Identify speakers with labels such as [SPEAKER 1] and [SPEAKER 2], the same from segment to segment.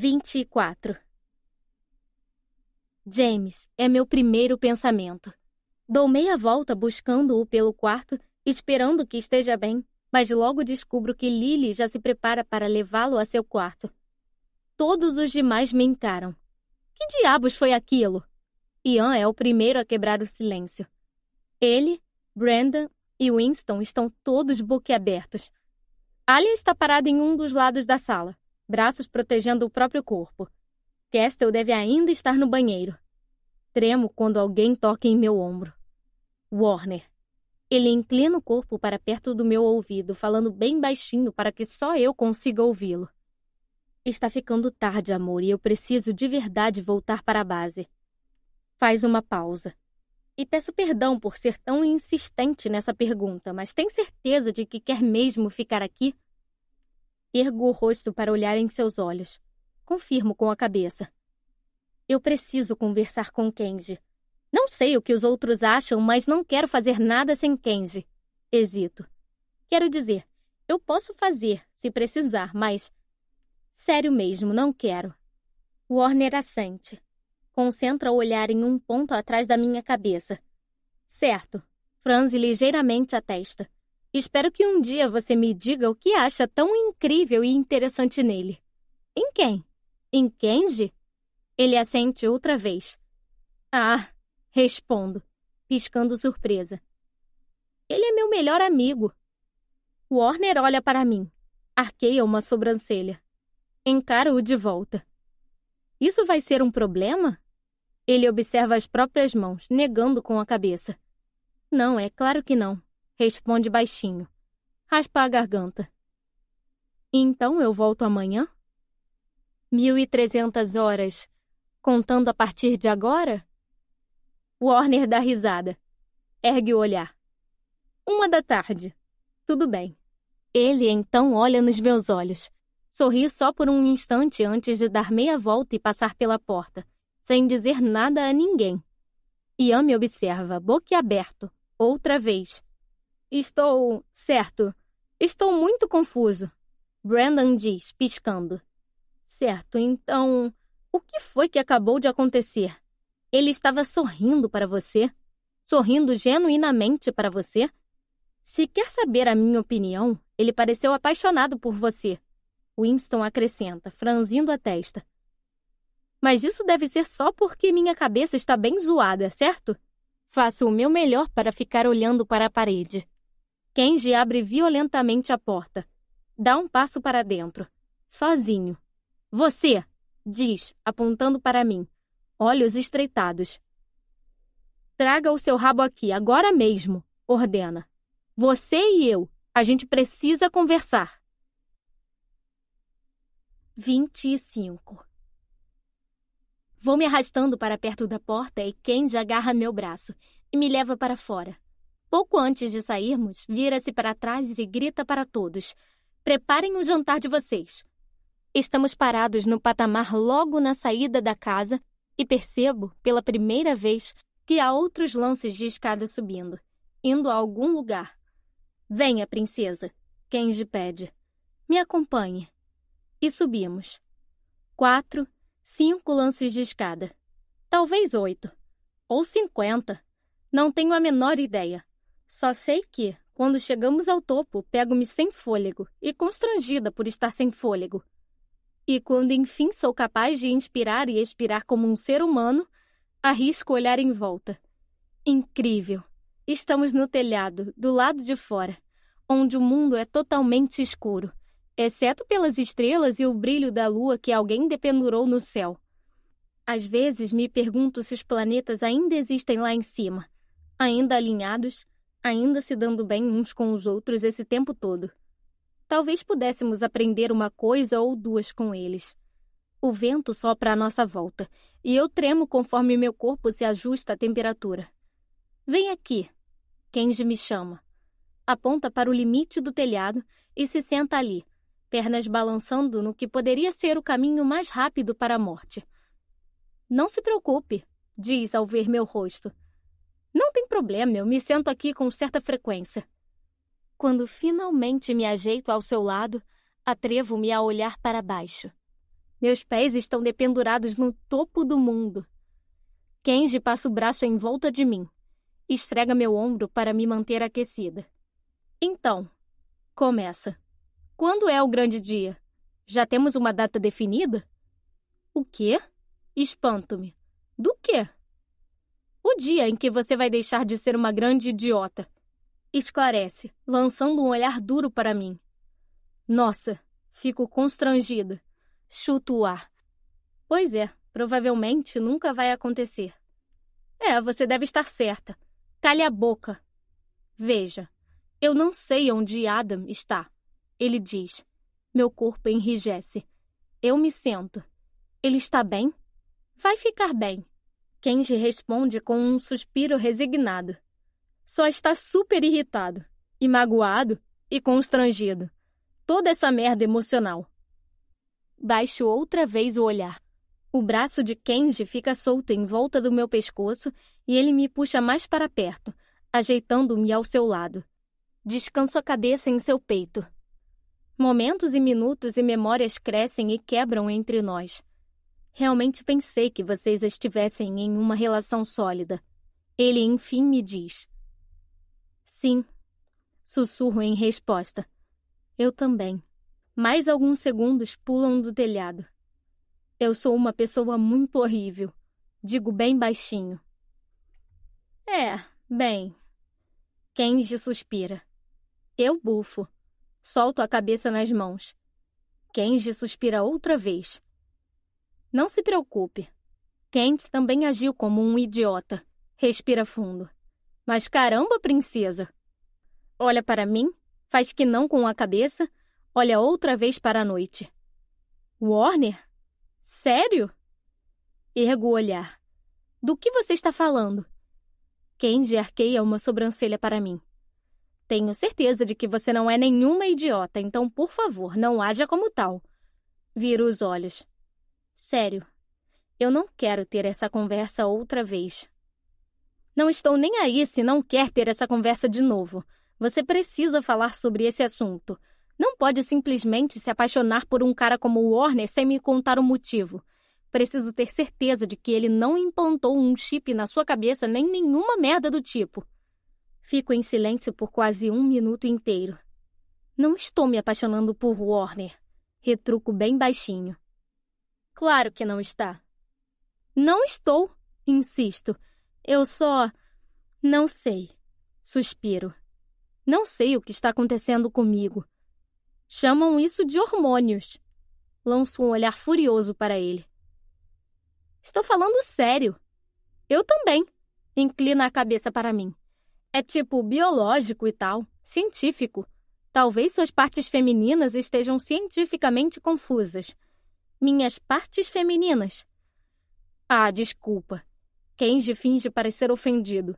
[SPEAKER 1] 24 James é meu primeiro pensamento. Dou meia volta buscando-o pelo quarto, esperando que esteja bem, mas logo descubro que Lily já se prepara para levá-lo a seu quarto. Todos os demais me encaram. Que diabos foi aquilo? Ian é o primeiro a quebrar o silêncio. Ele, Brandon e Winston estão todos boquiabertos. Alia está parada em um dos lados da sala braços protegendo o próprio corpo. Castle deve ainda estar no banheiro. Tremo quando alguém toca em meu ombro. Warner. Ele inclina o corpo para perto do meu ouvido, falando bem baixinho para que só eu consiga ouvi-lo. Está ficando tarde, amor, e eu preciso de verdade voltar para a base. Faz uma pausa. E peço perdão por ser tão insistente nessa pergunta, mas tem certeza de que quer mesmo ficar aqui? Ergo o rosto para olhar em seus olhos. Confirmo com a cabeça. Eu preciso conversar com Kenji. Não sei o que os outros acham, mas não quero fazer nada sem Kenji. Hesito. Quero dizer, eu posso fazer, se precisar, mas. Sério mesmo, não quero. Warner assente. Concentra o olhar em um ponto atrás da minha cabeça. Certo. Franze ligeiramente a testa. Espero que um dia você me diga o que acha tão incrível e interessante nele. Em quem? Em Kenji? Ele assente outra vez. Ah, respondo, piscando surpresa. Ele é meu melhor amigo. Warner olha para mim, arqueia uma sobrancelha. Encaro-o de volta. Isso vai ser um problema? Ele observa as próprias mãos, negando com a cabeça. Não, é claro que não responde baixinho. Raspa a garganta. Então eu volto amanhã? Mil e trezentas horas. Contando a partir de agora? Warner dá risada. Ergue o olhar. Uma da tarde. Tudo bem. Ele então olha nos meus olhos. Sorri só por um instante antes de dar meia volta e passar pela porta, sem dizer nada a ninguém. Ian me observa, boquiaberto, outra vez, Estou certo. Estou muito confuso. Brandon diz, piscando. Certo, então. O que foi que acabou de acontecer? Ele estava sorrindo para você? Sorrindo genuinamente para você? Se quer saber a minha opinião, ele pareceu apaixonado por você. Winston acrescenta, franzindo a testa. Mas isso deve ser só porque minha cabeça está bem zoada, certo? Faço o meu melhor para ficar olhando para a parede. Kenji abre violentamente a porta. Dá um passo para dentro. Sozinho. Você! Diz, apontando para mim. Olhos estreitados. Traga o seu rabo aqui, agora mesmo, ordena. Você e eu, a gente precisa conversar. 25 Vou me arrastando para perto da porta e Kenji agarra meu braço e me leva para fora. Pouco antes de sairmos, vira-se para trás e grita para todos: Preparem o jantar de vocês. Estamos parados no patamar logo na saída da casa e percebo, pela primeira vez, que há outros lances de escada subindo, indo a algum lugar. Venha, princesa, Kenji pede. Me acompanhe. E subimos. Quatro, cinco lances de escada. Talvez oito. Ou cinquenta. Não tenho a menor ideia. Só sei que, quando chegamos ao topo, pego-me sem fôlego e constrangida por estar sem fôlego. E quando enfim sou capaz de inspirar e expirar como um ser humano, arrisco olhar em volta. Incrível! Estamos no telhado, do lado de fora, onde o mundo é totalmente escuro, exceto pelas estrelas e o brilho da lua que alguém dependurou no céu. Às vezes me pergunto se os planetas ainda existem lá em cima, ainda alinhados, ainda se dando bem uns com os outros esse tempo todo. Talvez pudéssemos aprender uma coisa ou duas com eles. O vento sopra à nossa volta e eu tremo conforme meu corpo se ajusta à temperatura. Vem aqui, Kenji me chama. Aponta para o limite do telhado e se senta ali, pernas balançando no que poderia ser o caminho mais rápido para a morte. Não se preocupe, diz ao ver meu rosto. Não tem problema, eu me sento aqui com certa frequência. Quando finalmente me ajeito ao seu lado, atrevo-me a olhar para baixo. Meus pés estão dependurados no topo do mundo. Kenji passa o braço em volta de mim. Esfrega meu ombro para me manter aquecida. Então, começa. Quando é o grande dia? Já temos uma data definida? O quê? Espanto-me. Do quê? O dia em que você vai deixar de ser uma grande idiota. Esclarece, lançando um olhar duro para mim. Nossa, fico constrangida. Chuto o ar. Pois é, provavelmente nunca vai acontecer. É, você deve estar certa. Cale a boca. Veja, eu não sei onde Adam está. Ele diz. Meu corpo enrijece. Eu me sento. Ele está bem? Vai ficar bem. Kenji responde com um suspiro resignado. Só está super irritado, e magoado, e constrangido. Toda essa merda emocional. Baixo outra vez o olhar. O braço de Kenji fica solto em volta do meu pescoço e ele me puxa mais para perto, ajeitando-me ao seu lado. Descanso a cabeça em seu peito. Momentos e minutos e memórias crescem e quebram entre nós. Realmente pensei que vocês estivessem em uma relação sólida. Ele enfim me diz. Sim. Sussurro em resposta. Eu também. Mais alguns segundos pulam do telhado. Eu sou uma pessoa muito horrível. Digo bem baixinho. É, bem. Kenji suspira. Eu bufo. Solto a cabeça nas mãos. Kenji suspira outra vez. Não se preocupe. Kent também agiu como um idiota. Respira fundo. Mas caramba, princesa! Olha para mim, faz que não com a cabeça, olha outra vez para a noite. Warner? Sério? Ergo o olhar. Do que você está falando? Kent arqueia uma sobrancelha para mim. Tenho certeza de que você não é nenhuma idiota, então, por favor, não haja como tal. Viro os olhos. Sério, eu não quero ter essa conversa outra vez. Não estou nem aí se não quer ter essa conversa de novo. Você precisa falar sobre esse assunto. Não pode simplesmente se apaixonar por um cara como Warner sem me contar o motivo. Preciso ter certeza de que ele não implantou um chip na sua cabeça nem nenhuma merda do tipo. Fico em silêncio por quase um minuto inteiro. Não estou me apaixonando por Warner. Retruco bem baixinho. Claro que não está. Não estou, insisto. Eu só. Não sei. Suspiro. Não sei o que está acontecendo comigo. Chamam isso de hormônios. Lanço um olhar furioso para ele. Estou falando sério. Eu também. Inclina a cabeça para mim. É tipo biológico e tal, científico. Talvez suas partes femininas estejam cientificamente confusas minhas partes femininas. Ah, desculpa. Kenji finge parecer ofendido.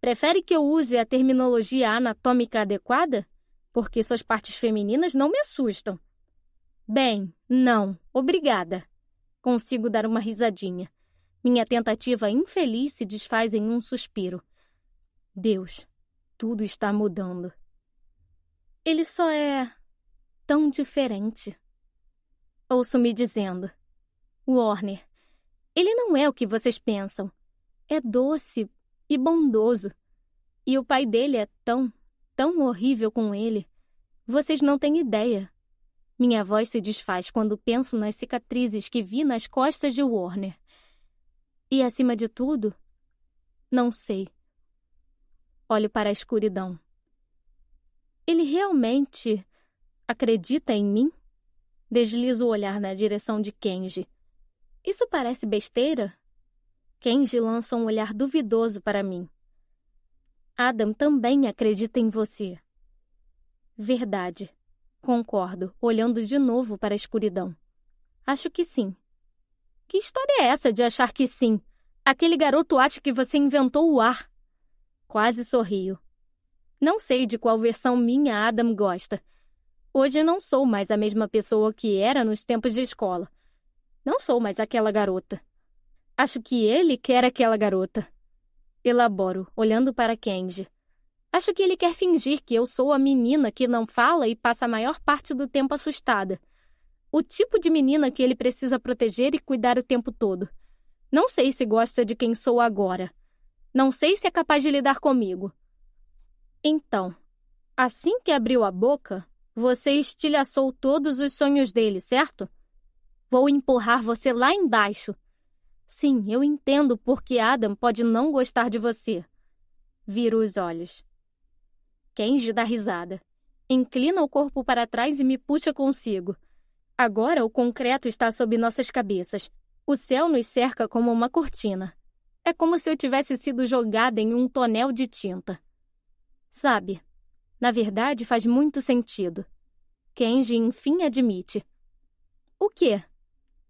[SPEAKER 1] Prefere que eu use a terminologia anatômica adequada? Porque suas partes femininas não me assustam. Bem, não, obrigada. Consigo dar uma risadinha. Minha tentativa infeliz se desfaz em um suspiro. Deus, tudo está mudando. Ele só é tão diferente. Ouço me dizendo. Warner, ele não é o que vocês pensam. É doce e bondoso. E o pai dele é tão, tão horrível com ele. Vocês não têm ideia. Minha voz se desfaz quando penso nas cicatrizes que vi nas costas de Warner. E acima de tudo, não sei. Olho para a escuridão. Ele realmente acredita em mim? Deslizo o olhar na direção de Kenji. Isso parece besteira? Kenji lança um olhar duvidoso para mim. Adam também acredita em você. Verdade. Concordo, olhando de novo para a escuridão. Acho que sim. Que história é essa de achar que sim? Aquele garoto acha que você inventou o ar. Quase sorrio. Não sei de qual versão minha Adam gosta, Hoje não sou mais a mesma pessoa que era nos tempos de escola. Não sou mais aquela garota. Acho que ele quer aquela garota. Elaboro, olhando para Kenji. Acho que ele quer fingir que eu sou a menina que não fala e passa a maior parte do tempo assustada. O tipo de menina que ele precisa proteger e cuidar o tempo todo. Não sei se gosta de quem sou agora. Não sei se é capaz de lidar comigo. Então, assim que abriu a boca, você estilhaçou todos os sonhos dele, certo? Vou empurrar você lá embaixo. Sim, eu entendo porque Adam pode não gostar de você. Viro os olhos. Kenji dá risada. Inclina o corpo para trás e me puxa consigo. Agora o concreto está sob nossas cabeças. O céu nos cerca como uma cortina. É como se eu tivesse sido jogada em um tonel de tinta. Sabe, na verdade, faz muito sentido. Kenji, enfim, admite. O quê?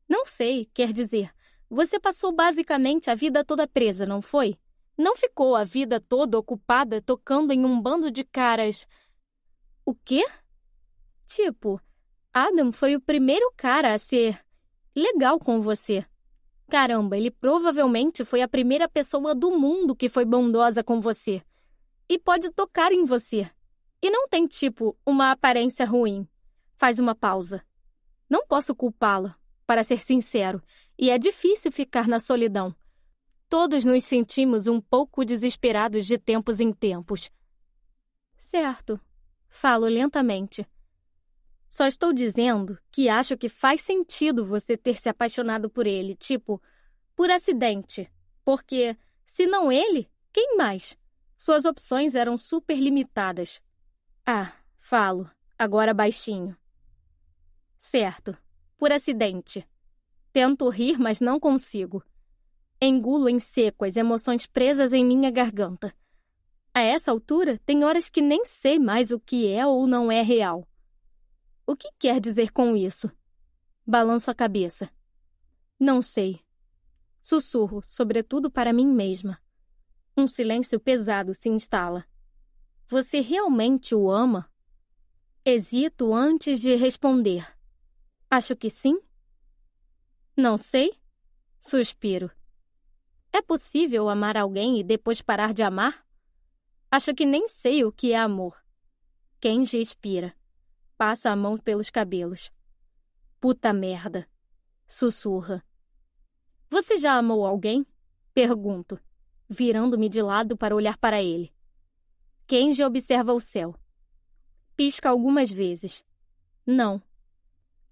[SPEAKER 1] Não sei, quer dizer, você passou basicamente a vida toda presa, não foi? Não ficou a vida toda ocupada tocando em um bando de caras. O quê? Tipo, Adam foi o primeiro cara a ser legal com você. Caramba, ele provavelmente foi a primeira pessoa do mundo que foi bondosa com você. E pode tocar em você. E não tem, tipo, uma aparência ruim. Faz uma pausa. Não posso culpá-la, para ser sincero, e é difícil ficar na solidão. Todos nos sentimos um pouco desesperados de tempos em tempos. Certo, falo lentamente. Só estou dizendo que acho que faz sentido você ter se apaixonado por ele, tipo, por acidente. Porque, se não ele, quem mais? Suas opções eram super limitadas. Ah, falo, agora baixinho. Certo, por acidente. Tento rir, mas não consigo. Engulo em seco as emoções presas em minha garganta. A essa altura, tem horas que nem sei mais o que é ou não é real. O que quer dizer com isso? Balanço a cabeça. Não sei. Sussurro, sobretudo para mim mesma. Um silêncio pesado se instala. Você realmente o ama? Hesito antes de responder. Acho que sim. Não sei. Suspiro. É possível amar alguém e depois parar de amar? Acho que nem sei o que é amor. Kenji expira. Passa a mão pelos cabelos. Puta merda. Sussurra. Você já amou alguém? Pergunto, virando-me de lado para olhar para ele. Kenji observa o céu. Pisca algumas vezes. Não.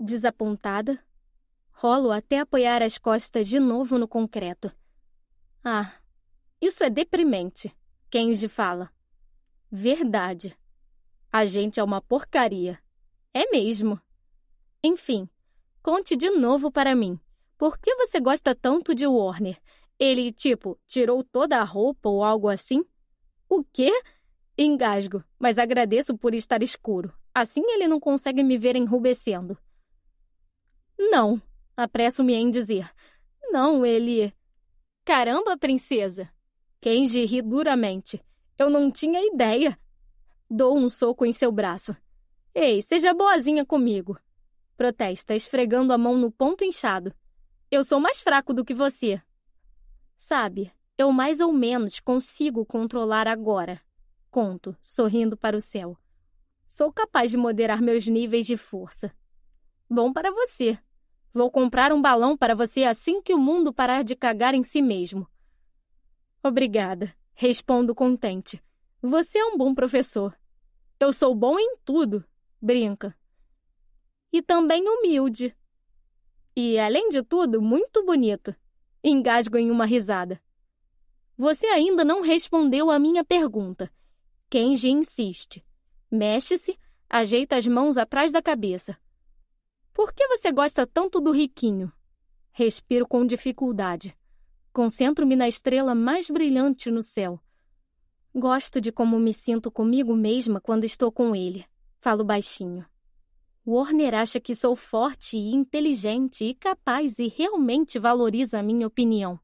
[SPEAKER 1] Desapontada, rolo até apoiar as costas de novo no concreto. Ah, isso é deprimente, Kenji fala. Verdade. A gente é uma porcaria. É mesmo. Enfim, conte de novo para mim. Por que você gosta tanto de Warner? Ele, tipo, tirou toda a roupa ou algo assim? O quê? Engasgo, mas agradeço por estar escuro. Assim ele não consegue me ver enrubescendo. Não, apresso-me em dizer. Não, ele. Caramba, princesa! Kenji ri duramente. Eu não tinha ideia. Dou um soco em seu braço. Ei, seja boazinha comigo. Protesta, esfregando a mão no ponto inchado. Eu sou mais fraco do que você. Sabe, eu mais ou menos consigo controlar agora conto, sorrindo para o céu. Sou capaz de moderar meus níveis de força. Bom para você. Vou comprar um balão para você assim que o mundo parar de cagar em si mesmo. Obrigada, respondo contente. Você é um bom professor. Eu sou bom em tudo, brinca. E também humilde. E, além de tudo, muito bonito. Engasgo em uma risada. Você ainda não respondeu à minha pergunta. Kenji insiste. Mexe-se, ajeita as mãos atrás da cabeça. Por que você gosta tanto do riquinho? Respiro com dificuldade. Concentro-me na estrela mais brilhante no céu. Gosto de como me sinto comigo mesma quando estou com ele. Falo baixinho. Warner acha que sou forte e inteligente e capaz e realmente valoriza a minha opinião.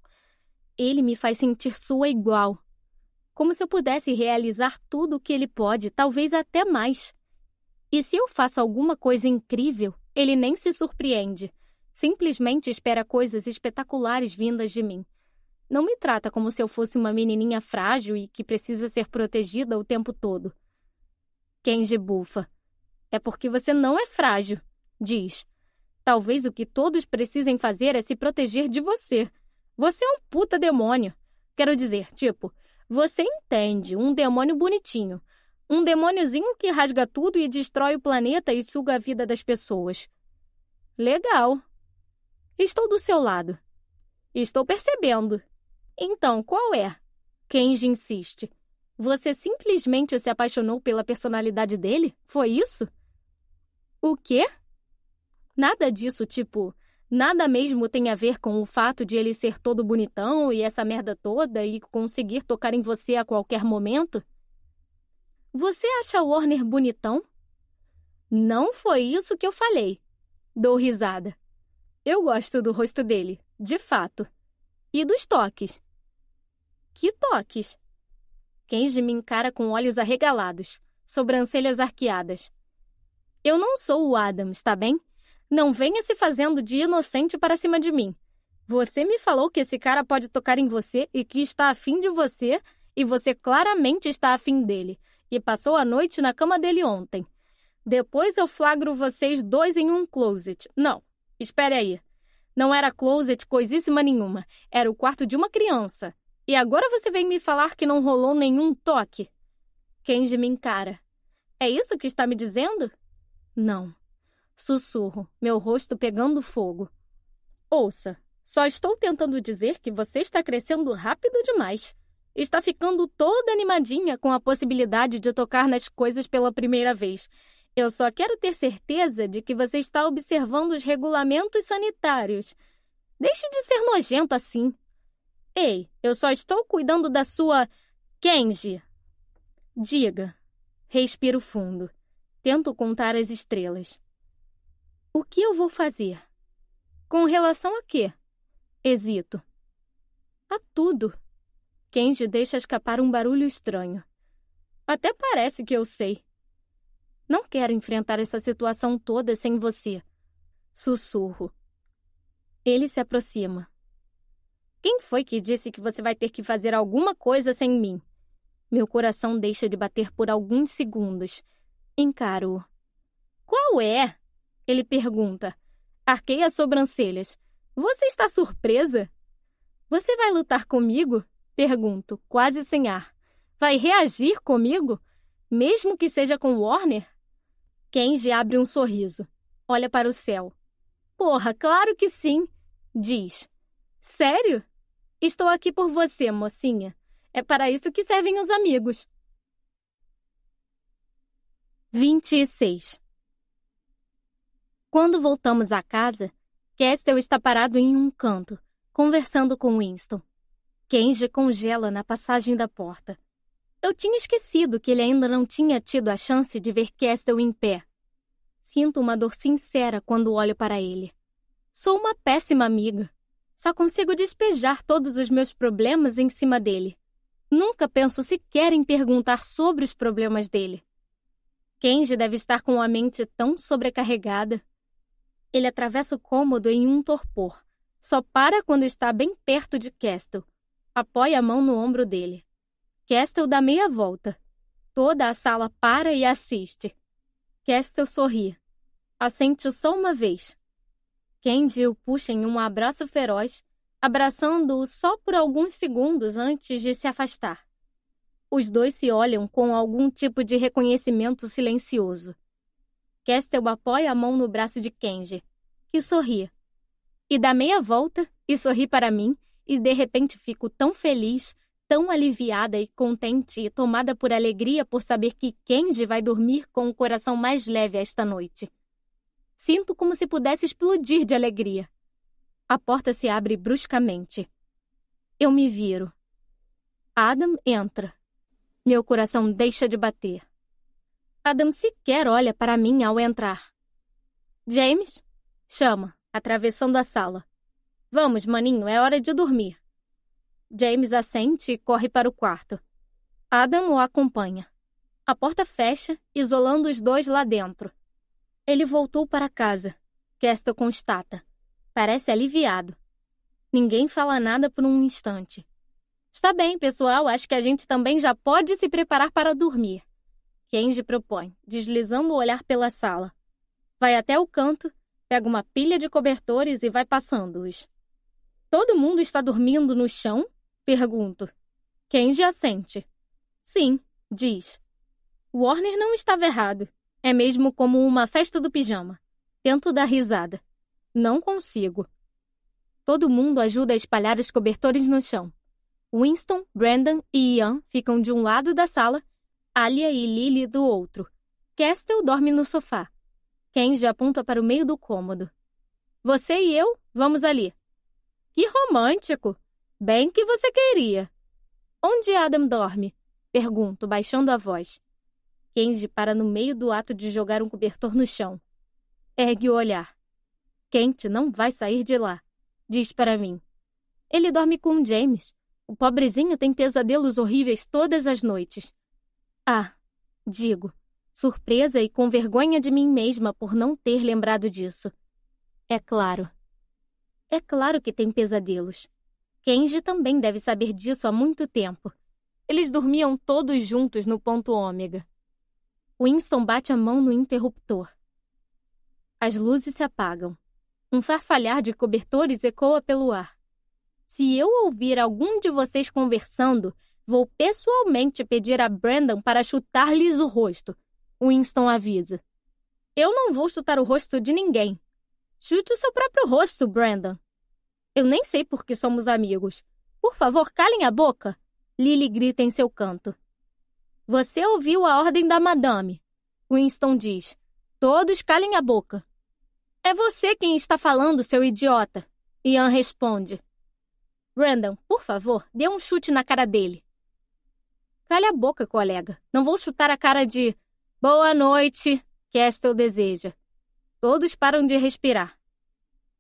[SPEAKER 1] Ele me faz sentir sua igual, como se eu pudesse realizar tudo o que ele pode, talvez até mais. E se eu faço alguma coisa incrível, ele nem se surpreende. Simplesmente espera coisas espetaculares vindas de mim. Não me trata como se eu fosse uma menininha frágil e que precisa ser protegida o tempo todo. Kenji bufa. É porque você não é frágil, diz. Talvez o que todos precisem fazer é se proteger de você. Você é um puta demônio. Quero dizer, tipo, você entende, um demônio bonitinho. Um demôniozinho que rasga tudo e destrói o planeta e suga a vida das pessoas. Legal. Estou do seu lado. Estou percebendo. Então, qual é? Kenji insiste. Você simplesmente se apaixonou pela personalidade dele? Foi isso? O quê? Nada disso, tipo, Nada mesmo tem a ver com o fato de ele ser todo bonitão e essa merda toda e conseguir tocar em você a qualquer momento? Você acha o Warner bonitão? Não foi isso que eu falei. Dou risada. Eu gosto do rosto dele, de fato. E dos toques. Que toques? Kenji me encara com olhos arregalados, sobrancelhas arqueadas. Eu não sou o Adams, tá bem? Não venha se fazendo de inocente para cima de mim. Você me falou que esse cara pode tocar em você e que está afim de você, e você claramente está afim dele, e passou a noite na cama dele ontem. Depois eu flagro vocês dois em um closet. Não, espere aí. Não era closet coisíssima nenhuma. Era o quarto de uma criança. E agora você vem me falar que não rolou nenhum toque? Kenji me encara. É isso que está me dizendo? Não. Sussurro, meu rosto pegando fogo. Ouça, só estou tentando dizer que você está crescendo rápido demais. Está ficando toda animadinha com a possibilidade de tocar nas coisas pela primeira vez. Eu só quero ter certeza de que você está observando os regulamentos sanitários. Deixe de ser nojento assim. Ei, eu só estou cuidando da sua. Kenji! Diga. Respiro fundo. Tento contar as estrelas. O que eu vou fazer? Com relação a quê? Hesito. A tudo. Kenji deixa escapar um barulho estranho. Até parece que eu sei. Não quero enfrentar essa situação toda sem você. Sussurro. Ele se aproxima. Quem foi que disse que você vai ter que fazer alguma coisa sem mim? Meu coração deixa de bater por alguns segundos. Encaro. Qual é? Ele pergunta. Arquei as sobrancelhas. Você está surpresa? Você vai lutar comigo? Pergunto, quase sem ar. Vai reagir comigo? Mesmo que seja com Warner? Kenji abre um sorriso. Olha para o céu. Porra, claro que sim! Diz. Sério? Estou aqui por você, mocinha. É para isso que servem os amigos. 26 quando voltamos à casa, Castle está parado em um canto, conversando com Winston. Kenji congela na passagem da porta. Eu tinha esquecido que ele ainda não tinha tido a chance de ver Castle em pé. Sinto uma dor sincera quando olho para ele. Sou uma péssima amiga. Só consigo despejar todos os meus problemas em cima dele. Nunca penso sequer em perguntar sobre os problemas dele. Kenji deve estar com a mente tão sobrecarregada. Ele atravessa o cômodo em um torpor. Só para quando está bem perto de Castle. Apoia a mão no ombro dele. Castle dá meia volta. Toda a sala para e assiste. Castle sorri. Assente só uma vez. Kenji o puxa em um abraço feroz, abraçando-o só por alguns segundos antes de se afastar. Os dois se olham com algum tipo de reconhecimento silencioso. Castle apoia a mão no braço de Kenji, que sorri. E dá meia volta e sorri para mim, e de repente fico tão feliz, tão aliviada e contente, e tomada por alegria por saber que Kenji vai dormir com o coração mais leve esta noite. Sinto como se pudesse explodir de alegria. A porta se abre bruscamente. Eu me viro. Adam entra. Meu coração deixa de bater. Adam sequer olha para mim ao entrar. James? Chama, atravessando a sala. Vamos, maninho, é hora de dormir. James assente e corre para o quarto. Adam o acompanha. A porta fecha, isolando os dois lá dentro. Ele voltou para casa. Keston constata. Parece aliviado. Ninguém fala nada por um instante. Está bem, pessoal, acho que a gente também já pode se preparar para dormir. Kenji propõe, deslizando o olhar pela sala. Vai até o canto, pega uma pilha de cobertores e vai passando-os. Todo mundo está dormindo no chão? Pergunto. Kenji assente. Sim, diz. Warner não estava errado. É mesmo como uma festa do pijama. Tento dar risada. Não consigo. Todo mundo ajuda a espalhar os cobertores no chão. Winston, Brandon e Ian ficam de um lado da sala Alia e Lily do outro. Castle dorme no sofá. Kenji aponta para o meio do cômodo. Você e eu vamos ali. Que romântico! Bem que você queria. Onde Adam dorme? Pergunto, baixando a voz. Kenji para no meio do ato de jogar um cobertor no chão. Ergue o olhar. Kent não vai sair de lá, diz para mim. Ele dorme com James. O pobrezinho tem pesadelos horríveis todas as noites. Ah, digo, surpresa e com vergonha de mim mesma por não ter lembrado disso. É claro. É claro que tem pesadelos. Kenji também deve saber disso há muito tempo. Eles dormiam todos juntos no ponto ômega. Winston bate a mão no interruptor. As luzes se apagam. Um farfalhar de cobertores ecoa pelo ar. Se eu ouvir algum de vocês conversando, Vou pessoalmente pedir a Brandon para chutar-lhes o rosto. Winston avisa. Eu não vou chutar o rosto de ninguém. Chute o seu próprio rosto, Brandon. Eu nem sei por que somos amigos. Por favor, calem a boca. Lily grita em seu canto. Você ouviu a ordem da madame. Winston diz. Todos calem a boca. É você quem está falando, seu idiota. Ian responde. Brandon, por favor, dê um chute na cara dele. Calha a boca, colega. Não vou chutar a cara de boa noite, que é esta eu deseja. Todos param de respirar.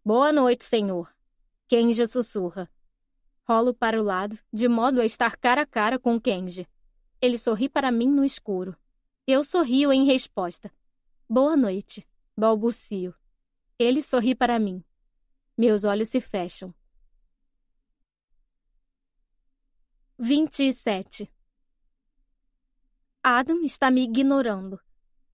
[SPEAKER 1] Boa noite, senhor. Kenji sussurra. Rolo para o lado, de modo a estar cara a cara com Kenji. Ele sorri para mim no escuro. Eu sorrio em resposta. Boa noite, balbucio. Ele sorri para mim. Meus olhos se fecham. 27 Adam está me ignorando.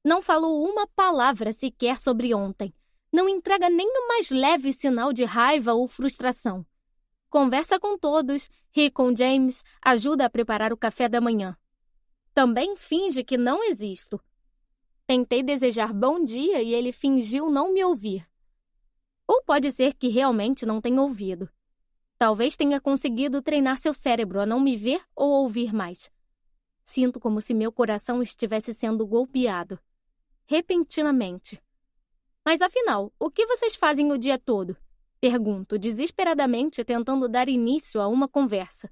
[SPEAKER 1] Não falou uma palavra sequer sobre ontem. Não entrega nem o mais leve sinal de raiva ou frustração. Conversa com todos, ri com James, ajuda a preparar o café da manhã. Também finge que não existo. Tentei desejar bom dia e ele fingiu não me ouvir. Ou pode ser que realmente não tenha ouvido. Talvez tenha conseguido treinar seu cérebro a não me ver ou ouvir mais. Sinto como se meu coração estivesse sendo golpeado. Repentinamente. Mas afinal, o que vocês fazem o dia todo? Pergunto, desesperadamente tentando dar início a uma conversa.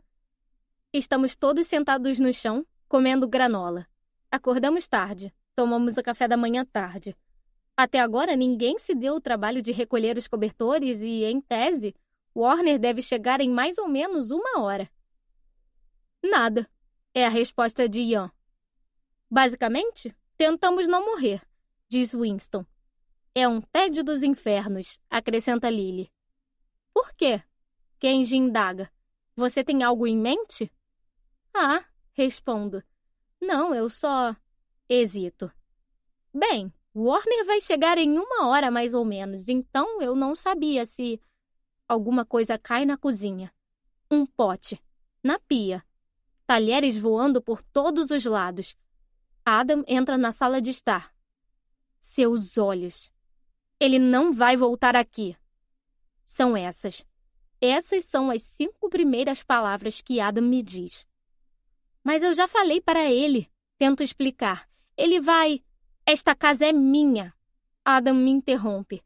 [SPEAKER 1] Estamos todos sentados no chão, comendo granola. Acordamos tarde, tomamos o café da manhã tarde. Até agora, ninguém se deu o trabalho de recolher os cobertores e, em tese, Warner deve chegar em mais ou menos uma hora. Nada. É a resposta de Ian. Basicamente, tentamos não morrer, diz Winston. É um tédio dos infernos, acrescenta Lily. Por quê? Kenji indaga. Você tem algo em mente? Ah, respondo. Não, eu só. hesito. Bem, Warner vai chegar em uma hora mais ou menos, então eu não sabia se. Alguma coisa cai na cozinha. Um pote. Na pia talheres voando por todos os lados. Adam entra na sala de estar. Seus olhos. Ele não vai voltar aqui. São essas. Essas são as cinco primeiras palavras que Adam me diz. Mas eu já falei para ele. Tento explicar. Ele vai. Esta casa é minha. Adam me interrompe,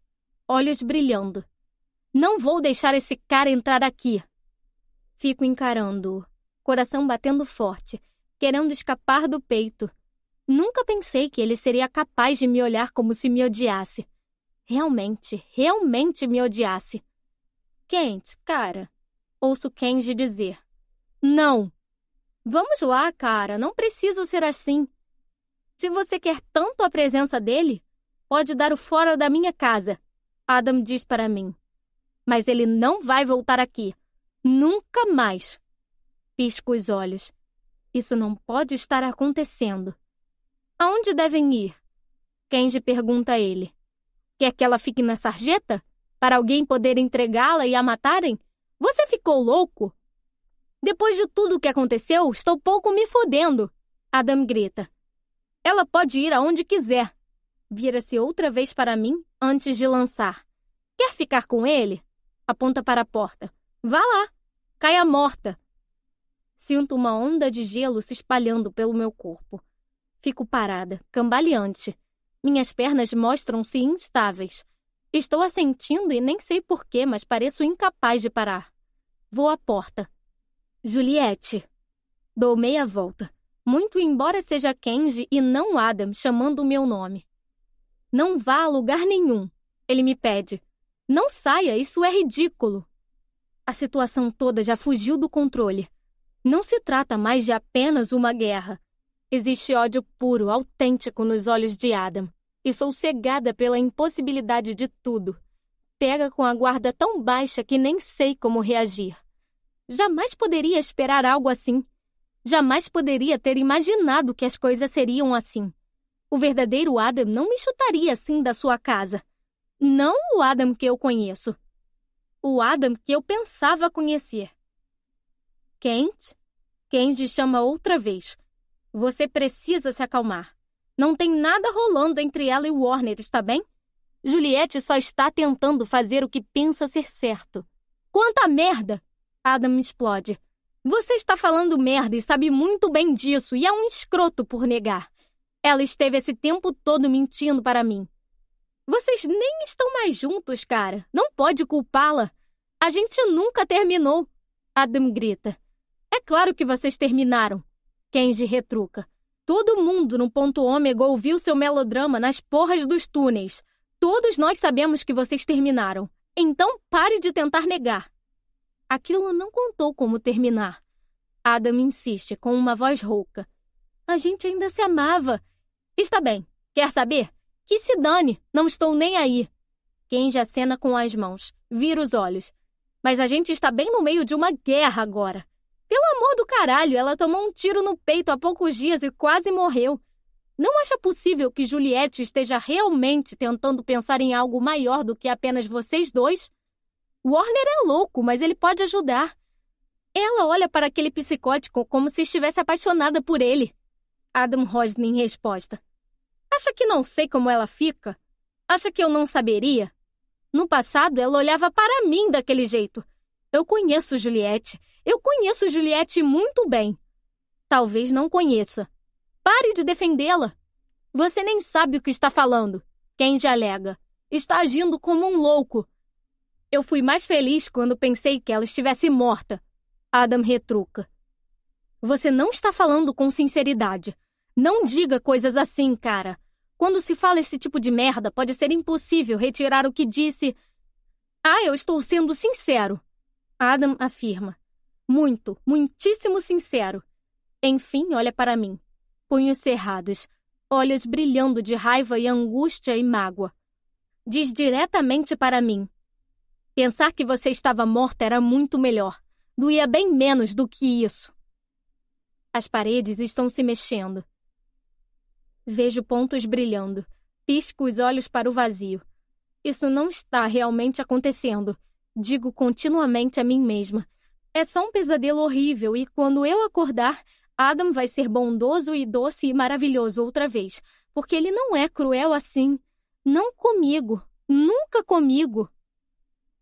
[SPEAKER 1] olhos brilhando. Não vou deixar esse cara entrar aqui. Fico encarando-o coração batendo forte, querendo escapar do peito. Nunca pensei que ele seria capaz de me olhar como se me odiasse. Realmente, realmente me odiasse. Kent, cara, ouço Kenji dizer. Não! Vamos lá, cara, não precisa ser assim. Se você quer tanto a presença dele, pode dar o fora da minha casa, Adam diz para mim. Mas ele não vai voltar aqui. Nunca mais. Pisco os olhos. Isso não pode estar acontecendo. Aonde devem ir? Kenji pergunta a ele. Quer que ela fique na sarjeta? Para alguém poder entregá-la e a matarem? Você ficou louco? Depois de tudo o que aconteceu, estou pouco me fodendo. Adam grita. Ela pode ir aonde quiser. Vira-se outra vez para mim antes de lançar. Quer ficar com ele? Aponta para a porta. Vá lá. Caia morta. Sinto uma onda de gelo se espalhando pelo meu corpo. Fico parada, cambaleante. Minhas pernas mostram-se instáveis. Estou assentindo e nem sei porquê, mas pareço incapaz de parar. Vou à porta. Juliette. Dou meia volta, muito embora seja Kenji e não Adam chamando o meu nome. Não vá a lugar nenhum, ele me pede. Não saia, isso é ridículo. A situação toda já fugiu do controle. Não se trata mais de apenas uma guerra. Existe ódio puro, autêntico nos olhos de Adam, e sou cegada pela impossibilidade de tudo. Pega com a guarda tão baixa que nem sei como reagir. Jamais poderia esperar algo assim. Jamais poderia ter imaginado que as coisas seriam assim. O verdadeiro Adam não me chutaria assim da sua casa. Não o Adam que eu conheço. O Adam que eu pensava conhecer. Kent? Kent chama outra vez. Você precisa se acalmar. Não tem nada rolando entre ela e Warner, está bem? Juliette só está tentando fazer o que pensa ser certo. Quanta merda! Adam explode. Você está falando merda e sabe muito bem disso, e é um escroto por negar. Ela esteve esse tempo todo mentindo para mim. Vocês nem estão mais juntos, cara. Não pode culpá-la. A gente nunca terminou. Adam grita. É claro que vocês terminaram. Kenji retruca. Todo mundo no ponto ômega ouviu seu melodrama nas porras dos túneis. Todos nós sabemos que vocês terminaram. Então pare de tentar negar. Aquilo não contou como terminar. Adam insiste com uma voz rouca. A gente ainda se amava. Está bem. Quer saber? Que se dane. Não estou nem aí. Kenji acena com as mãos, vira os olhos. Mas a gente está bem no meio de uma guerra agora. Pelo amor do caralho, ela tomou um tiro no peito há poucos dias e quase morreu. Não acha possível que Juliette esteja realmente tentando pensar em algo maior do que apenas vocês dois? Warner é louco, mas ele pode ajudar. Ela olha para aquele psicótico como se estivesse apaixonada por ele. Adam em resposta. Acha que não sei como ela fica? Acha que eu não saberia? No passado, ela olhava para mim daquele jeito, eu conheço Juliette. Eu conheço Juliette muito bem. Talvez não conheça. Pare de defendê-la. Você nem sabe o que está falando. Quem já alega? Está agindo como um louco. Eu fui mais feliz quando pensei que ela estivesse morta. Adam retruca. Você não está falando com sinceridade. Não diga coisas assim, cara. Quando se fala esse tipo de merda, pode ser impossível retirar o que disse. Ah, eu estou sendo sincero. Adam afirma. Muito, muitíssimo sincero. Enfim, olha para mim. Punhos cerrados, olhos brilhando de raiva e angústia e mágoa. Diz diretamente para mim. Pensar que você estava morta era muito melhor. Doía bem menos do que isso. As paredes estão se mexendo. Vejo pontos brilhando. Pisco os olhos para o vazio. Isso não está realmente acontecendo. Digo continuamente a mim mesma: é só um pesadelo horrível e quando eu acordar, Adam vai ser bondoso e doce e maravilhoso outra vez, porque ele não é cruel assim. Não comigo, nunca comigo.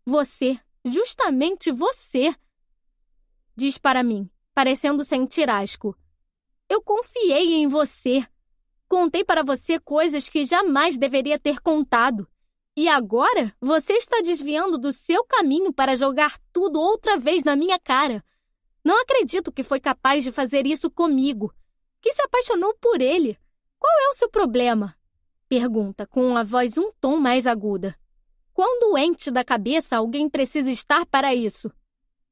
[SPEAKER 1] Você, justamente você, diz para mim, parecendo sentir asco. Eu confiei em você. Contei para você coisas que jamais deveria ter contado. E agora você está desviando do seu caminho para jogar tudo outra vez na minha cara. Não acredito que foi capaz de fazer isso comigo. Que se apaixonou por ele. Qual é o seu problema? Pergunta com a voz um tom mais aguda. Quão doente da cabeça alguém precisa estar para isso?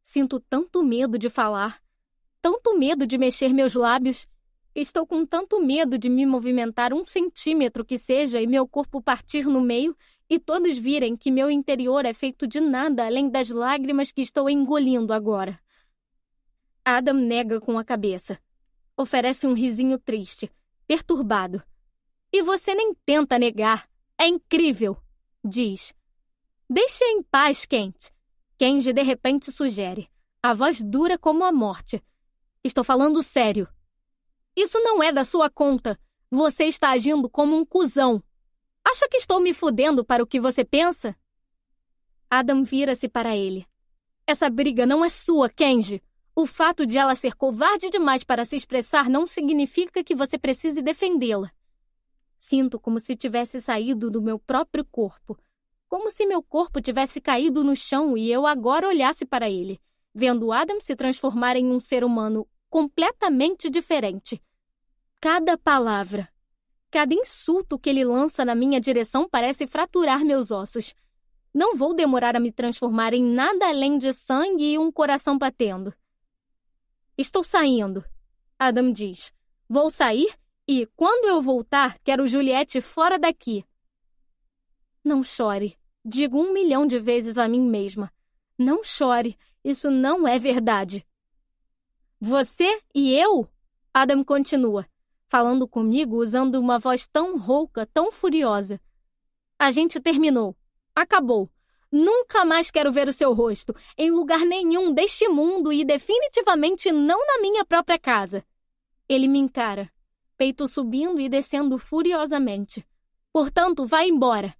[SPEAKER 1] Sinto tanto medo de falar, tanto medo de mexer meus lábios. Estou com tanto medo de me movimentar um centímetro que seja e meu corpo partir no meio e todos virem que meu interior é feito de nada além das lágrimas que estou engolindo agora. Adam nega com a cabeça. Oferece um risinho triste, perturbado. E você nem tenta negar. É incrível, diz. Deixe em paz, Kent. Kenji de repente sugere, a voz dura como a morte. Estou falando sério. Isso não é da sua conta. Você está agindo como um cuzão. Acha que estou me fudendo para o que você pensa? Adam vira-se para ele. Essa briga não é sua, Kenji. O fato de ela ser covarde demais para se expressar não significa que você precise defendê-la. Sinto como se tivesse saído do meu próprio corpo. Como se meu corpo tivesse caído no chão e eu agora olhasse para ele, vendo Adam se transformar em um ser humano completamente diferente. Cada palavra, Cada insulto que ele lança na minha direção parece fraturar meus ossos. Não vou demorar a me transformar em nada além de sangue e um coração batendo. Estou saindo, Adam diz. Vou sair e, quando eu voltar, quero Juliette fora daqui. Não chore. Digo um milhão de vezes a mim mesma. Não chore. Isso não é verdade. Você e eu? Adam continua falando comigo usando uma voz tão rouca, tão furiosa. A gente terminou. Acabou. Nunca mais quero ver o seu rosto, em lugar nenhum deste mundo e definitivamente não na minha própria casa. Ele me encara, peito subindo e descendo furiosamente. Portanto, vá embora.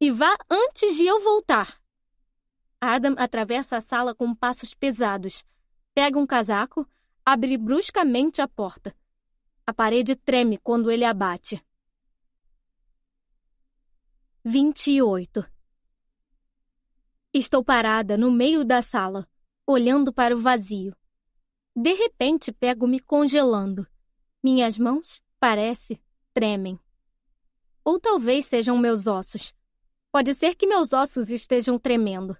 [SPEAKER 1] E vá antes de eu voltar. Adam atravessa a sala com passos pesados, pega um casaco, abre bruscamente a porta. A parede treme quando ele abate. 28 Estou parada no meio da sala, olhando para o vazio. De repente pego-me congelando. Minhas mãos, parece, tremem. Ou talvez sejam meus ossos. Pode ser que meus ossos estejam tremendo.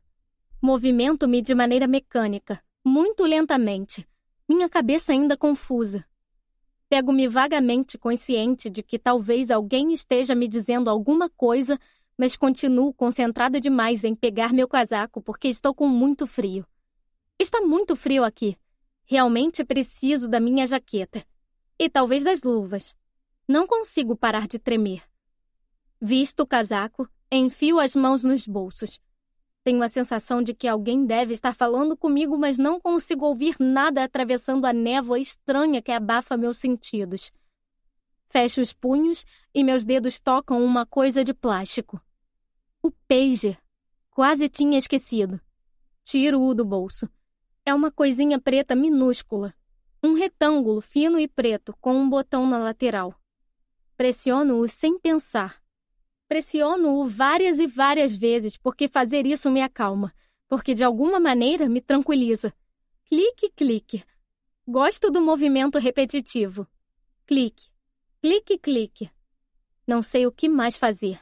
[SPEAKER 1] Movimento-me de maneira mecânica, muito lentamente, minha cabeça ainda confusa. Pego-me vagamente consciente de que talvez alguém esteja me dizendo alguma coisa, mas continuo concentrada demais em pegar meu casaco porque estou com muito frio. Está muito frio aqui. Realmente preciso da minha jaqueta. E talvez das luvas. Não consigo parar de tremer. Visto o casaco, enfio as mãos nos bolsos. Tenho a sensação de que alguém deve estar falando comigo, mas não consigo ouvir nada atravessando a névoa estranha que abafa meus sentidos. Fecho os punhos e meus dedos tocam uma coisa de plástico. O pager. Quase tinha esquecido. Tiro-o do bolso. É uma coisinha preta minúscula. Um retângulo fino e preto com um botão na lateral. Pressiono-o sem pensar. Pressiono-o várias e várias vezes, porque fazer isso me acalma, porque de alguma maneira me tranquiliza. Clique, clique. Gosto do movimento repetitivo. Clique, clique, clique. Não sei o que mais fazer.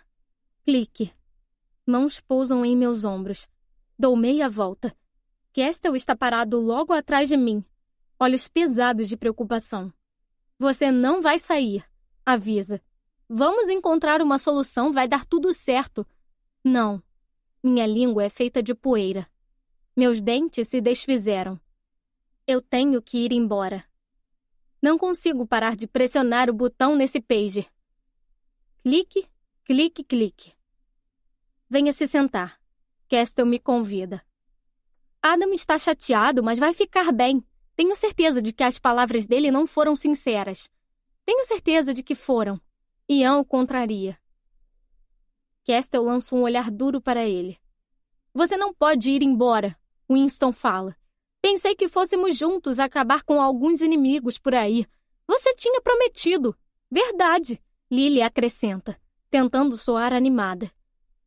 [SPEAKER 1] Clique. Mãos pousam em meus ombros. Dou meia volta. Kestel está parado logo atrás de mim, olhos pesados de preocupação. Você não vai sair, avisa. Vamos encontrar uma solução, vai dar tudo certo. Não. Minha língua é feita de poeira. Meus dentes se desfizeram. Eu tenho que ir embora. Não consigo parar de pressionar o botão nesse pager. Clique, clique, clique. Venha se sentar. Castle me convida. Adam está chateado, mas vai ficar bem. Tenho certeza de que as palavras dele não foram sinceras. Tenho certeza de que foram. Ian o contraria. Castle lança um olhar duro para ele. Você não pode ir embora, Winston fala. Pensei que fôssemos juntos acabar com alguns inimigos por aí. Você tinha prometido. Verdade, Lily acrescenta, tentando soar animada.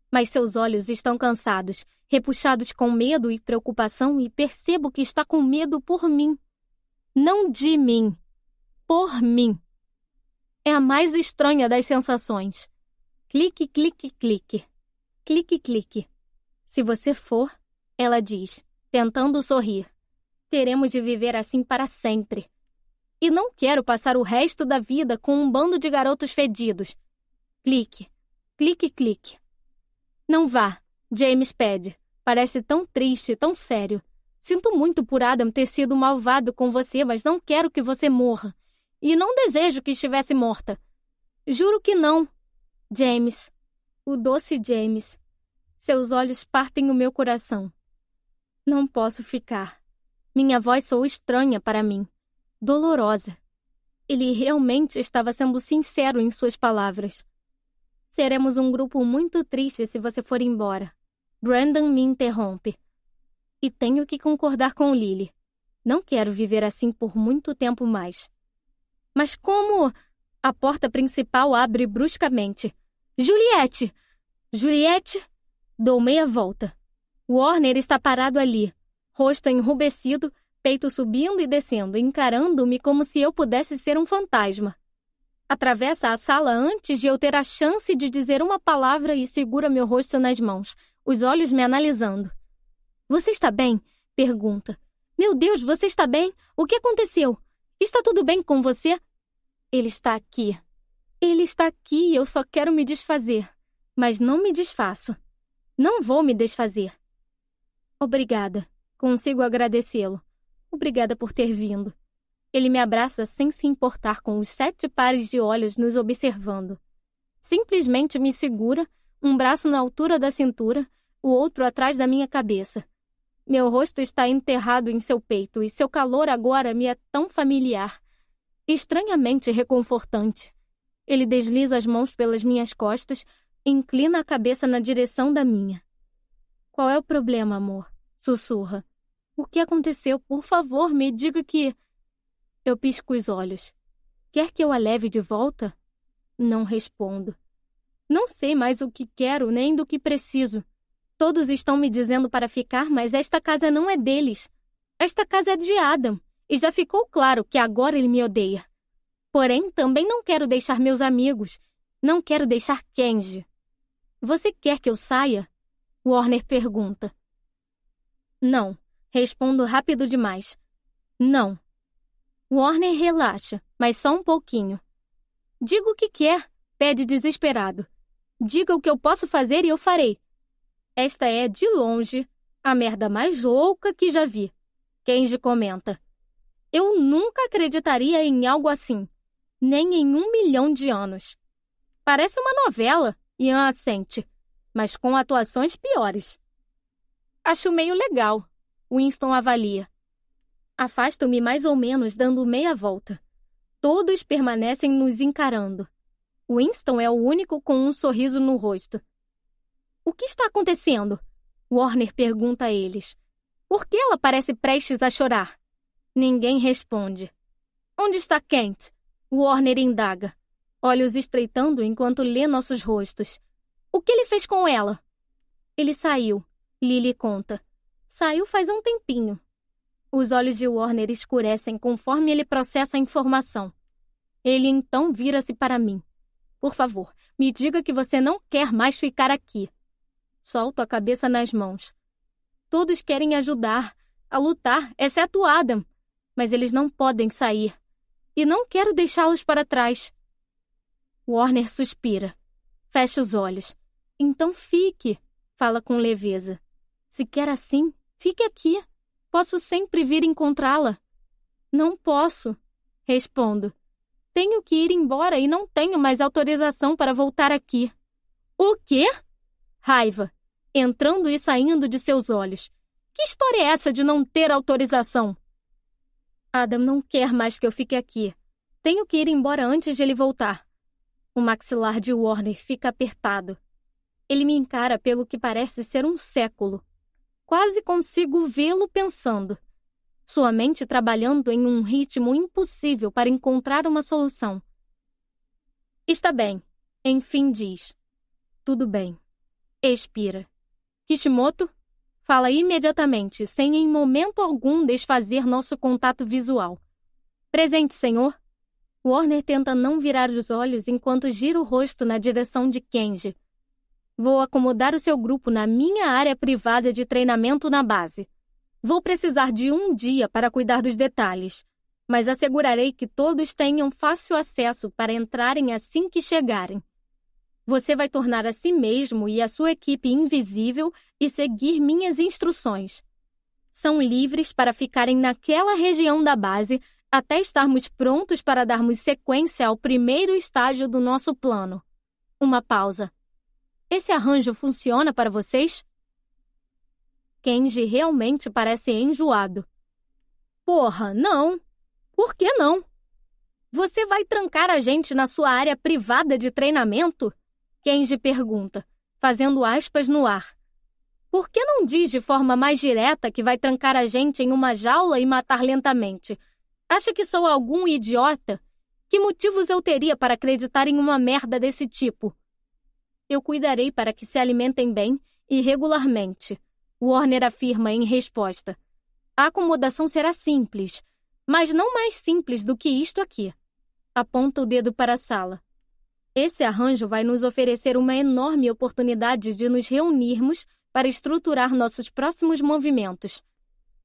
[SPEAKER 1] Mas seus olhos estão cansados, repuxados com medo e preocupação, e percebo que está com medo por mim. Não de mim, por mim é a mais estranha das sensações. Clique, clique, clique. Clique, clique. Se você for, ela diz, tentando sorrir, teremos de viver assim para sempre. E não quero passar o resto da vida com um bando de garotos fedidos. Clique, clique, clique. Não vá, James pede. Parece tão triste, tão sério. Sinto muito por Adam ter sido malvado com você, mas não quero que você morra. E não desejo que estivesse morta. Juro que não. James. O doce James. Seus olhos partem o meu coração. Não posso ficar. Minha voz soou estranha para mim. Dolorosa. Ele realmente estava sendo sincero em suas palavras. Seremos um grupo muito triste se você for embora. Brandon me interrompe. E tenho que concordar com Lily. Não quero viver assim por muito tempo mais. Mas como. A porta principal abre bruscamente. Juliette! Juliette! Dou meia volta. Warner está parado ali, rosto enrubescido, peito subindo e descendo, encarando-me como se eu pudesse ser um fantasma. Atravessa a sala antes de eu ter a chance de dizer uma palavra e segura meu rosto nas mãos, os olhos me analisando. Você está bem? pergunta. Meu Deus, você está bem? O que aconteceu? Está tudo bem com você? Ele está aqui. Ele está aqui e eu só quero me desfazer. Mas não me desfaço. Não vou me desfazer. Obrigada. Consigo agradecê-lo. Obrigada por ter vindo. Ele me abraça sem se importar com os sete pares de olhos nos observando. Simplesmente me segura, um braço na altura da cintura, o outro atrás da minha cabeça. Meu rosto está enterrado em seu peito e seu calor agora me é tão familiar, estranhamente reconfortante. Ele desliza as mãos pelas minhas costas, e inclina a cabeça na direção da minha. Qual é o problema, amor? Sussurra. O que aconteceu? Por favor, me diga que. Eu pisco os olhos. Quer que eu a leve de volta? Não respondo. Não sei mais o que quero nem do que preciso. Todos estão me dizendo para ficar, mas esta casa não é deles. Esta casa é de Adam, e já ficou claro que agora ele me odeia. Porém, também não quero deixar meus amigos. Não quero deixar Kenji. Você quer que eu saia? Warner pergunta. Não. Respondo rápido demais. Não. Warner relaxa, mas só um pouquinho. Diga o que quer, pede desesperado. Diga o que eu posso fazer e eu farei. Esta é, de longe, a merda mais louca que já vi. Kenji comenta. Eu nunca acreditaria em algo assim. Nem em um milhão de anos. Parece uma novela, Ian assente, mas com atuações piores. Acho meio legal, Winston avalia. Afasto-me mais ou menos dando meia volta. Todos permanecem nos encarando. Winston é o único com um sorriso no rosto. O que está acontecendo? Warner pergunta a eles. Por que ela parece prestes a chorar? Ninguém responde. Onde está Kent? Warner indaga, olhos estreitando enquanto lê nossos rostos. O que ele fez com ela? Ele saiu, Lily conta. Saiu faz um tempinho. Os olhos de Warner escurecem conforme ele processa a informação. Ele então vira-se para mim. Por favor, me diga que você não quer mais ficar aqui. Solto a cabeça nas mãos. Todos querem ajudar, a lutar, exceto é Adam. Mas eles não podem sair. E não quero deixá-los para trás. Warner suspira. Fecha os olhos. Então fique, fala com leveza. Se quer assim, fique aqui. Posso sempre vir encontrá-la. Não posso, respondo. Tenho que ir embora e não tenho mais autorização para voltar aqui. O quê? Raiva, entrando e saindo de seus olhos. Que história é essa de não ter autorização? Adam não quer mais que eu fique aqui. Tenho que ir embora antes de ele voltar. O maxilar de Warner fica apertado. Ele me encara pelo que parece ser um século. Quase consigo vê-lo pensando. Sua mente trabalhando em um ritmo impossível para encontrar uma solução. Está bem, enfim diz. Tudo bem expira. Kishimoto fala imediatamente, sem em momento algum desfazer nosso contato visual. Presente, senhor. Warner tenta não virar os olhos enquanto gira o rosto na direção de Kenji. Vou acomodar o seu grupo na minha área privada de treinamento na base. Vou precisar de um dia para cuidar dos detalhes, mas assegurarei que todos tenham fácil acesso para entrarem assim que chegarem. Você vai tornar a si mesmo e a sua equipe invisível e seguir minhas instruções. São livres para ficarem naquela região da base até estarmos prontos para darmos sequência ao primeiro estágio do nosso plano. Uma pausa. Esse arranjo funciona para vocês? Kenji realmente parece enjoado. Porra, não! Por que não? Você vai trancar a gente na sua área privada de treinamento? Kenji pergunta, fazendo aspas no ar. Por que não diz de forma mais direta que vai trancar a gente em uma jaula e matar lentamente? Acha que sou algum idiota? Que motivos eu teria para acreditar em uma merda desse tipo? Eu cuidarei para que se alimentem bem e regularmente. Warner afirma em resposta. A acomodação será simples, mas não mais simples do que isto aqui. Aponta o dedo para a sala. Esse arranjo vai nos oferecer uma enorme oportunidade de nos reunirmos para estruturar nossos próximos movimentos.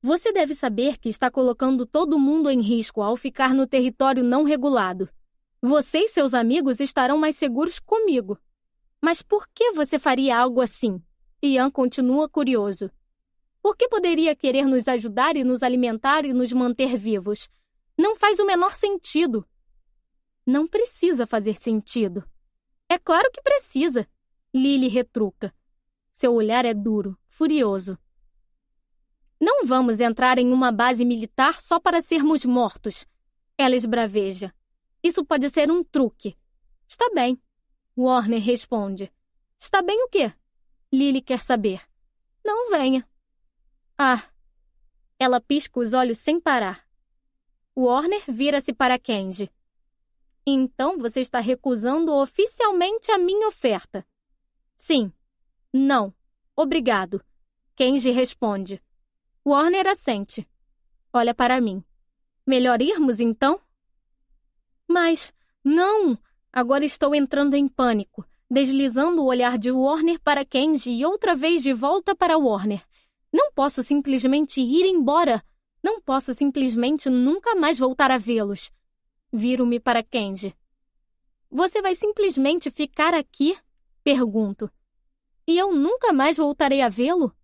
[SPEAKER 1] Você deve saber que está colocando todo mundo em risco ao ficar no território não regulado. Você e seus amigos estarão mais seguros comigo. Mas por que você faria algo assim? Ian continua curioso. Por que poderia querer nos ajudar e nos alimentar e nos manter vivos? Não faz o menor sentido. Não precisa fazer sentido. É claro que precisa, Lily retruca. Seu olhar é duro, furioso. Não vamos entrar em uma base militar só para sermos mortos. Ela esbraveja. Isso pode ser um truque. Está bem. Warner responde. Está bem o quê? Lily quer saber. Não venha. Ah. Ela pisca os olhos sem parar. Warner vira-se para Kenji. Então você está recusando oficialmente a minha oferta. Sim. Não. Obrigado. Kenji responde. Warner assente. Olha para mim. Melhor irmos então? Mas, não! Agora estou entrando em pânico, deslizando o olhar de Warner para Kenji e outra vez de volta para Warner. Não posso simplesmente ir embora. Não posso simplesmente nunca mais voltar a vê-los. Viro-me para Kenji. Você vai simplesmente ficar aqui? Pergunto. E eu nunca mais voltarei a vê-lo?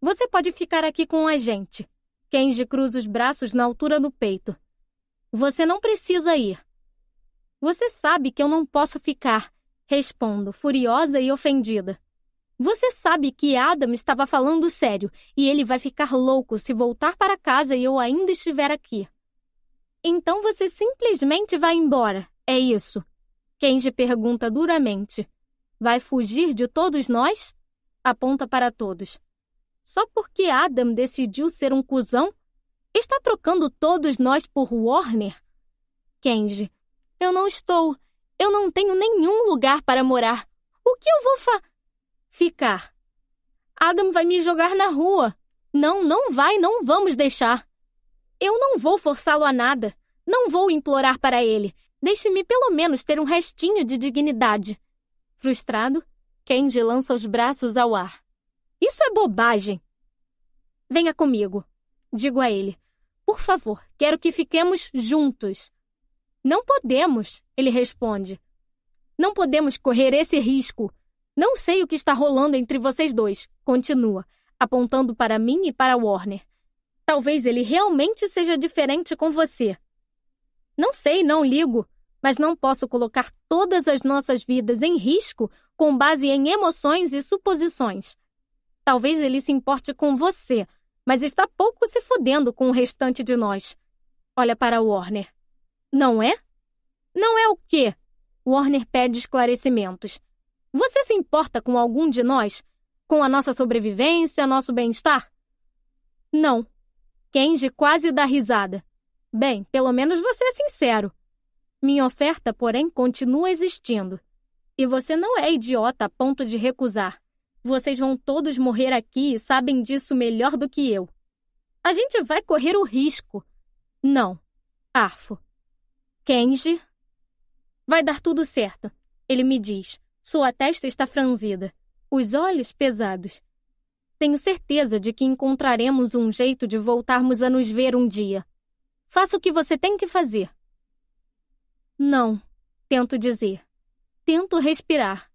[SPEAKER 1] Você pode ficar aqui com a gente. Kenji cruza os braços na altura do peito. Você não precisa ir. Você sabe que eu não posso ficar, respondo, furiosa e ofendida. Você sabe que Adam estava falando sério e ele vai ficar louco se voltar para casa e eu ainda estiver aqui. Então você simplesmente vai embora, é isso? Kenji pergunta duramente. Vai fugir de todos nós? Aponta para todos. Só porque Adam decidiu ser um cuzão? Está trocando todos nós por Warner? Kenji, eu não estou. Eu não tenho nenhum lugar para morar. O que eu vou fa... Ficar. Adam vai me jogar na rua. Não, não vai, não vamos deixar. Eu não vou forçá-lo a nada. Não vou implorar para ele. Deixe-me pelo menos ter um restinho de dignidade. Frustrado, Kenji lança os braços ao ar. Isso é bobagem. Venha comigo, digo a ele. Por favor, quero que fiquemos juntos. Não podemos, ele responde. Não podemos correr esse risco. Não sei o que está rolando entre vocês dois, continua, apontando para mim e para Warner. Talvez ele realmente seja diferente com você. Não sei, não ligo, mas não posso colocar todas as nossas vidas em risco com base em emoções e suposições. Talvez ele se importe com você, mas está pouco se fudendo com o restante de nós. Olha para Warner. Não é? Não é o quê? Warner pede esclarecimentos. Você se importa com algum de nós? Com a nossa sobrevivência, nosso bem-estar? Não. Kenji quase dá risada. Bem, pelo menos você é sincero. Minha oferta, porém, continua existindo. E você não é idiota a ponto de recusar. Vocês vão todos morrer aqui e sabem disso melhor do que eu. A gente vai correr o risco. Não. Arfo. Kenji. Vai dar tudo certo, ele me diz. Sua testa está franzida, os olhos pesados. Tenho certeza de que encontraremos um jeito de voltarmos a nos ver um dia. Faça o que você tem que fazer. Não, tento dizer. Tento respirar.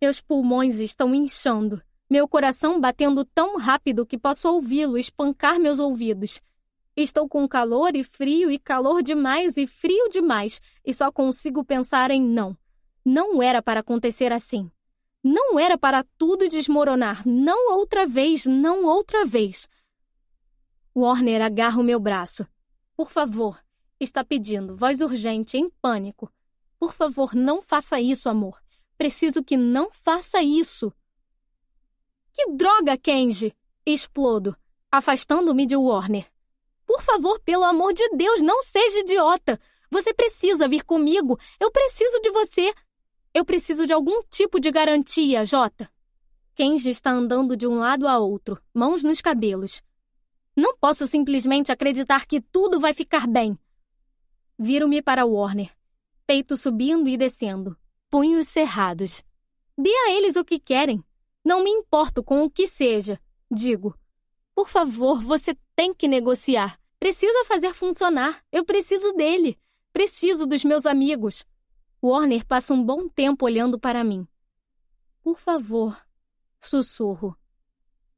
[SPEAKER 1] Meus pulmões estão inchando, meu coração batendo tão rápido que posso ouvi-lo espancar meus ouvidos. Estou com calor e frio, e calor demais e frio demais, e só consigo pensar em não. Não era para acontecer assim. Não era para tudo desmoronar, não outra vez, não outra vez. Warner agarra o meu braço. Por favor, está pedindo, voz urgente, em pânico. Por favor, não faça isso, amor. Preciso que não faça isso. Que droga, Kenji! Explodo, afastando-me de Warner. Por favor, pelo amor de Deus, não seja idiota! Você precisa vir comigo! Eu preciso de você! Eu preciso de algum tipo de garantia, Jota. Kenji está andando de um lado a outro, mãos nos cabelos. Não posso simplesmente acreditar que tudo vai ficar bem. Viro-me para Warner, peito subindo e descendo, punhos cerrados. Dê a eles o que querem. Não me importo com o que seja, digo. Por favor, você tem que negociar. Precisa fazer funcionar. Eu preciso dele. Preciso dos meus amigos. Warner passa um bom tempo olhando para mim. Por favor, sussurro.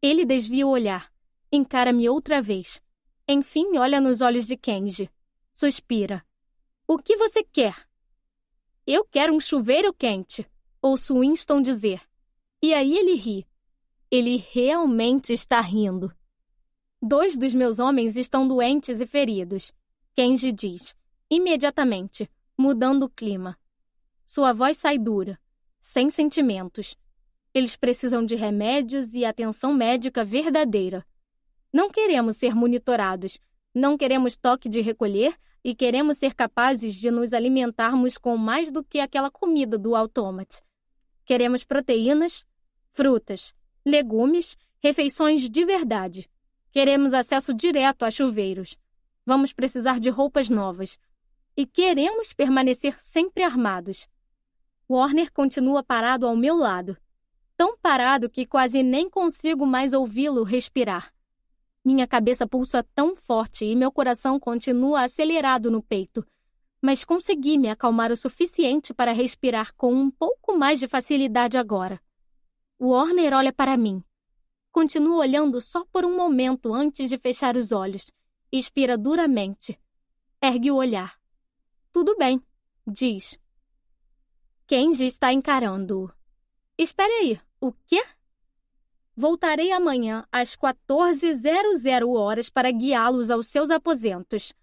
[SPEAKER 1] Ele desvia o olhar, encara-me outra vez. Enfim, olha nos olhos de Kenji. Suspira. O que você quer? Eu quero um chuveiro quente, ouço Winston dizer. E aí ele ri. Ele realmente está rindo. Dois dos meus homens estão doentes e feridos, Kenji diz, imediatamente, mudando o clima. Sua voz sai dura, sem sentimentos. Eles precisam de remédios e atenção médica verdadeira. Não queremos ser monitorados, não queremos toque de recolher e queremos ser capazes de nos alimentarmos com mais do que aquela comida do autômate. Queremos proteínas, frutas, legumes, refeições de verdade. Queremos acesso direto a chuveiros. Vamos precisar de roupas novas. E queremos permanecer sempre armados. Warner continua parado ao meu lado. Tão parado que quase nem consigo mais ouvi-lo respirar. Minha cabeça pulsa tão forte e meu coração continua acelerado no peito. Mas consegui me acalmar o suficiente para respirar com um pouco mais de facilidade agora. Warner olha para mim. Continua olhando só por um momento antes de fechar os olhos. Expira duramente. Ergue o olhar. Tudo bem, diz, Kenji está encarando. Espere aí, o quê? Voltarei amanhã às 14.00 horas para guiá-los aos seus aposentos.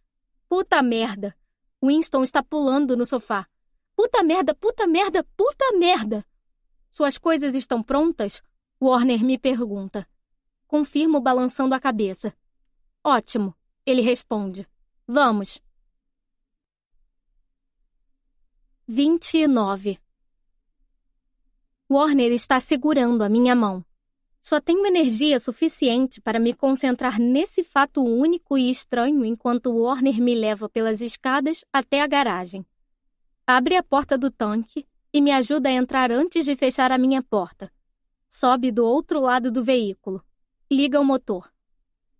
[SPEAKER 1] Puta merda! Winston está pulando no sofá. Puta merda, puta merda, puta merda! Suas coisas estão prontas? Warner me pergunta. Confirmo balançando a cabeça. Ótimo, ele responde. Vamos. 29 Warner está segurando a minha mão. Só tenho energia suficiente para me concentrar nesse fato único e estranho enquanto Warner me leva pelas escadas até a garagem. Abre a porta do tanque e me ajuda a entrar antes de fechar a minha porta. Sobe do outro lado do veículo. Liga o motor.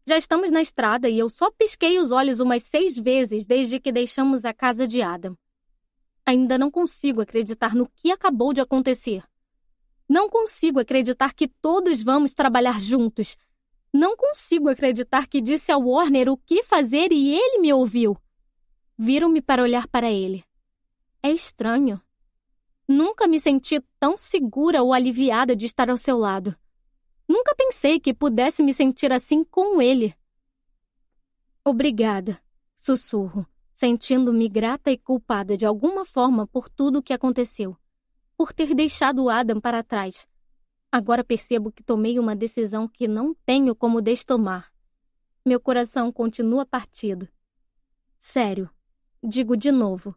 [SPEAKER 1] Já estamos na estrada e eu só pisquei os olhos umas seis vezes desde que deixamos a casa de Adam. Ainda não consigo acreditar no que acabou de acontecer. Não consigo acreditar que todos vamos trabalhar juntos. Não consigo acreditar que disse ao Warner o que fazer e ele me ouviu. Viram-me para olhar para ele. É estranho. Nunca me senti tão segura ou aliviada de estar ao seu lado. Nunca pensei que pudesse me sentir assim com ele. Obrigada, sussurro sentindo-me grata e culpada de alguma forma por tudo o que aconteceu, por ter deixado Adam para trás. Agora percebo que tomei uma decisão que não tenho como destomar. Meu coração continua partido. Sério, digo de novo.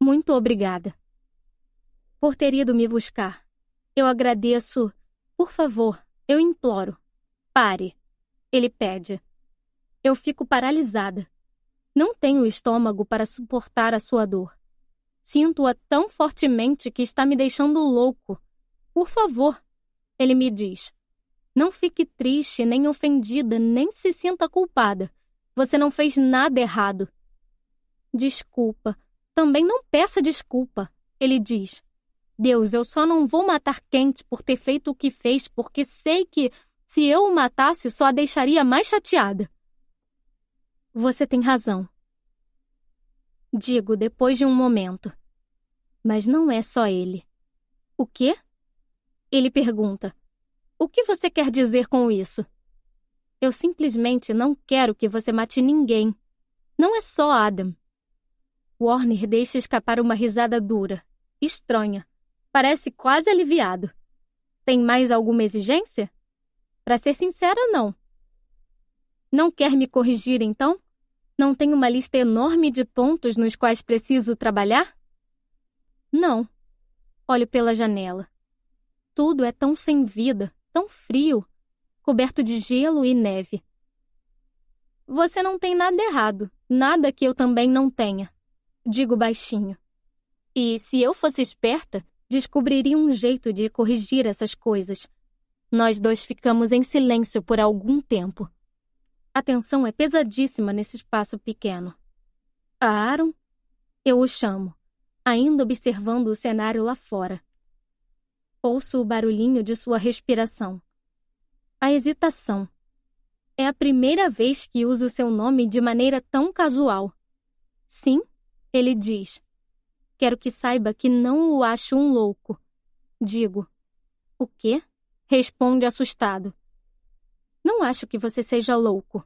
[SPEAKER 1] Muito obrigada. Por ter ido me buscar. Eu agradeço. Por favor, eu imploro. Pare. Ele pede. Eu fico paralisada. Não tenho estômago para suportar a sua dor. Sinto-a tão fortemente que está me deixando louco. Por favor, ele me diz. Não fique triste, nem ofendida, nem se sinta culpada. Você não fez nada errado. Desculpa. Também não peça desculpa, ele diz. Deus, eu só não vou matar Kent por ter feito o que fez, porque sei que, se eu o matasse, só a deixaria mais chateada. Você tem razão. Digo depois de um momento. Mas não é só ele. O quê? Ele pergunta. O que você quer dizer com isso? Eu simplesmente não quero que você mate ninguém. Não é só Adam. Warner deixa escapar uma risada dura, estranha. Parece quase aliviado. Tem mais alguma exigência? Para ser sincera, não. Não quer me corrigir então? Não tem uma lista enorme de pontos nos quais preciso trabalhar? Não. Olho pela janela. Tudo é tão sem vida, tão frio, coberto de gelo e neve. Você não tem nada errado, nada que eu também não tenha, digo baixinho. E se eu fosse esperta, descobriria um jeito de corrigir essas coisas. Nós dois ficamos em silêncio por algum tempo. A tensão é pesadíssima nesse espaço pequeno. A Aaron? Eu o chamo, ainda observando o cenário lá fora. Ouço o barulhinho de sua respiração. A hesitação. É a primeira vez que uso seu nome de maneira tão casual. Sim, ele diz. Quero que saiba que não o acho um louco. Digo. O quê? Responde assustado. Não acho que você seja louco.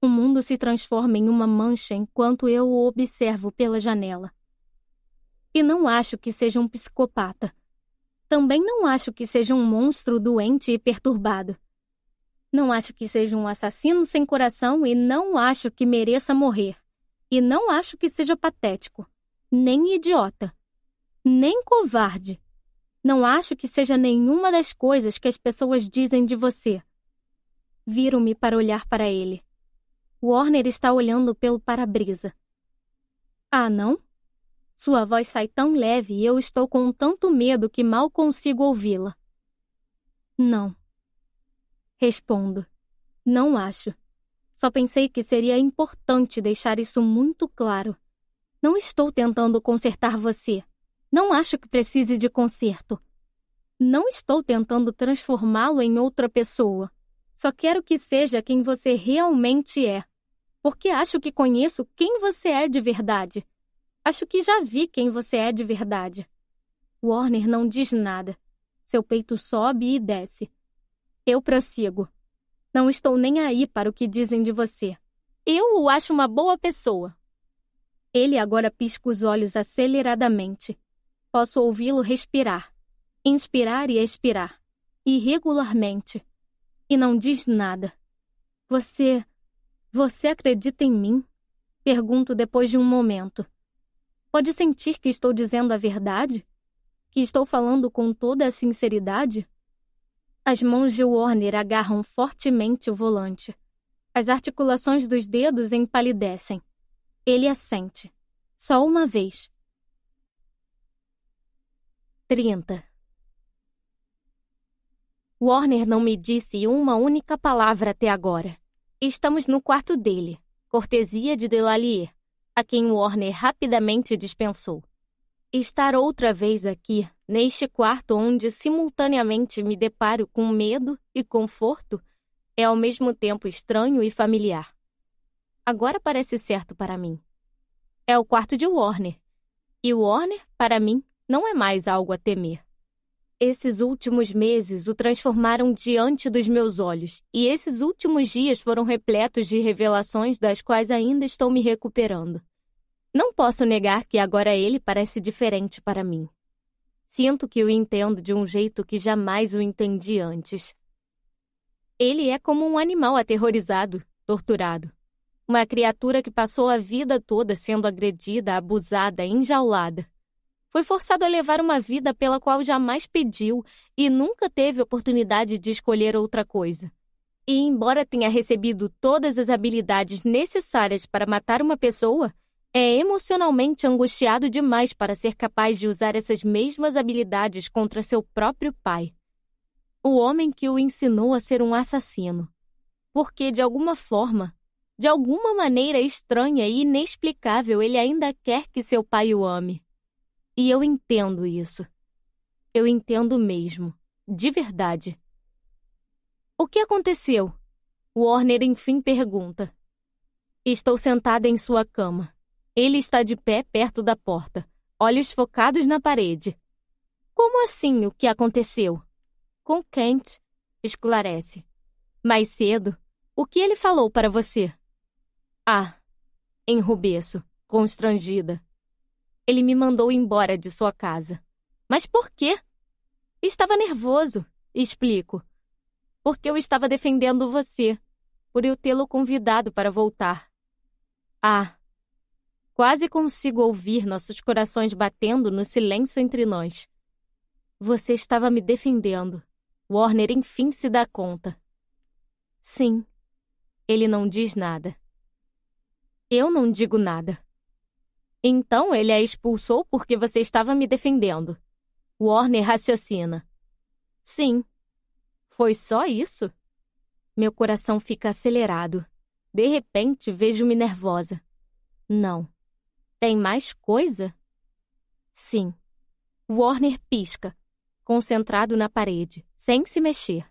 [SPEAKER 1] O mundo se transforma em uma mancha enquanto eu o observo pela janela. E não acho que seja um psicopata. Também não acho que seja um monstro doente e perturbado. Não acho que seja um assassino sem coração e não acho que mereça morrer. E não acho que seja patético, nem idiota, nem covarde. Não acho que seja nenhuma das coisas que as pessoas dizem de você viro me para olhar para ele. Warner está olhando pelo para-brisa. Ah, não? Sua voz sai tão leve e eu estou com tanto medo que mal consigo ouvi-la. Não. Respondo. Não acho. Só pensei que seria importante deixar isso muito claro. Não estou tentando consertar você. Não acho que precise de conserto. Não estou tentando transformá-lo em outra pessoa. Só quero que seja quem você realmente é. Porque acho que conheço quem você é de verdade. Acho que já vi quem você é de verdade. Warner não diz nada. Seu peito sobe e desce. Eu prossigo. Não estou nem aí para o que dizem de você. Eu o acho uma boa pessoa. Ele agora pisca os olhos aceleradamente. Posso ouvi-lo respirar, inspirar e expirar, irregularmente e não diz nada. Você. Você acredita em mim? Pergunto depois de um momento. Pode sentir que estou dizendo a verdade? Que estou falando com toda a sinceridade? As mãos de Warner agarram fortemente o volante. As articulações dos dedos empalidecem. Ele assente. Só uma vez. 30. Warner não me disse uma única palavra até agora. Estamos no quarto dele, cortesia de Delalier, a quem Warner rapidamente dispensou. Estar outra vez aqui, neste quarto onde simultaneamente me deparo com medo e conforto, é ao mesmo tempo estranho e familiar. Agora parece certo para mim. É o quarto de Warner. E Warner, para mim, não é mais algo a temer. Esses últimos meses o transformaram diante dos meus olhos, e esses últimos dias foram repletos de revelações das quais ainda estou me recuperando. Não posso negar que agora ele parece diferente para mim. Sinto que o entendo de um jeito que jamais o entendi antes. Ele é como um animal aterrorizado, torturado. Uma criatura que passou a vida toda sendo agredida, abusada, enjaulada. Foi forçado a levar uma vida pela qual jamais pediu e nunca teve oportunidade de escolher outra coisa. E, embora tenha recebido todas as habilidades necessárias para matar uma pessoa, é emocionalmente angustiado demais para ser capaz de usar essas mesmas habilidades contra seu próprio pai. O homem que o ensinou a ser um assassino. Porque, de alguma forma, de alguma maneira estranha e inexplicável, ele ainda quer que seu pai o ame. E eu entendo isso. Eu entendo mesmo. De verdade. O que aconteceu? Warner enfim pergunta. Estou sentada em sua cama. Ele está de pé perto da porta, olhos focados na parede. Como assim o que aconteceu? Com Kent, esclarece. Mais cedo, o que ele falou para você? Ah, enrubeço, constrangida. Ele me mandou embora de sua casa. Mas por quê? Estava nervoso, explico. Porque eu estava defendendo você, por eu tê-lo convidado para voltar. Ah, quase consigo ouvir nossos corações batendo no silêncio entre nós. Você estava me defendendo. Warner enfim se dá conta. Sim. Ele não diz nada. Eu não digo nada. Então ele a expulsou porque você estava me defendendo. Warner raciocina. Sim. Foi só isso? Meu coração fica acelerado. De repente, vejo-me nervosa. Não. Tem mais coisa? Sim. Warner pisca, concentrado na parede, sem se mexer.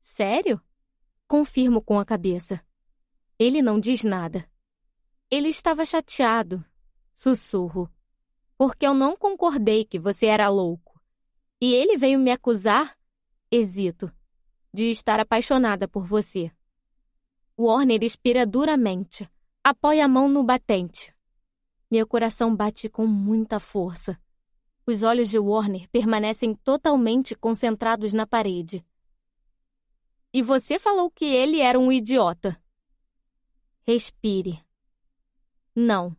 [SPEAKER 1] Sério? Confirmo com a cabeça. Ele não diz nada. Ele estava chateado. Sussurro. Porque eu não concordei que você era louco. E ele veio me acusar? Hesito. De estar apaixonada por você. Warner expira duramente. Apoia a mão no batente. Meu coração bate com muita força. Os olhos de Warner permanecem totalmente concentrados na parede. E você falou que ele era um idiota. Respire. Não.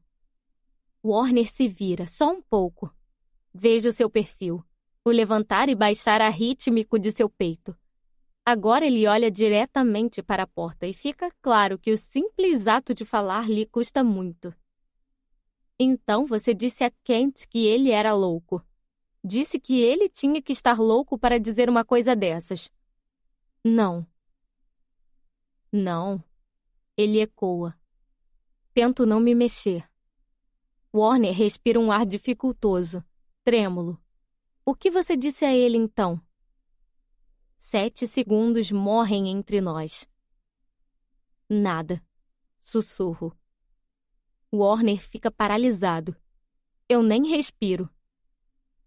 [SPEAKER 1] Warner se vira, só um pouco. Vejo seu perfil, o levantar e baixar rítmico de seu peito. Agora ele olha diretamente para a porta e fica claro que o simples ato de falar lhe custa muito. Então você disse a Kent que ele era louco. Disse que ele tinha que estar louco para dizer uma coisa dessas. Não. Não. Ele ecoa. Tento não me mexer. Warner respira um ar dificultoso, trêmulo. O que você disse a ele então? Sete segundos morrem entre nós. Nada. Sussurro. Warner fica paralisado. Eu nem respiro.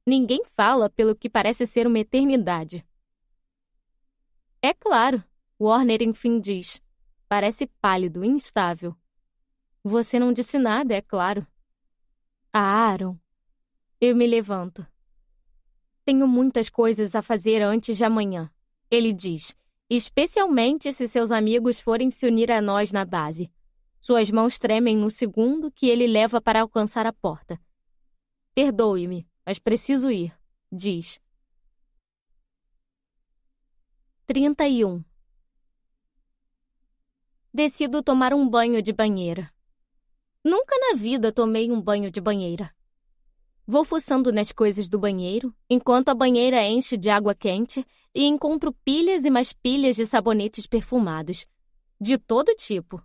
[SPEAKER 1] Ninguém fala pelo que parece ser uma eternidade. É claro, Warner enfim diz. Parece pálido, instável. Você não disse nada, é claro. Ah, Aaron. Eu me levanto. Tenho muitas coisas a fazer antes de amanhã, ele diz, especialmente se seus amigos forem se unir a nós na base. Suas mãos tremem no segundo que ele leva para alcançar a porta. Perdoe-me, mas preciso ir, diz. 31 Decido tomar um banho de banheira. Nunca na vida tomei um banho de banheira. Vou fuçando nas coisas do banheiro, enquanto a banheira enche de água quente e encontro pilhas e mais pilhas de sabonetes perfumados. De todo tipo.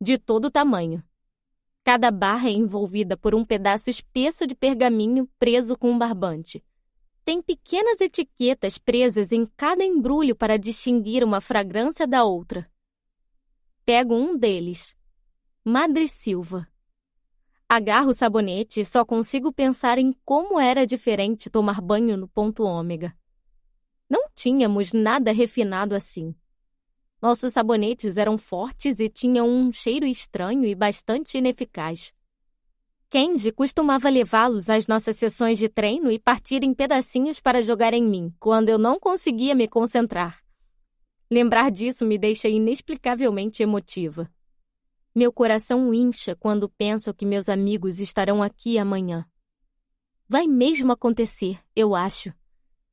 [SPEAKER 1] De todo tamanho. Cada barra é envolvida por um pedaço espesso de pergaminho preso com um barbante. Tem pequenas etiquetas presas em cada embrulho para distinguir uma fragrância da outra. Pego um deles. Madre Silva. Agarro o sabonete e só consigo pensar em como era diferente tomar banho no ponto ômega. Não tínhamos nada refinado assim. Nossos sabonetes eram fortes e tinham um cheiro estranho e bastante ineficaz. Kenji costumava levá-los às nossas sessões de treino e partir em pedacinhos para jogar em mim, quando eu não conseguia me concentrar. Lembrar disso me deixa inexplicavelmente emotiva. Meu coração incha quando penso que meus amigos estarão aqui amanhã. Vai mesmo acontecer, eu acho.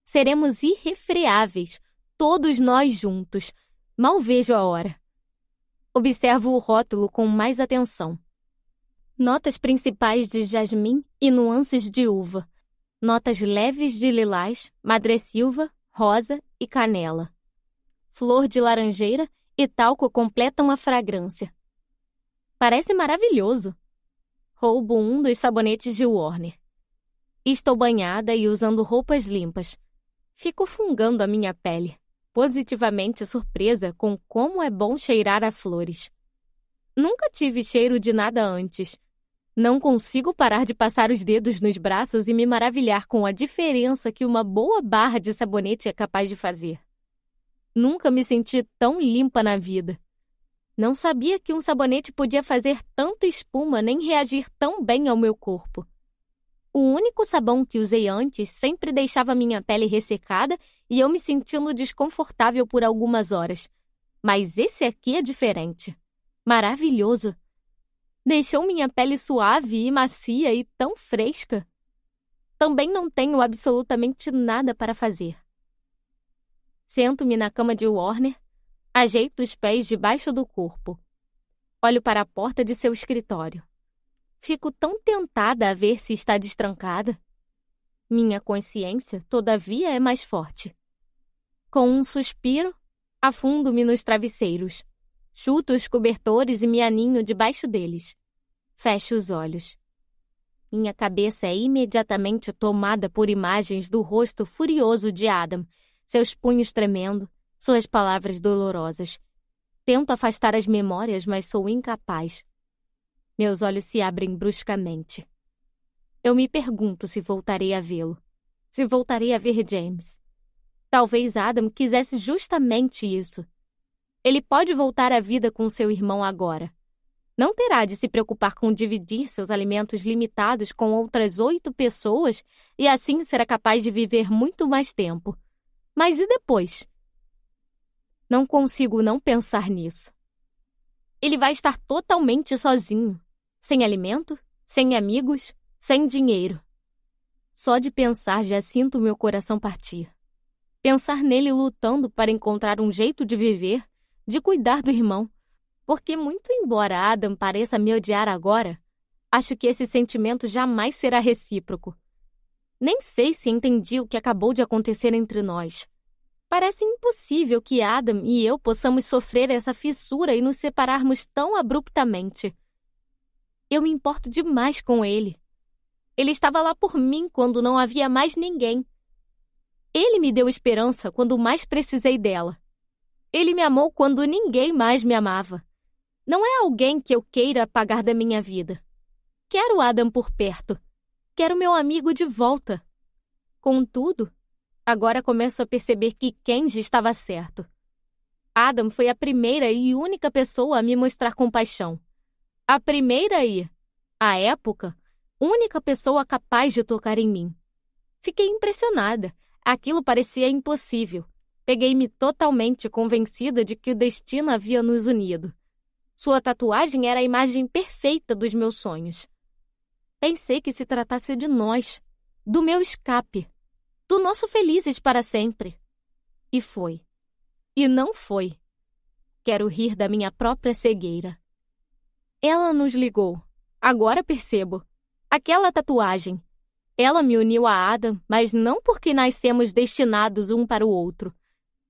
[SPEAKER 1] Seremos irrefreáveis, todos nós juntos. Mal vejo a hora. Observo o rótulo com mais atenção. Notas principais de jasmim e nuances de uva. Notas leves de lilás, madressilva, rosa e canela. Flor de laranjeira e talco completam a fragrância. Parece maravilhoso. Roubo um dos sabonetes de Warner. Estou banhada e usando roupas limpas. Fico fungando a minha pele, positivamente surpresa com como é bom cheirar a flores. Nunca tive cheiro de nada antes. Não consigo parar de passar os dedos nos braços e me maravilhar com a diferença que uma boa barra de sabonete é capaz de fazer. Nunca me senti tão limpa na vida. Não sabia que um sabonete podia fazer tanta espuma nem reagir tão bem ao meu corpo. O único sabão que usei antes sempre deixava minha pele ressecada e eu me sentindo desconfortável por algumas horas. Mas esse aqui é diferente. Maravilhoso! Deixou minha pele suave e macia e tão fresca. Também não tenho absolutamente nada para fazer. Sento-me na cama de Warner Ajeito os pés debaixo do corpo. Olho para a porta de seu escritório. Fico tão tentada a ver se está destrancada. Minha consciência, todavia, é mais forte. Com um suspiro, afundo-me nos travesseiros. Chuto os cobertores e me aninho debaixo deles. Fecho os olhos. Minha cabeça é imediatamente tomada por imagens do rosto furioso de Adam, seus punhos tremendo, suas palavras dolorosas. Tento afastar as memórias, mas sou incapaz. Meus olhos se abrem bruscamente. Eu me pergunto se voltarei a vê-lo. Se voltarei a ver James. Talvez Adam quisesse justamente isso. Ele pode voltar à vida com seu irmão agora. Não terá de se preocupar com dividir seus alimentos limitados com outras oito pessoas e assim será capaz de viver muito mais tempo. Mas e depois? Não consigo não pensar nisso. Ele vai estar totalmente sozinho, sem alimento, sem amigos, sem dinheiro. Só de pensar já sinto meu coração partir. Pensar nele lutando para encontrar um jeito de viver, de cuidar do irmão, porque, muito embora Adam pareça me odiar agora, acho que esse sentimento jamais será recíproco. Nem sei se entendi o que acabou de acontecer entre nós. Parece impossível que Adam e eu possamos sofrer essa fissura e nos separarmos tão abruptamente. Eu me importo demais com ele. Ele estava lá por mim quando não havia mais ninguém. Ele me deu esperança quando mais precisei dela. Ele me amou quando ninguém mais me amava. Não é alguém que eu queira apagar da minha vida. Quero Adam por perto. Quero meu amigo de volta. Contudo, Agora começo a perceber que Kenji estava certo. Adam foi a primeira e única pessoa a me mostrar compaixão. A primeira e, à época, única pessoa capaz de tocar em mim. Fiquei impressionada. Aquilo parecia impossível. Peguei-me totalmente convencida de que o destino havia nos unido. Sua tatuagem era a imagem perfeita dos meus sonhos. Pensei que se tratasse de nós, do meu escape do nosso felizes para sempre. E foi. E não foi. Quero rir da minha própria cegueira. Ela nos ligou. Agora percebo. Aquela tatuagem. Ela me uniu a Adam, mas não porque nascemos destinados um para o outro.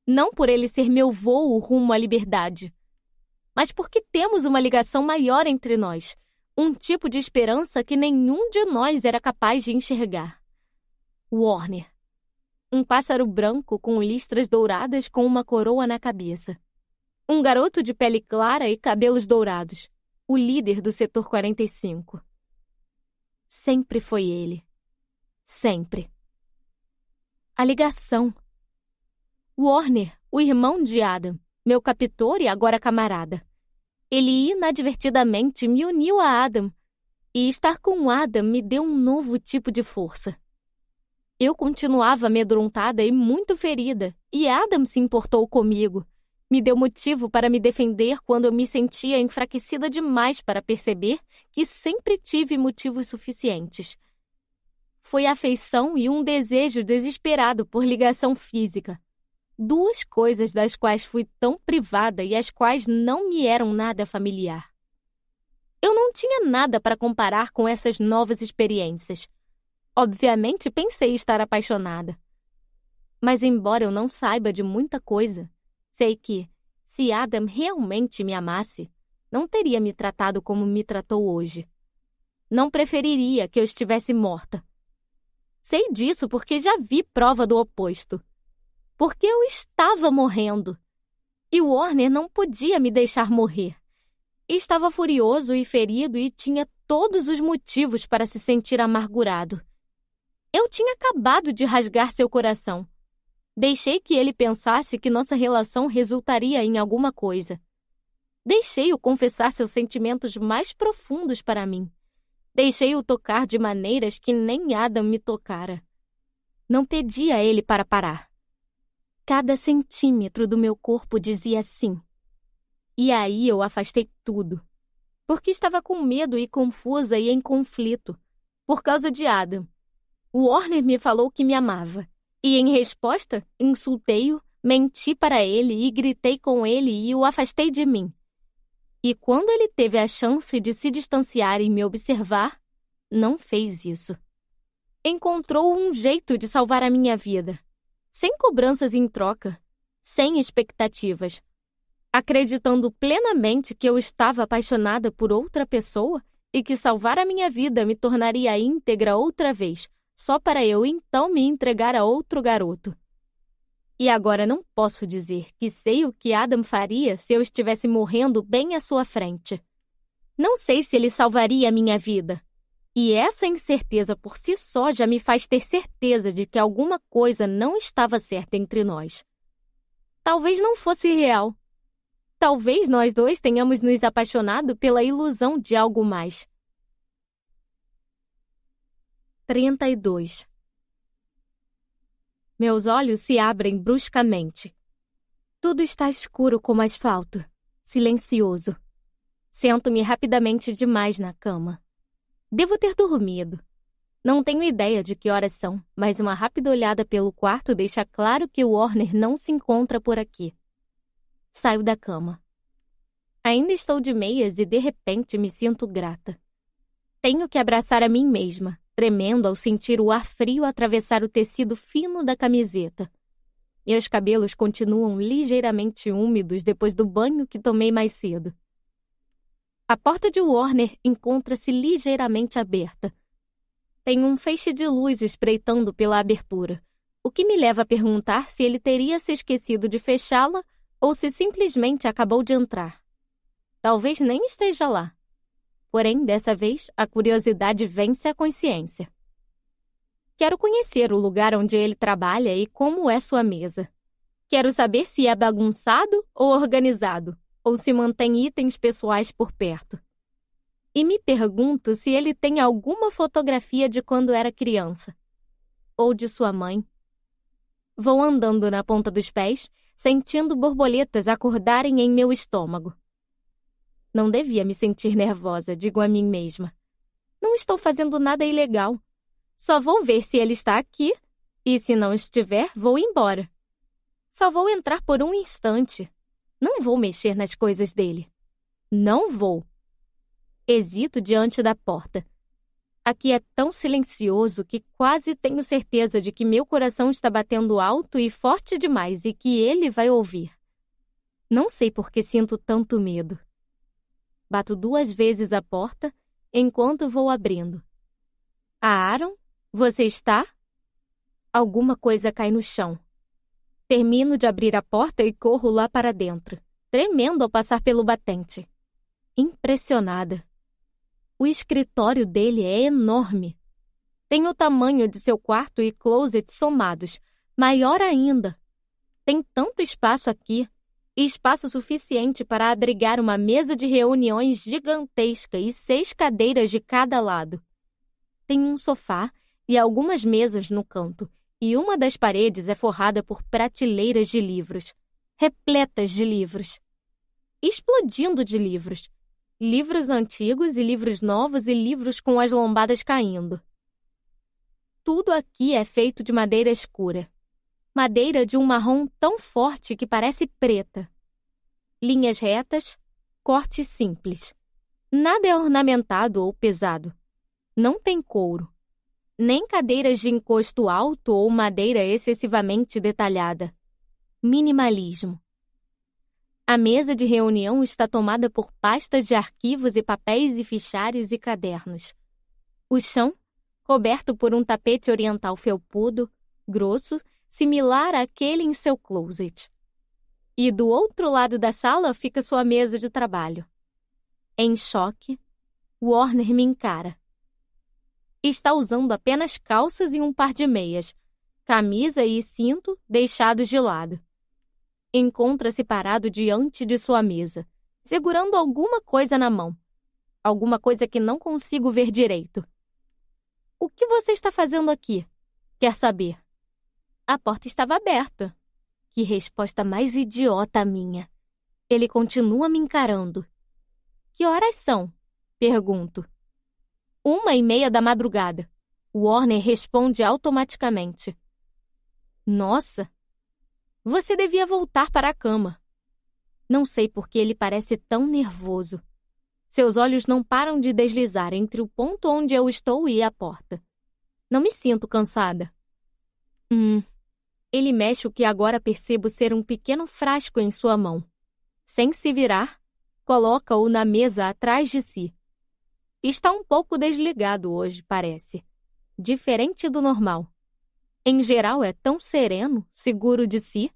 [SPEAKER 1] Não por ele ser meu voo rumo à liberdade. Mas porque temos uma ligação maior entre nós. Um tipo de esperança que nenhum de nós era capaz de enxergar. Warner um pássaro branco com listras douradas com uma coroa na cabeça. Um garoto de pele clara e cabelos dourados, o líder do setor 45. Sempre foi ele. Sempre. A ligação. Warner, o irmão de Adam, meu captor e agora camarada. Ele inadvertidamente me uniu a Adam, e estar com Adam me deu um novo tipo de força. Eu continuava amedrontada e muito ferida, e Adam se importou comigo. Me deu motivo para me defender quando eu me sentia enfraquecida demais para perceber que sempre tive motivos suficientes. Foi afeição e um desejo desesperado por ligação física. Duas coisas das quais fui tão privada e as quais não me eram nada familiar. Eu não tinha nada para comparar com essas novas experiências. Obviamente pensei estar apaixonada. Mas, embora eu não saiba de muita coisa, sei que, se Adam realmente me amasse, não teria me tratado como me tratou hoje. Não preferiria que eu estivesse morta. Sei disso porque já vi prova do oposto. Porque eu estava morrendo. E Warner não podia me deixar morrer. Estava furioso e ferido e tinha todos os motivos para se sentir amargurado. Eu tinha acabado de rasgar seu coração. Deixei que ele pensasse que nossa relação resultaria em alguma coisa. Deixei-o confessar seus sentimentos mais profundos para mim. Deixei-o tocar de maneiras que nem Adam me tocara. Não pedi a ele para parar. Cada centímetro do meu corpo dizia sim. E aí eu afastei tudo. Porque estava com medo e confusa e em conflito. Por causa de Adam o Warner me falou que me amava. E em resposta, insultei-o, menti para ele e gritei com ele e o afastei de mim. E quando ele teve a chance de se distanciar e me observar, não fez isso. Encontrou um jeito de salvar a minha vida. Sem cobranças em troca, sem expectativas. Acreditando plenamente que eu estava apaixonada por outra pessoa e que salvar a minha vida me tornaria íntegra outra vez só para eu então me entregar a outro garoto. E agora não posso dizer que sei o que Adam faria se eu estivesse morrendo bem à sua frente. Não sei se ele salvaria a minha vida. E essa incerteza por si só já me faz ter certeza de que alguma coisa não estava certa entre nós. Talvez não fosse real. Talvez nós dois tenhamos nos apaixonado pela ilusão de algo mais. 32 Meus olhos se abrem bruscamente. Tudo está escuro como asfalto, silencioso. Sento-me rapidamente demais na cama. Devo ter dormido. Não tenho ideia de que horas são, mas uma rápida olhada pelo quarto deixa claro que o Warner não se encontra por aqui. Saio da cama. Ainda estou de meias e de repente me sinto grata. Tenho que abraçar a mim mesma tremendo ao sentir o ar frio atravessar o tecido fino da camiseta. Meus cabelos continuam ligeiramente úmidos depois do banho que tomei mais cedo. A porta de Warner encontra-se ligeiramente aberta. Tem um feixe de luz espreitando pela abertura, o que me leva a perguntar se ele teria se esquecido de fechá-la ou se simplesmente acabou de entrar. Talvez nem esteja lá. Porém, dessa vez, a curiosidade vence a consciência. Quero conhecer o lugar onde ele trabalha e como é sua mesa. Quero saber se é bagunçado ou organizado, ou se mantém itens pessoais por perto. E me pergunto se ele tem alguma fotografia de quando era criança, ou de sua mãe. Vou andando na ponta dos pés, sentindo borboletas acordarem em meu estômago. Não devia me sentir nervosa, digo a mim mesma. Não estou fazendo nada ilegal. Só vou ver se ele está aqui, e se não estiver, vou embora. Só vou entrar por um instante. Não vou mexer nas coisas dele. Não vou. Hesito diante da porta. Aqui é tão silencioso que quase tenho certeza de que meu coração está batendo alto e forte demais e que ele vai ouvir. Não sei por que sinto tanto medo. Bato duas vezes a porta enquanto vou abrindo. Ah, Aaron, você está? Alguma coisa cai no chão. Termino de abrir a porta e corro lá para dentro, tremendo ao passar pelo batente. Impressionada. O escritório dele é enorme. Tem o tamanho de seu quarto e closet somados, maior ainda. Tem tanto espaço aqui e espaço suficiente para abrigar uma mesa de reuniões gigantesca e seis cadeiras de cada lado. Tem um sofá e algumas mesas no canto, e uma das paredes é forrada por prateleiras de livros, repletas de livros, explodindo de livros. Livros antigos e livros novos e livros com as lombadas caindo. Tudo aqui é feito de madeira escura, madeira de um marrom tão forte que parece preta. Linhas retas, corte simples. Nada é ornamentado ou pesado. Não tem couro. Nem cadeiras de encosto alto ou madeira excessivamente detalhada. Minimalismo. A mesa de reunião está tomada por pastas de arquivos e papéis e fichários e cadernos. O chão, coberto por um tapete oriental felpudo, grosso similar àquele em seu closet. E do outro lado da sala fica sua mesa de trabalho. Em choque, Warner me encara. Está usando apenas calças e um par de meias, camisa e cinto deixados de lado. Encontra-se parado diante de sua mesa, segurando alguma coisa na mão. Alguma coisa que não consigo ver direito. O que você está fazendo aqui? Quer saber? A porta estava aberta. Que resposta mais idiota a minha. Ele continua me encarando. Que horas são? Pergunto. Uma e meia da madrugada. Warner responde automaticamente. Nossa! Você devia voltar para a cama. Não sei por que ele parece tão nervoso. Seus olhos não param de deslizar entre o ponto onde eu estou e a porta. Não me sinto cansada. Hum, ele mexe o que agora percebo ser um pequeno frasco em sua mão. Sem se virar, coloca-o na mesa atrás de si. Está um pouco desligado hoje, parece. Diferente do normal. Em geral é tão sereno, seguro de si.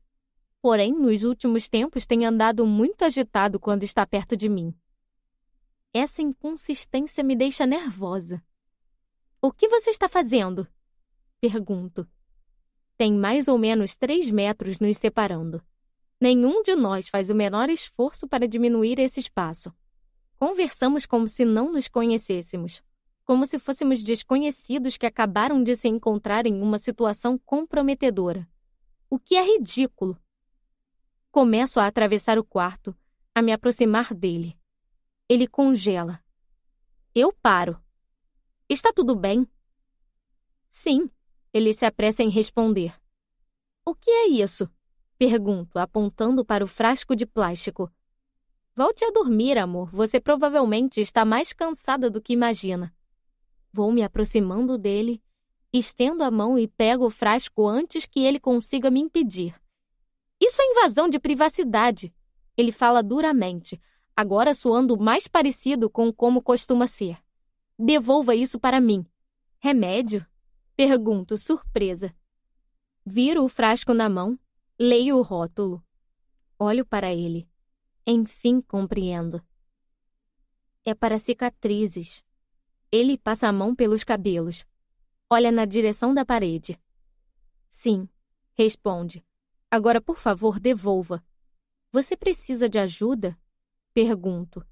[SPEAKER 1] Porém, nos últimos tempos tem andado muito agitado quando está perto de mim. Essa inconsistência me deixa nervosa. O que você está fazendo? Pergunto. Tem mais ou menos três metros nos separando. Nenhum de nós faz o menor esforço para diminuir esse espaço. Conversamos como se não nos conhecêssemos, como se fôssemos desconhecidos que acabaram de se encontrar em uma situação comprometedora. O que é ridículo. Começo a atravessar o quarto, a me aproximar dele. Ele congela. Eu paro. Está tudo bem? Sim, ele se apressa em responder. O que é isso? Pergunto, apontando para o frasco de plástico. Volte a dormir, amor. Você provavelmente está mais cansada do que imagina. Vou me aproximando dele, estendo a mão e pego o frasco antes que ele consiga me impedir. Isso é invasão de privacidade. Ele fala duramente, agora soando mais parecido com como costuma ser. Devolva isso para mim. Remédio? Pergunto, surpresa. Viro o frasco na mão, leio o rótulo. Olho para ele. Enfim compreendo. É para cicatrizes. Ele passa a mão pelos cabelos. Olha na direção da parede. Sim, responde. Agora, por favor, devolva. Você precisa de ajuda? Pergunto.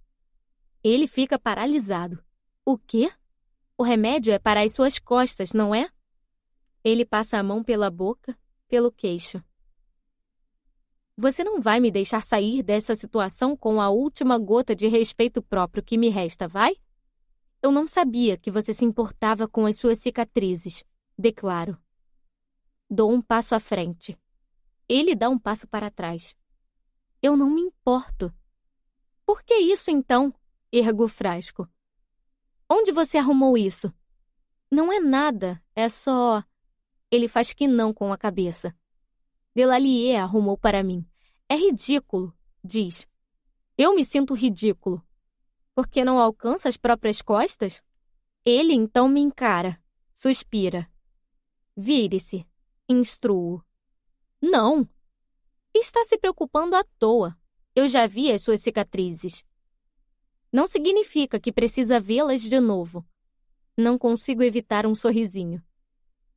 [SPEAKER 1] Ele fica paralisado. O quê? O remédio é para as suas costas, não é? Ele passa a mão pela boca, pelo queixo. Você não vai me deixar sair dessa situação com a última gota de respeito próprio que me resta, vai? Eu não sabia que você se importava com as suas cicatrizes, declaro. Dou um passo à frente. Ele dá um passo para trás. Eu não me importo. Por que isso então? ergo o frasco. Onde você arrumou isso? Não é nada, é só. Ele faz que não com a cabeça. Delalier arrumou para mim. É ridículo, diz. Eu me sinto ridículo. Porque não alcança as próprias costas? Ele então me encara, suspira. Vire-se, instruo. Não! Está se preocupando à toa. Eu já vi as suas cicatrizes não significa que precisa vê-las de novo. Não consigo evitar um sorrisinho.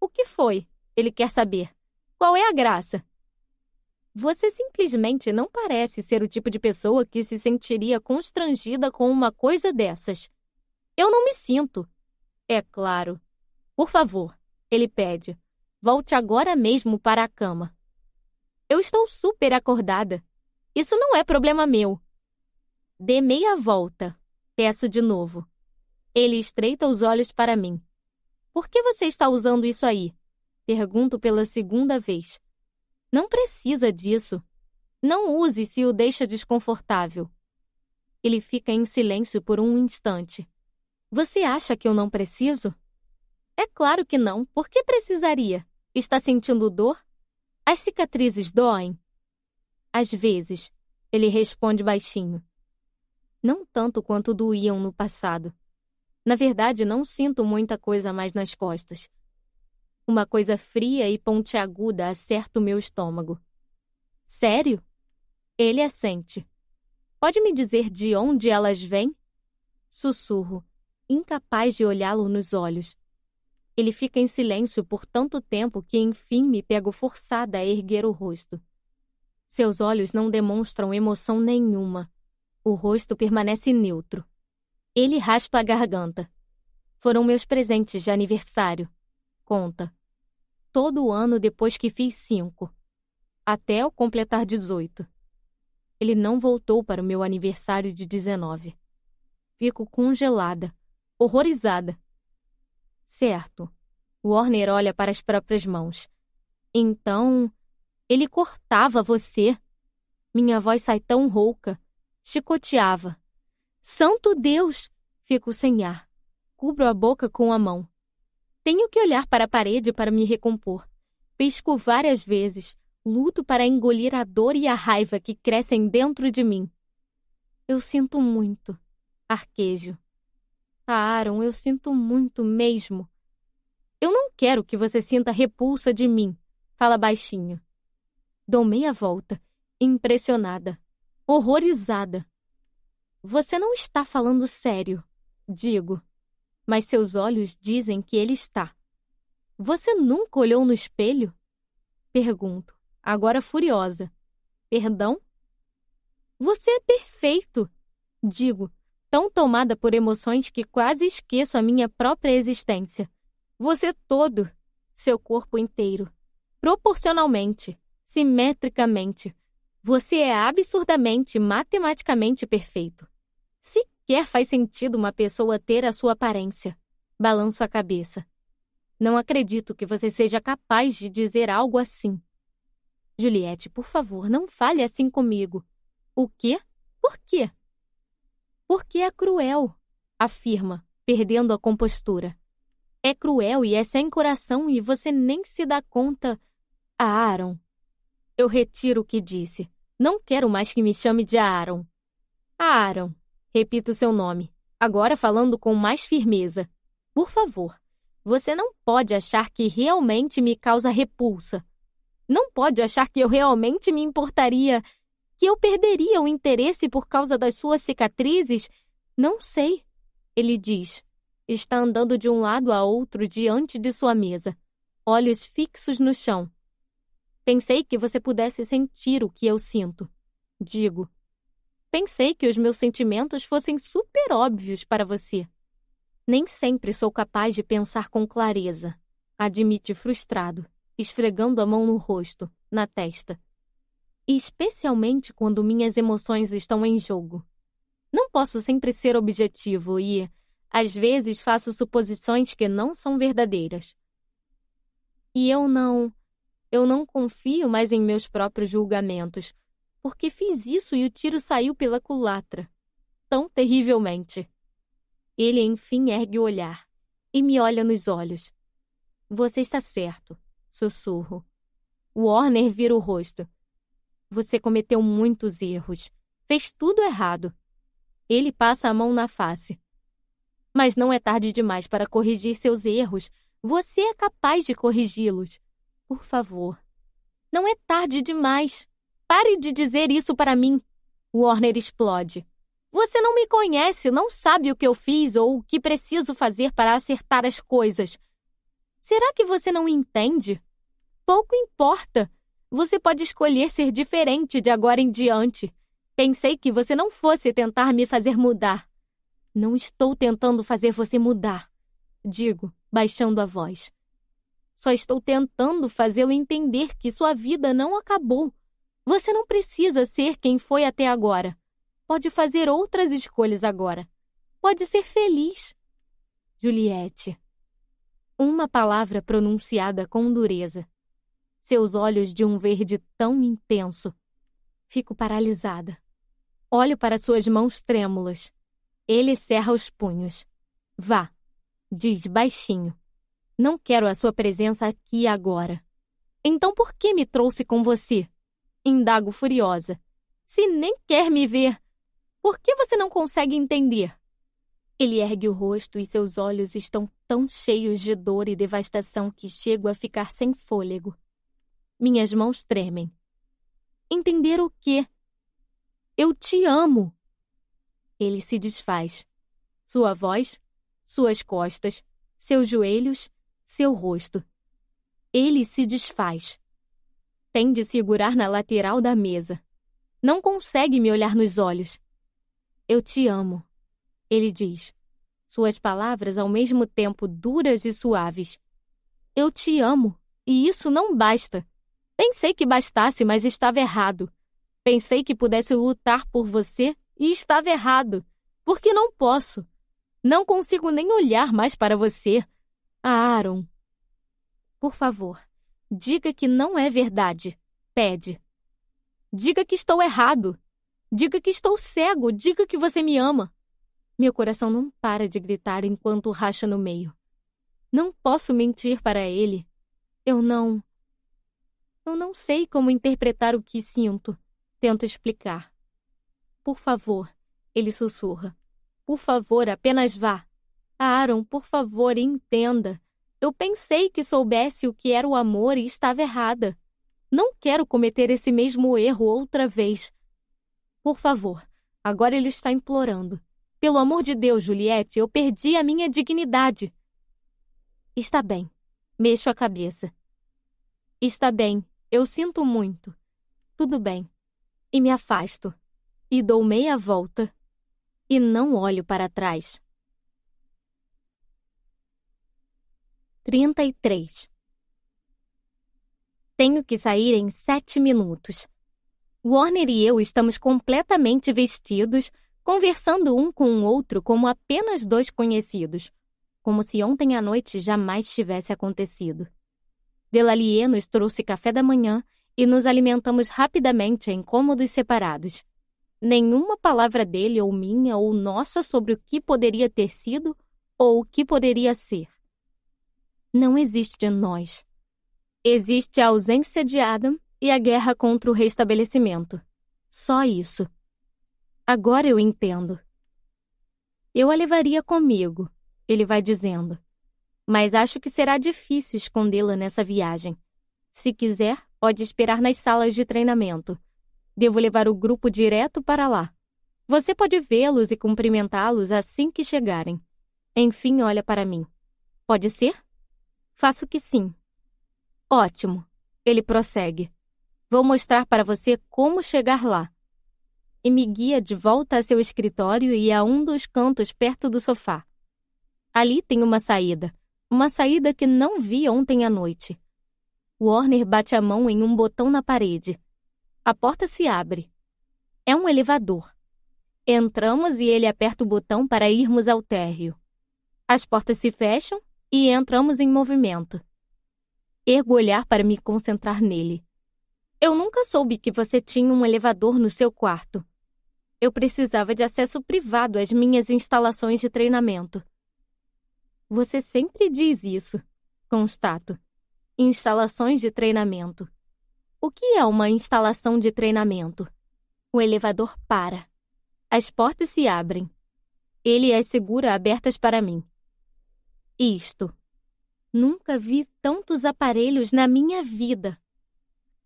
[SPEAKER 1] O que foi? Ele quer saber. Qual é a graça? Você simplesmente não parece ser o tipo de pessoa que se sentiria constrangida com uma coisa dessas. Eu não me sinto. É claro. Por favor, ele pede. Volte agora mesmo para a cama. Eu estou super acordada. Isso não é problema meu. Dê meia volta. Peço de novo. Ele estreita os olhos para mim. Por que você está usando isso aí? Pergunto pela segunda vez. Não precisa disso. Não use se o deixa desconfortável. Ele fica em silêncio por um instante. Você acha que eu não preciso? É claro que não. Por que precisaria? Está sentindo dor? As cicatrizes doem? Às vezes, ele responde baixinho não tanto quanto doíam no passado. Na verdade, não sinto muita coisa mais nas costas. Uma coisa fria e pontiaguda acerta o meu estômago. Sério? Ele assente. Pode me dizer de onde elas vêm? Sussurro, incapaz de olhá-lo nos olhos. Ele fica em silêncio por tanto tempo que enfim me pego forçada a erguer o rosto. Seus olhos não demonstram emoção nenhuma. O rosto permanece neutro. Ele raspa a garganta. Foram meus presentes de aniversário. Conta. Todo ano depois que fiz cinco. Até eu completar 18. Ele não voltou para o meu aniversário de 19. Fico congelada, horrorizada. Certo. Warner olha para as próprias mãos. Então, ele cortava você. Minha voz sai tão rouca chicoteava. Santo Deus! Fico sem ar. Cubro a boca com a mão. Tenho que olhar para a parede para me recompor. Pisco várias vezes, luto para engolir a dor e a raiva que crescem dentro de mim. Eu sinto muito. Arquejo. Ah, Aaron, eu sinto muito mesmo. Eu não quero que você sinta repulsa de mim. Fala baixinho. Dou meia volta, impressionada horrorizada. Você não está falando sério, digo, mas seus olhos dizem que ele está. Você nunca olhou no espelho? Pergunto, agora furiosa. Perdão? Você é perfeito, digo, tão tomada por emoções que quase esqueço a minha própria existência. Você todo, seu corpo inteiro, proporcionalmente, simetricamente, você é absurdamente matematicamente perfeito. Sequer faz sentido uma pessoa ter a sua aparência. Balanço a cabeça. Não acredito que você seja capaz de dizer algo assim. Juliette, por favor, não fale assim comigo. O quê? Por quê? Porque é cruel, afirma, perdendo a compostura. É cruel e é sem coração e você nem se dá conta. Ah, Aaron. Eu retiro o que disse. Não quero mais que me chame de Aaron. Aaron, repito seu nome, agora falando com mais firmeza. Por favor, você não pode achar que realmente me causa repulsa. Não pode achar que eu realmente me importaria, que eu perderia o interesse por causa das suas cicatrizes. Não sei, ele diz. Está andando de um lado a outro diante de sua mesa, olhos fixos no chão. Pensei que você pudesse sentir o que eu sinto. Digo. Pensei que os meus sentimentos fossem super óbvios para você. Nem sempre sou capaz de pensar com clareza, admite frustrado, esfregando a mão no rosto, na testa. Especialmente quando minhas emoções estão em jogo. Não posso sempre ser objetivo e, às vezes, faço suposições que não são verdadeiras. E eu não. Eu não confio mais em meus próprios julgamentos, porque fiz isso e o tiro saiu pela culatra. Tão terrivelmente. Ele enfim ergue o olhar e me olha nos olhos. Você está certo, sussurro. Warner vira o rosto. Você cometeu muitos erros. Fez tudo errado. Ele passa a mão na face. Mas não é tarde demais para corrigir seus erros. Você é capaz de corrigi-los. Por favor. Não é tarde demais. Pare de dizer isso para mim. Warner explode. Você não me conhece, não sabe o que eu fiz ou o que preciso fazer para acertar as coisas. Será que você não entende? Pouco importa. Você pode escolher ser diferente de agora em diante. Pensei que você não fosse tentar me fazer mudar. Não estou tentando fazer você mudar, digo, baixando a voz. Só estou tentando fazê-lo entender que sua vida não acabou. Você não precisa ser quem foi até agora. Pode fazer outras escolhas agora. Pode ser feliz. Juliette. Uma palavra pronunciada com dureza. Seus olhos de um verde tão intenso. Fico paralisada. Olho para suas mãos trêmulas. Ele cerra os punhos. Vá, diz baixinho. Não quero a sua presença aqui agora. Então por que me trouxe com você? Indago furiosa. Se nem quer me ver, por que você não consegue entender? Ele ergue o rosto e seus olhos estão tão cheios de dor e devastação que chego a ficar sem fôlego. Minhas mãos tremem. Entender o quê? Eu te amo! Ele se desfaz. Sua voz, suas costas, seus joelhos seu rosto. Ele se desfaz. Tem de segurar na lateral da mesa. Não consegue me olhar nos olhos. Eu te amo, ele diz, suas palavras ao mesmo tempo duras e suaves. Eu te amo, e isso não basta. Pensei que bastasse, mas estava errado. Pensei que pudesse lutar por você e estava errado, porque não posso. Não consigo nem olhar mais para você. Aaron. Por favor, diga que não é verdade. Pede. Diga que estou errado. Diga que estou cego. Diga que você me ama. Meu coração não para de gritar enquanto racha no meio. Não posso mentir para ele. Eu não. Eu não sei como interpretar o que sinto. Tento explicar. Por favor, ele sussurra. Por favor, apenas vá. Aaron, por favor, entenda. Eu pensei que soubesse o que era o amor e estava errada. Não quero cometer esse mesmo erro outra vez. Por favor, agora ele está implorando. Pelo amor de Deus, Juliette, eu perdi a minha dignidade. Está bem. Mexo a cabeça. Está bem, eu sinto muito. Tudo bem. E me afasto. E dou meia volta. E não olho para trás. 33. Tenho que sair em sete minutos. Warner e eu estamos completamente vestidos, conversando um com o outro como apenas dois conhecidos, como se ontem à noite jamais tivesse acontecido. Delalier nos trouxe café da manhã e nos alimentamos rapidamente em cômodos separados. Nenhuma palavra dele ou minha ou nossa sobre o que poderia ter sido ou o que poderia ser não existe nós. Existe a ausência de Adam e a guerra contra o restabelecimento. Só isso. Agora eu entendo. Eu a levaria comigo, ele vai dizendo. Mas acho que será difícil escondê-la nessa viagem. Se quiser, pode esperar nas salas de treinamento. Devo levar o grupo direto para lá. Você pode vê-los e cumprimentá-los assim que chegarem. Enfim, olha para mim. Pode ser? Faço que sim. Ótimo, ele prossegue. Vou mostrar para você como chegar lá. E me guia de volta a seu escritório e a um dos cantos perto do sofá. Ali tem uma saída, uma saída que não vi ontem à noite. Warner bate a mão em um botão na parede. A porta se abre. É um elevador. Entramos e ele aperta o botão para irmos ao térreo. As portas se fecham e entramos em movimento. Ergo olhar para me concentrar nele. Eu nunca soube que você tinha um elevador no seu quarto. Eu precisava de acesso privado às minhas instalações de treinamento. Você sempre diz isso, constato. Instalações de treinamento. O que é uma instalação de treinamento? O elevador para. As portas se abrem. Ele as segura abertas para mim isto. Nunca vi tantos aparelhos na minha vida.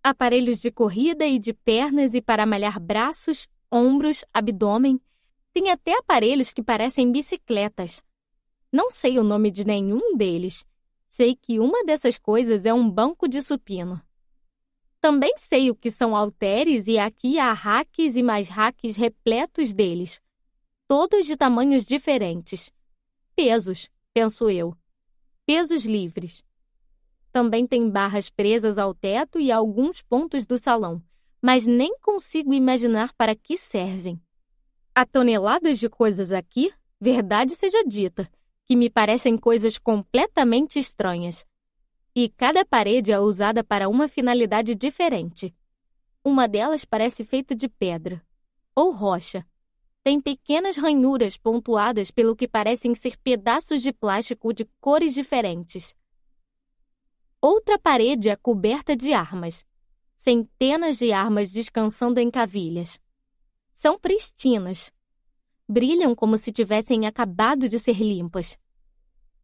[SPEAKER 1] Aparelhos de corrida e de pernas e para malhar braços, ombros, abdômen. Tem até aparelhos que parecem bicicletas. Não sei o nome de nenhum deles. Sei que uma dessas coisas é um banco de supino. Também sei o que são halteres e aqui há racks e mais racks repletos deles, todos de tamanhos diferentes. Pesos, penso eu. Pesos livres. Também tem barras presas ao teto e a alguns pontos do salão, mas nem consigo imaginar para que servem. Há toneladas de coisas aqui, verdade seja dita, que me parecem coisas completamente estranhas. E cada parede é usada para uma finalidade diferente. Uma delas parece feita de pedra ou rocha, tem pequenas ranhuras pontuadas pelo que parecem ser pedaços de plástico de cores diferentes. Outra parede é coberta de armas. Centenas de armas descansando em cavilhas. São pristinas. Brilham como se tivessem acabado de ser limpas.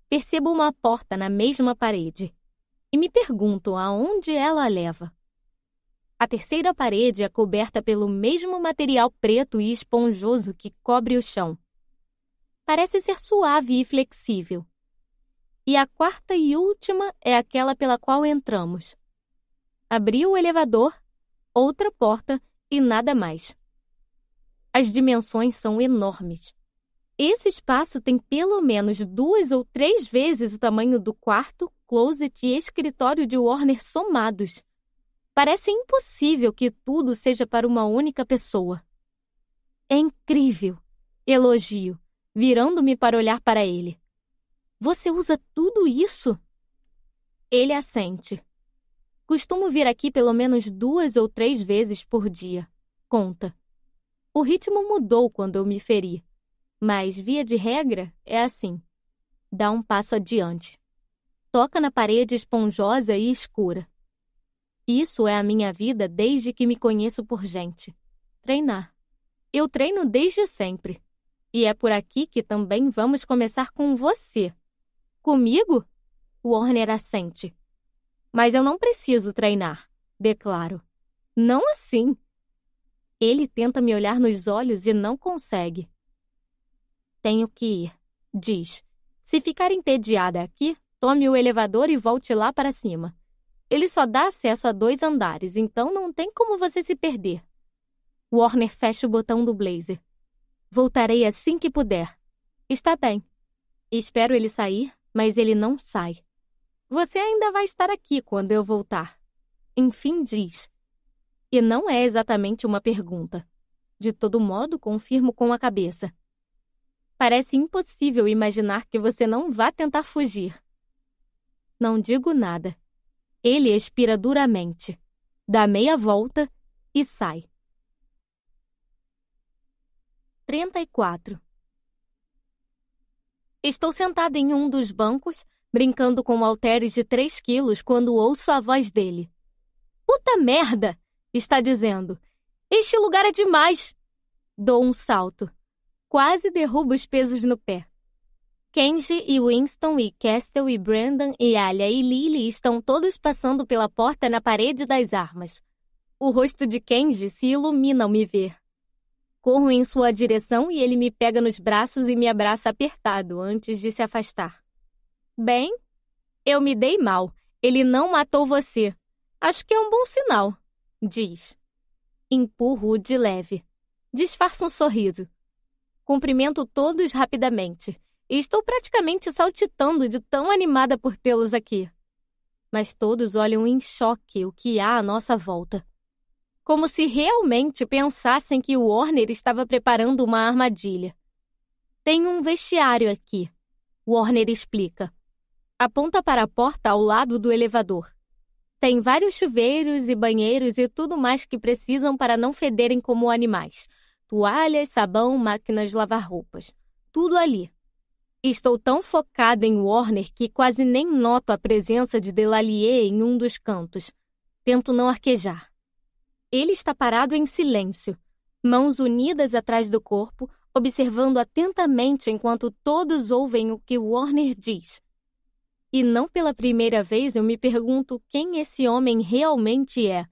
[SPEAKER 1] Percebo uma porta na mesma parede e me pergunto aonde ela leva. A terceira parede é coberta pelo mesmo material preto e esponjoso que cobre o chão. Parece ser suave e flexível. E a quarta e última é aquela pela qual entramos. Abri o elevador, outra porta e nada mais. As dimensões são enormes. Esse espaço tem pelo menos duas ou três vezes o tamanho do quarto, closet e escritório de Warner somados. Parece impossível que tudo seja para uma única pessoa. É incrível, elogio, virando-me para olhar para ele. Você usa tudo isso? Ele assente. Costumo vir aqui pelo menos duas ou três vezes por dia, conta. O ritmo mudou quando eu me feri, mas, via de regra, é assim. Dá um passo adiante. Toca na parede esponjosa e escura. Isso é a minha vida desde que me conheço por gente. Treinar. Eu treino desde sempre. E é por aqui que também vamos começar com você. Comigo? Warner assente. Mas eu não preciso treinar, declaro. Não assim. Ele tenta me olhar nos olhos e não consegue. Tenho que ir, diz. Se ficar entediada aqui, tome o elevador e volte lá para cima. Ele só dá acesso a dois andares, então não tem como você se perder. Warner fecha o botão do blazer. Voltarei assim que puder. Está bem. Espero ele sair, mas ele não sai. Você ainda vai estar aqui quando eu voltar. Enfim, diz. E não é exatamente uma pergunta. De todo modo, confirmo com a cabeça. Parece impossível imaginar que você não vá tentar fugir. Não digo nada. Ele expira duramente, dá meia volta e sai. 34 Estou sentada em um dos bancos, brincando com halteres de 3 quilos quando ouço a voz dele. Puta merda! está dizendo. Este lugar é demais! Dou um salto. Quase derrubo os pesos no pé. Kenji e Winston e Castle e Brandon e Alia e Lily estão todos passando pela porta na parede das armas. O rosto de Kenji se ilumina ao me ver. Corro em sua direção e ele me pega nos braços e me abraça apertado antes de se afastar. Bem, eu me dei mal. Ele não matou você. Acho que é um bom sinal, diz. Empurro-o de leve. Disfarço um sorriso. Cumprimento todos rapidamente e estou praticamente saltitando de tão animada por tê-los aqui. Mas todos olham em choque o que há à nossa volta. Como se realmente pensassem que o Warner estava preparando uma armadilha. Tem um vestiário aqui, Warner explica. Aponta para a porta ao lado do elevador. Tem vários chuveiros e banheiros e tudo mais que precisam para não federem como animais. Toalhas, sabão, máquinas de lavar roupas. Tudo ali. Estou tão focada em Warner que quase nem noto a presença de Delalier em um dos cantos. Tento não arquejar. Ele está parado em silêncio, mãos unidas atrás do corpo, observando atentamente enquanto todos ouvem o que Warner diz. E não pela primeira vez eu me pergunto quem esse homem realmente é.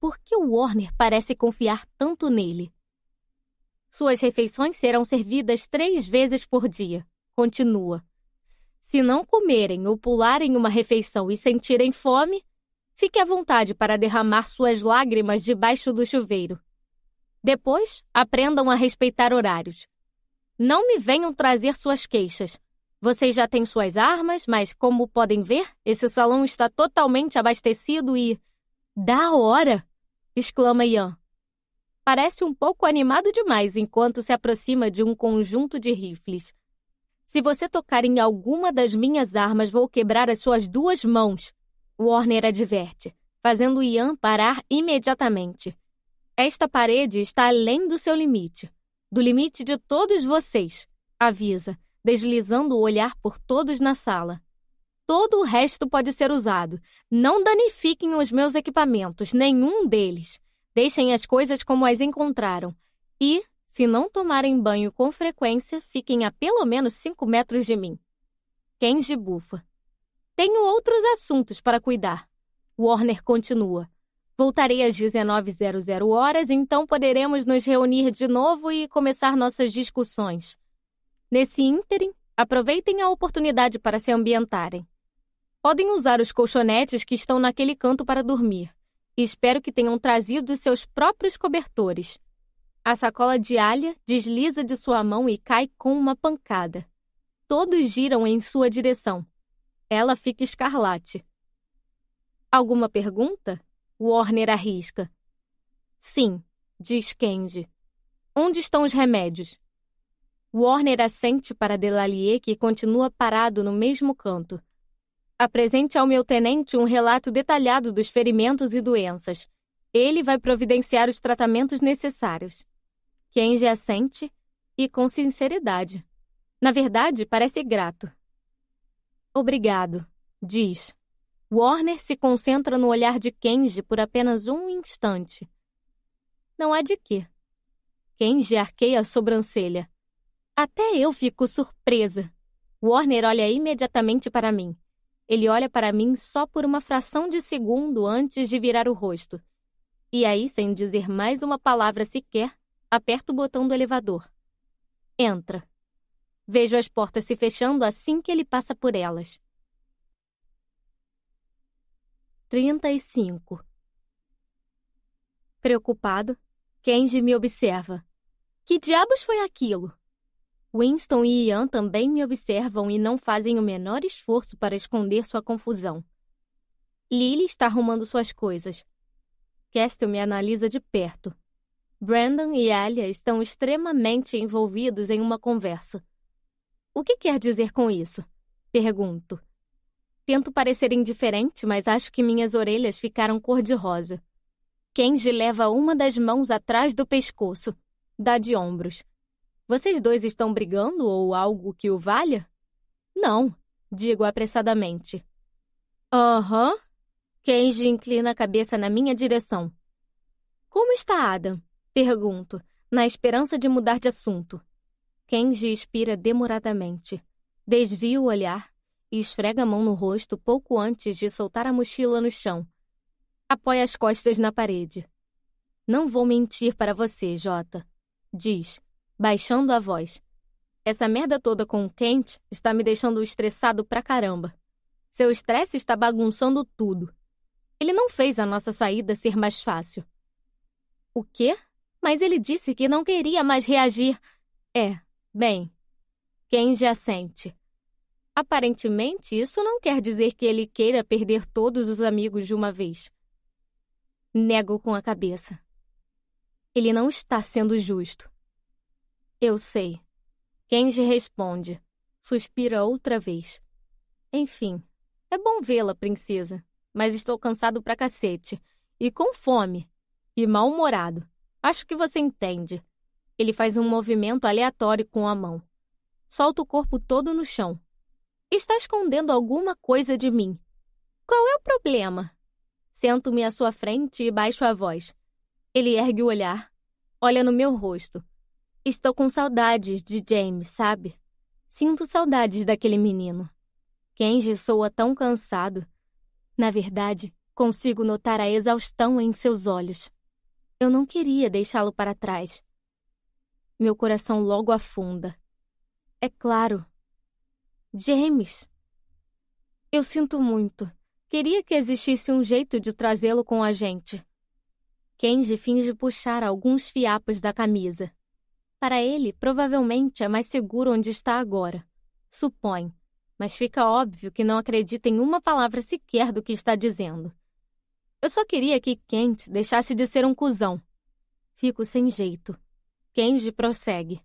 [SPEAKER 1] Por que o Warner parece confiar tanto nele? Suas refeições serão servidas três vezes por dia Continua. Se não comerem ou pularem uma refeição e sentirem fome, fique à vontade para derramar suas lágrimas debaixo do chuveiro. Depois, aprendam a respeitar horários. Não me venham trazer suas queixas. Vocês já têm suas armas, mas como podem ver, esse salão está totalmente abastecido e. Da hora! exclama Ian. Parece um pouco animado demais enquanto se aproxima de um conjunto de rifles. Se você tocar em alguma das minhas armas, vou quebrar as suas duas mãos. Warner adverte, fazendo Ian parar imediatamente. Esta parede está além do seu limite. Do limite de todos vocês, avisa, deslizando o olhar por todos na sala. Todo o resto pode ser usado. Não danifiquem os meus equipamentos, nenhum deles. Deixem as coisas como as encontraram. E se não tomarem banho com frequência, fiquem a pelo menos 5 metros de mim. Kenji bufa. Tenho outros assuntos para cuidar. Warner continua. Voltarei às 19.00 horas, então poderemos nos reunir de novo e começar nossas discussões. Nesse ínterim, aproveitem a oportunidade para se ambientarem. Podem usar os colchonetes que estão naquele canto para dormir. Espero que tenham trazido seus próprios cobertores. A sacola de alha desliza de sua mão e cai com uma pancada. Todos giram em sua direção. Ela fica escarlate. Alguma pergunta? Warner arrisca. Sim, diz Candy. Onde estão os remédios? Warner assente para Delalier, que continua parado no mesmo canto. Apresente ao meu tenente um relato detalhado dos ferimentos e doenças. Ele vai providenciar os tratamentos necessários. Kenji é assente e com sinceridade. Na verdade, parece grato. Obrigado, diz. Warner se concentra no olhar de Kenji por apenas um instante. Não há de quê. Kenji arqueia a sobrancelha. Até eu fico surpresa. Warner olha imediatamente para mim. Ele olha para mim só por uma fração de segundo antes de virar o rosto. E aí, sem dizer mais uma palavra sequer, Aperto o botão do elevador. Entra. Vejo as portas se fechando assim que ele passa por elas. 35 Preocupado, Kenji me observa. Que diabos foi aquilo? Winston e Ian também me observam e não fazem o menor esforço para esconder sua confusão. Lily está arrumando suas coisas. Castle me analisa de perto. Brandon e Alia estão extremamente envolvidos em uma conversa. O que quer dizer com isso? Pergunto. Tento parecer indiferente, mas acho que minhas orelhas ficaram cor-de-rosa. Kenji leva uma das mãos atrás do pescoço, dá de ombros. Vocês dois estão brigando ou algo que o valha? Não, digo apressadamente. Aham. Uhum. Kenji inclina a cabeça na minha direção. Como está Adam? Pergunto, na esperança de mudar de assunto. Kenji expira demoradamente. Desvia o olhar e esfrega a mão no rosto pouco antes de soltar a mochila no chão. Apoia as costas na parede. Não vou mentir para você, Jota. Diz, baixando a voz. Essa merda toda com o Kent está me deixando estressado pra caramba. Seu estresse está bagunçando tudo. Ele não fez a nossa saída ser mais fácil. O quê? mas ele disse que não queria mais reagir. É, bem, quem já sente. Aparentemente, isso não quer dizer que ele queira perder todos os amigos de uma vez. Nego com a cabeça. Ele não está sendo justo. Eu sei. Kenji responde. Suspira outra vez. Enfim, é bom vê-la, princesa, mas estou cansado pra cacete. E com fome. E mal-humorado. Acho que você entende. Ele faz um hum. movimento aleatório com a mão. Solta o corpo todo no chão. Está escondendo alguma coisa de mim. Qual é o problema? Sento-me à sua frente e baixo a voz. Ele ergue o olhar, olha no meu rosto. Estou com saudades de James, sabe? Sinto saudades daquele menino. Kenji soa tão cansado. Na verdade, consigo notar a exaustão em seus olhos. Eu não queria deixá-lo para trás. Meu coração logo afunda. É claro. James. Eu sinto muito. Queria que existisse um jeito de trazê-lo com a gente. Kenji finge puxar alguns fiapos da camisa. Para ele, provavelmente é mais seguro onde está agora. Supõe. Mas fica óbvio que não acredita em uma palavra sequer do que está dizendo. Eu só queria que Kent deixasse de ser um cuzão. Fico sem jeito. Kenji prossegue.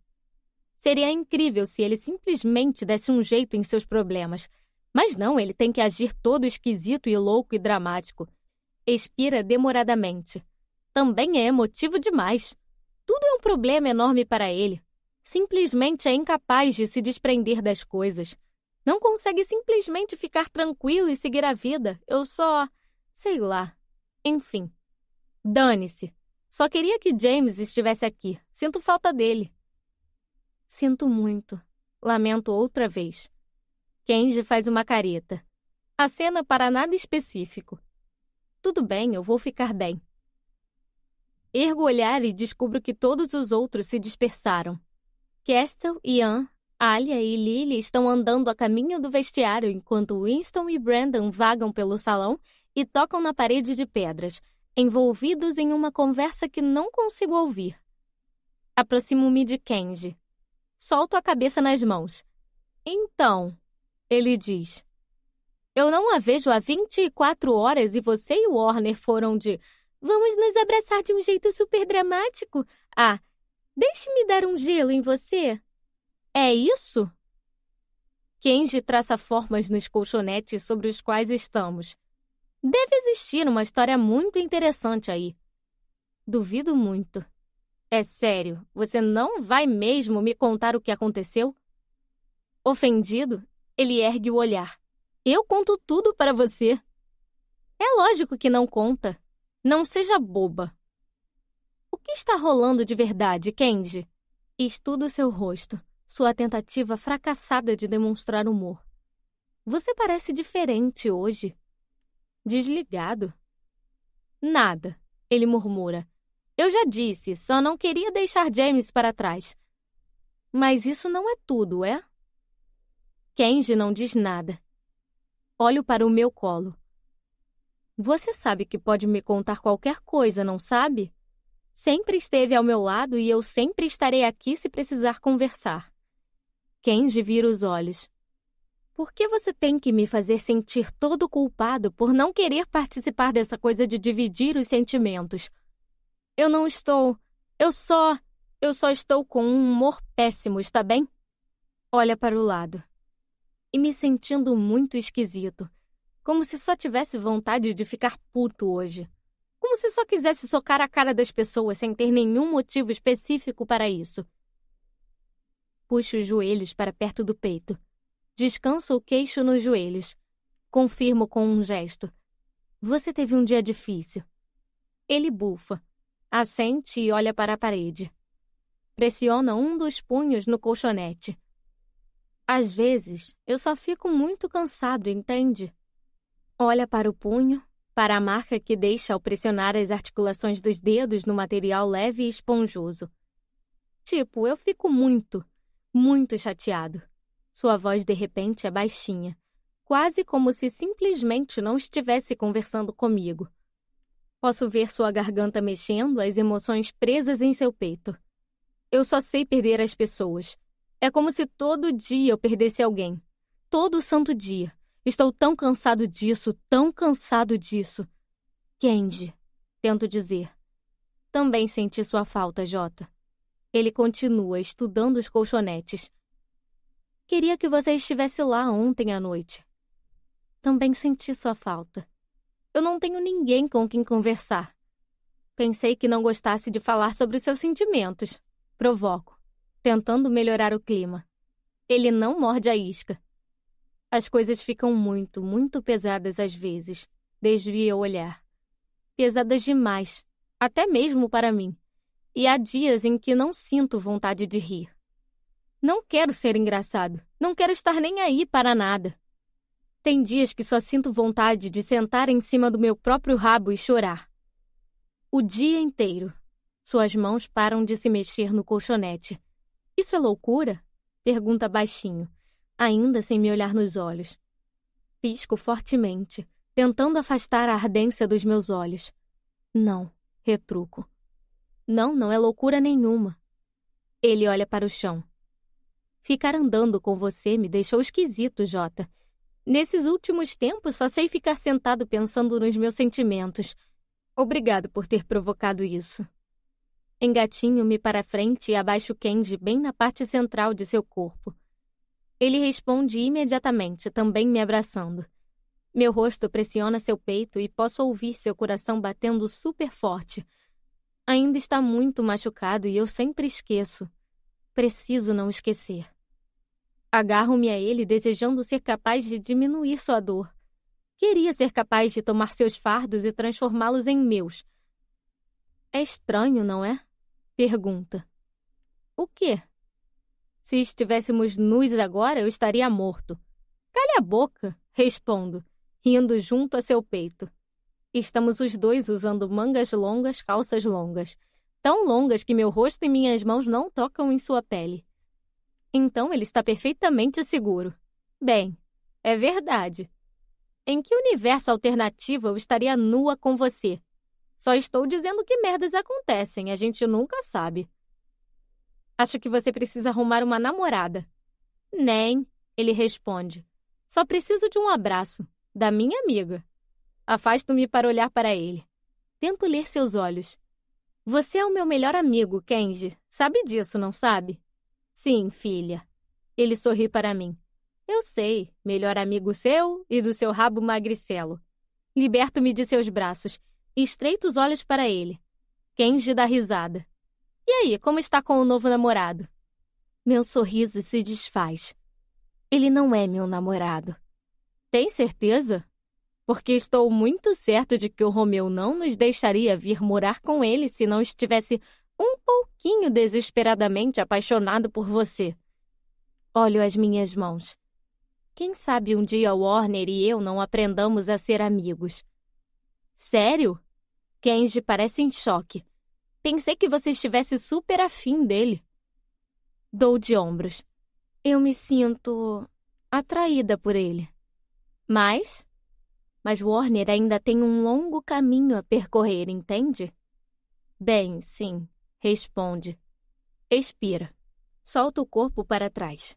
[SPEAKER 1] Seria incrível se ele simplesmente desse um jeito em seus problemas. Mas não, ele tem que agir todo esquisito e louco e dramático. Expira demoradamente. Também é emotivo demais. Tudo é um problema enorme para ele. Simplesmente é incapaz de se desprender das coisas. Não consegue simplesmente ficar tranquilo e seguir a vida. Eu só. sei lá. Enfim, dane-se. Só queria que James estivesse aqui. Sinto falta dele. Sinto muito. Lamento outra vez. Kenji faz uma careta. A cena para nada específico. Tudo bem, eu vou ficar bem. Ergo o olhar e descubro que todos os outros se dispersaram. Kestel, Ian, Alia e Lily estão andando a caminho do vestiário enquanto Winston e Brandon vagam pelo salão e tocam na parede de pedras, envolvidos em uma conversa que não consigo ouvir. Aproximo-me de Kenji. Solto a cabeça nas mãos. Então, ele diz. Eu não a vejo há 24 horas e você e o Warner foram de. Vamos nos abraçar de um jeito super dramático? Ah, deixe-me dar um gelo em você. É isso? Kenji traça formas nos colchonetes sobre os quais estamos. Deve existir uma história muito interessante aí. Duvido muito. É sério, você não vai mesmo me contar o que aconteceu? Ofendido, ele ergue o olhar. Eu conto tudo para você. É lógico que não conta. Não seja boba. O que está rolando de verdade, Kenji? Estudo seu rosto, sua tentativa fracassada de demonstrar humor. Você parece diferente hoje. Desligado? Nada, ele murmura. Eu já disse, só não queria deixar James para trás. Mas isso não é tudo, é? Kenji não diz nada. Olho para o meu colo. Você sabe que pode me contar qualquer coisa, não sabe? Sempre esteve ao meu lado e eu sempre estarei aqui se precisar conversar. Kenji vira os olhos. Por que você tem que me fazer sentir todo culpado por não querer participar dessa coisa de dividir os sentimentos? Eu não estou. Eu só. Eu só estou com um humor péssimo, está bem? Olha para o lado. E me sentindo muito esquisito. Como se só tivesse vontade de ficar puto hoje. Como se só quisesse socar a cara das pessoas sem ter nenhum motivo específico para isso. Puxo os joelhos para perto do peito Descanso o queixo nos joelhos. Confirmo com um gesto. Você teve um dia difícil. Ele bufa, assente e olha para a parede. Pressiona um dos punhos no colchonete. Às vezes, eu só fico muito cansado, entende? Olha para o punho, para a marca que deixa ao pressionar as articulações dos dedos no material leve e esponjoso. Tipo, eu fico muito, muito chateado. Sua voz de repente é baixinha, quase como se simplesmente não estivesse conversando comigo. Posso ver sua garganta mexendo, as emoções presas em seu peito. Eu só sei perder as pessoas. É como se todo dia eu perdesse alguém. Todo santo dia. Estou tão cansado disso, tão cansado disso. Kendi, tento dizer. Também senti sua falta, Jota. Ele continua estudando os colchonetes, Queria que você estivesse lá ontem à noite. Também senti sua falta. Eu não tenho ninguém com quem conversar. Pensei que não gostasse de falar sobre os seus sentimentos. Provoco, tentando melhorar o clima. Ele não morde a isca. As coisas ficam muito, muito pesadas às vezes. Desvia o olhar. Pesadas demais, até mesmo para mim. E há dias em que não sinto vontade de rir. Não quero ser engraçado. Não quero estar nem aí para nada. Tem dias que só sinto vontade de sentar em cima do meu próprio rabo e chorar. O dia inteiro. Suas mãos param de se mexer no colchonete. Isso é loucura? Pergunta baixinho, ainda sem me olhar nos olhos. Pisco fortemente, tentando afastar a ardência dos meus olhos. Não, retruco. Não, não é loucura nenhuma. Ele olha para o chão. Ficar andando com você me deixou esquisito, Jota. Nesses últimos tempos, só sei ficar sentado pensando nos meus sentimentos. Obrigado por ter provocado isso. Engatinho-me para frente e abaixo Kenji bem na parte central de seu corpo. Ele responde imediatamente, também me abraçando. Meu rosto pressiona seu peito e posso ouvir seu coração batendo super forte. Ainda está muito machucado e eu sempre esqueço. Preciso não esquecer. Agarro-me a ele desejando ser capaz de diminuir sua dor. Queria ser capaz de tomar seus fardos e transformá-los em meus. É estranho, não é? Pergunta. O quê? Se estivéssemos nus agora, eu estaria morto. Calha a boca, respondo, rindo junto a seu peito. Estamos os dois usando mangas longas, calças longas tão longas que meu rosto e minhas mãos não tocam em sua pele. Então ele está perfeitamente seguro. Bem, é verdade. Em que universo alternativo eu estaria nua com você? Só estou dizendo que merdas acontecem, a gente nunca sabe. Acho que você precisa arrumar uma namorada. Nem, ele responde. Só preciso de um abraço, da minha amiga. Afasto-me para olhar para ele. Tento ler seus olhos. Você é o meu melhor amigo, Kenji. Sabe disso, não sabe? Sim, filha. Ele sorri para mim. Eu sei, melhor amigo seu e do seu rabo magricelo. Liberto-me de seus braços e estreito os olhos para ele. Kenji dá risada. E aí, como está com o novo namorado? Meu sorriso se desfaz. Ele não é meu namorado. Tem certeza? porque estou muito certo de que o Romeu não nos deixaria vir morar com ele se não estivesse um pouquinho desesperadamente apaixonado por você. Olho as minhas mãos. Quem sabe um dia Warner e eu não aprendamos a ser amigos. Sério? Kenji parece em choque. Pensei que você estivesse super afim dele. Dou de ombros. Eu me sinto atraída por ele. Mas mas Warner ainda tem um longo caminho a percorrer, entende? Bem, sim, responde. Expira. Solta o corpo para trás.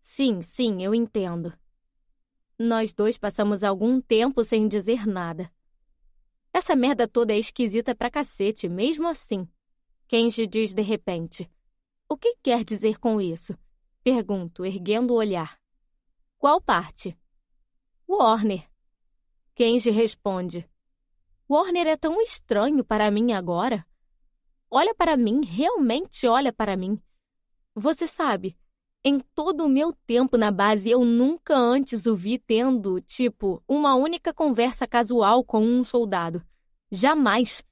[SPEAKER 1] Sim, sim, eu entendo. Nós dois passamos algum tempo sem dizer nada. Essa merda toda é esquisita pra cacete, mesmo assim. Kenji diz de repente. O que quer dizer com isso? Pergunto, erguendo o olhar. Qual parte? Warner, Kenji responde: Warner é tão estranho para mim agora. Olha para mim, realmente olha para mim. Você sabe, em todo o meu tempo na base, eu nunca antes o vi tendo, tipo, uma única conversa casual com um soldado. Jamais.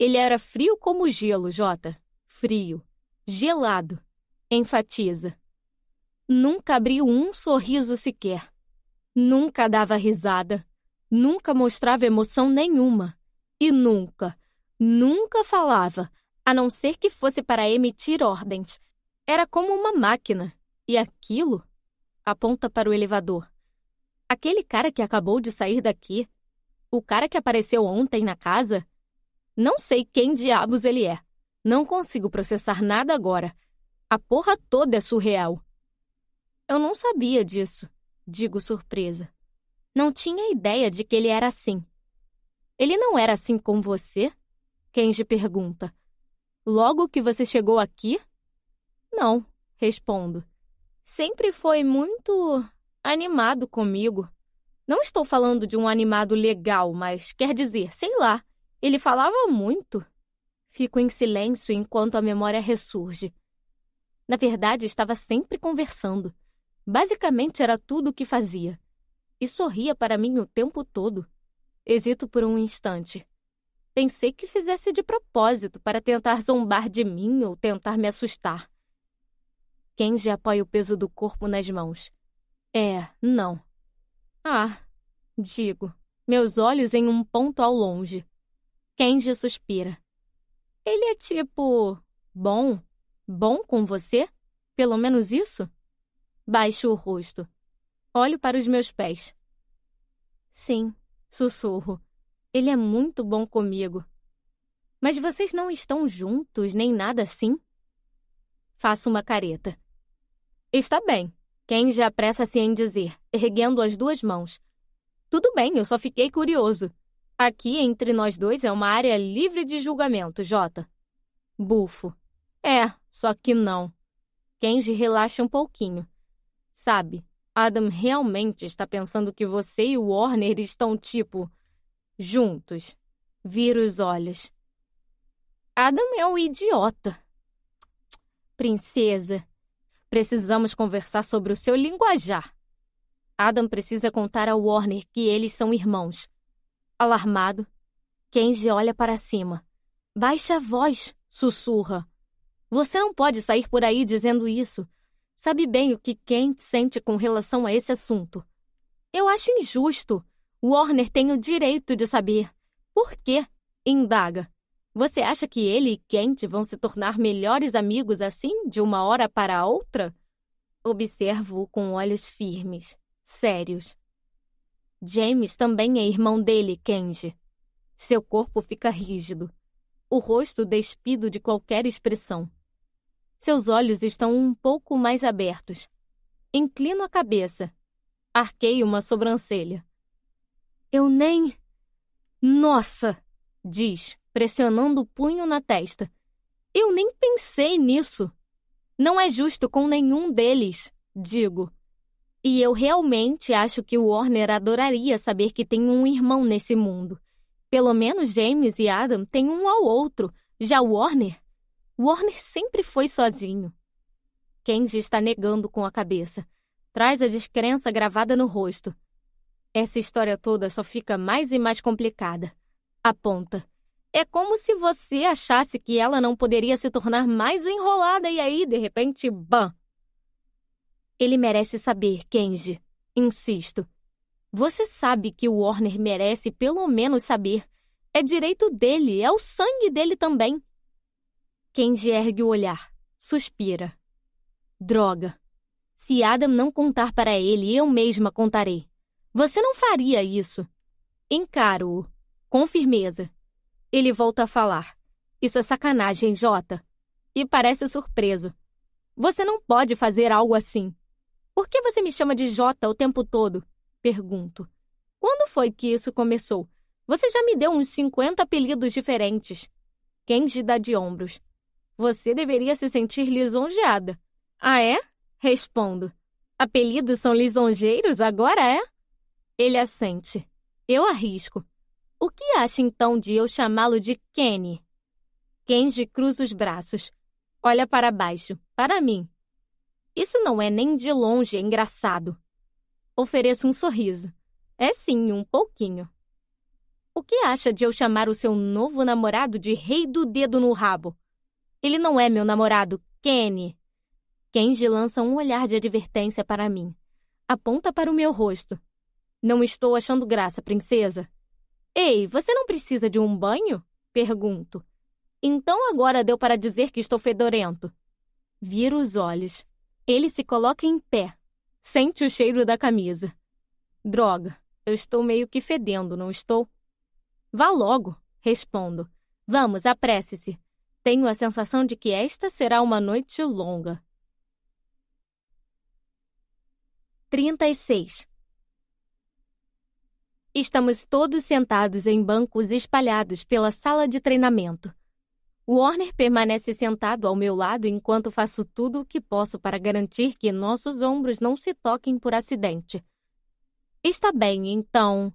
[SPEAKER 1] Ele era frio como gelo, Jota. Frio. Gelado. Enfatiza. Nunca abriu um sorriso sequer. Nunca dava risada. Nunca mostrava emoção nenhuma. E nunca, nunca falava, a não ser que fosse para emitir ordens. Era como uma máquina. E aquilo? Aponta para o elevador. Aquele cara que acabou de sair daqui, o cara que apareceu ontem na casa, não sei quem diabos ele é. Não consigo processar nada agora. A porra toda é surreal. Eu não sabia disso, digo surpresa. Não tinha ideia de que ele era assim. Ele não era assim com você? Kenji pergunta. Logo que você chegou aqui? Não, respondo. Sempre foi muito animado comigo. Não estou falando de um animado legal, mas quer dizer, sei lá, ele falava muito. Fico em silêncio enquanto a memória ressurge. Na verdade, estava sempre conversando. Basicamente era tudo o que fazia e sorria para mim o tempo todo. Hesito por um instante. Pensei que fizesse de propósito para tentar zombar de mim ou tentar me assustar. Kenji apoia o peso do corpo nas mãos. É, não. Ah, digo, meus olhos em um ponto ao longe. Kenji suspira. Ele é tipo. bom? Bom com você? Pelo menos isso? Baixo o rosto. Olho para os meus pés. Sim, sussurro. Ele é muito bom comigo. Mas vocês não estão juntos nem nada assim? Faço uma careta. Está bem. Kenji já apressa-se em dizer, erguendo as duas mãos. Tudo bem, eu só fiquei curioso. Aqui entre nós dois é uma área livre de julgamento, Jota. Bufo. É, só que não. Kenji relaxa um pouquinho. Sabe, Adam realmente está pensando que você e o Warner estão, tipo, juntos. Vira os olhos. Adam é um idiota. Princesa, precisamos conversar sobre o seu linguajar. Adam precisa contar a Warner que eles são irmãos. Alarmado, Kenji olha para cima. Baixa a voz, sussurra. Você não pode sair por aí dizendo isso sabe bem o que Kent sente com relação a esse assunto. Eu acho injusto. Warner tem o direito de saber. Por quê? Indaga. Você acha que ele e Kent vão se tornar melhores amigos assim, de uma hora para outra? Observo-o com olhos firmes, sérios. James também é irmão dele, Kenji. Seu corpo fica rígido, o rosto despido de qualquer expressão. Seus olhos estão um pouco mais abertos. Inclino a cabeça. Arquei uma sobrancelha. Eu nem. Nossa! Diz, pressionando o punho na testa. Eu nem pensei nisso. Não é justo com nenhum deles, digo. E eu realmente acho que o Warner adoraria saber que tem um irmão nesse mundo. Pelo menos James e Adam têm um ao outro. Já o Warner Warner sempre foi sozinho. Kenji está negando com a cabeça. Traz a descrença gravada no rosto. Essa história toda só fica mais e mais complicada. Aponta. É como se você achasse que ela não poderia se tornar mais enrolada e aí, de repente, bam! Ele merece saber, Kenji. Insisto. Você sabe que o Warner merece pelo menos saber. É direito dele, é o sangue dele também. Kenji ergue o olhar, suspira. Droga! Se Adam não contar para ele, eu mesma contarei. Você não faria isso. Encaro-o, com firmeza. Ele volta a falar. Isso é sacanagem, Jota. E parece surpreso. Você não pode fazer algo assim. Por que você me chama de Jota o tempo todo? Pergunto. Quando foi que isso começou? Você já me deu uns 50 apelidos diferentes. Kenji dá de ombros. Você deveria se sentir lisonjeada. Ah, é? Respondo. Apelidos são lisonjeiros agora, é? Ele assente. Eu arrisco. O que acha então de eu chamá-lo de Kenny? Kenji cruza os braços. Olha para baixo, para mim. Isso não é nem de longe engraçado. Ofereço um sorriso. É sim, um pouquinho. O que acha de eu chamar o seu novo namorado de Rei do Dedo no Rabo? Ele não é meu namorado, Kenny. Kenji lança um olhar de advertência para mim. Aponta para o meu rosto. Não estou achando graça, princesa. Ei, você não precisa de um banho? Pergunto. Então agora deu para dizer que estou fedorento. Viro os olhos. Ele se coloca em pé. Sente o cheiro da camisa. Droga, eu estou meio que fedendo, não estou? Vá logo, respondo. Vamos, apresse-se. Tenho a sensação de que esta será uma noite longa. 36 Estamos todos sentados em bancos espalhados pela sala de treinamento. Warner permanece sentado ao meu lado enquanto faço tudo o que posso para garantir que nossos ombros não se toquem por acidente. Está bem, então.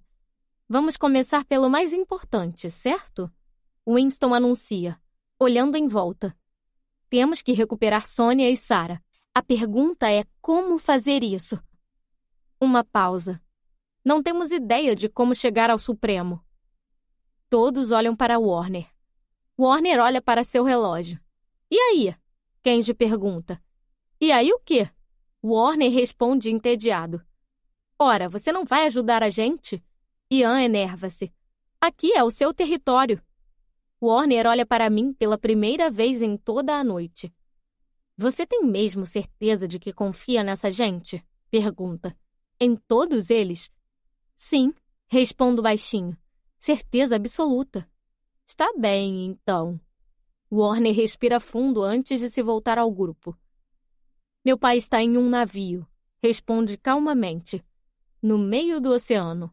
[SPEAKER 1] Vamos começar pelo mais importante, certo? Winston anuncia olhando em volta. Temos que recuperar Sônia e Sara. A pergunta é como fazer isso? Uma pausa. Não temos ideia de como chegar ao Supremo. Todos olham para Warner. Warner olha para seu relógio. E aí? Kenji pergunta. E aí o quê? Warner responde entediado. Ora, você não vai ajudar a gente? Ian enerva-se. Aqui é o seu território. Warner olha para mim pela primeira vez em toda a noite. Você tem mesmo certeza de que confia nessa gente? Pergunta. Em todos eles? Sim, respondo baixinho. Certeza absoluta. Está bem, então. Warner respira fundo antes de se voltar ao grupo. Meu pai está em um navio, responde calmamente. No meio do oceano.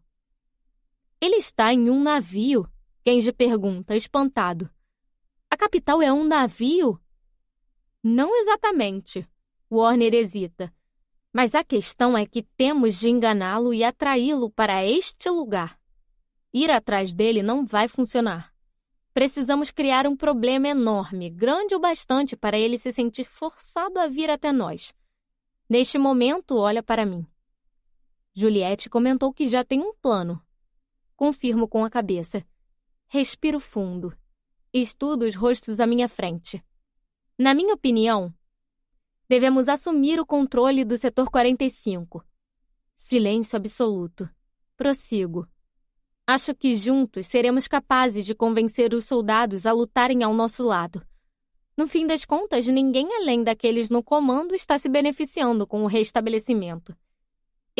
[SPEAKER 1] Ele está em um navio, Kenji pergunta, espantado. A capital é um navio? Não exatamente. Warner hesita. Mas a questão é que temos de enganá-lo e atraí-lo para este lugar. Ir atrás dele não vai funcionar. Precisamos criar um problema enorme, grande o bastante para ele se sentir forçado a vir até nós. Neste momento, olha para mim. Juliette comentou que já tem um plano. Confirmo com a cabeça. Respiro fundo. Estudo os rostos à minha frente. Na minha opinião, devemos assumir o controle do setor 45. Silêncio absoluto. Prossigo. Acho que juntos seremos capazes de convencer os soldados a lutarem ao nosso lado. No fim das contas, ninguém além daqueles no comando está se beneficiando com o restabelecimento.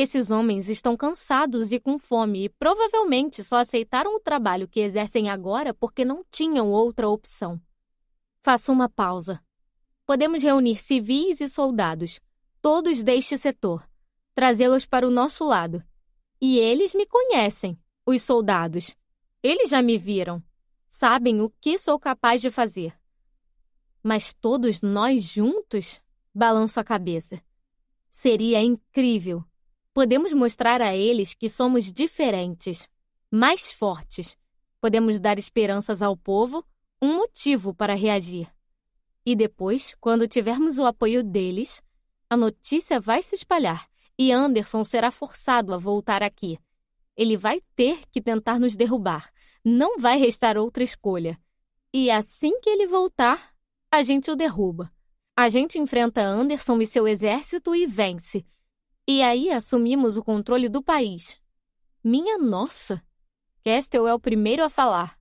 [SPEAKER 1] Esses homens estão cansados e com fome e provavelmente só aceitaram o trabalho que exercem agora porque não tinham outra opção. Faço uma pausa. Podemos reunir civis e soldados, todos deste setor, trazê-los para o nosso lado. E eles me conhecem, os soldados. Eles já me viram. Sabem o que sou capaz de fazer. Mas todos nós juntos? Balanço a cabeça. Seria incrível. Podemos mostrar a eles que somos diferentes, mais fortes. Podemos dar esperanças ao povo, um motivo para reagir. E depois, quando tivermos o apoio deles, a notícia vai se espalhar e Anderson será forçado a voltar aqui. Ele vai ter que tentar nos derrubar. Não vai restar outra escolha. E assim que ele voltar, a gente o derruba. A gente enfrenta Anderson e seu exército e vence. E aí assumimos o controle do país. Minha nossa! Castle é o primeiro a falar.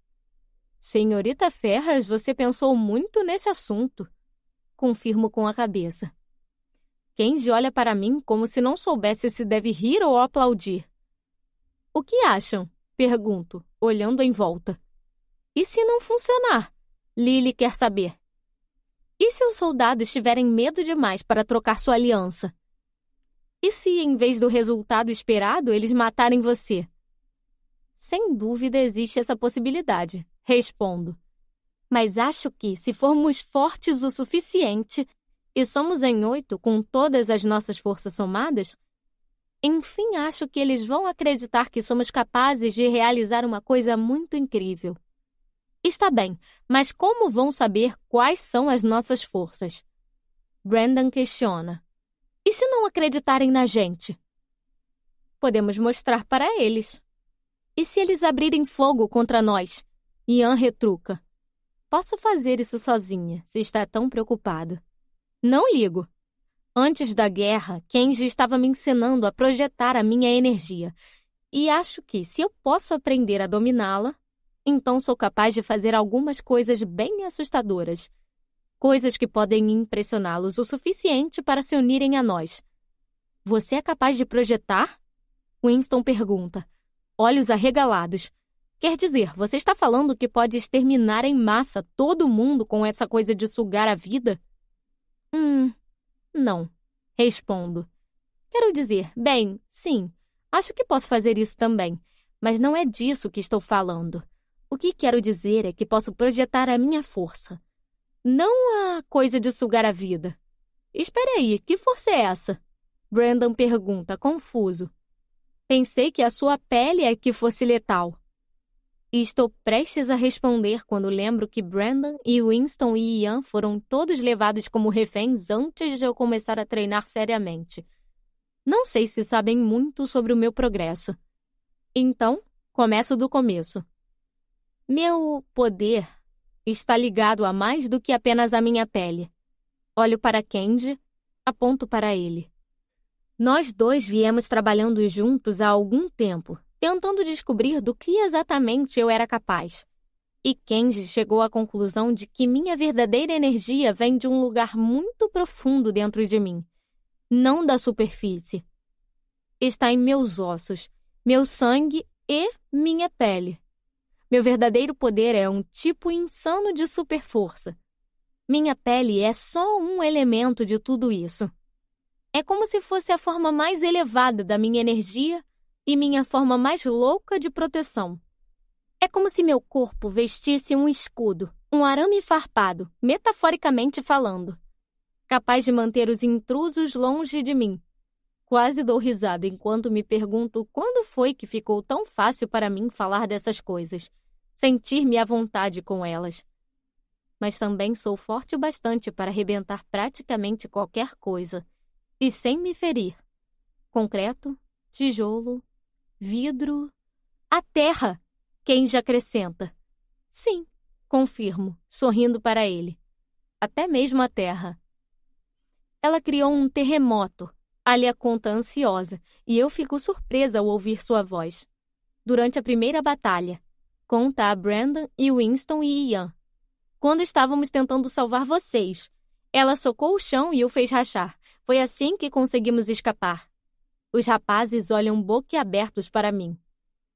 [SPEAKER 1] Senhorita Ferrars, você pensou muito nesse assunto. Confirmo com a cabeça. Kenji olha para mim como se não soubesse se deve rir ou aplaudir. O que acham? Pergunto, olhando em volta. E se não funcionar? Lily quer saber. E se os soldados tiverem medo demais para trocar sua aliança? E se, em vez do resultado esperado, eles matarem você? Sem dúvida existe essa possibilidade, respondo. Mas acho que, se formos fortes o suficiente, e somos em oito com todas as nossas forças somadas, enfim acho que eles vão acreditar que somos capazes de realizar uma coisa muito incrível. Está bem, mas como vão saber quais são as nossas forças? Brandon questiona. E se não acreditarem na gente? Podemos mostrar para eles. E se eles abrirem fogo contra nós? Ian retruca. Posso fazer isso sozinha, se está tão preocupado. Não ligo. Antes da guerra, Kenji estava me ensinando a projetar a minha energia. E acho que, se eu posso aprender a dominá-la, então sou capaz de fazer algumas coisas bem assustadoras coisas que podem impressioná-los o suficiente para se unirem a nós. Você é capaz de projetar? Winston pergunta, olhos arregalados. Quer dizer, você está falando que pode exterminar em massa todo mundo com essa coisa de sugar a vida? Hum, não. Respondo. Quero dizer, bem, sim, acho que posso fazer isso também, mas não é disso que estou falando. O que quero dizer é que posso projetar a minha força, não a coisa de sugar a vida. Espere aí, que força é essa? Brandon pergunta, confuso. Pensei que a sua pele é que fosse letal. E estou prestes a responder quando lembro que Brandon e Winston e Ian foram todos levados como reféns antes de eu começar a treinar seriamente. Não sei se sabem muito sobre o meu progresso. Então, começo do começo. Meu poder Está ligado a mais do que apenas a minha pele. Olho para Candy, aponto para ele. Nós dois viemos trabalhando juntos há algum tempo, tentando descobrir do que exatamente eu era capaz. E Kenji chegou à conclusão de que minha verdadeira energia vem de um lugar muito profundo dentro de mim, não da superfície. Está em meus ossos, meu sangue e minha pele. Meu verdadeiro poder é um tipo insano de superforça. Minha pele é só um elemento de tudo isso. É como se fosse a forma mais elevada da minha energia e minha forma mais louca de proteção. É como se meu corpo vestisse um escudo, um arame farpado, metaforicamente falando, capaz de manter os intrusos longe de mim Quase dou risada enquanto me pergunto quando foi que ficou tão fácil para mim falar dessas coisas, sentir-me à vontade com elas. Mas também sou forte o bastante para arrebentar praticamente qualquer coisa, e sem me ferir. Concreto, tijolo, vidro. A terra! Quem já acrescenta? Sim, confirmo, sorrindo para ele. Até mesmo a terra. Ela criou um terremoto Alia conta ansiosa, e eu fico surpresa ao ouvir sua voz. Durante a primeira batalha, conta a Brandon e Winston e Ian. Quando estávamos tentando salvar vocês, ela socou o chão e o fez rachar. Foi assim que conseguimos escapar. Os rapazes olham boquiabertos para mim.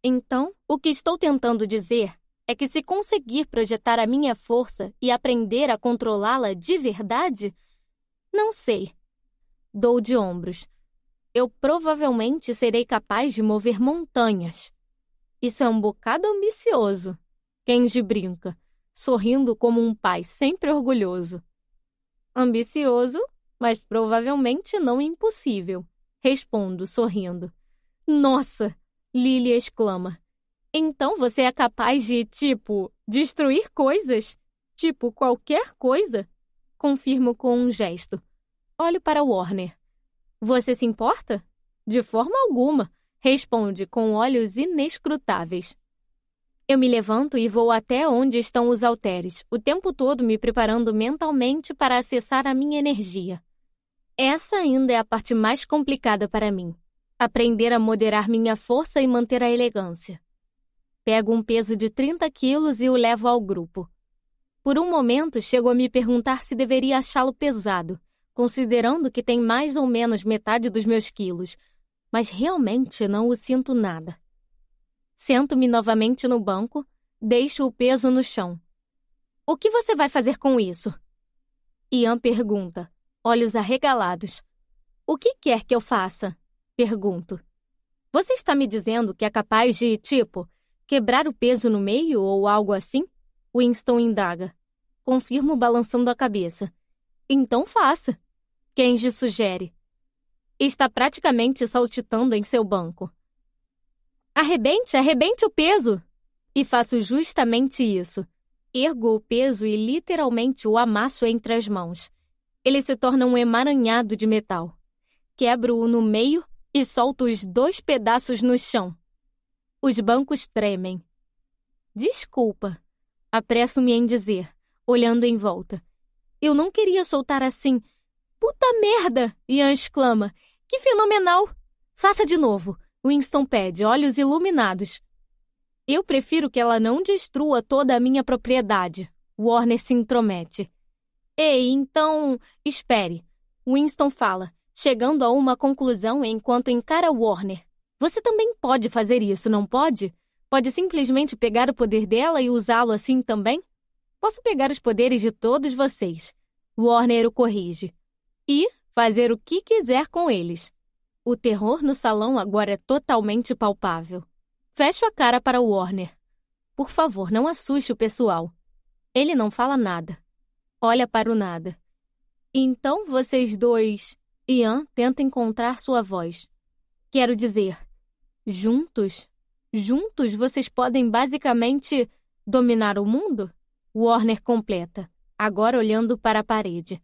[SPEAKER 1] Então, o que estou tentando dizer é que se conseguir projetar a minha força e aprender a controlá-la de verdade, não sei. Dou de ombros. Eu provavelmente serei capaz de mover montanhas. Isso é um bocado ambicioso. Kenji brinca, sorrindo como um pai sempre orgulhoso. Ambicioso, mas provavelmente não impossível. Respondo, sorrindo. Nossa! Lily exclama. Então você é capaz de, tipo, destruir coisas? Tipo, qualquer coisa? Confirmo com um gesto. Olho para Warner. Você se importa? De forma alguma, responde com olhos inescrutáveis. Eu me levanto e vou até onde estão os halteres, o tempo todo me preparando mentalmente para acessar a minha energia. Essa ainda é a parte mais complicada para mim. Aprender a moderar minha força e manter a elegância. Pego um peso de 30 quilos e o levo ao grupo. Por um momento, chego a me perguntar se deveria achá-lo pesado, considerando que tem mais ou menos metade dos meus quilos, mas realmente não o sinto nada. Sento-me novamente no banco, deixo o peso no chão. O que você vai fazer com isso? Ian pergunta, olhos arregalados. O que quer que eu faça? Pergunto. Você está me dizendo que é capaz de, tipo, quebrar o peso no meio ou algo assim? Winston indaga. Confirmo balançando a cabeça. Então faça. Kenji sugere. Está praticamente saltitando em seu banco. Arrebente, arrebente o peso! E faço justamente isso. Ergo o peso e literalmente o amasso entre as mãos. Ele se torna um emaranhado de metal. Quebro-o no meio e solto os dois pedaços no chão. Os bancos tremem. Desculpa, apresso-me em dizer, olhando em volta. Eu não queria soltar assim. Puta merda! Ian exclama. Que fenomenal! Faça de novo. Winston pede, olhos iluminados. Eu prefiro que ela não destrua toda a minha propriedade. Warner se intromete. Ei, então. Espere. Winston fala, chegando a uma conclusão enquanto encara Warner. Você também pode fazer isso, não pode? Pode simplesmente pegar o poder dela e usá-lo assim também? Posso pegar os poderes de todos vocês. Warner o corrige. E fazer o que quiser com eles. O terror no salão agora é totalmente palpável. Fecho a cara para Warner. Por favor, não assuste o pessoal. Ele não fala nada. Olha para o nada. Então vocês dois. Ian tenta encontrar sua voz. Quero dizer, juntos, juntos vocês podem basicamente dominar o mundo? Warner completa, agora olhando para a parede.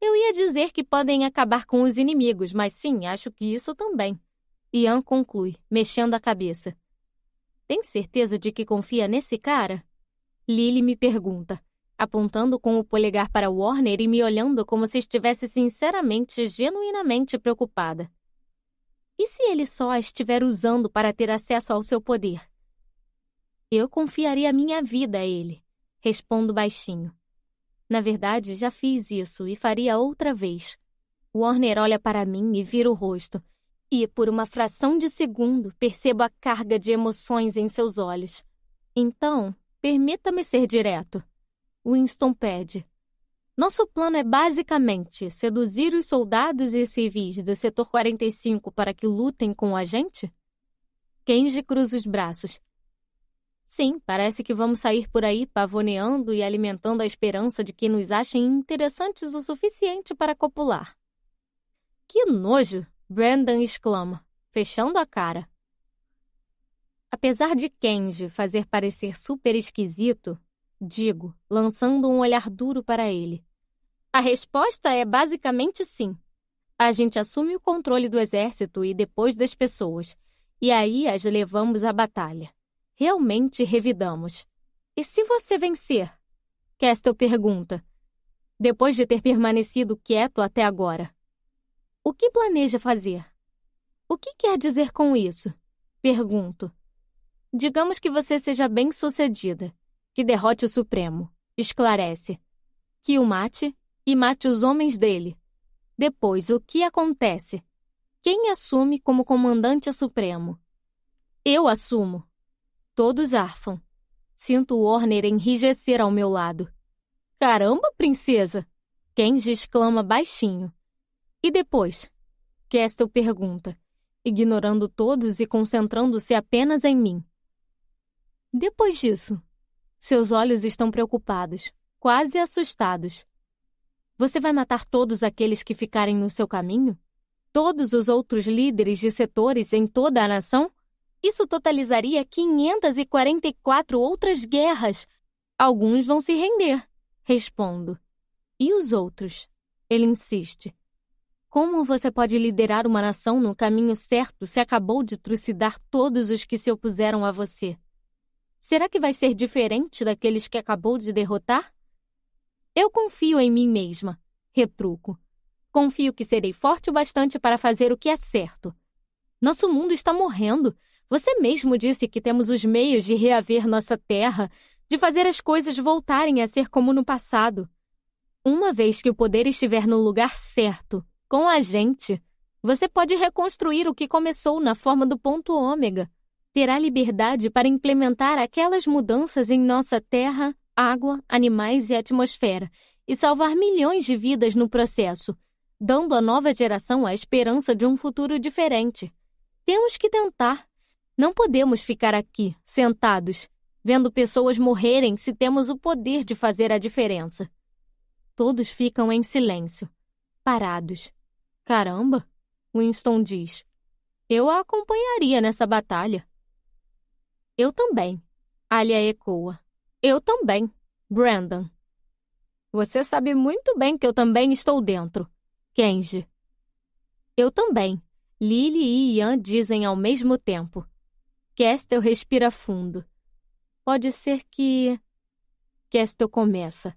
[SPEAKER 1] Eu ia dizer que podem acabar com os inimigos, mas sim, acho que isso também. Ian conclui, mexendo a cabeça. Tem certeza de que confia nesse cara? Lily me pergunta, apontando com o polegar para Warner e me olhando como se estivesse sinceramente, genuinamente preocupada. E se ele só a estiver usando para ter acesso ao seu poder? Eu confiaria minha vida a ele. Respondo baixinho. Na verdade, já fiz isso e faria outra vez. Warner olha para mim e vira o rosto. E, por uma fração de segundo, percebo a carga de emoções em seus olhos. Então, permita-me ser direto. Winston pede. Nosso plano é basicamente seduzir os soldados e civis do setor 45 para que lutem com a gente? Kenji cruza os braços. Sim, parece que vamos sair por aí pavoneando e alimentando a esperança de que nos achem interessantes o suficiente para copular. Que nojo! Brandon exclama, fechando a cara. Apesar de Kenji fazer parecer super esquisito, digo, lançando um olhar duro para ele. A resposta é basicamente sim. A gente assume o controle do exército e depois das pessoas, e aí as levamos à batalha realmente revidamos. E se você vencer? Castle pergunta, depois de ter permanecido quieto até agora. O que planeja fazer? O que quer dizer com isso? Pergunto. Digamos que você seja bem-sucedida, que derrote o Supremo, esclarece, que o mate e mate os homens dele. Depois, o que acontece? Quem assume como comandante supremo? Eu assumo. Todos arfam. Sinto Warner enrijecer ao meu lado. Caramba, princesa! Kenji exclama baixinho. E depois? Castle pergunta, ignorando todos e concentrando-se apenas em mim. Depois disso, seus olhos estão preocupados, quase assustados. Você vai matar todos aqueles que ficarem no seu caminho? Todos os outros líderes de setores em toda a nação? Isso totalizaria 544 outras guerras. Alguns vão se render, respondo. E os outros? Ele insiste. Como você pode liderar uma nação no caminho certo se acabou de trucidar todos os que se opuseram a você? Será que vai ser diferente daqueles que acabou de derrotar? Eu confio em mim mesma, retruco. Confio que serei forte o bastante para fazer o que é certo. Nosso mundo está morrendo. Você mesmo disse que temos os meios de reaver nossa terra, de fazer as coisas voltarem a ser como no passado. Uma vez que o poder estiver no lugar certo, com a gente, você pode reconstruir o que começou na forma do ponto ômega. Terá liberdade para implementar aquelas mudanças em nossa terra, água, animais e atmosfera, e salvar milhões de vidas no processo, dando à nova geração a esperança de um futuro diferente. Temos que tentar. Não podemos ficar aqui, sentados, vendo pessoas morrerem se temos o poder de fazer a diferença. Todos ficam em silêncio, parados. Caramba, Winston diz. Eu a acompanharia nessa batalha. Eu também, Alia ecoa. Eu também, Brandon. Você sabe muito bem que eu também estou dentro, Kenji. Eu também, Lily e Ian dizem ao mesmo tempo. Castle respira fundo. Pode ser que. Castle começa.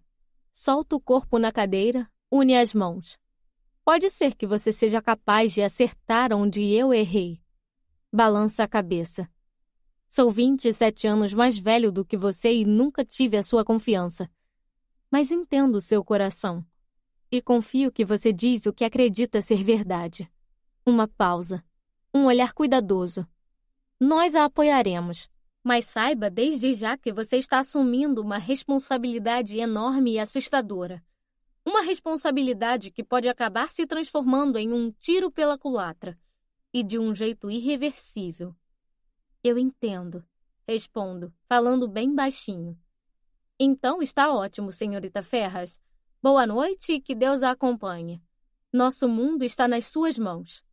[SPEAKER 1] Solta o corpo na cadeira, une as mãos. Pode ser que você seja capaz de acertar onde eu errei. Balança a cabeça. Sou 27 anos mais velho do que você e nunca tive a sua confiança. Mas entendo o seu coração. E confio que você diz o que acredita ser verdade. Uma pausa. Um olhar cuidadoso. Nós a apoiaremos. Mas saiba desde já que você está assumindo uma responsabilidade enorme e assustadora. Uma responsabilidade que pode acabar se transformando em um tiro pela culatra e de um jeito irreversível. Eu entendo, respondo, falando bem baixinho. Então está ótimo, senhorita Ferras. Boa noite e que Deus a acompanhe. Nosso mundo está nas suas mãos.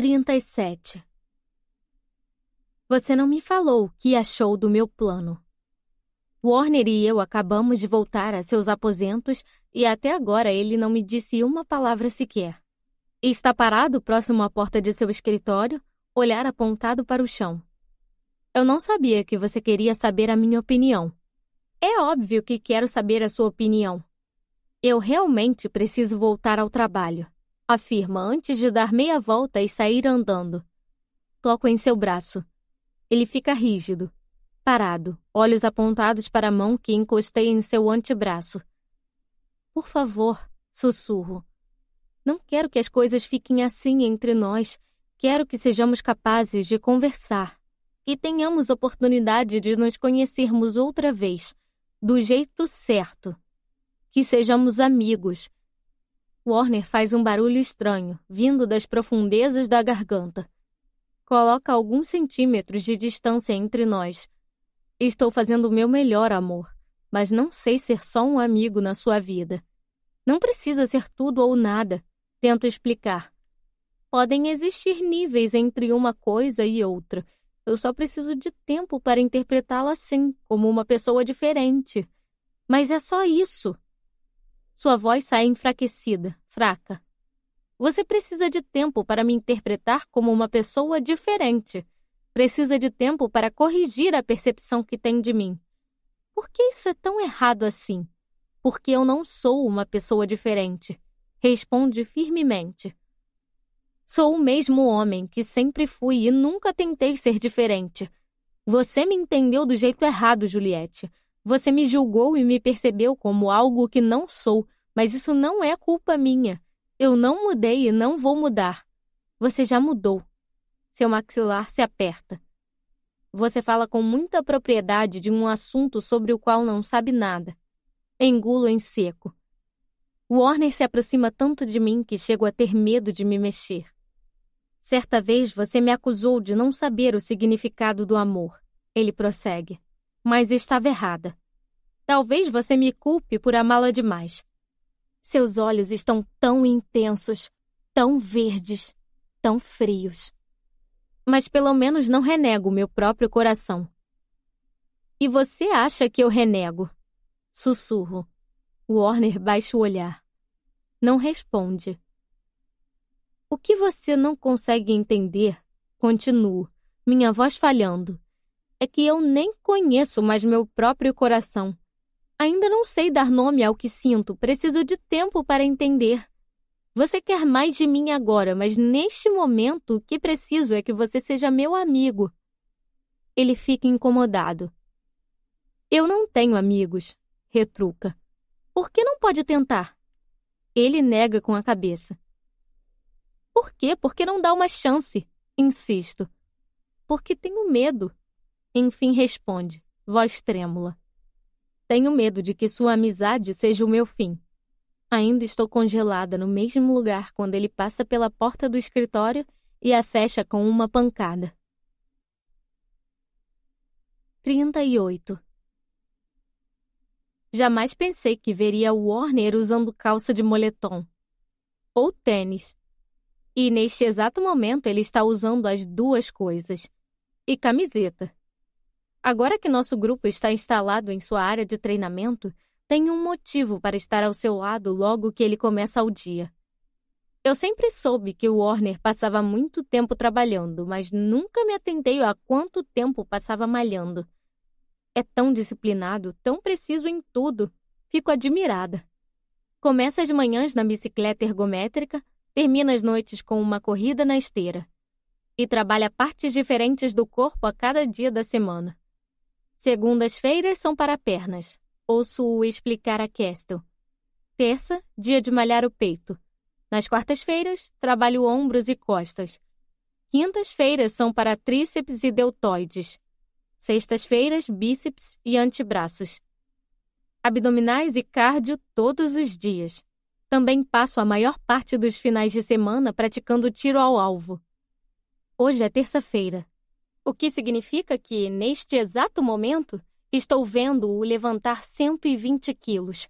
[SPEAKER 1] 37 Você não me falou o que achou do meu plano. Warner e eu acabamos de voltar a seus aposentos e até agora ele não me disse uma palavra sequer. Está parado próximo à porta de seu escritório, olhar apontado para o chão. Eu não sabia que você queria saber a minha opinião. É óbvio que quero saber a sua opinião. Eu realmente preciso voltar ao trabalho afirma antes de dar meia volta e sair andando. Toco em seu braço. Ele fica rígido, parado, olhos apontados para a mão que encostei em seu antebraço. Por favor, sussurro. Não quero que as coisas fiquem assim entre nós. Quero que sejamos capazes de conversar e tenhamos oportunidade de nos conhecermos outra vez, do jeito certo. Que sejamos amigos Warner faz um barulho estranho, vindo das profundezas da garganta. Coloca alguns centímetros de distância entre nós. Estou fazendo o meu melhor, amor, mas não sei ser só um amigo na sua vida. Não precisa ser tudo ou nada, tento explicar. Podem existir níveis entre uma coisa e outra. Eu só preciso de tempo para interpretá-la assim, como uma pessoa diferente. Mas é só isso. Sua voz sai enfraquecida, fraca. Você precisa de tempo para me interpretar como uma pessoa diferente. Precisa de tempo para corrigir a percepção que tem de mim. Por que isso é tão errado assim? Porque eu não sou uma pessoa diferente. Responde firmemente. Sou o mesmo homem que sempre fui e nunca tentei ser diferente. Você me entendeu do jeito errado, Juliette. Você me julgou e me percebeu como algo que não sou, mas isso não é culpa minha. Eu não mudei e não vou mudar. Você já mudou. Seu maxilar se aperta. Você fala com muita propriedade de um assunto sobre o qual não sabe nada. Engulo em seco. Warner se aproxima tanto de mim que chego a ter medo de me mexer. Certa vez você me acusou de não saber o significado do amor. Ele prossegue mas estava errada. Talvez você me culpe por amá-la demais. Seus olhos estão tão intensos, tão verdes, tão frios. Mas pelo menos não renego meu próprio coração. E você acha que eu renego? Sussurro. Warner baixa o olhar. Não responde. O que você não consegue entender? Continuo, minha voz falhando é que eu nem conheço mais meu próprio coração. Ainda não sei dar nome ao que sinto, preciso de tempo para entender. Você quer mais de mim agora, mas neste momento o que preciso é que você seja meu amigo. Ele fica incomodado. Eu não tenho amigos, retruca. Por que não pode tentar? Ele nega com a cabeça. Por quê? Porque não dá uma chance, insisto. Porque tenho medo. Enfim responde, voz trêmula. Tenho medo de que sua amizade seja o meu fim. Ainda estou congelada no mesmo lugar quando ele passa pela porta do escritório e a fecha com uma pancada. 38 Jamais pensei que veria o Warner usando calça de moletom. Ou tênis. E neste exato momento ele está usando as duas coisas. E camiseta. Agora que nosso grupo está instalado em sua área de treinamento, tem um motivo para estar ao seu lado logo que ele começa o dia. Eu sempre soube que o Warner passava muito tempo trabalhando, mas nunca me atentei a quanto tempo passava malhando. É tão disciplinado, tão preciso em tudo. Fico admirada. Começa as manhãs na bicicleta ergométrica, termina as noites com uma corrida na esteira. E trabalha partes diferentes do corpo a cada dia da semana. Segundas-feiras são para pernas. Ouço-o explicar a Kesto. Terça, dia de malhar o peito. Nas quartas-feiras, trabalho ombros e costas. Quintas-feiras são para tríceps e deltoides. Sextas-feiras, bíceps e antebraços. Abdominais e cardio todos os dias. Também passo a maior parte dos finais de semana praticando tiro ao alvo. Hoje é terça-feira, o que significa que, neste exato momento, estou vendo-o levantar 120 quilos.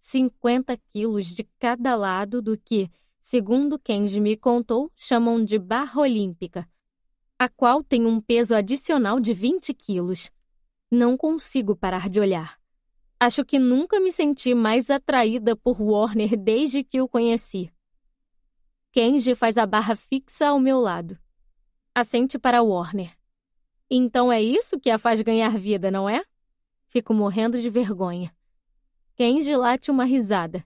[SPEAKER 1] 50 quilos de cada lado do que, segundo Kenji me contou, chamam de barra olímpica, a qual tem um peso adicional de 20 quilos. Não consigo parar de olhar. Acho que nunca me senti mais atraída por Warner desde que o conheci. Kenji faz a barra fixa ao meu lado assente para Warner. Então é isso que a faz ganhar vida, não é? Fico morrendo de vergonha. Kenji late uma risada.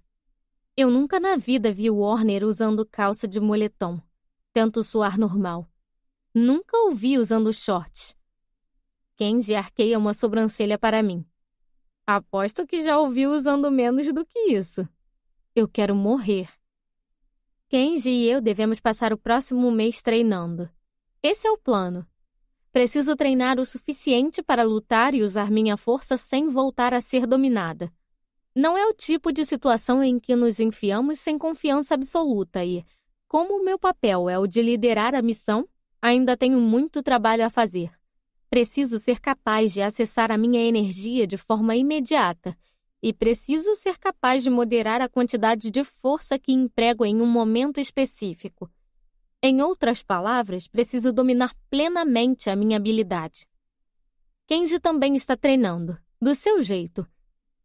[SPEAKER 1] Eu nunca na vida vi Warner usando calça de moletom. Tento suar normal. Nunca o vi usando shorts. Kenji arqueia uma sobrancelha para mim. Aposto que já ouvi usando menos do que isso. Eu quero morrer. Kenji e eu devemos passar o próximo mês treinando. Esse é o plano. Preciso treinar o suficiente para lutar e usar minha força sem voltar a ser dominada. Não é o tipo de situação em que nos enfiamos sem confiança absoluta e, como o meu papel é o de liderar a missão, ainda tenho muito trabalho a fazer. Preciso ser capaz de acessar a minha energia de forma imediata e preciso ser capaz de moderar a quantidade de força que emprego em um momento específico. Em outras palavras, preciso dominar plenamente a minha habilidade. Kenji também está treinando, do seu jeito.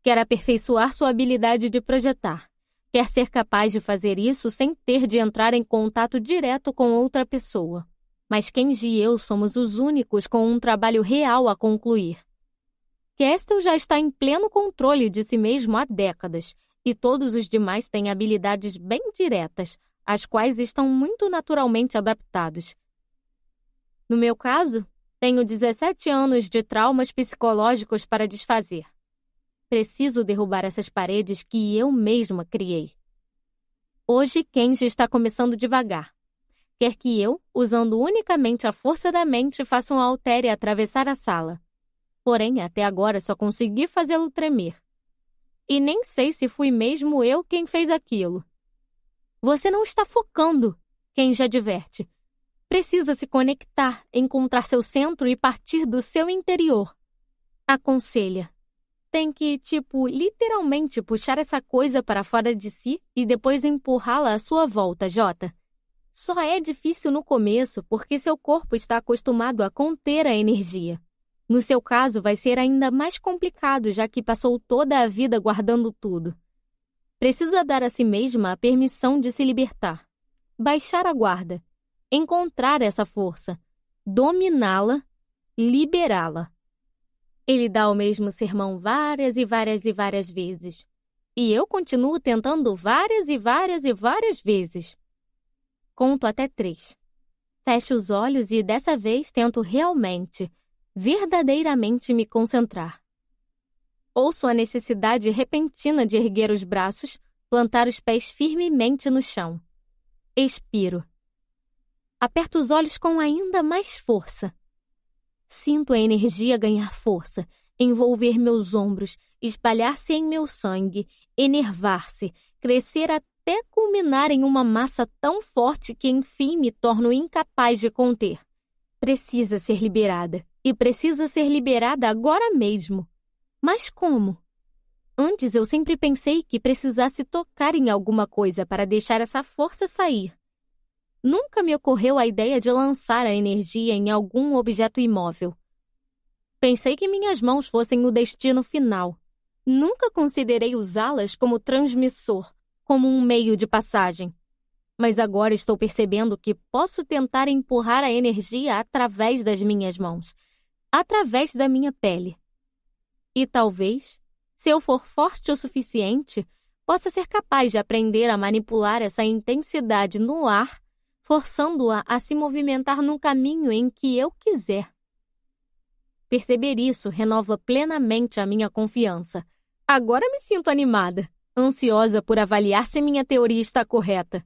[SPEAKER 1] Quer aperfeiçoar sua habilidade de projetar. Quer ser capaz de fazer isso sem ter de entrar em contato direto com outra pessoa. Mas Kenji e eu somos os únicos com um trabalho real a concluir. Kestel já está em pleno controle de si mesmo há décadas, e todos os demais têm habilidades bem diretas, às quais estão muito naturalmente adaptados. No meu caso, tenho 17 anos de traumas psicológicos para desfazer. Preciso derrubar essas paredes que eu mesma criei. Hoje, Kenji está começando devagar. Quer que eu, usando unicamente a força da mente, faça um altere atravessar a sala. Porém, até agora só consegui fazê-lo tremer. E nem sei se fui mesmo eu quem fez aquilo. Você não está focando quem já diverte. Precisa se conectar, encontrar seu centro e partir do seu interior. Aconselha. Tem que, tipo, literalmente puxar essa coisa para fora de si e depois empurrá-la à sua volta, Jota. Só é difícil no começo porque seu corpo está acostumado a conter a energia. No seu caso, vai ser ainda mais complicado, já que passou toda a vida guardando tudo precisa dar a si mesma a permissão de se libertar, baixar a guarda, encontrar essa força, dominá-la, liberá-la. Ele dá o mesmo sermão várias e várias e várias vezes. E eu continuo tentando várias e várias e várias vezes. Conto até três. Fecho os olhos e dessa vez tento realmente, verdadeiramente me concentrar ouço a necessidade repentina de erguer os braços, plantar os pés firmemente no chão. Expiro. Aperto os olhos com ainda mais força. Sinto a energia ganhar força, envolver meus ombros, espalhar-se em meu sangue, enervar-se, crescer até culminar em uma massa tão forte que enfim me torno incapaz de conter. Precisa ser liberada, e precisa ser liberada agora mesmo. Mas como? Antes eu sempre pensei que precisasse tocar em alguma coisa para deixar essa força sair. Nunca me ocorreu a ideia de lançar a energia em algum objeto imóvel. Pensei que minhas mãos fossem o destino final. Nunca considerei usá-las como transmissor, como um meio de passagem. Mas agora estou percebendo que posso tentar empurrar a energia através das minhas mãos, através da minha pele e talvez, se eu for forte o suficiente, possa ser capaz de aprender a manipular essa intensidade no ar, forçando-a a se movimentar num caminho em que eu quiser. Perceber isso renova plenamente a minha confiança. Agora me sinto animada, ansiosa por avaliar se minha teoria está correta.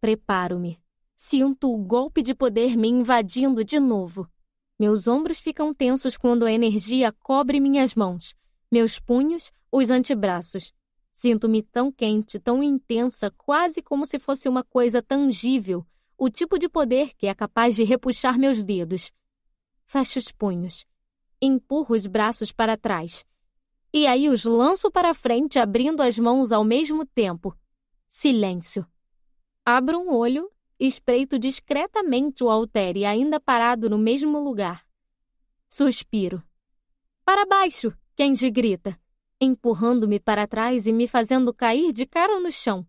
[SPEAKER 1] Preparo-me. Sinto o golpe de poder me invadindo de novo. Meus ombros ficam tensos quando a energia cobre minhas mãos, meus punhos, os antebraços. Sinto-me tão quente, tão intensa, quase como se fosse uma coisa tangível, o tipo de poder que é capaz de repuxar meus dedos. Fecho os punhos. Empurro os braços para trás. E aí os lanço para frente, abrindo as mãos ao mesmo tempo. Silêncio. Abro um olho Espreito discretamente o altere, ainda parado no mesmo lugar. Suspiro. Para baixo! Kenji grita, empurrando-me para trás e me fazendo cair de cara no chão.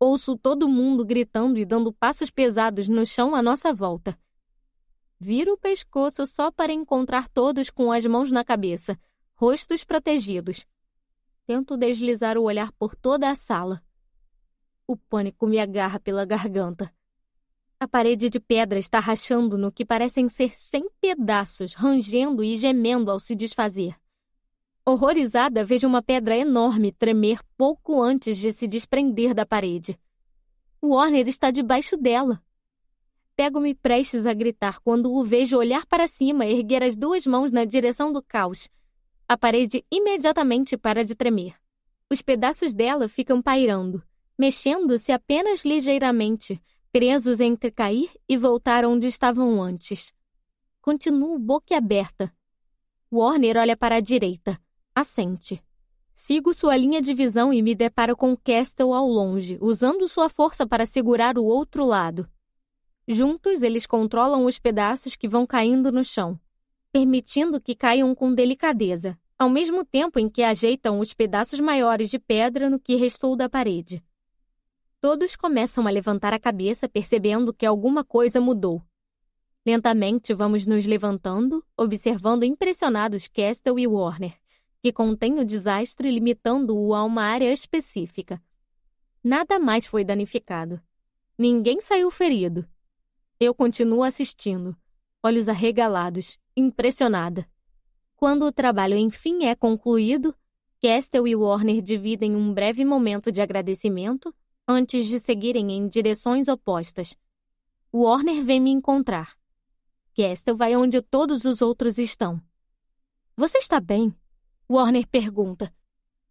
[SPEAKER 1] Ouço todo mundo gritando e dando passos pesados no chão à nossa volta. Viro o pescoço só para encontrar todos com as mãos na cabeça, rostos protegidos. Tento deslizar o olhar por toda a sala. O pânico me agarra pela garganta. A parede de pedra está rachando no que parecem ser cem pedaços, rangendo e gemendo ao se desfazer. Horrorizada, vejo uma pedra enorme tremer pouco antes de se desprender da parede. Warner está debaixo dela. Pego-me prestes a gritar quando o vejo olhar para cima e erguer as duas mãos na direção do caos. A parede imediatamente para de tremer. Os pedaços dela ficam pairando mexendo-se apenas ligeiramente, presos entre cair e voltar onde estavam antes. Continuo boquiaberta. Warner olha para a direita, assente. Sigo sua linha de visão e me deparo com Castle ao longe, usando sua força para segurar o outro lado. Juntos, eles controlam os pedaços que vão caindo no chão, permitindo que caiam com delicadeza, ao mesmo tempo em que ajeitam os pedaços maiores de pedra no que restou da parede. Todos começam a levantar a cabeça percebendo que alguma coisa mudou. Lentamente vamos nos levantando, observando impressionados Castle e Warner, que contém o desastre limitando-o a uma área específica. Nada mais foi danificado. Ninguém saiu ferido. Eu continuo assistindo, olhos arregalados, impressionada. Quando o trabalho enfim é concluído, Castle e Warner dividem um breve momento de agradecimento antes de seguirem em direções opostas. Warner vem me encontrar. Castle vai onde todos os outros estão. Você está bem? Warner pergunta.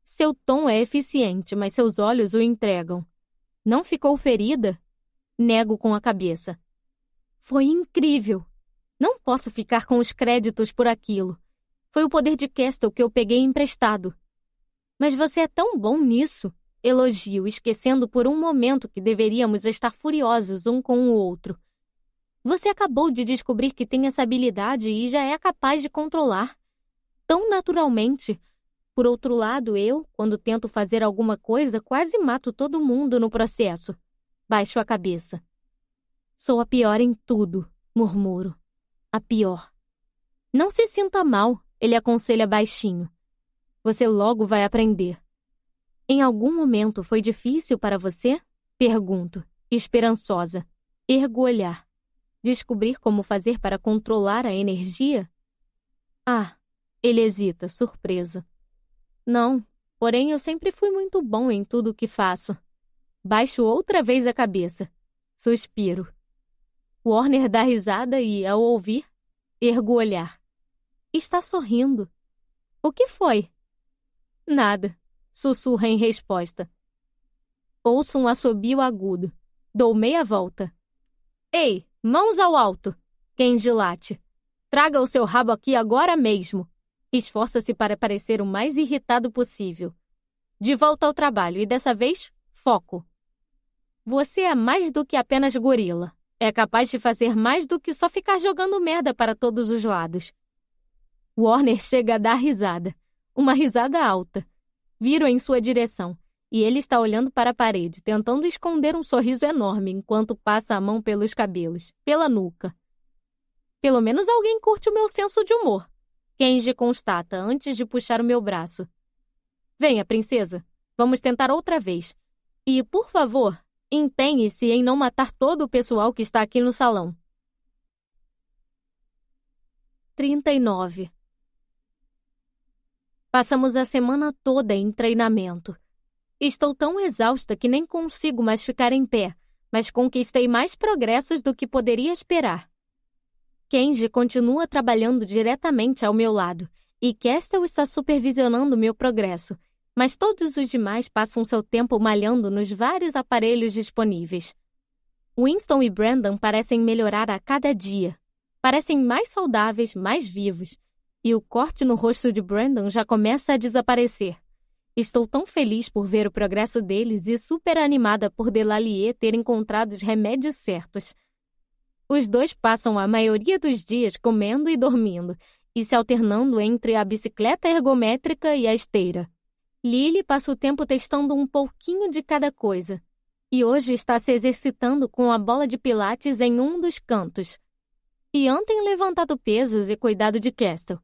[SPEAKER 1] Seu tom é eficiente, mas seus olhos o entregam. Não ficou ferida? Nego com a cabeça. Foi incrível. Não posso ficar com os créditos por aquilo. Foi o poder de Castle que eu peguei emprestado. Mas você é tão bom nisso elogio, esquecendo por um momento que deveríamos estar furiosos um com o outro. Você acabou de descobrir que tem essa habilidade e já é capaz de controlar. Tão naturalmente. Por outro lado, eu, quando tento fazer alguma coisa, quase mato todo mundo no processo. Baixo a cabeça. Sou a pior em tudo, murmuro. A pior. Não se sinta mal, ele aconselha baixinho. Você logo vai aprender. Em algum momento foi difícil para você? Pergunto, esperançosa. Ergo olhar. Descobrir como fazer para controlar a energia? Ah, ele hesita, surpreso. Não, porém eu sempre fui muito bom em tudo o que faço. Baixo outra vez a cabeça. Suspiro. Warner dá risada e, ao ouvir, ergo o olhar. Está sorrindo. O que foi? Nada sussurra em resposta. Ouço um assobio agudo. Dou meia volta. Ei, mãos ao alto! Quem dilate. Traga o seu rabo aqui agora mesmo. Esforça-se para parecer o mais irritado possível. De volta ao trabalho e dessa vez, foco. Você é mais do que apenas gorila. É capaz de fazer mais do que só ficar jogando merda para todos os lados. Warner chega a dar risada. Uma risada alta viram em sua direção, e ele está olhando para a parede, tentando esconder um sorriso enorme enquanto passa a mão pelos cabelos, pela nuca. Pelo menos alguém curte o meu senso de humor. Kenji constata antes de puxar o meu braço. Venha, princesa. Vamos tentar outra vez. E, por favor, empenhe-se em não matar todo o pessoal que está aqui no salão. 39 Passamos a semana toda em treinamento. Estou tão exausta que nem consigo mais ficar em pé, mas conquistei mais progressos do que poderia esperar. Kenji continua trabalhando diretamente ao meu lado, e Kestel está supervisionando meu progresso, mas todos os demais passam seu tempo malhando nos vários aparelhos disponíveis. Winston e Brandon parecem melhorar a cada dia. Parecem mais saudáveis, mais vivos. E o corte no rosto de Brandon já começa a desaparecer. Estou tão feliz por ver o progresso deles e super animada por Delalier ter encontrado os remédios certos. Os dois passam a maioria dos dias comendo e dormindo, e se alternando entre a bicicleta ergométrica e a esteira. Lily passa o tempo testando um pouquinho de cada coisa, e hoje está se exercitando com a bola de pilates em um dos cantos. E ontem levantado pesos e cuidado de Castle.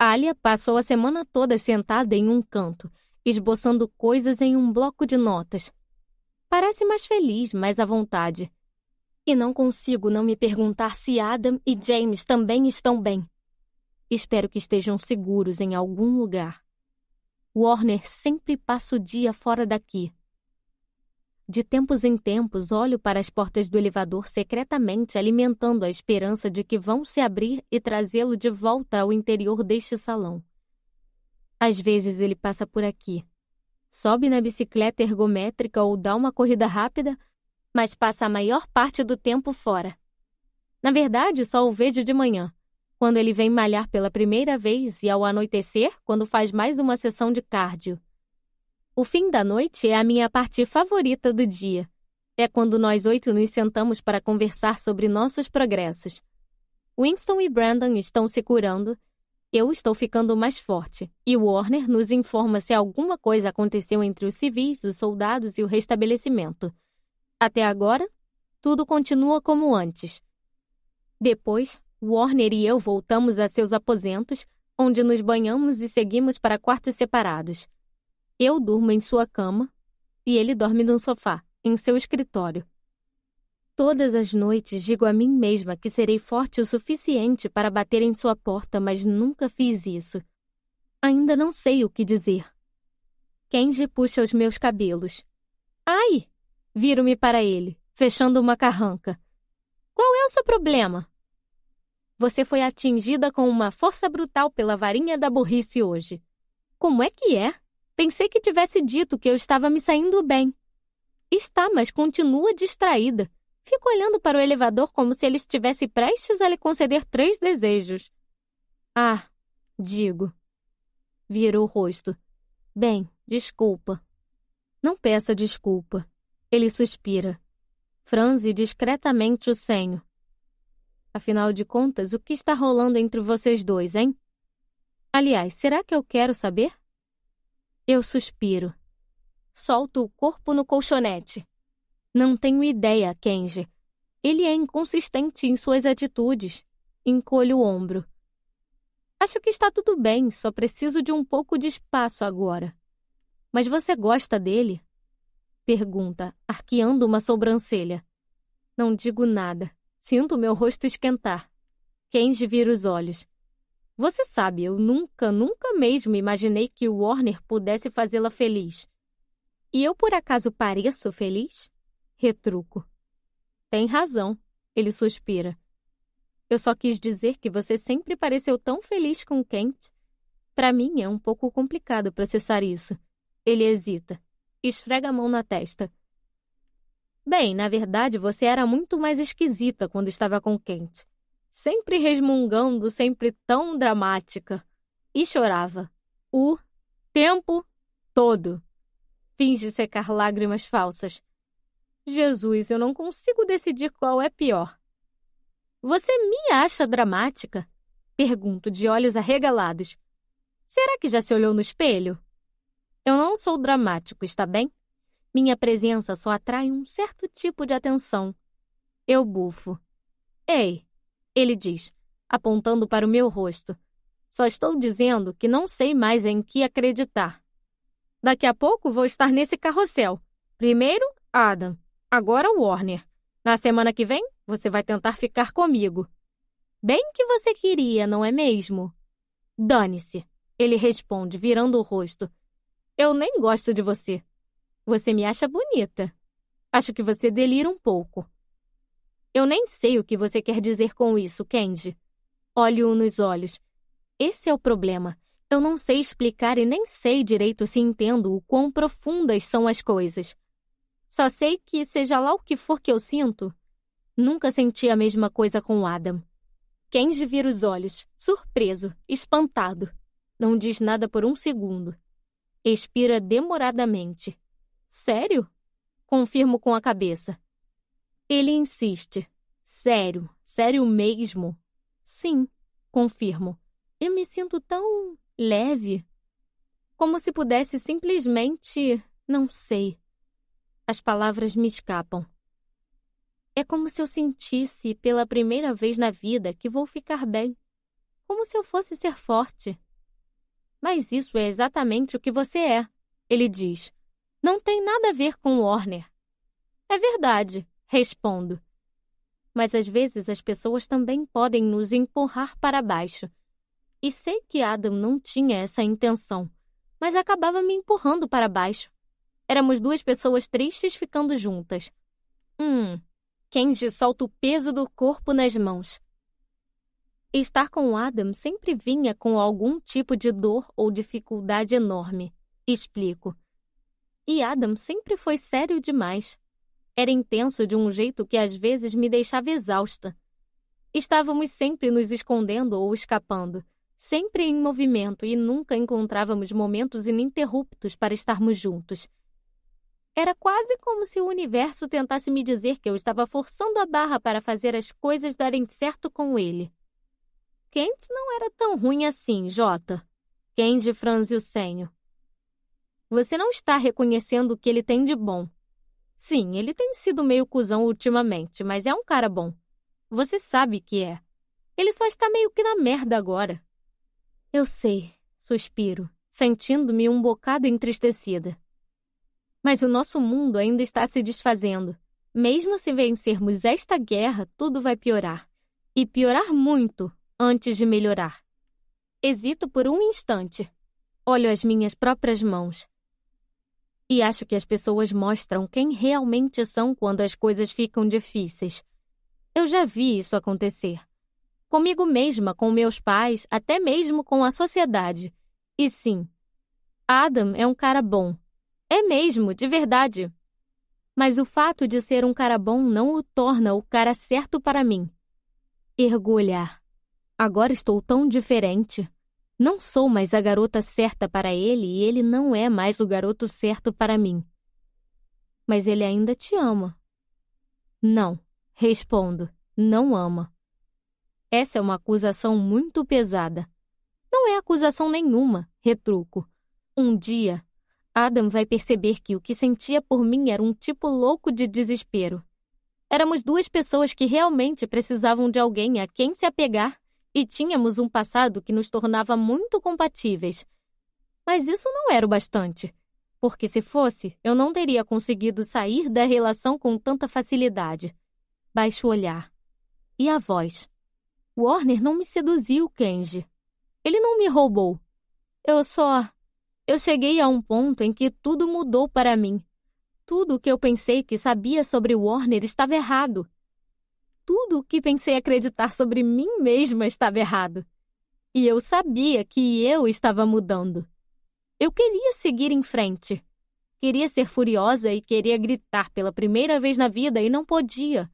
[SPEAKER 1] Alia passou a semana toda sentada em um canto, esboçando coisas em um bloco de notas. Parece mais feliz, mais à vontade. E não consigo não me perguntar se Adam e James também estão bem. Espero que estejam seguros em algum lugar. Warner sempre passa o dia fora daqui. De tempos em tempos, olho para as portas do elevador secretamente, alimentando a esperança de que vão se abrir e trazê-lo de volta ao interior deste salão. Às vezes ele passa por aqui. Sobe na bicicleta ergométrica ou dá uma corrida rápida, mas passa a maior parte do tempo fora. Na verdade, só o vejo de manhã, quando ele vem malhar pela primeira vez e ao anoitecer, quando faz mais uma sessão de cardio. O fim da noite é a minha parte favorita do dia. É quando nós oito nos sentamos para conversar sobre nossos progressos. Winston e Brandon estão se curando, eu estou ficando mais forte, e Warner nos informa se alguma coisa aconteceu entre os civis, os soldados e o restabelecimento. Até agora, tudo continua como antes. Depois, Warner e eu voltamos a seus aposentos, onde nos banhamos e seguimos para quartos separados. Eu durmo em sua cama e ele dorme no sofá, em seu escritório. Todas as noites digo a mim mesma que serei forte o suficiente para bater em sua porta, mas nunca fiz isso. Ainda não sei o que dizer. Kenji puxa os meus cabelos. Ai! Viro-me para ele, fechando uma carranca. Qual é o seu problema? Você foi atingida com uma força brutal pela varinha da burrice hoje. Como é que é? Pensei que tivesse dito que eu estava me saindo bem. Está, mas continua distraída. Fico olhando para o elevador como se ele estivesse prestes a lhe conceder três desejos. Ah, digo. Virou o rosto. Bem, desculpa. Não peça desculpa. Ele suspira. Franze discretamente o senho. Afinal de contas, o que está rolando entre vocês dois, hein? Aliás, será que eu quero saber? Eu suspiro. Solto o corpo no colchonete. Não tenho ideia, Kenji. Ele é inconsistente em suas atitudes. Encolho o ombro. Acho que está tudo bem, só preciso de um pouco de espaço agora. Mas você gosta dele? Pergunta, arqueando uma sobrancelha. Não digo nada. Sinto meu rosto esquentar. Kenji vira os olhos. Você sabe, eu nunca, nunca mesmo imaginei que o Warner pudesse fazê-la feliz. E eu por acaso pareço feliz? Retruco. Tem razão, ele suspira. Eu só quis dizer que você sempre pareceu tão feliz com Kent. Para mim é um pouco complicado processar isso. Ele hesita, esfrega a mão na testa. Bem, na verdade, você era muito mais esquisita quando estava com Kent sempre resmungando, sempre tão dramática, e chorava o tempo todo. Finge secar lágrimas falsas. Jesus, eu não consigo decidir qual é pior. Você me acha dramática? Pergunto de olhos arregalados. Será que já se olhou no espelho? Eu não sou dramático, está bem? Minha presença só atrai um certo tipo de atenção. Eu bufo. Ei, ele diz, apontando para o meu rosto. Só estou dizendo que não sei mais em que acreditar. Daqui a pouco vou estar nesse carrossel. Primeiro, Adam. Agora, Warner. Na semana que vem, você vai tentar ficar comigo. Bem que você queria, não é mesmo? Dane-se, ele responde, virando o rosto. Eu nem gosto de você. Você me acha bonita. Acho que você delira um pouco. Eu nem sei o que você quer dizer com isso, Candy. Olho-o nos olhos. Esse é o problema. Eu não sei explicar e nem sei direito se entendo o quão profundas são as coisas. Só sei que, seja lá o que for que eu sinto, nunca senti a mesma coisa com Adam. Kenji vira os olhos, surpreso, espantado. Não diz nada por um segundo. Expira demoradamente. Sério? Confirmo com a cabeça. Ele insiste. Sério, sério mesmo? Sim, confirmo. Eu me sinto tão leve. Como se pudesse simplesmente. Não sei. As palavras me escapam. É como se eu sentisse pela primeira vez na vida que vou ficar bem. Como se eu fosse ser forte. Mas isso é exatamente o que você é, ele diz. Não tem nada a ver com Warner. É verdade, Respondo. Mas às vezes as pessoas também podem nos empurrar para baixo. E sei que Adam não tinha essa intenção, mas acabava me empurrando para baixo. Éramos duas pessoas tristes ficando juntas. Hum, Kenji solta o peso do corpo nas mãos. Estar com Adam sempre vinha com algum tipo de dor ou dificuldade enorme. Explico. E Adam sempre foi sério demais. Era intenso de um jeito que às vezes me deixava exausta. Estávamos sempre nos escondendo ou escapando, sempre em movimento e nunca encontrávamos momentos ininterruptos para estarmos juntos. Era quase como se o universo tentasse me dizer que eu estava forçando a barra para fazer as coisas darem certo com ele. Kent não era tão ruim assim, Jota. Kent franze o senho. Você não está reconhecendo o que ele tem de bom. Sim, ele tem sido meio cuzão ultimamente, mas é um cara bom. Você sabe que é. Ele só está meio que na merda agora. Eu sei, suspiro, sentindo-me um bocado entristecida. Mas o nosso mundo ainda está se desfazendo. Mesmo se vencermos esta guerra, tudo vai piorar. E piorar muito antes de melhorar. Hesito por um instante. Olho as minhas próprias mãos. E acho que as pessoas mostram quem realmente são quando as coisas ficam difíceis. Eu já vi isso acontecer. Comigo mesma, com meus pais, até mesmo com a sociedade. E sim, Adam é um cara bom. É mesmo, de verdade. Mas o fato de ser um cara bom não o torna o cara certo para mim. Ergulhar. Agora estou tão diferente. Não sou mais a garota certa para ele e ele não é mais o garoto certo para mim. Mas ele ainda te ama. Não, respondo, não ama. Essa é uma acusação muito pesada. Não é acusação nenhuma, retruco. Um dia, Adam vai perceber que o que sentia por mim era um tipo louco de desespero. Éramos duas pessoas que realmente precisavam de alguém a quem se apegar e tínhamos um passado que nos tornava muito compatíveis. Mas isso não era o bastante, porque se fosse, eu não teria conseguido sair da relação com tanta facilidade. Baixo olhar. E a voz. Warner não me seduziu, Kenji. Ele não me roubou. Eu só. Eu cheguei a um ponto em que tudo mudou para mim. Tudo o que eu pensei que sabia sobre Warner estava errado tudo o que pensei acreditar sobre mim mesma estava errado. E eu sabia que eu estava mudando. Eu queria seguir em frente. Queria ser furiosa e queria gritar pela primeira vez na vida e não podia.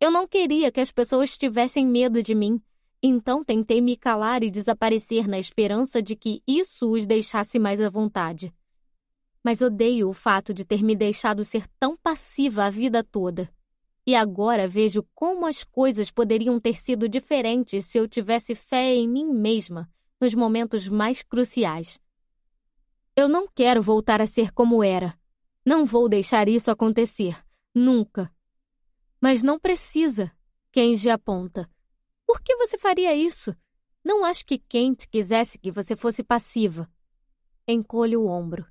[SPEAKER 1] Eu não queria que as pessoas tivessem medo de mim, então tentei me calar e desaparecer na esperança de que isso os deixasse mais à vontade. Mas odeio o fato de ter me deixado ser tão passiva a vida toda. E agora vejo como as coisas poderiam ter sido diferentes se eu tivesse fé em mim mesma nos momentos mais cruciais. Eu não quero voltar a ser como era. Não vou deixar isso acontecer. Nunca. Mas não precisa, Kenji aponta. Por que você faria isso? Não acho que Kent quisesse que você fosse passiva. Encolho o ombro.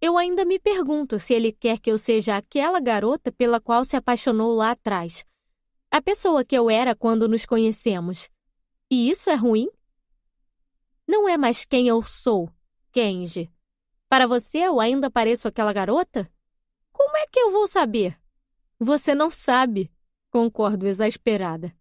[SPEAKER 1] Eu ainda me pergunto se ele quer que eu seja aquela garota pela qual se apaixonou lá atrás. A pessoa que eu era quando nos conhecemos. E isso é ruim? Não é mais quem eu sou, Kenji. Para você, eu ainda pareço aquela garota? Como é que eu vou saber? Você não sabe, concordo exasperada.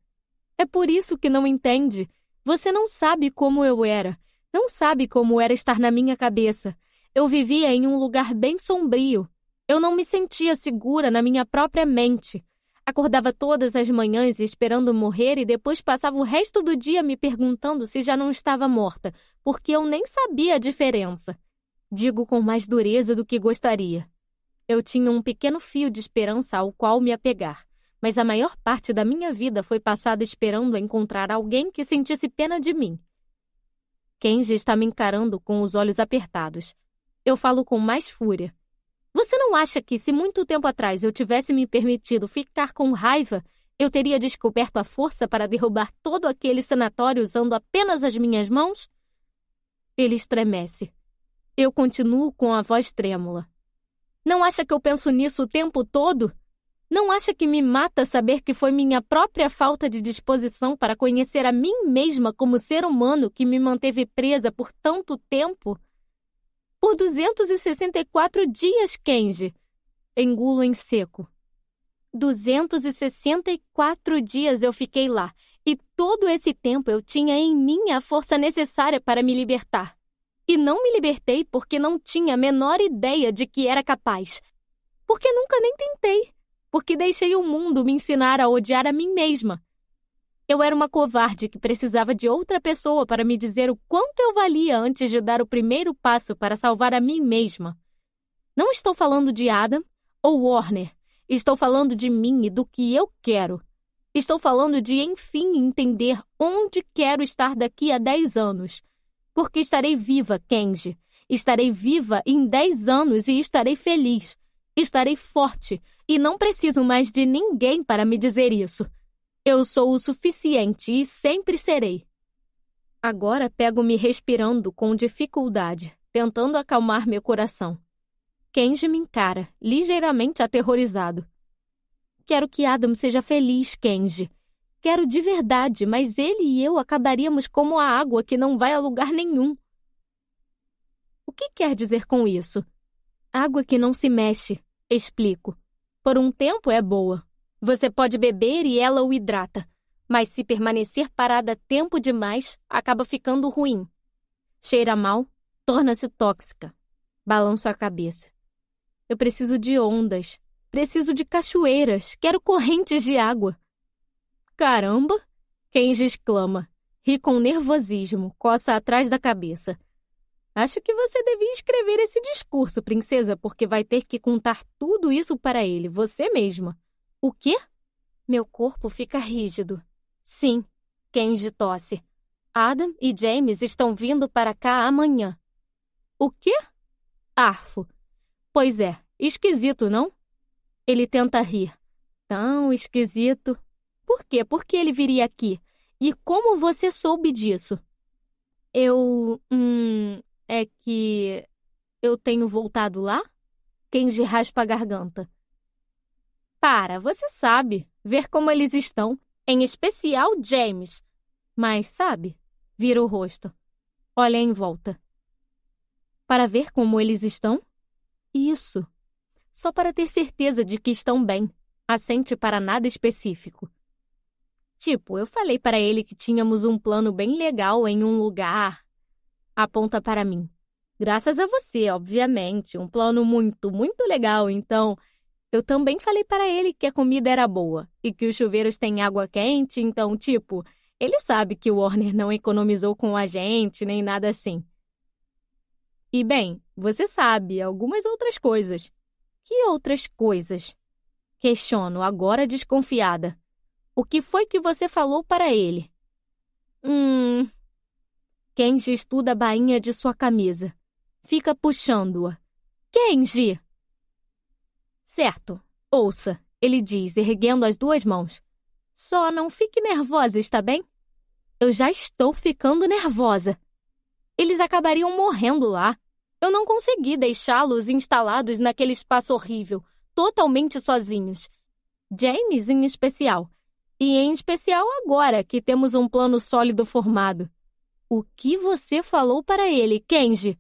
[SPEAKER 1] É por isso que não entende. Você não sabe como eu era. Não sabe como era estar na minha cabeça. Eu vivia em um lugar bem sombrio. Eu não me sentia segura na minha própria mente. Acordava todas as manhãs esperando morrer e depois passava o resto do dia me perguntando se já não estava morta, porque eu nem sabia a diferença. Digo com mais dureza do que gostaria. Eu tinha um pequeno fio de esperança ao qual me apegar, mas a maior parte da minha vida foi passada esperando encontrar alguém que sentisse pena de mim. Kenji está me encarando com os olhos apertados eu falo com mais fúria. Você não acha que, se muito tempo atrás eu tivesse me permitido ficar com raiva, eu teria descoberto a força para derrubar todo aquele sanatório usando apenas as minhas mãos? Ele estremece. Eu continuo com a voz trêmula. Não acha que eu penso nisso o tempo todo? Não acha que me mata saber que foi minha própria falta de disposição para conhecer a mim mesma como ser humano que me manteve presa por tanto tempo? por 264 dias, Kenji. Engulo em seco. 264 dias eu fiquei lá, e todo esse tempo eu tinha em mim a força necessária para me libertar. E não me libertei porque não tinha a menor ideia de que era capaz. Porque nunca nem tentei. Porque deixei o mundo me ensinar a odiar a mim mesma eu era uma covarde que precisava de outra pessoa para me dizer o quanto eu valia antes de dar o primeiro passo para salvar a mim mesma. Não estou falando de Adam ou Warner. Estou falando de mim e do que eu quero. Estou falando de, enfim, entender onde quero estar daqui a 10 anos. Porque estarei viva, Kenji. Estarei viva em 10 anos e estarei feliz. Estarei forte e não preciso mais de ninguém para me dizer isso. Eu sou o suficiente e sempre serei. Agora pego-me respirando com dificuldade, tentando acalmar meu coração. Kenji me encara, ligeiramente aterrorizado. Quero que Adam seja feliz, Kenji. Quero de verdade, mas ele e eu acabaríamos como a água que não vai a lugar nenhum. O que quer dizer com isso? Água que não se mexe, explico. Por um tempo é boa, você pode beber e ela o hidrata, mas se permanecer parada tempo demais, acaba ficando ruim. Cheira mal, torna-se tóxica. Balanço a cabeça. Eu preciso de ondas, preciso de cachoeiras, quero correntes de água. Caramba! Kenji exclama, ri com nervosismo, coça atrás da cabeça. Acho que você devia escrever esse discurso, princesa, porque vai ter que contar tudo isso para ele, você mesma. O quê? Meu corpo fica rígido. Sim, Kenji tosse. Adam e James estão vindo para cá amanhã. O quê? Arfo. Pois é, esquisito, não? Ele tenta rir. Tão esquisito. Por quê? Por que ele viria aqui? E como você soube disso? Eu. Hum. É que. Eu tenho voltado lá? Kenji raspa a garganta. Para, você sabe, ver como eles estão, em especial James. Mas sabe, vira o rosto, olha em volta. Para ver como eles estão? Isso. Só para ter certeza de que estão bem. Assente para nada específico. Tipo, eu falei para ele que tínhamos um plano bem legal em um lugar. Aponta para mim. Graças a você, obviamente. Um plano muito, muito legal, então eu também falei para ele que a comida era boa e que os chuveiros têm água quente, então, tipo, ele sabe que o Warner não economizou com a gente nem nada assim. E bem, você sabe algumas outras coisas. Que outras coisas? Questiono agora desconfiada. O que foi que você falou para ele? Hum. Kenji estuda a bainha de sua camisa. Fica puxando-a. Kenji! Certo, ouça, ele diz, erguendo as duas mãos. Só não fique nervosa, está bem? Eu já estou ficando nervosa. Eles acabariam morrendo lá. Eu não consegui deixá-los instalados naquele espaço horrível, totalmente sozinhos. James em especial. E em especial agora que temos um plano sólido formado. O que você falou para ele, Kenji?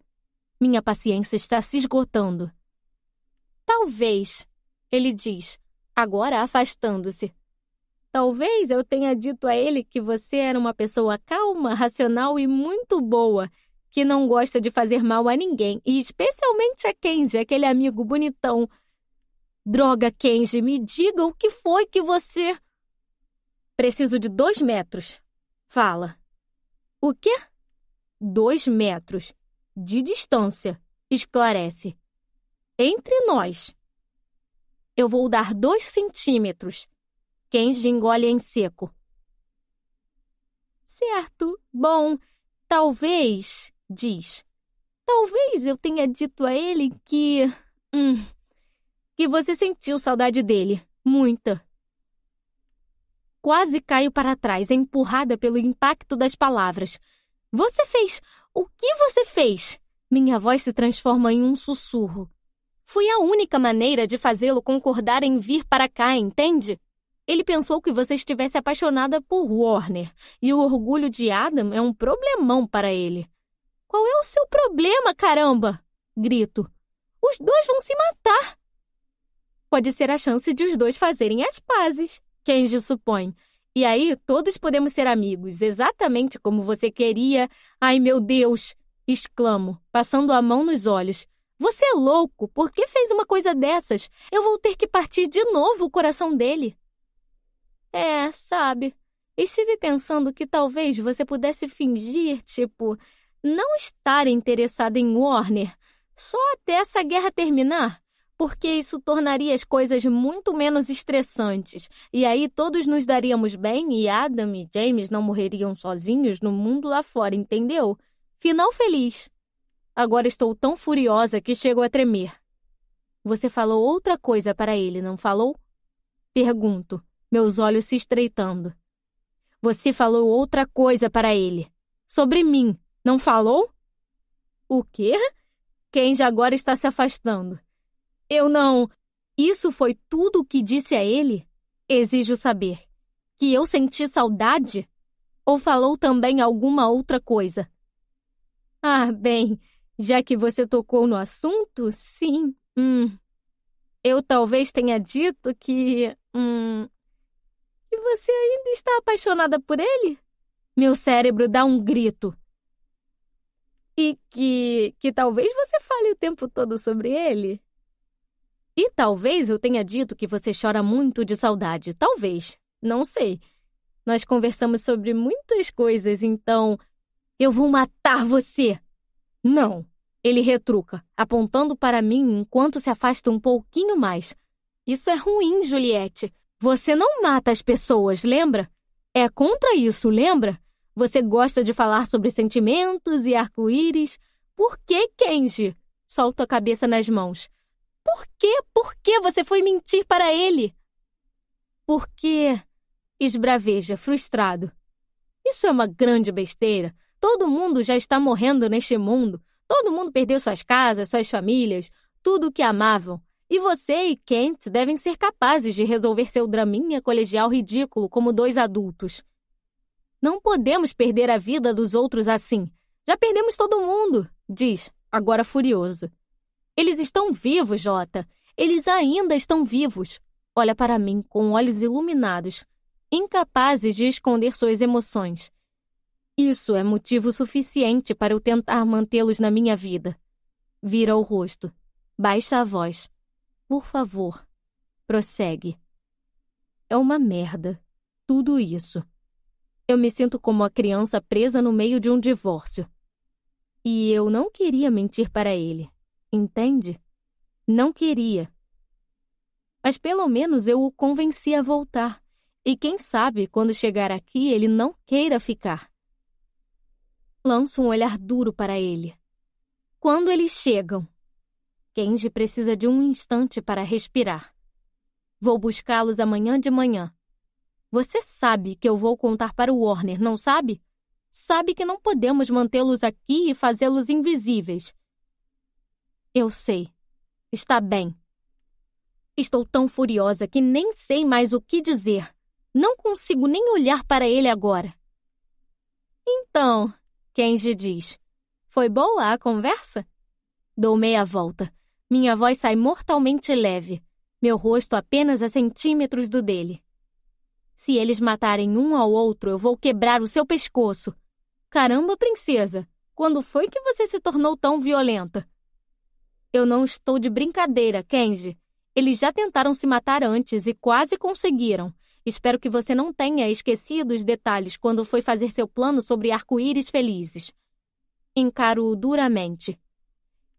[SPEAKER 1] Minha paciência está se esgotando. Talvez, ele diz, agora afastando-se. Talvez eu tenha dito a ele que você era uma pessoa calma, racional e muito boa, que não gosta de fazer mal a ninguém, e especialmente a Kenji, aquele amigo bonitão. Droga, Kenji, me diga o que foi que você. Preciso de dois metros. Fala. O quê? Dois metros. De distância. Esclarece entre nós. Eu vou dar dois centímetros. Kenji engole em seco. Certo, bom, talvez, diz. Talvez eu tenha dito a ele que. Hum, que você sentiu saudade dele. Muita. Quase caio para trás, empurrada pelo impacto das palavras. Você fez. O que você fez? Minha voz se transforma em um sussurro. Foi a única maneira de fazê-lo concordar em vir para cá, entende? Ele pensou que você estivesse apaixonada por Warner, e o orgulho de Adam é um problemão para ele. Qual é o seu problema, caramba? Grito. Os dois vão se matar! Pode ser a chance de os dois fazerem as pazes, Kenji supõe. E aí todos podemos ser amigos, exatamente como você queria. Ai meu Deus! exclamo, passando a mão nos olhos. Você é louco, por que fez uma coisa dessas? Eu vou ter que partir de novo o coração dele. É, sabe. Estive pensando que talvez você pudesse fingir, tipo, não estar interessada em Warner, só até essa guerra terminar porque isso tornaria as coisas muito menos estressantes. E aí todos nos daríamos bem e Adam e James não morreriam sozinhos no mundo lá fora, entendeu? Final feliz. Agora estou tão furiosa que chego a tremer. Você falou outra coisa para ele, não falou? Pergunto, meus olhos se estreitando. Você falou outra coisa para ele. Sobre mim, não falou? O quê? já agora está se afastando. Eu não. Isso foi tudo o que disse a ele? Exijo saber. Que eu senti saudade? Ou falou também alguma outra coisa? Ah, bem, já que você tocou no assunto, sim. Hum. Eu talvez tenha dito que. Hum. Que você ainda está apaixonada por ele? Meu cérebro dá um grito. E que. que talvez você fale o tempo todo sobre ele? E talvez eu tenha dito que você chora muito de saudade. Talvez. Não sei. Nós conversamos sobre muitas coisas, então. Eu vou matar você! Não, ele retruca, apontando para mim enquanto se afasta um pouquinho mais. Isso é ruim, Juliette. Você não mata as pessoas, lembra? É contra isso, lembra? Você gosta de falar sobre sentimentos e arco-íris. Por que, Kenji? Solta a cabeça nas mãos. Por que, por que você foi mentir para ele? Por que? Esbraveja, frustrado. Isso é uma grande besteira. Todo mundo já está morrendo neste mundo. Todo mundo perdeu suas casas, suas famílias, tudo o que amavam. E você e Kent devem ser capazes de resolver seu draminha colegial ridículo como dois adultos. Não podemos perder a vida dos outros assim. Já perdemos todo mundo, diz, agora furioso. Eles estão vivos, Jota. Eles ainda estão vivos. Olha para mim com olhos iluminados, incapazes de esconder suas emoções. Isso é motivo suficiente para eu tentar mantê-los na minha vida. Vira o rosto. Baixa a voz. Por favor. Prossegue. É uma merda. Tudo isso. Eu me sinto como a criança presa no meio de um divórcio. E eu não queria mentir para ele. Entende? Não queria. Mas pelo menos eu o convenci a voltar. E quem sabe quando chegar aqui ele não queira ficar. Lanço um olhar duro para ele. Quando eles chegam? Kenji precisa de um instante para respirar. Vou buscá-los amanhã de manhã. Você sabe que eu vou contar para o Warner, não sabe? Sabe que não podemos mantê-los aqui e fazê-los invisíveis. Eu sei. Está bem. Estou tão furiosa que nem sei mais o que dizer. Não consigo nem olhar para ele agora. Então, Kenji diz: Foi boa a conversa? Dou meia volta. Minha voz sai mortalmente leve, meu rosto apenas a centímetros do dele. Se eles matarem um ao outro, eu vou quebrar o seu pescoço. Caramba, princesa, quando foi que você se tornou tão violenta? Eu não estou de brincadeira, Kenji. Eles já tentaram se matar antes e quase conseguiram. Espero que você não tenha esquecido os detalhes quando foi fazer seu plano sobre arco-íris felizes. Encaro-o duramente.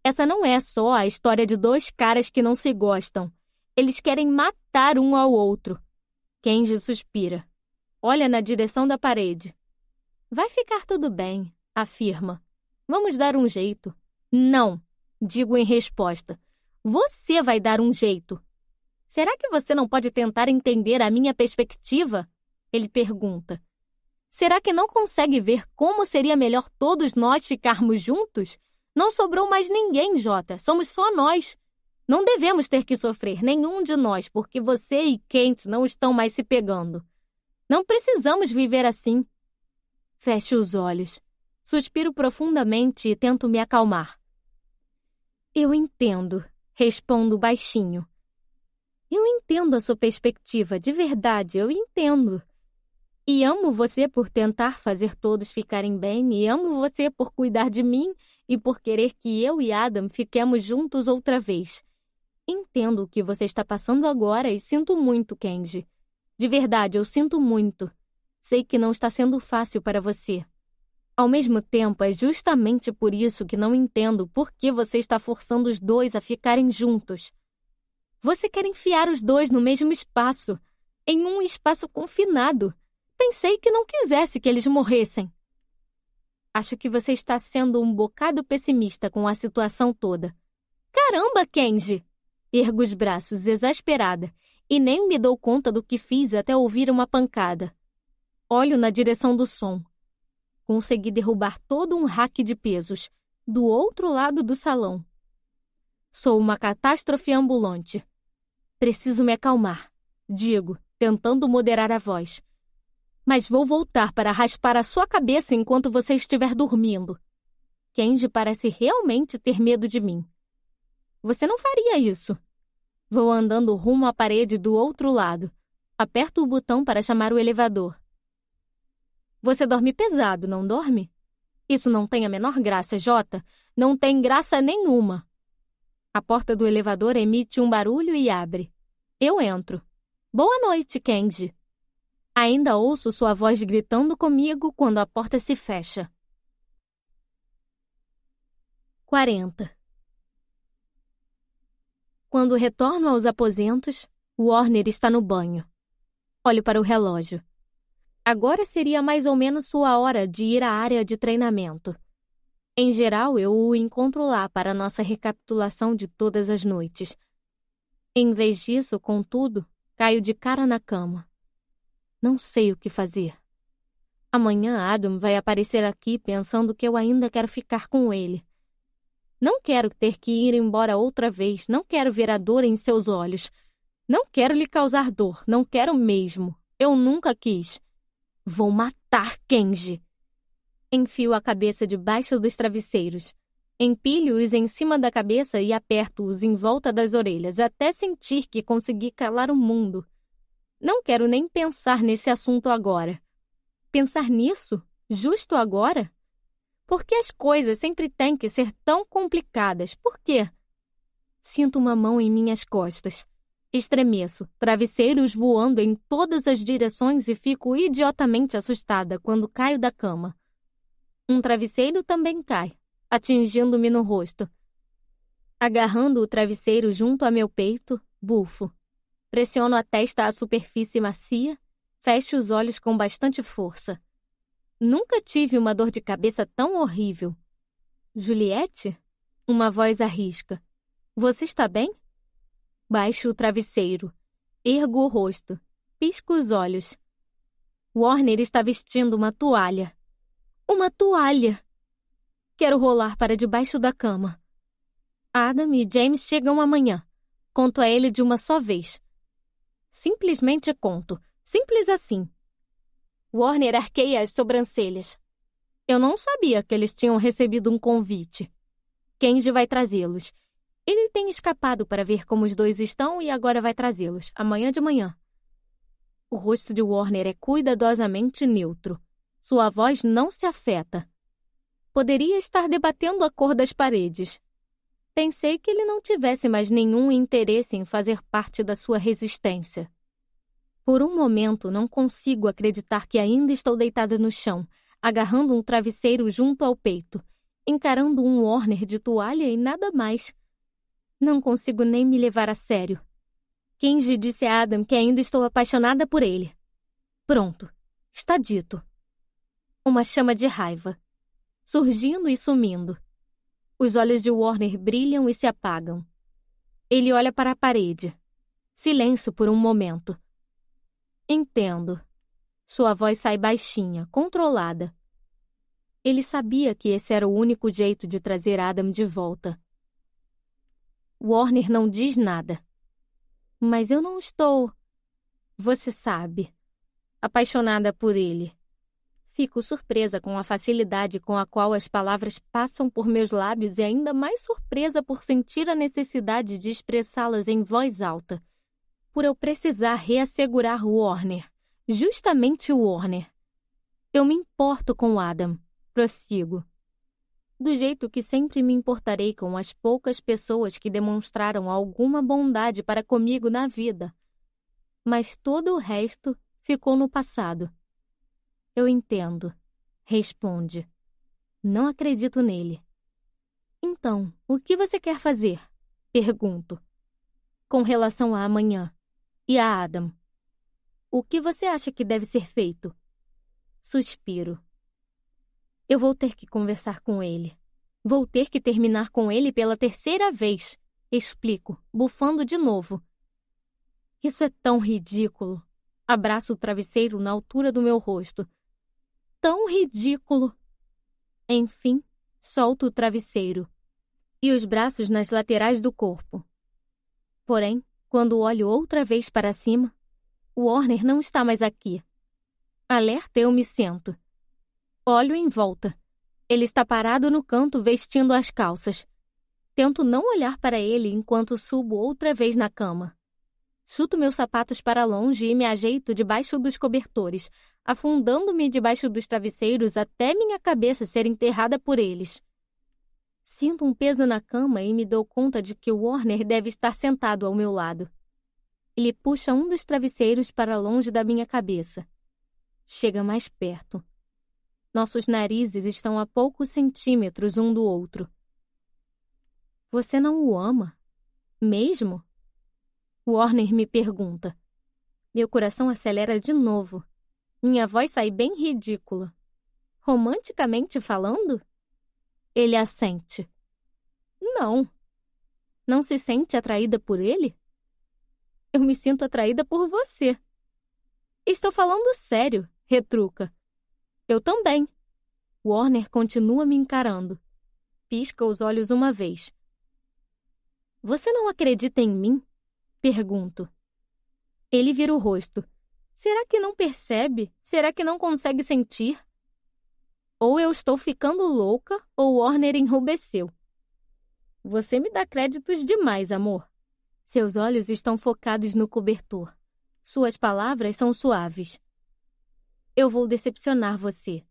[SPEAKER 1] Essa não é só a história de dois caras que não se gostam. Eles querem matar um ao outro. Kenji suspira. Olha na direção da parede. Vai ficar tudo bem, afirma. Vamos dar um jeito. Não, digo em resposta. Você vai dar um jeito. Será que você não pode tentar entender a minha perspectiva? Ele pergunta. Será que não consegue ver como seria melhor todos nós ficarmos juntos? Não sobrou mais ninguém, Jota. Somos só nós. Não devemos ter que sofrer nenhum de nós, porque você e Kent não estão mais se pegando. Não precisamos viver assim. Fecho os olhos. Suspiro profundamente e tento me acalmar. Eu entendo, respondo baixinho. Eu entendo a sua perspectiva, de verdade, eu entendo. E amo você por tentar fazer todos ficarem bem, e amo você por cuidar de mim e por querer que eu e Adam fiquemos juntos outra vez. Entendo o que você está passando agora e sinto muito, Kenji. De verdade, eu sinto muito. Sei que não está sendo fácil para você. Ao mesmo tempo, é justamente por isso que não entendo por que você está forçando os dois a ficarem juntos. Você quer enfiar os dois no mesmo espaço, em um espaço confinado. Pensei que não quisesse que eles morressem. Acho que você está sendo um bocado pessimista com a situação toda. Caramba, Kenji! Ergo os braços, exasperada, e nem me dou conta do que fiz até ouvir uma pancada. Olho na direção do som. Consegui derrubar todo um rack de pesos, do outro lado do salão. Sou uma catástrofe ambulante. Preciso me acalmar, digo, tentando moderar a voz. Mas vou voltar para raspar a sua cabeça enquanto você estiver dormindo. Kenji parece realmente ter medo de mim. Você não faria isso. Vou andando rumo à parede do outro lado. Aperto o botão para chamar o elevador. Você dorme pesado, não dorme? Isso não tem a menor graça, Jota. Não tem graça nenhuma. A porta do elevador emite um barulho e abre. Eu entro. Boa noite, Kenji. Ainda ouço sua voz gritando comigo quando a porta se fecha. 40. Quando retorno aos aposentos, Warner está no banho. Olho para o relógio. Agora seria mais ou menos sua hora de ir à área de treinamento. Em geral, eu o encontro lá para nossa recapitulação de todas as noites. Em vez disso, contudo, caio de cara na cama. Não sei o que fazer. Amanhã Adam vai aparecer aqui pensando que eu ainda quero ficar com ele. Não quero ter que ir embora outra vez, não quero ver a dor em seus olhos. Não quero lhe causar dor, não quero mesmo. Eu nunca quis. Vou matar Kenji. Enfio a cabeça debaixo dos travesseiros. Empilho-os em cima da cabeça e aperto-os em volta das orelhas até sentir que consegui calar o mundo. Não quero nem pensar nesse assunto agora. Pensar nisso? Justo agora? Por que as coisas sempre têm que ser tão complicadas? Por quê? Sinto uma mão em minhas costas. Estremeço, travesseiros voando em todas as direções e fico idiotamente assustada quando caio da cama. Um travesseiro também cai, atingindo-me no rosto. Agarrando o travesseiro junto a meu peito, bufo. Pressiono a testa à superfície macia, fecho os olhos com bastante força. Nunca tive uma dor de cabeça tão horrível. Juliette? Uma voz arrisca. Você está bem? Baixo o travesseiro. Ergo o rosto. Pisco os olhos. Warner está vestindo uma toalha. Uma toalha! Quero rolar para debaixo da cama. Adam e James chegam amanhã. Conto a ele de uma só vez. Simplesmente conto. Simples assim. Warner arqueia as sobrancelhas. Eu não sabia que eles tinham recebido um convite. Kenji vai trazê-los. Ele tem escapado para ver como os dois estão e agora vai trazê-los, amanhã de manhã. O rosto de Warner é cuidadosamente neutro. Sua voz não se afeta. Poderia estar debatendo a cor das paredes. Pensei que ele não tivesse mais nenhum interesse em fazer parte da sua resistência. Por um momento, não consigo acreditar que ainda estou deitada no chão, agarrando um travesseiro junto ao peito, encarando um Warner de toalha e nada mais. Não consigo nem me levar a sério. Kenji disse a Adam que ainda estou apaixonada por ele. Pronto, está dito. Uma chama de raiva. Surgindo e sumindo. Os olhos de Warner brilham e se apagam. Ele olha para a parede. Silêncio por um momento. Entendo. Sua voz sai baixinha, controlada. Ele sabia que esse era o único jeito de trazer Adam de volta. Warner não diz nada. Mas eu não estou. Você sabe. Apaixonada por ele. Fico surpresa com a facilidade com a qual as palavras passam por meus lábios e ainda mais surpresa por sentir a necessidade de expressá-las em voz alta. Por eu precisar reassegurar Warner, justamente Warner. Eu me importo com Adam, prossigo. Do jeito que sempre me importarei com as poucas pessoas que demonstraram alguma bondade para comigo na vida. Mas todo o resto ficou no passado. Eu entendo, responde. Não acredito nele. Então, o que você quer fazer? Pergunto. Com relação a amanhã e a Adam. O que você acha que deve ser feito? Suspiro. Eu vou ter que conversar com ele. Vou ter que terminar com ele pela terceira vez. Explico, bufando de novo. Isso é tão ridículo. Abraço o travesseiro na altura do meu rosto tão ridículo. Enfim, solto o travesseiro e os braços nas laterais do corpo. Porém, quando olho outra vez para cima, o Warner não está mais aqui. Alerta, eu me sento. Olho em volta. Ele está parado no canto vestindo as calças. Tento não olhar para ele enquanto subo outra vez na cama. Chuto meus sapatos para longe e me ajeito debaixo dos cobertores, afundando-me debaixo dos travesseiros até minha cabeça ser enterrada por eles. Sinto um peso na cama e me dou conta de que o Warner deve estar sentado ao meu lado. Ele puxa um dos travesseiros para longe da minha cabeça. Chega mais perto. Nossos narizes estão a poucos centímetros um do outro. Você não o ama? Mesmo? Warner me pergunta. Meu coração acelera de novo. Minha voz sai bem ridícula. Romanticamente falando? Ele assente. Não. Não se sente atraída por ele? Eu me sinto atraída por você. Estou falando sério, retruca. Eu também. Warner continua me encarando. Pisca os olhos uma vez. Você não acredita em mim? Pergunto. Ele vira o rosto. Será que não percebe? Será que não consegue sentir? Ou eu estou ficando louca, ou Warner enrubesceu. Você me dá créditos demais, amor. Seus olhos estão focados no cobertor. Suas palavras são suaves. Eu vou decepcionar você.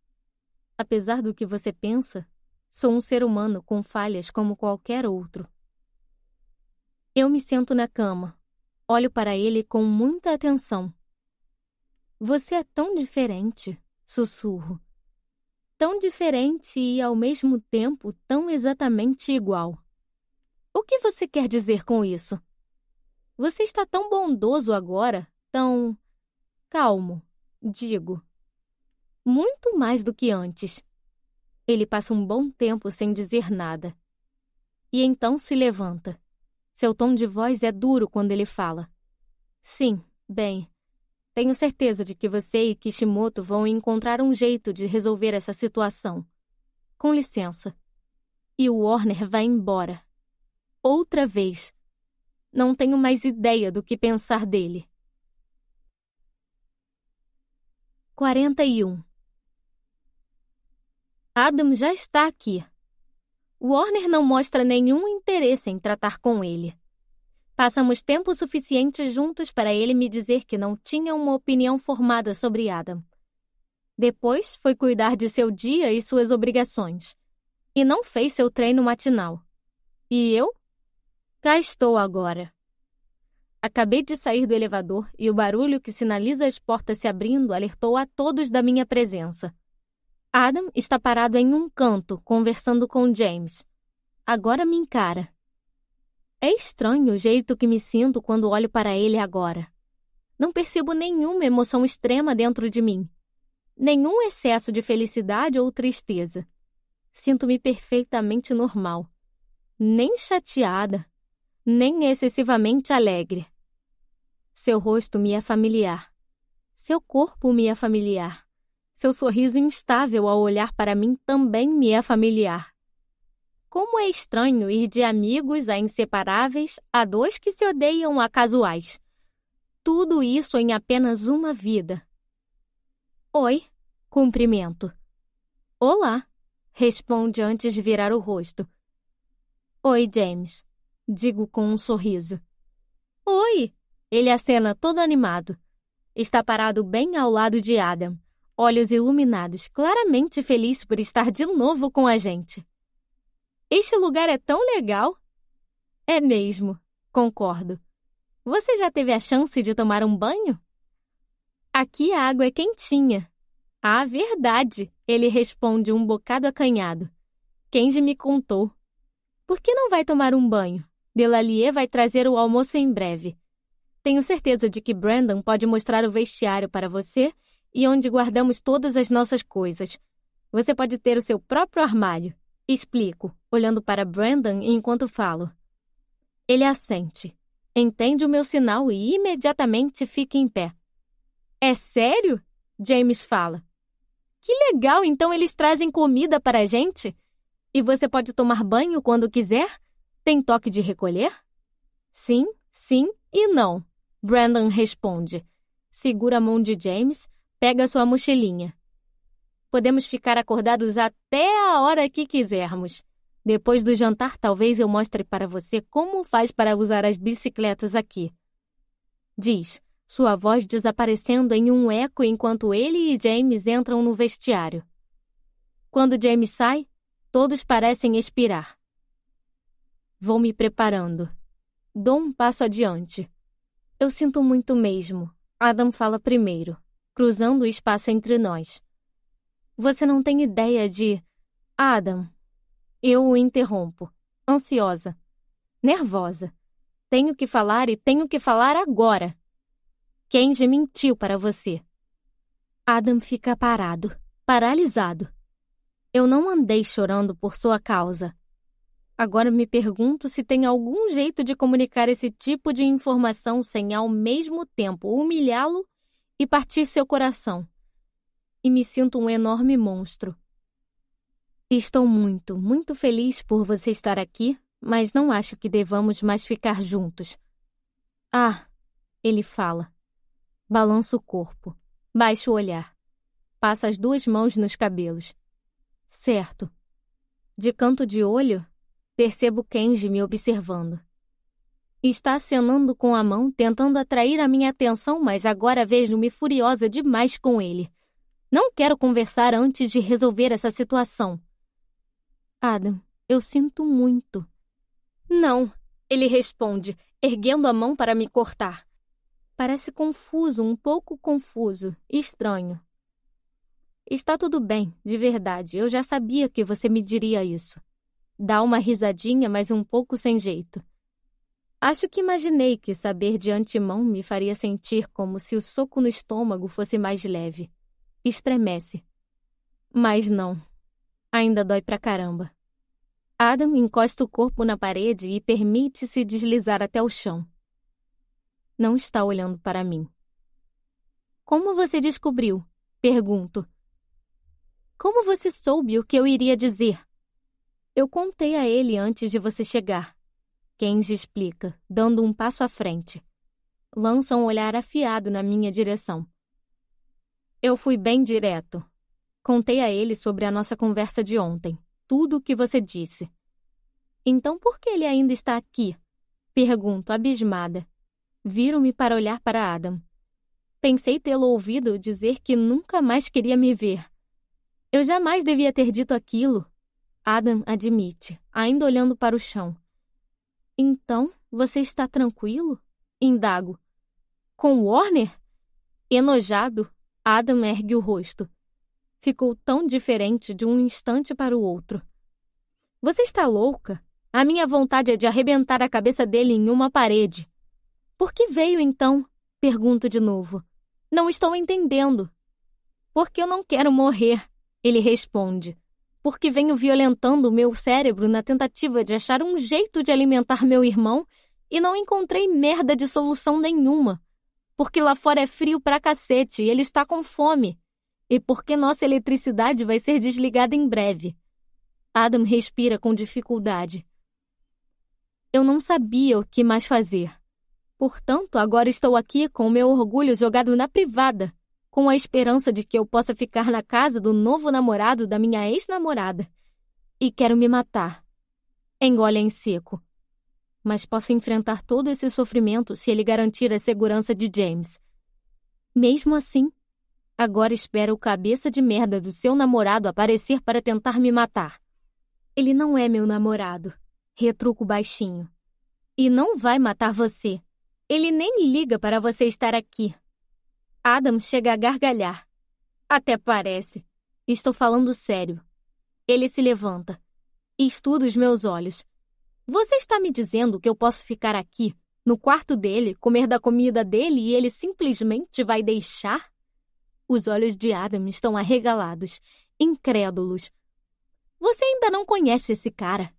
[SPEAKER 1] Apesar do que você pensa, sou um ser humano com falhas como qualquer outro. Eu me sento na cama. Olho para ele com muita atenção. Você é tão diferente, sussurro. Tão diferente e ao mesmo tempo tão exatamente igual. O que você quer dizer com isso? Você está tão bondoso agora, tão. calmo, digo. Muito mais do que antes. Ele passa um bom tempo sem dizer nada. E então se levanta. Seu tom de voz é duro quando ele fala. Sim, bem, tenho certeza de que você e Kishimoto vão encontrar um jeito de resolver essa situação. Com licença. E o Warner vai embora. Outra vez. Não tenho mais ideia do que pensar dele. 41 Adam já está aqui. Warner não mostra nenhum interesse em tratar com ele. Passamos tempo suficiente juntos para ele me dizer que não tinha uma opinião formada sobre Adam. Depois foi cuidar de seu dia e suas obrigações. E não fez seu treino matinal. E eu? Cá estou agora. Acabei de sair do elevador e o barulho que sinaliza as portas se abrindo alertou a todos da minha presença. Adam está parado em um canto, conversando com James. Agora me encara. É estranho o jeito que me sinto quando olho para ele agora. Não percebo nenhuma emoção extrema dentro de mim. Nenhum excesso de felicidade ou tristeza. Sinto-me perfeitamente normal. Nem chateada, nem excessivamente alegre. Seu rosto me é familiar. Seu corpo me é familiar. Seu sorriso instável ao olhar para mim também me é familiar. Como é estranho ir de amigos a inseparáveis a dois que se odeiam a casuais. Tudo isso em apenas uma vida. Oi, cumprimento. Olá, responde antes de virar o rosto. Oi, James, digo com um sorriso. Oi! Ele acena todo animado. Está parado bem ao lado de Adam, olhos iluminados, claramente feliz por estar de novo com a gente. Este lugar é tão legal! É mesmo, concordo. Você já teve a chance de tomar um banho? Aqui a água é quentinha. Ah, verdade, ele responde um bocado acanhado. Kenji me contou. Por que não vai tomar um banho? Delalier vai trazer o almoço em breve. Tenho certeza de que Brandon pode mostrar o vestiário para você e onde guardamos todas as nossas coisas. Você pode ter o seu próprio armário. Explico, olhando para Brandon enquanto falo. Ele assente, entende o meu sinal e imediatamente fica em pé. É sério? James fala. Que legal, então eles trazem comida para a gente? E você pode tomar banho quando quiser? Tem toque de recolher? Sim, sim e não. Brandon responde. Segura a mão de James, pega sua mochilinha. Podemos ficar acordados até a hora que quisermos. Depois do jantar, talvez eu mostre para você como faz para usar as bicicletas aqui. Diz, sua voz desaparecendo em um eco enquanto ele e James entram no vestiário. Quando James sai, todos parecem expirar. Vou me preparando. Dou um passo adiante. Eu sinto muito mesmo. Adam fala primeiro, cruzando o espaço entre nós. Você não tem ideia de. Adam. Eu o interrompo, ansiosa, nervosa. Tenho que falar e tenho que falar agora. Kenji mentiu para você. Adam fica parado, paralisado. Eu não andei chorando por sua causa. Agora me pergunto se tem algum jeito de comunicar esse tipo de informação sem ao mesmo tempo humilhá-lo e partir seu coração e me sinto um enorme monstro. Estou muito, muito feliz por você estar aqui, mas não acho que devamos mais ficar juntos. Ah, ele fala. balança o corpo, baixa o olhar. passa as duas mãos nos cabelos. Certo. De canto de olho, percebo Kenji me observando. Está acenando com a mão, tentando atrair a minha atenção, mas agora vejo-me furiosa demais com ele. Não quero conversar antes de resolver essa situação. Adam, eu sinto muito. Não, ele responde, erguendo a mão para me cortar. Parece confuso, um pouco confuso, estranho. Está tudo bem, de verdade. Eu já sabia que você me diria isso. Dá uma risadinha, mas um pouco sem jeito. Acho que imaginei que saber de antemão me faria sentir como se o soco no estômago fosse mais leve estremece. Mas não. Ainda dói pra caramba. Adam encosta o corpo na parede e permite-se deslizar até o chão. Não está olhando para mim. Como você descobriu? Pergunto. Como você soube o que eu iria dizer? Eu contei a ele antes de você chegar. Kenji explica, dando um passo à frente. Lança um olhar afiado na minha direção. Eu fui bem direto. Contei a ele sobre a nossa conversa de ontem, tudo o que você disse. Então por que ele ainda está aqui? Pergunto, abismada. Viro-me para olhar para Adam. Pensei tê-lo ouvido dizer que nunca mais queria me ver. Eu jamais devia ter dito aquilo. Adam admite, ainda olhando para o chão. Então, você está tranquilo? Indago. Com Warner? Enojado, Adam ergue o rosto. Ficou tão diferente de um instante para o outro. Você está louca? A minha vontade é de arrebentar a cabeça dele em uma parede. Por que veio então? Pergunto de novo. Não estou entendendo. Porque eu não quero morrer, ele responde. Porque venho violentando o meu cérebro na tentativa de achar um jeito de alimentar meu irmão e não encontrei merda de solução nenhuma. Porque lá fora é frio pra cacete e ele está com fome. E porque nossa eletricidade vai ser desligada em breve. Adam respira com dificuldade. Eu não sabia o que mais fazer. Portanto, agora estou aqui com o meu orgulho jogado na privada, com a esperança de que eu possa ficar na casa do novo namorado da minha ex-namorada. E quero me matar. Engole em seco mas posso enfrentar todo esse sofrimento se ele garantir a segurança de James. Mesmo assim, agora espero o cabeça de merda do seu namorado aparecer para tentar me matar. Ele não é meu namorado, retruco baixinho. E não vai matar você. Ele nem liga para você estar aqui. Adam chega a gargalhar. Até parece. Estou falando sério. Ele se levanta. Estuda os meus olhos. Você está me dizendo que eu posso ficar aqui, no quarto dele, comer da comida dele e ele simplesmente vai deixar? Os olhos de Adam estão arregalados, incrédulos. Você ainda não conhece esse cara.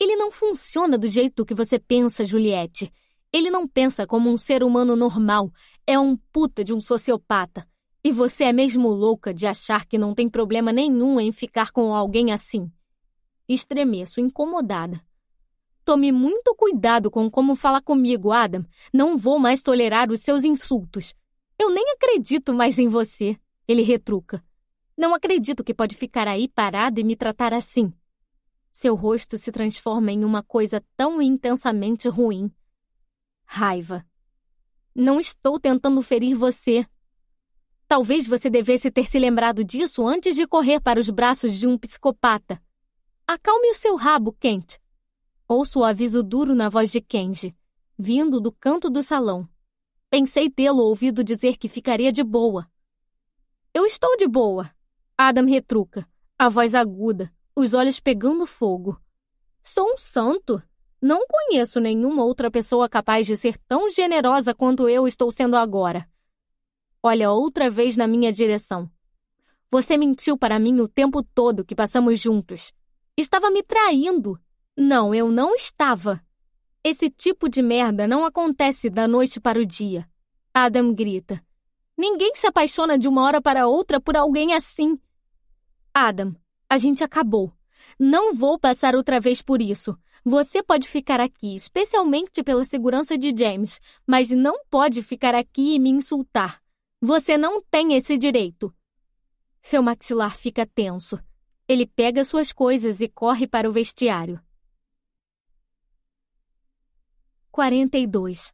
[SPEAKER 1] Ele não funciona do jeito que você pensa, Juliette. Ele não pensa como um ser humano normal. É um puta de um sociopata. E você é mesmo louca de achar que não tem problema nenhum em ficar com alguém assim. Estremeço incomodada. Tome muito cuidado com como fala comigo, Adam. Não vou mais tolerar os seus insultos. Eu nem acredito mais em você, ele retruca. Não acredito que pode ficar aí parado e me tratar assim. Seu rosto se transforma em uma coisa tão intensamente ruim. Raiva. Não estou tentando ferir você. Talvez você devesse ter se lembrado disso antes de correr para os braços de um psicopata. Acalme o seu rabo, Kent. Ouço o aviso duro na voz de Kenji, vindo do canto do salão. Pensei tê-lo ouvido dizer que ficaria de boa. Eu estou de boa. Adam retruca, a voz aguda, os olhos pegando fogo. Sou um santo. Não conheço nenhuma outra pessoa capaz de ser tão generosa quanto eu estou sendo agora. Olha outra vez na minha direção. Você mentiu para mim o tempo todo que passamos juntos. Estava me traindo. Não, eu não estava. Esse tipo de merda não acontece da noite para o dia. Adam grita. Ninguém se apaixona de uma hora para outra por alguém assim. Adam, a gente acabou. Não vou passar outra vez por isso. Você pode ficar aqui, especialmente pela segurança de James, mas não pode ficar aqui e me insultar. Você não tem esse direito. Seu maxilar fica tenso. Ele pega suas coisas e corre para o vestiário. 42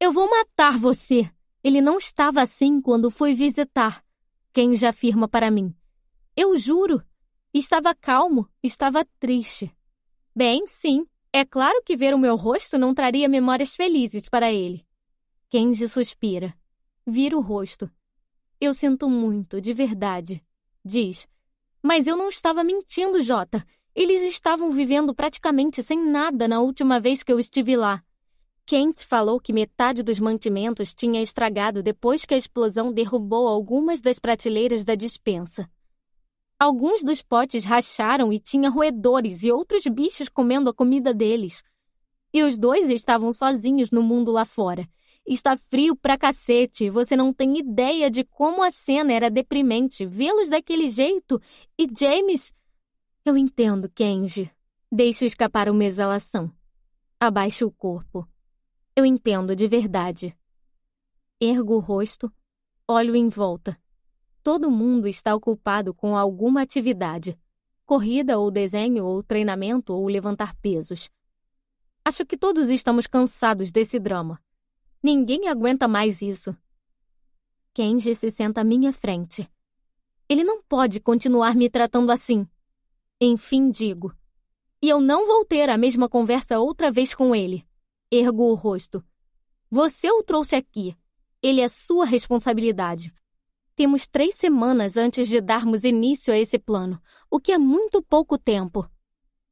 [SPEAKER 1] Eu vou matar você! Ele não estava assim quando fui visitar. Quem já afirma para mim? Eu juro! Estava calmo, estava triste. Bem, sim, é claro que ver o meu rosto não traria memórias felizes para ele. Kenji suspira. Vira o rosto. Eu sinto muito, de verdade. Diz. Mas eu não estava mentindo, Jota. Eles estavam vivendo praticamente sem nada na última vez que eu estive lá. Kent falou que metade dos mantimentos tinha estragado depois que a explosão derrubou algumas das prateleiras da dispensa. Alguns dos potes racharam e tinha roedores e outros bichos comendo a comida deles. E os dois estavam sozinhos no mundo lá fora. Está frio pra cacete e você não tem ideia de como a cena era deprimente vê-los daquele jeito e James eu entendo, Kenji. Deixo escapar uma exalação. Abaixo o corpo. Eu entendo de verdade. Ergo o rosto, olho em volta. Todo mundo está ocupado com alguma atividade. Corrida ou desenho ou treinamento ou levantar pesos. Acho que todos estamos cansados desse drama. Ninguém aguenta mais isso. Kenji se senta à minha frente. Ele não pode continuar me tratando assim. Enfim, digo. E eu não vou ter a mesma conversa outra vez com ele. Ergo o rosto. Você o trouxe aqui. Ele é sua responsabilidade. Temos três semanas antes de darmos início a esse plano, o que é muito pouco tempo.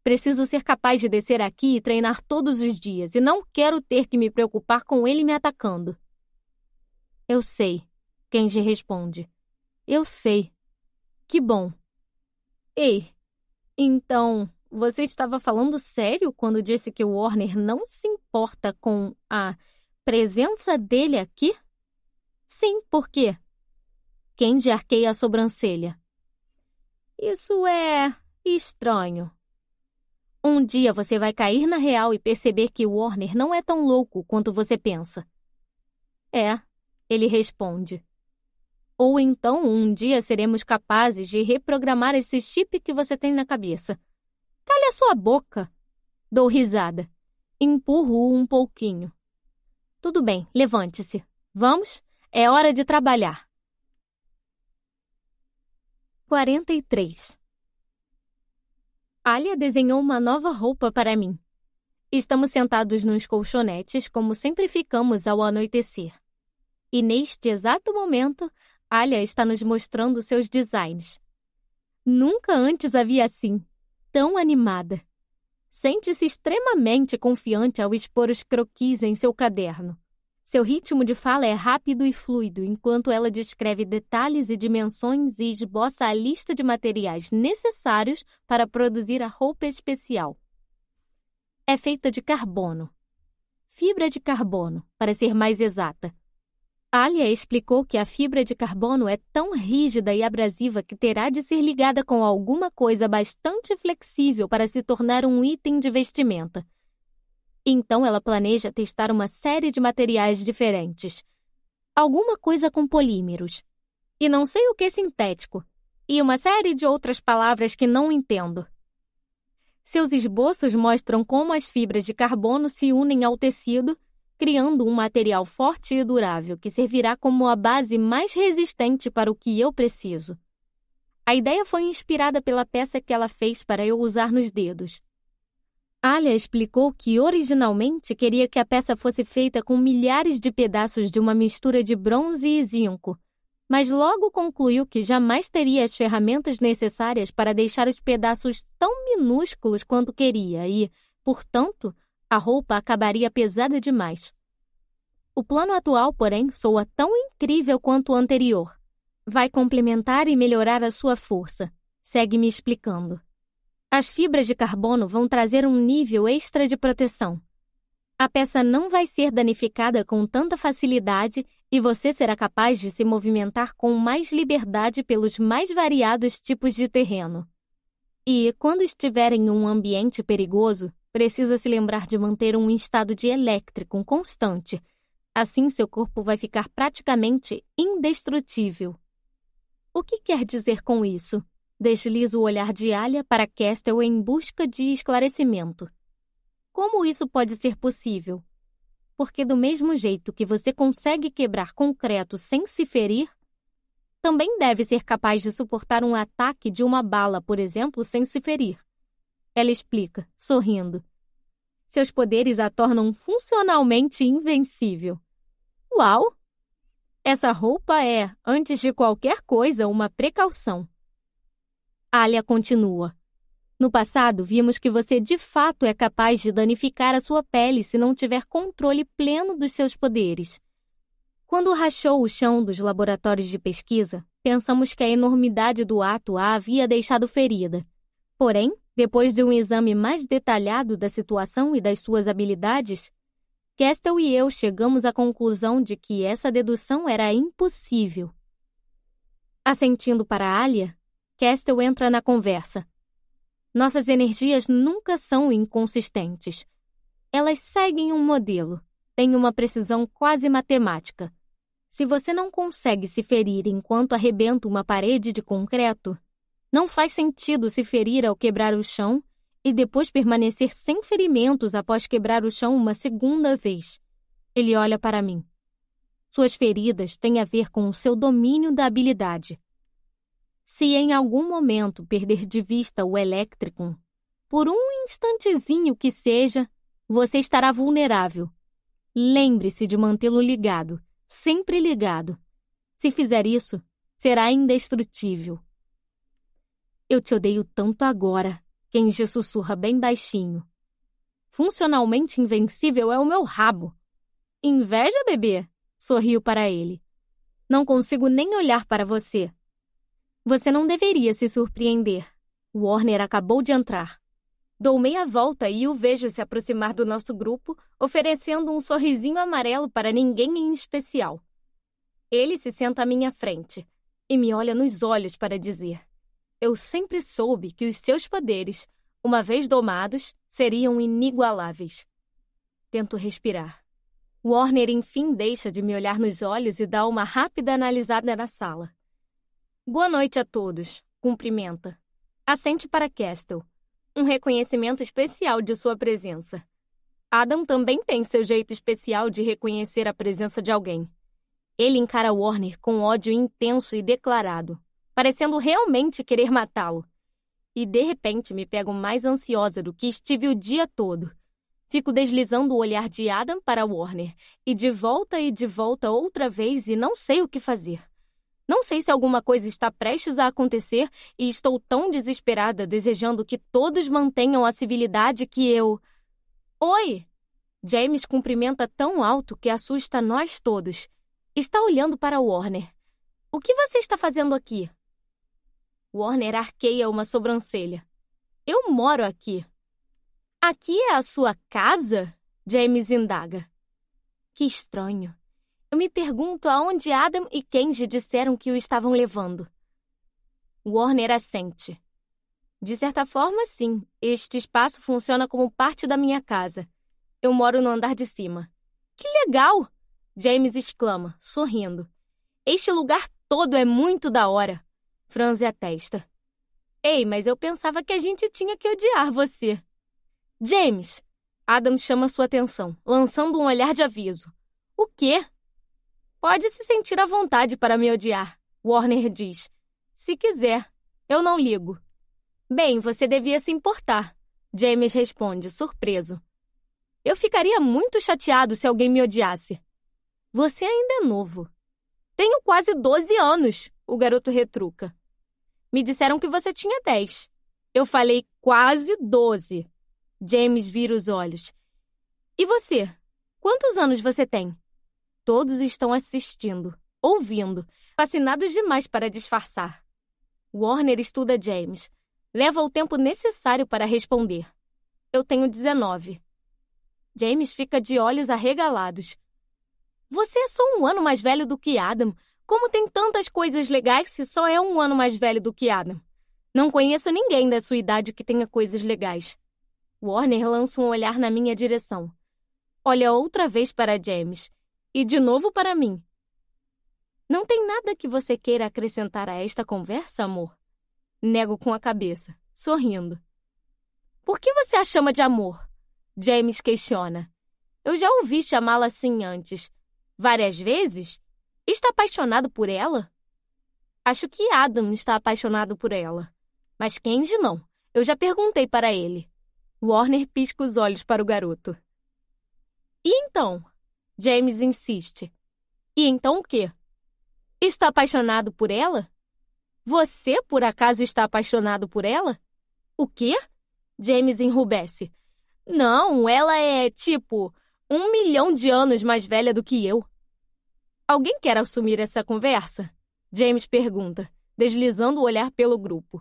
[SPEAKER 1] Preciso ser capaz de descer aqui e treinar todos os dias, e não quero ter que me preocupar com ele me atacando. Eu sei, Kenji responde. Eu sei. Que bom. Ei, então, você estava falando sério quando disse que o Warner não se importa com a presença dele aqui? Sim, por quê? Candy arqueia a sobrancelha. Isso é estranho. Um dia você vai cair na real e perceber que o Warner não é tão louco quanto você pensa. É, ele responde. Ou então um dia seremos capazes de reprogramar esse chip que você tem na cabeça. Calha sua boca! Dou risada. Empurro um pouquinho. Tudo bem, levante-se. Vamos? É hora de trabalhar. 43 Alia desenhou uma nova roupa para mim. Estamos sentados nos colchonetes, como sempre ficamos ao anoitecer. E neste exato momento, Alia está nos mostrando seus designs. Nunca antes havia assim, tão animada. Sente-se extremamente confiante ao expor os croquis em seu caderno. Seu ritmo de fala é rápido e fluido, enquanto ela descreve detalhes e dimensões e esboça a lista de materiais necessários para produzir a roupa especial. É feita de carbono. Fibra de carbono, para ser mais exata, Alia explicou que a fibra de carbono é tão rígida e abrasiva que terá de ser ligada com alguma coisa bastante flexível para se tornar um item de vestimenta. Então ela planeja testar uma série de materiais diferentes. Alguma coisa com polímeros. E não sei o que sintético. E uma série de outras palavras que não entendo. Seus esboços mostram como as fibras de carbono se unem ao tecido criando um material forte e durável que servirá como a base mais resistente para o que eu preciso. A ideia foi inspirada pela peça que ela fez para eu usar nos dedos. Alia explicou que originalmente queria que a peça fosse feita com milhares de pedaços de uma mistura de bronze e zinco, mas logo concluiu que jamais teria as ferramentas necessárias para deixar os pedaços tão minúsculos quanto queria e, portanto, a roupa acabaria pesada demais. O plano atual, porém, soa tão incrível quanto o anterior. Vai complementar e melhorar a sua força, segue me explicando. As fibras de carbono vão trazer um nível extra de proteção. A peça não vai ser danificada com tanta facilidade e você será capaz de se movimentar com mais liberdade pelos mais variados tipos de terreno. E, quando estiver em um ambiente perigoso, Precisa se lembrar de manter um estado de elétrico constante. Assim, seu corpo vai ficar praticamente indestrutível. O que quer dizer com isso? Deslizo o olhar de Alia para Kestel em busca de esclarecimento. Como isso pode ser possível? Porque, do mesmo jeito que você consegue quebrar concreto sem se ferir, também deve ser capaz de suportar um ataque de uma bala, por exemplo, sem se ferir. Ela explica, sorrindo. Seus poderes a tornam funcionalmente invencível. Uau! Essa roupa é, antes de qualquer coisa, uma precaução. Alia continua. No passado, vimos que você de fato é capaz de danificar a sua pele se não tiver controle pleno dos seus poderes. Quando rachou o chão dos laboratórios de pesquisa, pensamos que a enormidade do ato a havia deixado ferida. Porém, depois de um exame mais detalhado da situação e das suas habilidades, Kestel e eu chegamos à conclusão de que essa dedução era impossível. Assentindo para Alia, Kestel entra na conversa. Nossas energias nunca são inconsistentes. Elas seguem um modelo, têm uma precisão quase matemática. Se você não consegue se ferir enquanto arrebenta uma parede de concreto, não faz sentido se ferir ao quebrar o chão e depois permanecer sem ferimentos após quebrar o chão uma segunda vez. Ele olha para mim. Suas feridas têm a ver com o seu domínio da habilidade. Se em algum momento perder de vista o elétrico, por um instantezinho que seja, você estará vulnerável. Lembre-se de mantê-lo ligado, sempre ligado. Se fizer isso, será indestrutível. Eu te odeio tanto agora. Kenji sussurra bem baixinho. Funcionalmente invencível é o meu rabo. Inveja, bebê? Sorriu para ele. Não consigo nem olhar para você. Você não deveria se surpreender. Warner acabou de entrar. Dou meia volta e o vejo se aproximar do nosso grupo, oferecendo um sorrisinho amarelo para ninguém em especial. Ele se senta à minha frente e me olha nos olhos para dizer: eu sempre soube que os seus poderes, uma vez domados, seriam inigualáveis. Tento respirar. Warner enfim deixa de me olhar nos olhos e dá uma rápida analisada na sala. Boa noite a todos, cumprimenta. Assente para Castle. Um reconhecimento especial de sua presença. Adam também tem seu jeito especial de reconhecer a presença de alguém. Ele encara Warner com ódio intenso e declarado parecendo realmente querer matá-lo. E de repente me pego mais ansiosa do que estive o dia todo. Fico deslizando o olhar de Adam para Warner, e de volta e de volta outra vez, e não sei o que fazer. Não sei se alguma coisa está prestes a acontecer e estou tão desesperada desejando que todos mantenham a civilidade que eu. Oi! James cumprimenta tão alto que assusta nós todos. Está olhando para Warner. O que você está fazendo aqui? Warner arqueia uma sobrancelha. Eu moro aqui. Aqui é a sua casa? James indaga. Que estranho. Eu me pergunto aonde Adam e Kenji disseram que o estavam levando. Warner assente. De certa forma, sim. Este espaço funciona como parte da minha casa. Eu moro no andar de cima. Que legal! James exclama, sorrindo. Este lugar todo é muito da hora. Franze a testa. Ei, mas eu pensava que a gente tinha que odiar você. James! Adam chama sua atenção, lançando um olhar de aviso. O quê? Pode se sentir à vontade para me odiar, Warner diz. Se quiser, eu não ligo. Bem, você devia se importar, James responde, surpreso. Eu ficaria muito chateado se alguém me odiasse. Você ainda é novo. Tenho quase 12 anos. O garoto retruca. Me disseram que você tinha 10. Eu falei quase 12. James vira os olhos. E você? Quantos anos você tem? Todos estão assistindo, ouvindo, fascinados demais para disfarçar. Warner estuda James. Leva o tempo necessário para responder. Eu tenho 19. James fica de olhos arregalados. Você é só um ano mais velho do que Adam. Como tem tantas coisas legais se só é um ano mais velho do que Adam? Não conheço ninguém da sua idade que tenha coisas legais. Warner lança um olhar na minha direção. Olha outra vez para James e de novo para mim. Não tem nada que você queira acrescentar a esta conversa, amor? Nego com a cabeça, sorrindo. Por que você a chama de amor? James questiona. Eu já ouvi chamá-la assim antes. Várias vezes está apaixonado por ela? Acho que Adam está apaixonado por ela. Mas Kenji não. Eu já perguntei para ele. Warner pisca os olhos para o garoto. E então? James insiste. E então o quê? Está apaixonado por ela? Você, por acaso, está apaixonado por ela? O quê? James enrubesce. Não, ela é, tipo, um milhão de anos mais velha do que eu. Alguém quer assumir essa conversa? James pergunta, deslizando o olhar pelo grupo.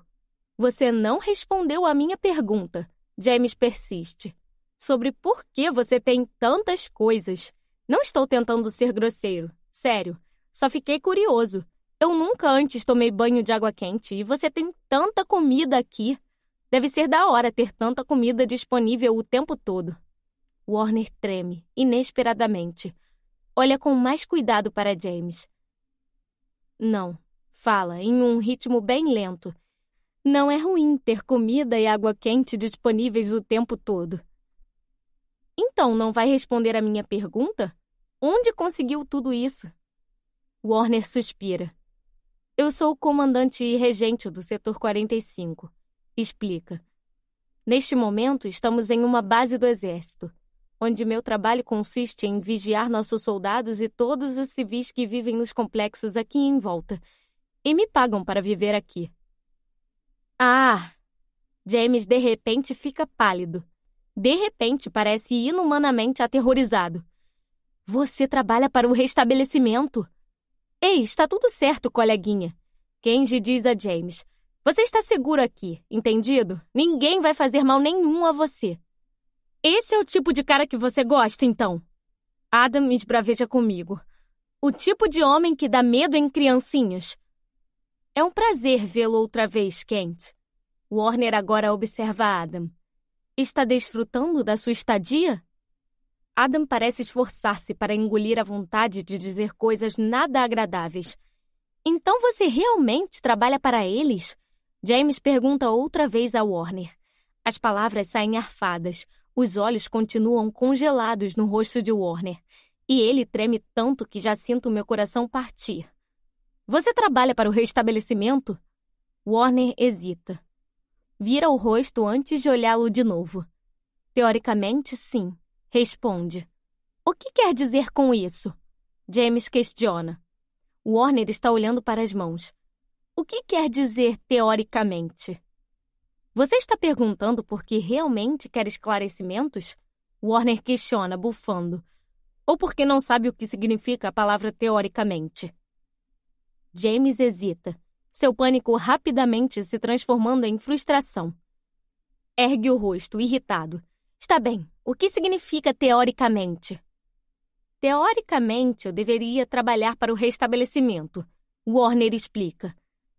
[SPEAKER 1] Você não respondeu à minha pergunta. James persiste. Sobre por que você tem tantas coisas. Não estou tentando ser grosseiro, sério. Só fiquei curioso. Eu nunca antes tomei banho de água quente e você tem tanta comida aqui. Deve ser da hora ter tanta comida disponível o tempo todo. Warner treme, inesperadamente, olha com mais cuidado para James. Não, fala, em um ritmo bem lento. Não é ruim ter comida e água quente disponíveis o tempo todo. Então, não vai responder à minha pergunta? Onde conseguiu tudo isso? Warner suspira. Eu sou o comandante e regente do setor 45. Explica. Neste momento, estamos em uma base do Exército onde meu trabalho consiste em vigiar nossos soldados e todos os civis que vivem nos complexos aqui em volta. E me pagam para viver aqui. Ah! James de repente fica pálido. De repente parece inumanamente aterrorizado. Você trabalha para o restabelecimento? Ei, está tudo certo, coleguinha. Kenji diz a James: Você está seguro aqui, entendido? Ninguém vai fazer mal nenhum a você. Esse é o tipo de cara que você gosta, então? Adam esbraveja comigo. O tipo de homem que dá medo em criancinhas. É um prazer vê-lo outra vez, Kent. Warner agora observa Adam. Está desfrutando da sua estadia? Adam parece esforçar-se para engolir a vontade de dizer coisas nada agradáveis. Então você realmente trabalha para eles? James pergunta outra vez a Warner. As palavras saem arfadas, os olhos continuam congelados no rosto de Warner, e ele treme tanto que já sinto meu coração partir. Você trabalha para o restabelecimento? Warner hesita. Vira o rosto antes de olhá-lo de novo. Teoricamente, sim, responde. O que quer dizer com isso? James questiona. Warner está olhando para as mãos. O que quer dizer teoricamente? Você está perguntando porque realmente quer esclarecimentos? Warner questiona, bufando. Ou porque não sabe o que significa a palavra teoricamente. James hesita, seu pânico rapidamente se transformando em frustração. Ergue o rosto, irritado. Está bem, o que significa teoricamente? Teoricamente, eu deveria trabalhar para o restabelecimento. Warner explica.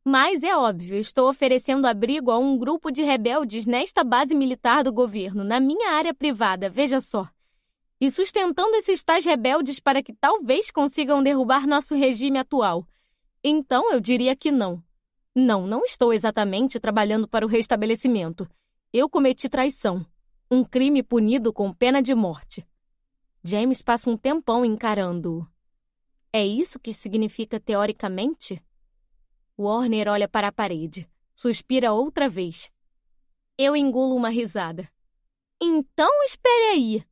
[SPEAKER 1] Mas é óbvio, estou oferecendo abrigo a um grupo de rebeldes nesta base militar do governo, na minha área privada, veja só. E sustentando esses tais rebeldes para que talvez consigam derrubar nosso regime atual. Então eu diria que não. Não, não estou exatamente trabalhando para o restabelecimento. Eu cometi traição. Um crime punido com pena de morte. James passa um tempão encarando-o. É isso que significa teoricamente? Warner olha para a parede, suspira outra vez. Eu engulo uma risada. Então espere aí.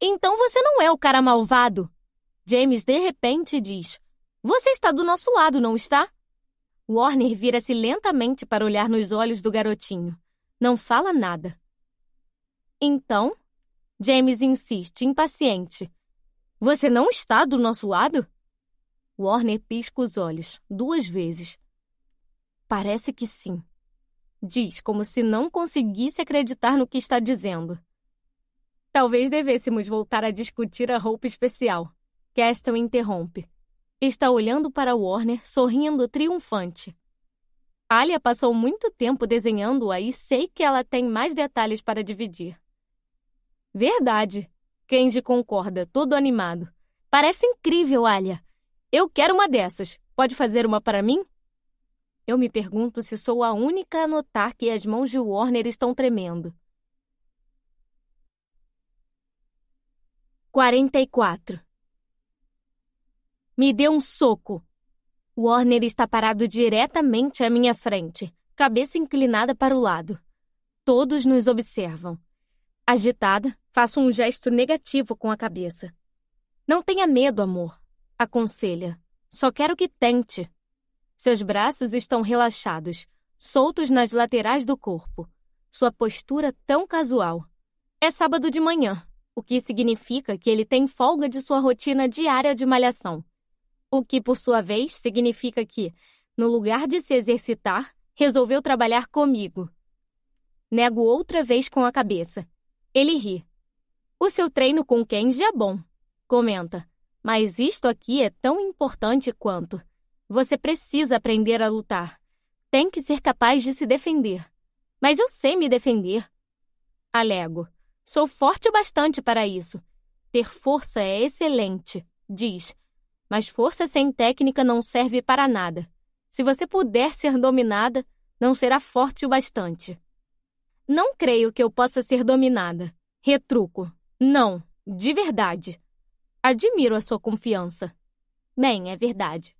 [SPEAKER 1] Então você não é o cara malvado. James de repente diz: Você está do nosso lado, não está? Warner vira-se lentamente para olhar nos olhos do garotinho. Não fala nada. Então? James insiste, impaciente. Você não está do nosso lado? Warner pisca os olhos, duas vezes. Parece que sim. Diz como se não conseguisse acreditar no que está dizendo. Talvez devêssemos voltar a discutir a roupa especial. Castle interrompe. Está olhando para Warner, sorrindo triunfante. Alia passou muito tempo desenhando-a e sei que ela tem mais detalhes para dividir. Verdade. Kenji concorda, todo animado. Parece incrível, Alia. Eu quero uma dessas. Pode fazer uma para mim? Eu me pergunto se sou a única a notar que as mãos de Warner estão tremendo. 44 Me deu um soco. Warner está parado diretamente à minha frente, cabeça inclinada para o lado. Todos nos observam. Agitada, faço um gesto negativo com a cabeça. Não tenha medo, amor, aconselha. Só quero que tente. Seus braços estão relaxados, soltos nas laterais do corpo. Sua postura tão casual. É sábado de manhã, o que significa que ele tem folga de sua rotina diária de malhação. O que, por sua vez, significa que, no lugar de se exercitar, resolveu trabalhar comigo. Nego outra vez com a cabeça. Ele ri. O seu treino com Kenji é bom, comenta, mas isto aqui é tão importante quanto. Você precisa aprender a lutar. Tem que ser capaz de se defender. Mas eu sei me defender. Alego. Sou forte o bastante para isso. Ter força é excelente, diz. Mas força sem técnica não serve para nada. Se você puder ser dominada, não será forte o bastante. Não creio que eu possa ser dominada. Retruco. Não, de verdade. Admiro a sua confiança. Bem, é verdade.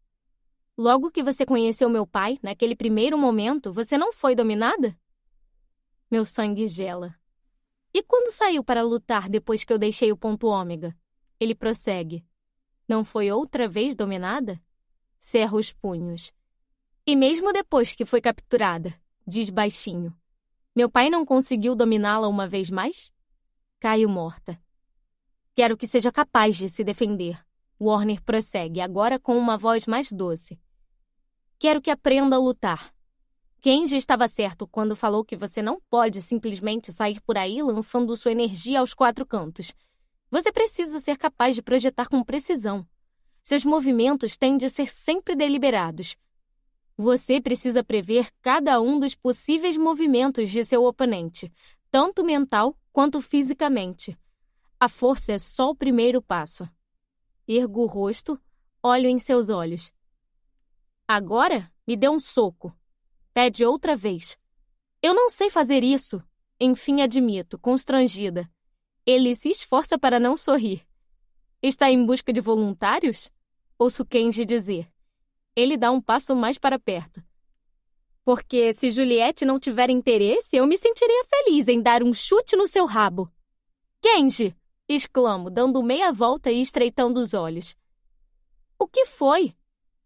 [SPEAKER 1] Logo que você conheceu meu pai, naquele primeiro momento, você não foi dominada? Meu sangue gela. E quando saiu para lutar depois que eu deixei o ponto ômega? Ele prossegue. Não foi outra vez dominada? Cerra os punhos. E mesmo depois que foi capturada, diz baixinho. Meu pai não conseguiu dominá-la uma vez mais? Caio morta. Quero que seja capaz de se defender. Warner prossegue, agora com uma voz mais doce. Quero que aprenda a lutar. Kenji estava certo quando falou que você não pode simplesmente sair por aí lançando sua energia aos quatro cantos. Você precisa ser capaz de projetar com precisão. Seus movimentos têm de ser sempre deliberados. Você precisa prever cada um dos possíveis movimentos de seu oponente, tanto mental quanto fisicamente. A força é só o primeiro passo. Ergo o rosto, olho em seus olhos. Agora me deu um soco. Pede outra vez. Eu não sei fazer isso. Enfim, admito, constrangida. Ele se esforça para não sorrir. Está em busca de voluntários? Ouço Kenji dizer. Ele dá um passo mais para perto. Porque se Juliette não tiver interesse, eu me sentiria feliz em dar um chute no seu rabo. Kenji! exclamo, dando meia volta e estreitando os olhos. O que foi?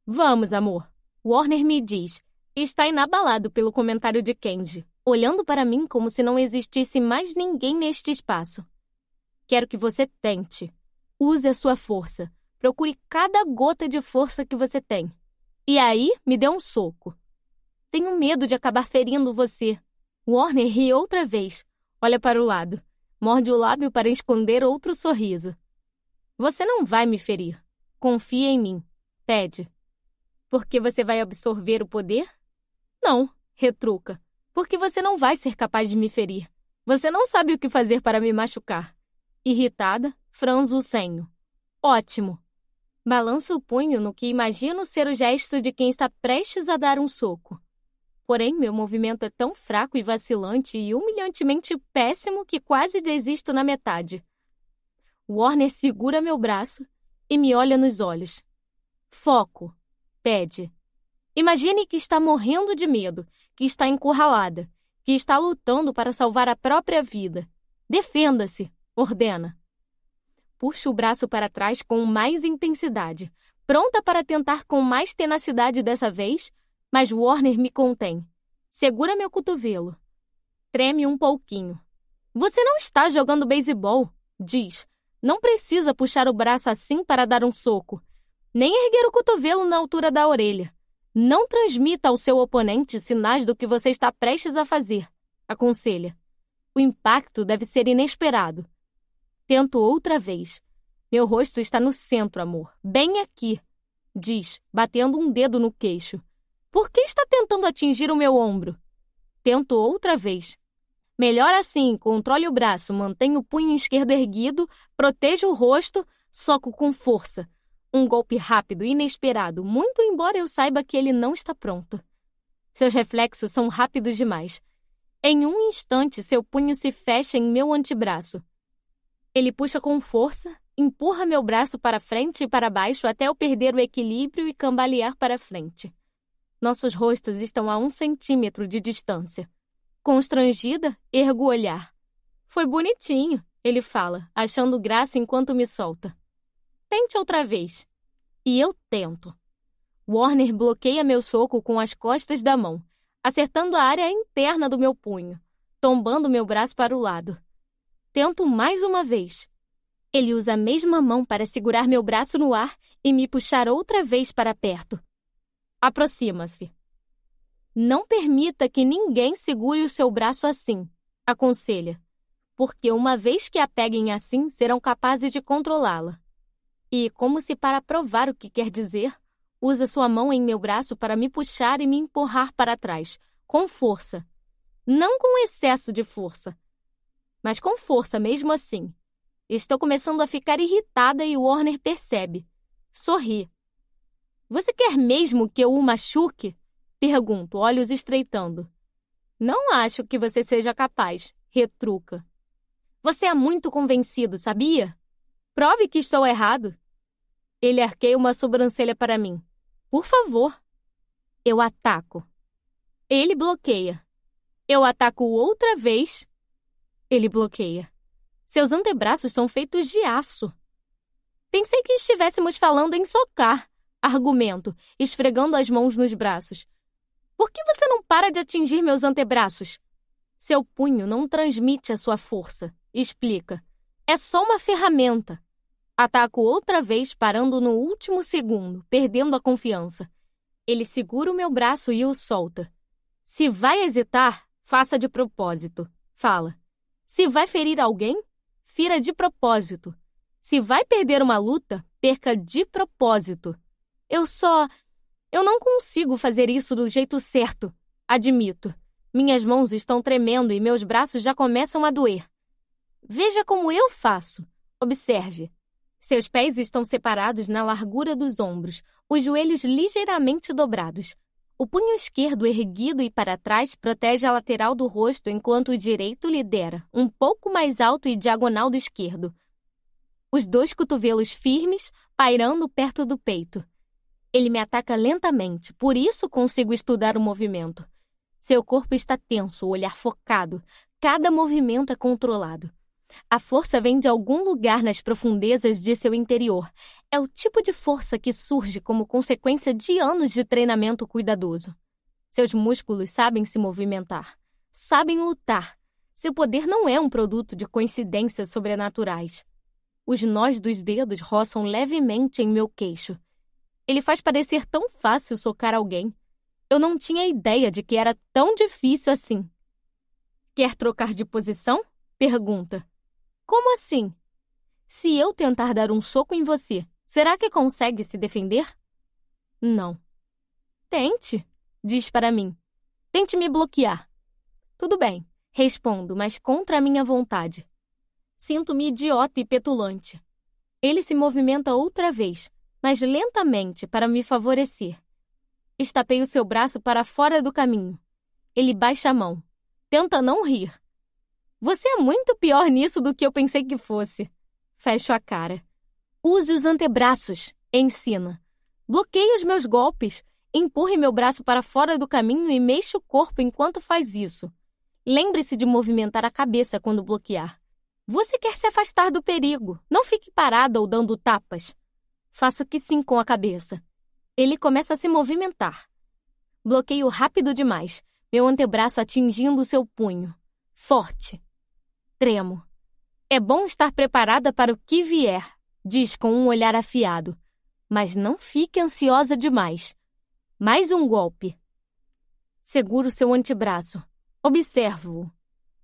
[SPEAKER 1] Vamos, amor. Warner me diz, está inabalado pelo comentário de Kenji, olhando para mim como se não existisse mais ninguém neste espaço. Quero que você tente. Use a sua força. Procure cada gota de força que você tem. E aí, me dê um soco. Tenho medo de acabar ferindo você. Warner ri outra vez. Olha para o lado. Morde o lábio para esconder outro sorriso. Você não vai me ferir. Confia em mim. Pede. Porque você vai absorver o poder? Não, retruca. Porque você não vai ser capaz de me ferir. Você não sabe o que fazer para me machucar. Irritada, franzo o senho. Ótimo. Balanço o punho no que imagino ser o gesto de quem está prestes a dar um soco. Porém, meu movimento é tão fraco e vacilante e humilhantemente péssimo que quase desisto na metade. Warner segura meu braço e me olha nos olhos. Foco pede. Imagine que está morrendo de medo, que está encurralada, que está lutando para salvar a própria vida. Defenda-se, ordena. Puxa o braço para trás com mais intensidade, pronta para tentar com mais tenacidade dessa vez, mas Warner me contém. Segura meu cotovelo. Treme um pouquinho. Você não está jogando beisebol, diz. Não precisa puxar o braço assim para dar um soco nem erguer o cotovelo na altura da orelha. Não transmita ao seu oponente sinais do que você está prestes a fazer. Aconselha. O impacto deve ser inesperado. Tento outra vez. Meu rosto está no centro, amor. Bem aqui. Diz, batendo um dedo no queixo. Por que está tentando atingir o meu ombro? Tento outra vez. Melhor assim, controle o braço, mantenha o punho esquerdo erguido, proteja o rosto, soco com força. Um golpe rápido e inesperado, muito embora eu saiba que ele não está pronto. Seus reflexos são rápidos demais. Em um instante, seu punho se fecha em meu antebraço. Ele puxa com força, empurra meu braço para frente e para baixo até eu perder o equilíbrio e cambalear para frente. Nossos rostos estão a um centímetro de distância. Constrangida, ergo o olhar. Foi bonitinho, ele fala, achando graça enquanto me solta. Tente outra vez. E eu tento. Warner bloqueia meu soco com as costas da mão, acertando a área interna do meu punho, tombando meu braço para o lado. Tento mais uma vez. Ele usa a mesma mão para segurar meu braço no ar e me puxar outra vez para perto. Aproxima-se. Não permita que ninguém segure o seu braço assim, aconselha, porque uma vez que a peguem assim, serão capazes de controlá-la e, como se para provar o que quer dizer, usa sua mão em meu braço para me puxar e me empurrar para trás, com força. Não com excesso de força, mas com força mesmo assim. Estou começando a ficar irritada e Warner percebe. Sorri. Você quer mesmo que eu o machuque? Pergunto, olhos estreitando. Não acho que você seja capaz, retruca. Você é muito convencido, sabia? Prove que estou errado. Ele arqueia uma sobrancelha para mim. Por favor. Eu ataco. Ele bloqueia. Eu ataco outra vez. Ele bloqueia. Seus antebraços são feitos de aço. Pensei que estivéssemos falando em socar, argumento, esfregando as mãos nos braços. Por que você não para de atingir meus antebraços? Seu punho não transmite a sua força, explica. É só uma ferramenta. Ataco outra vez, parando no último segundo, perdendo a confiança. Ele segura o meu braço e o solta. Se vai hesitar, faça de propósito. Fala. Se vai ferir alguém, fira de propósito. Se vai perder uma luta, perca de propósito. Eu só. Eu não consigo fazer isso do jeito certo, admito. Minhas mãos estão tremendo e meus braços já começam a doer. Veja como eu faço. Observe. Seus pés estão separados na largura dos ombros, os joelhos ligeiramente dobrados. O punho esquerdo erguido e para trás protege a lateral do rosto, enquanto o direito lidera, um pouco mais alto e diagonal do esquerdo. Os dois cotovelos firmes, pairando perto do peito. Ele me ataca lentamente, por isso consigo estudar o movimento. Seu corpo está tenso, o olhar focado, cada movimento é controlado. A força vem de algum lugar nas profundezas de seu interior. É o tipo de força que surge como consequência de anos de treinamento cuidadoso. Seus músculos sabem se movimentar, sabem lutar. Seu poder não é um produto de coincidências sobrenaturais. Os nós dos dedos roçam levemente em meu queixo. Ele faz parecer tão fácil socar alguém. Eu não tinha ideia de que era tão difícil assim. Quer trocar de posição? Pergunta. Como assim? Se eu tentar dar um soco em você, será que consegue se defender? Não. Tente, diz para mim. Tente me bloquear. Tudo bem, respondo, mas contra a minha vontade. Sinto-me idiota e petulante. Ele se movimenta outra vez, mas lentamente para me favorecer. Estapei o seu braço para fora do caminho. Ele baixa a mão. Tenta não rir. Você é muito pior nisso do que eu pensei que fosse. Fecho a cara. Use os antebraços, ensina. Bloqueie os meus golpes. Empurre meu braço para fora do caminho e mexa o corpo enquanto faz isso. Lembre-se de movimentar a cabeça quando bloquear. Você quer se afastar do perigo. Não fique parada ou dando tapas. Faço que sim com a cabeça. Ele começa a se movimentar. Bloqueio rápido demais, meu antebraço atingindo seu punho. Forte tremo. É bom estar preparada para o que vier, diz com um olhar afiado. Mas não fique ansiosa demais. Mais um golpe. Seguro seu antebraço. Observo-o.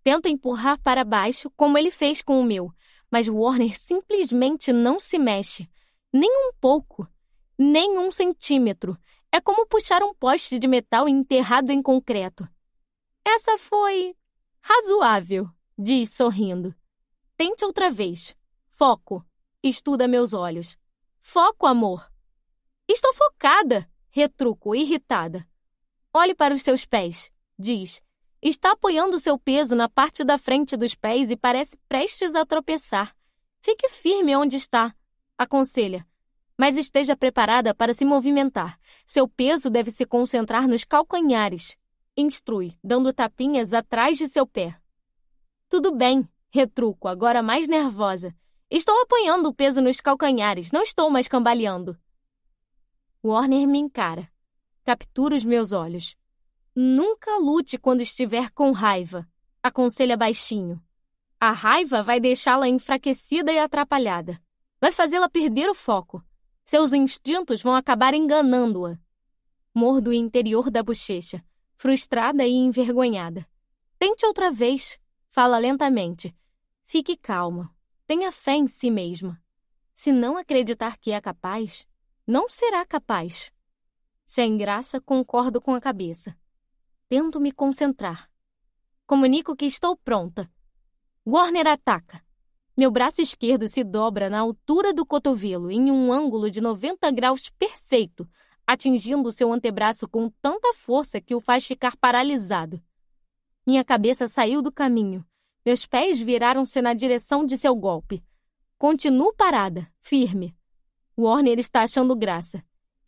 [SPEAKER 1] Tento empurrar para baixo, como ele fez com o meu, mas Warner simplesmente não se mexe. Nem um pouco. Nem um centímetro. É como puxar um poste de metal enterrado em concreto. Essa foi. razoável diz sorrindo. Tente outra vez. Foco. Estuda meus olhos. Foco, amor. Estou focada, retruco, irritada. Olhe para os seus pés, diz. Está apoiando seu peso na parte da frente dos pés e parece prestes a tropeçar. Fique firme onde está, aconselha. Mas esteja preparada para se movimentar. Seu peso deve se concentrar nos calcanhares. Instrui, dando tapinhas atrás de seu pé. Tudo bem, retruco, agora mais nervosa. Estou apanhando o peso nos calcanhares, não estou mais cambaleando. Warner me encara. Captura os meus olhos. Nunca lute quando estiver com raiva, aconselha baixinho. A raiva vai deixá-la enfraquecida e atrapalhada. Vai fazê-la perder o foco. Seus instintos vão acabar enganando-a. Mordo o interior da bochecha, frustrada e envergonhada. Tente outra vez. Fala lentamente. Fique calma. Tenha fé em si mesma. Se não acreditar que é capaz, não será capaz. Sem graça, concordo com a cabeça. Tento me concentrar. Comunico que estou pronta. Warner ataca. Meu braço esquerdo se dobra na altura do cotovelo em um ângulo de 90 graus perfeito, atingindo seu antebraço com tanta força que o faz ficar paralisado. Minha cabeça saiu do caminho. Meus pés viraram-se na direção de seu golpe. Continuo parada, firme. Warner está achando graça.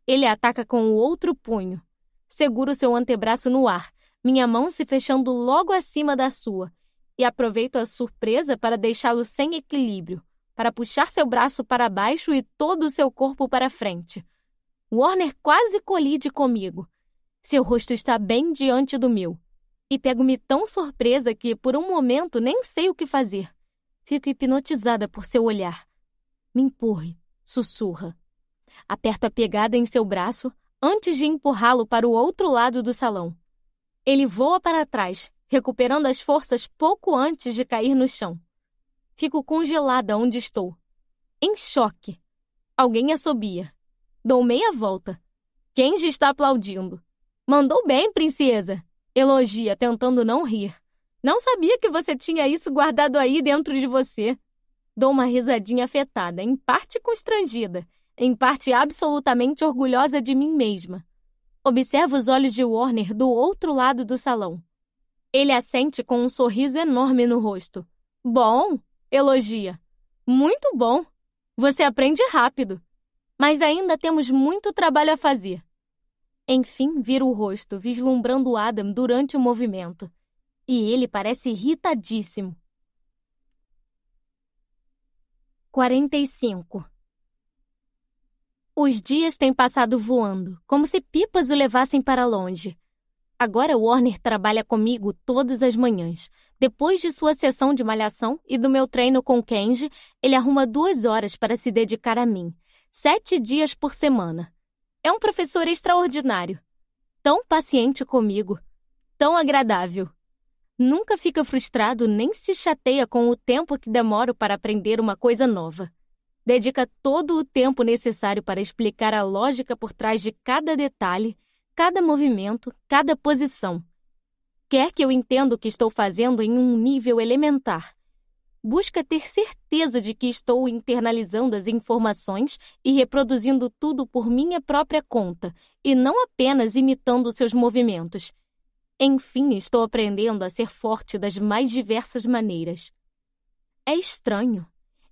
[SPEAKER 1] Ele ataca com o outro punho. Seguro seu antebraço no ar, minha mão se fechando logo acima da sua, e aproveito a surpresa para deixá-lo sem equilíbrio, para puxar seu braço para baixo e todo o seu corpo para frente. Warner quase colide comigo. Seu rosto está bem diante do meu e pego-me tão surpresa que, por um momento, nem sei o que fazer. Fico hipnotizada por seu olhar. Me empurre, sussurra. Aperto a pegada em seu braço antes de empurrá-lo para o outro lado do salão. Ele voa para trás, recuperando as forças pouco antes de cair no chão. Fico congelada onde estou. Em choque. Alguém assobia. Dou meia volta. Kenji está aplaudindo. Mandou bem, princesa! Elogia, tentando não rir. Não sabia que você tinha isso guardado aí dentro de você. Dou uma risadinha afetada, em parte constrangida, em parte absolutamente orgulhosa de mim mesma. Observo os olhos de Warner do outro lado do salão. Ele assente com um sorriso enorme no rosto. Bom, elogia. Muito bom. Você aprende rápido. Mas ainda temos muito trabalho a fazer. Enfim, vira o rosto, vislumbrando Adam durante o movimento. E ele parece irritadíssimo. 45 Os dias têm passado voando, como se pipas o levassem para longe. Agora Warner trabalha comigo todas as manhãs. Depois de sua sessão de malhação e do meu treino com Kenji, ele arruma duas horas para se dedicar a mim. Sete dias por semana. É um professor extraordinário. Tão paciente comigo. Tão agradável. Nunca fica frustrado nem se chateia com o tempo que demoro para aprender uma coisa nova. Dedica todo o tempo necessário para explicar a lógica por trás de cada detalhe, cada movimento, cada posição. Quer que eu entenda o que estou fazendo em um nível elementar busca ter certeza de que estou internalizando as informações e reproduzindo tudo por minha própria conta, e não apenas imitando seus movimentos. Enfim, estou aprendendo a ser forte das mais diversas maneiras. É estranho.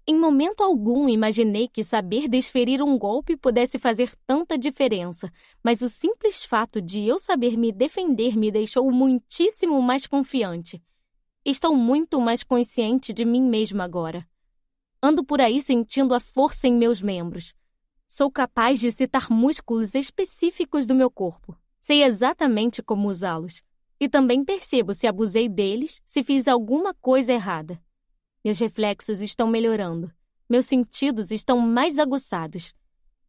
[SPEAKER 1] Em momento algum imaginei que saber desferir um golpe pudesse fazer tanta diferença, mas o simples fato de eu saber me defender me deixou muitíssimo mais confiante. Estou muito mais consciente de mim mesma agora. Ando por aí sentindo a força em meus membros. Sou capaz de citar músculos específicos do meu corpo. Sei exatamente como usá-los. E também percebo se abusei deles, se fiz alguma coisa errada. Meus reflexos estão melhorando. Meus sentidos estão mais aguçados.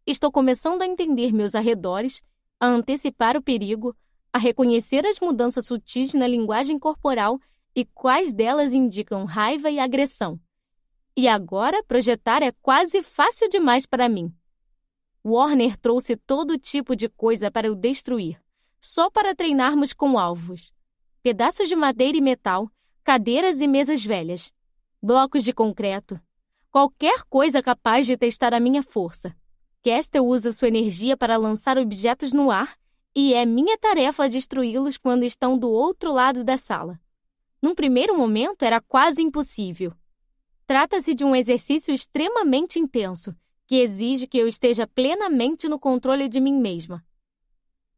[SPEAKER 1] Estou começando a entender meus arredores, a antecipar o perigo, a reconhecer as mudanças sutis na linguagem corporal e quais delas indicam raiva e agressão. E agora projetar é quase fácil demais para mim. Warner trouxe todo tipo de coisa para eu destruir, só para treinarmos com alvos: pedaços de madeira e metal, cadeiras e mesas velhas, blocos de concreto, qualquer coisa capaz de testar a minha força. Castle usa sua energia para lançar objetos no ar e é minha tarefa destruí-los quando estão do outro lado da sala num primeiro momento era quase impossível. Trata-se de um exercício extremamente intenso, que exige que eu esteja plenamente no controle de mim mesma.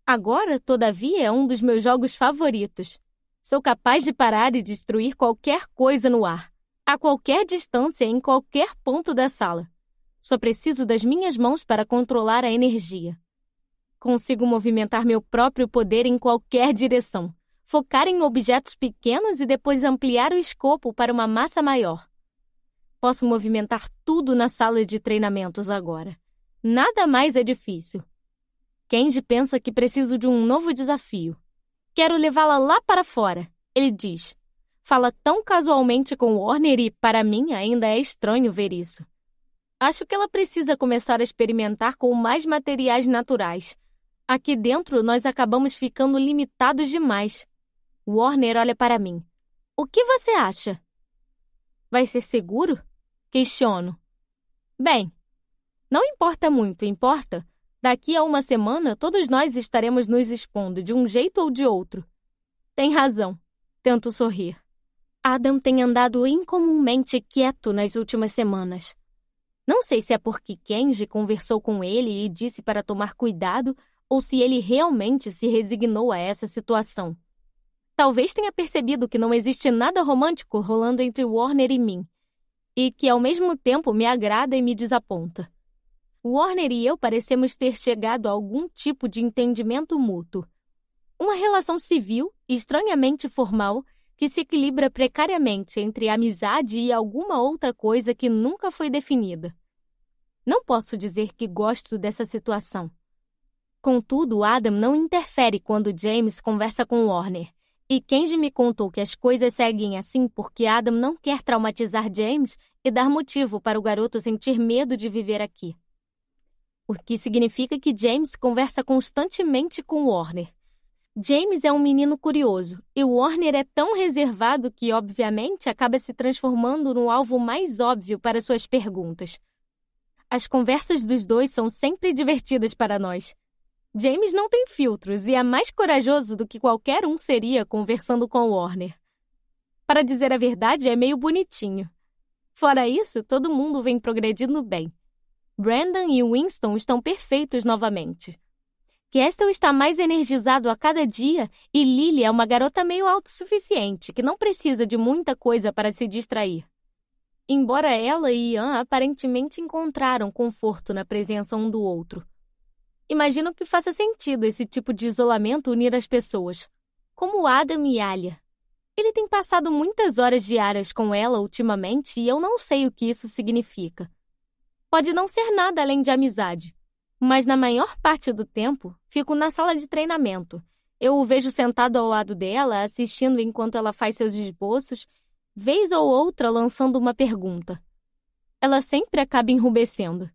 [SPEAKER 1] Agora, todavia, é um dos meus jogos favoritos. Sou capaz de parar e destruir qualquer coisa no ar, a qualquer distância, em qualquer ponto da sala. Só preciso das minhas mãos para controlar a energia. Consigo movimentar meu próprio poder em qualquer direção, focar em objetos pequenos e depois ampliar o escopo para uma massa maior. Posso movimentar tudo na sala de treinamentos agora. Nada mais é difícil. Kenji pensa que preciso de um novo desafio. Quero levá-la lá para fora, ele diz. Fala tão casualmente com Warner e, para mim, ainda é estranho ver isso. Acho que ela precisa começar a experimentar com mais materiais naturais. Aqui dentro, nós acabamos ficando limitados demais. Warner olha para mim. O que você acha? Vai ser seguro? Questiono. Bem, não importa muito, importa? Daqui a uma semana, todos nós estaremos nos expondo de um jeito ou de outro. Tem razão. Tento sorrir. Adam tem andado incomumente quieto nas últimas semanas. Não sei se é porque Kenji conversou com ele e disse para tomar cuidado ou se ele realmente se resignou a essa situação talvez tenha percebido que não existe nada romântico rolando entre Warner e mim, e que ao mesmo tempo me agrada e me desaponta. Warner e eu parecemos ter chegado a algum tipo de entendimento mútuo. Uma relação civil, estranhamente formal, que se equilibra precariamente entre amizade e alguma outra coisa que nunca foi definida. Não posso dizer que gosto dessa situação. Contudo, Adam não interfere quando James conversa com Warner. E Kenji me contou que as coisas seguem assim porque Adam não quer traumatizar James e dar motivo para o garoto sentir medo de viver aqui. O que significa que James conversa constantemente com Warner. James é um menino curioso e Warner é tão reservado que, obviamente, acaba se transformando no alvo mais óbvio para suas perguntas. As conversas dos dois são sempre divertidas para nós. James não tem filtros e é mais corajoso do que qualquer um seria conversando com Warner. Para dizer a verdade, é meio bonitinho. Fora isso, todo mundo vem progredindo bem. Brandon e Winston estão perfeitos novamente. Kestel está mais energizado a cada dia e Lily é uma garota meio autossuficiente, que não precisa de muita coisa para se distrair. Embora ela e Ian aparentemente encontraram conforto na presença um do outro, Imagino que faça sentido esse tipo de isolamento unir as pessoas, como Adam e Alia. Ele tem passado muitas horas diárias com ela ultimamente e eu não sei o que isso significa. Pode não ser nada além de amizade, mas na maior parte do tempo fico na sala de treinamento. Eu o vejo sentado ao lado dela, assistindo enquanto ela faz seus esboços, vez ou outra lançando uma pergunta. Ela sempre acaba enrubescendo.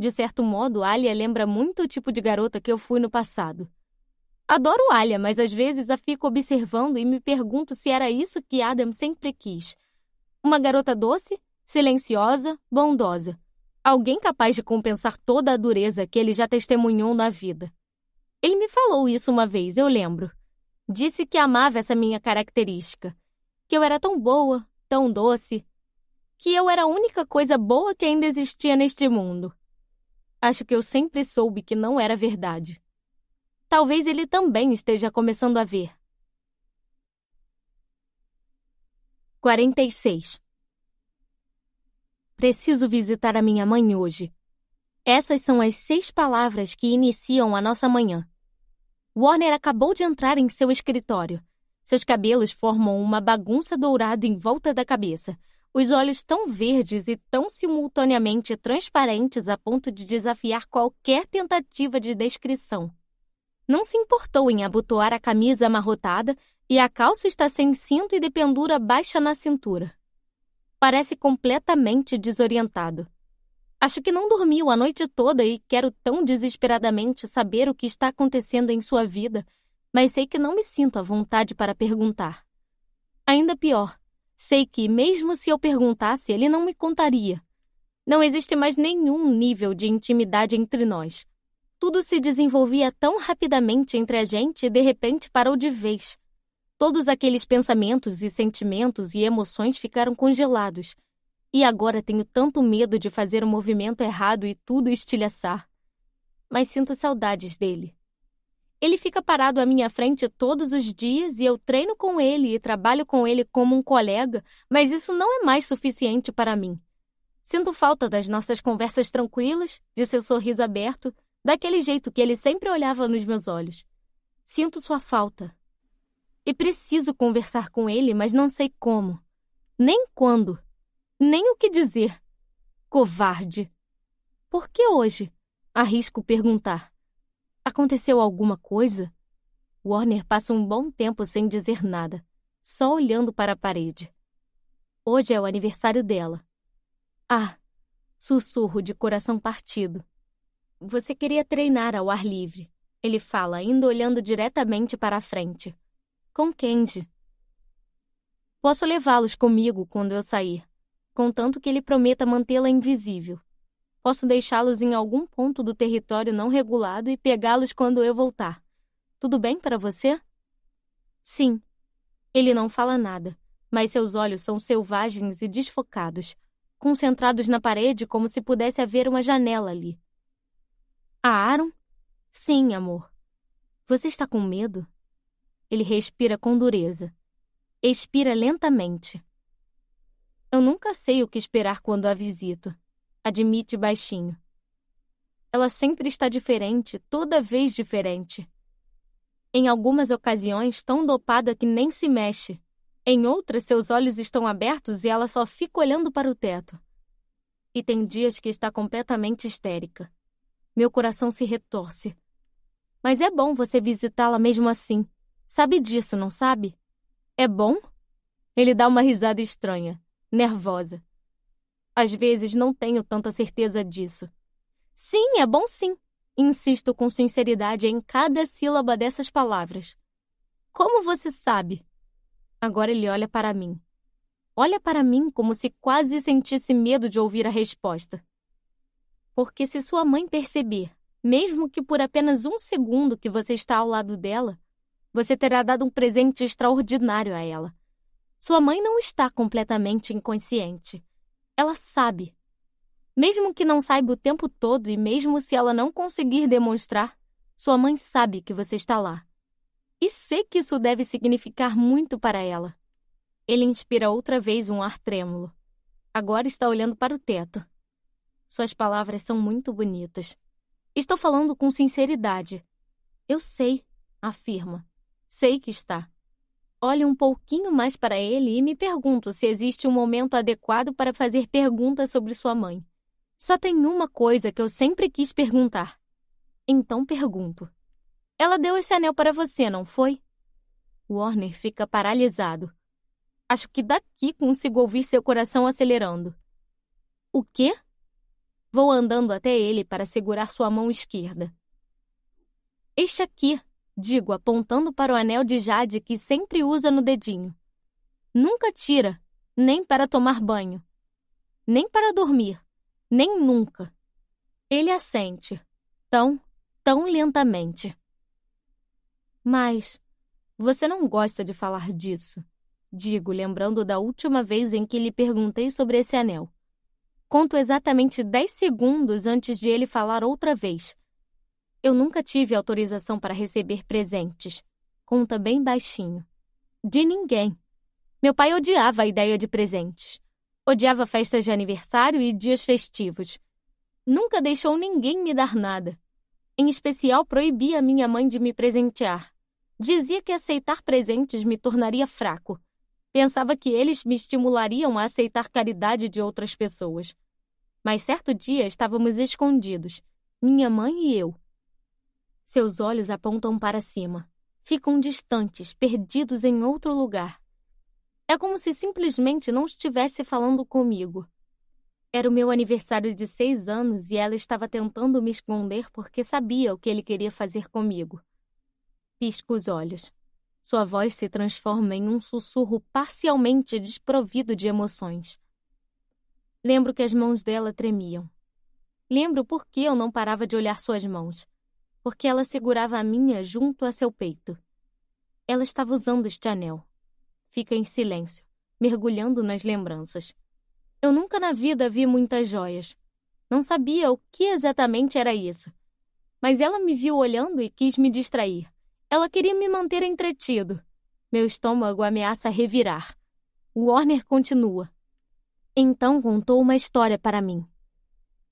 [SPEAKER 1] De certo modo, Alia lembra muito o tipo de garota que eu fui no passado. Adoro Alia, mas às vezes a fico observando e me pergunto se era isso que Adam sempre quis. Uma garota doce, silenciosa, bondosa. Alguém capaz de compensar toda a dureza que ele já testemunhou na vida. Ele me falou isso uma vez, eu lembro. Disse que amava essa minha característica. Que eu era tão boa, tão doce. Que eu era a única coisa boa que ainda existia neste mundo. Acho que eu sempre soube que não era verdade. Talvez ele também esteja começando a ver. 46. Preciso visitar a minha mãe hoje. Essas são as seis palavras que iniciam a nossa manhã. Warner acabou de entrar em seu escritório. Seus cabelos formam uma bagunça dourada em volta da cabeça os olhos tão verdes e tão simultaneamente transparentes a ponto de desafiar qualquer tentativa de descrição. Não se importou em abotoar a camisa amarrotada e a calça está sem cinto e de pendura baixa na cintura. Parece completamente desorientado. Acho que não dormiu a noite toda e quero tão desesperadamente saber o que está acontecendo em sua vida, mas sei que não me sinto à vontade para perguntar. Ainda pior, Sei que, mesmo se eu perguntasse, ele não me contaria. Não existe mais nenhum nível de intimidade entre nós. Tudo se desenvolvia tão rapidamente entre a gente e de repente parou de vez. Todos aqueles pensamentos e sentimentos e emoções ficaram congelados. E agora tenho tanto medo de fazer o um movimento errado e tudo estilhaçar. Mas sinto saudades dele. Ele fica parado à minha frente todos os dias e eu treino com ele e trabalho com ele como um colega, mas isso não é mais suficiente para mim. Sinto falta das nossas conversas tranquilas, de seu sorriso aberto, daquele jeito que ele sempre olhava nos meus olhos. Sinto sua falta. E preciso conversar com ele, mas não sei como. Nem quando. Nem o que dizer. Covarde. Por que hoje? Arrisco perguntar. Aconteceu alguma coisa? Warner passa um bom tempo sem dizer nada, só olhando para a parede. Hoje é o aniversário dela. Ah! Sussurro de coração partido. Você queria treinar ao ar livre, ele fala, ainda olhando diretamente para a frente. Com Kenji. Posso levá-los comigo quando eu sair, contanto que ele prometa mantê-la invisível. Posso deixá-los em algum ponto do território não regulado e pegá-los quando eu voltar. Tudo bem para você? Sim. Ele não fala nada, mas seus olhos são selvagens e desfocados, concentrados na parede como se pudesse haver uma janela ali. A Aaron? Sim, amor. Você está com medo? Ele respira com dureza. Expira lentamente. Eu nunca sei o que esperar quando a visito admite baixinho. Ela sempre está diferente, toda vez diferente. Em algumas ocasiões, tão dopada que nem se mexe. Em outras, seus olhos estão abertos e ela só fica olhando para o teto. E tem dias que está completamente histérica. Meu coração se retorce. Mas é bom você visitá-la mesmo assim. Sabe disso, não sabe? É bom? Ele dá uma risada estranha, nervosa. Às vezes não tenho tanta certeza disso. Sim, é bom sim. Insisto com sinceridade em cada sílaba dessas palavras. Como você sabe? Agora ele olha para mim. Olha para mim como se quase sentisse medo de ouvir a resposta. Porque se sua mãe perceber, mesmo que por apenas um segundo que você está ao lado dela, você terá dado um presente extraordinário a ela. Sua mãe não está completamente inconsciente. Ela sabe. Mesmo que não saiba o tempo todo e mesmo se ela não conseguir demonstrar, sua mãe sabe que você está lá. E sei que isso deve significar muito para ela. Ele inspira outra vez um ar trêmulo. Agora está olhando para o teto. Suas palavras são muito bonitas. Estou falando com sinceridade. Eu sei, afirma. Sei que está olho um pouquinho mais para ele e me pergunto se existe um momento adequado para fazer perguntas sobre sua mãe. Só tem uma coisa que eu sempre quis perguntar. Então pergunto: Ela deu esse anel para você, não foi? Warner fica paralisado. Acho que daqui consigo ouvir seu coração acelerando. O quê? Vou andando até ele para segurar sua mão esquerda. Este aqui, Digo, apontando para o anel de Jade que sempre usa no dedinho. Nunca tira, nem para tomar banho, nem para dormir, nem nunca. Ele assente, tão, tão lentamente. Mas você não gosta de falar disso, digo, lembrando da última vez em que lhe perguntei sobre esse anel. Conto exatamente 10 segundos antes de ele falar outra vez. Eu nunca tive autorização para receber presentes. Conta bem baixinho. De ninguém. Meu pai odiava a ideia de presentes. Odiava festas de aniversário e dias festivos. Nunca deixou ninguém me dar nada. Em especial, proibia minha mãe de me presentear. Dizia que aceitar presentes me tornaria fraco. Pensava que eles me estimulariam a aceitar caridade de outras pessoas. Mas certo dia estávamos escondidos, minha mãe e eu seus olhos apontam para cima. Ficam distantes, perdidos em outro lugar. É como se simplesmente não estivesse falando comigo. Era o meu aniversário de seis anos e ela estava tentando me esconder porque sabia o que ele queria fazer comigo. Pisco os olhos. Sua voz se transforma em um sussurro parcialmente desprovido de emoções. Lembro que as mãos dela tremiam. Lembro por que eu não parava de olhar suas mãos porque ela segurava a minha junto a seu peito. Ela estava usando este anel. Fica em silêncio, mergulhando nas lembranças. Eu nunca na vida vi muitas joias. Não sabia o que exatamente era isso. Mas ela me viu olhando e quis me distrair. Ela queria me manter entretido. Meu estômago ameaça revirar. Warner continua. Então contou uma história para mim.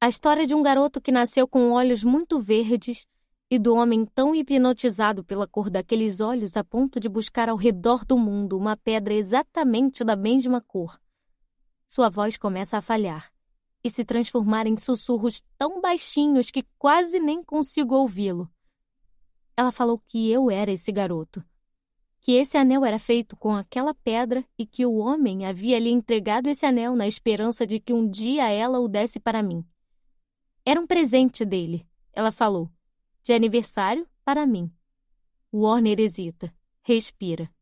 [SPEAKER 1] A história de um garoto que nasceu com olhos muito verdes e do homem tão hipnotizado pela cor daqueles olhos a ponto de buscar ao redor do mundo uma pedra exatamente da mesma cor. Sua voz começa a falhar e se transformar em sussurros tão baixinhos que quase nem consigo ouvi-lo. Ela falou que eu era esse garoto, que esse anel era feito com aquela pedra e que o homem havia lhe entregado esse anel na esperança de que um dia ela o desse para mim. Era um presente dele, ela falou de aniversário para mim. Warner hesita, respira.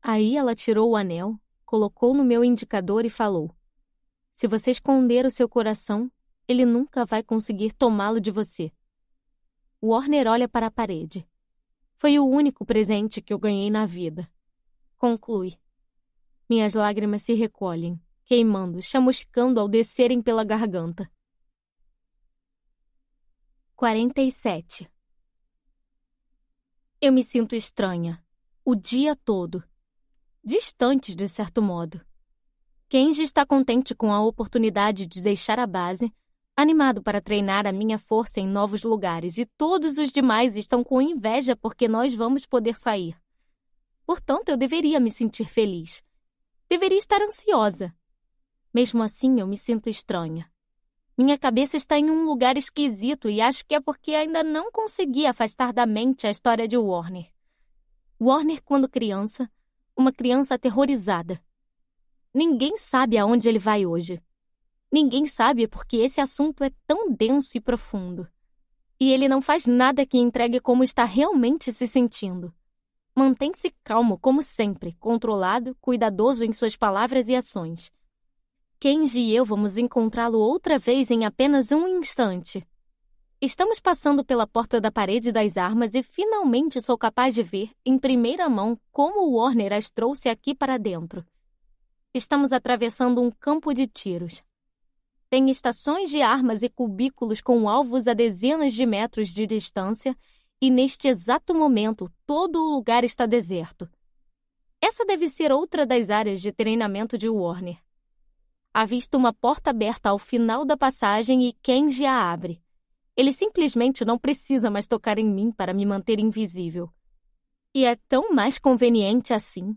[SPEAKER 1] Aí ela tirou o anel, colocou no meu indicador e falou: Se você esconder o seu coração, ele nunca vai conseguir tomá-lo de você. Warner olha para a parede. Foi o único presente que eu ganhei na vida. Conclui. Minhas lágrimas se recolhem, queimando, chamuscando ao descerem pela garganta. 47 eu me sinto estranha, o dia todo. Distante, de certo modo. Kenji está contente com a oportunidade de deixar a base, animado para treinar a minha força em novos lugares, e todos os demais estão com inveja porque nós vamos poder sair. Portanto, eu deveria me sentir feliz. Deveria estar ansiosa. Mesmo assim, eu me sinto estranha. Minha cabeça está em um lugar esquisito e acho que é porque ainda não consegui afastar da mente a história de Warner. Warner, quando criança, uma criança aterrorizada. Ninguém sabe aonde ele vai hoje. Ninguém sabe porque esse assunto é tão denso e profundo. E ele não faz nada que entregue como está realmente se sentindo. Mantém-se calmo, como sempre, controlado, cuidadoso em suas palavras e ações. Kenji e eu vamos encontrá-lo outra vez em apenas um instante. Estamos passando pela porta da parede das armas e finalmente sou capaz de ver, em primeira mão, como o Warner as trouxe aqui para dentro. Estamos atravessando um campo de tiros. Tem estações de armas e cubículos com alvos a dezenas de metros de distância, e neste exato momento todo o lugar está deserto. Essa deve ser outra das áreas de treinamento de Warner avista uma porta aberta ao final da passagem e Kenji a abre. Ele simplesmente não precisa mais tocar em mim para me manter invisível. E é tão mais conveniente assim.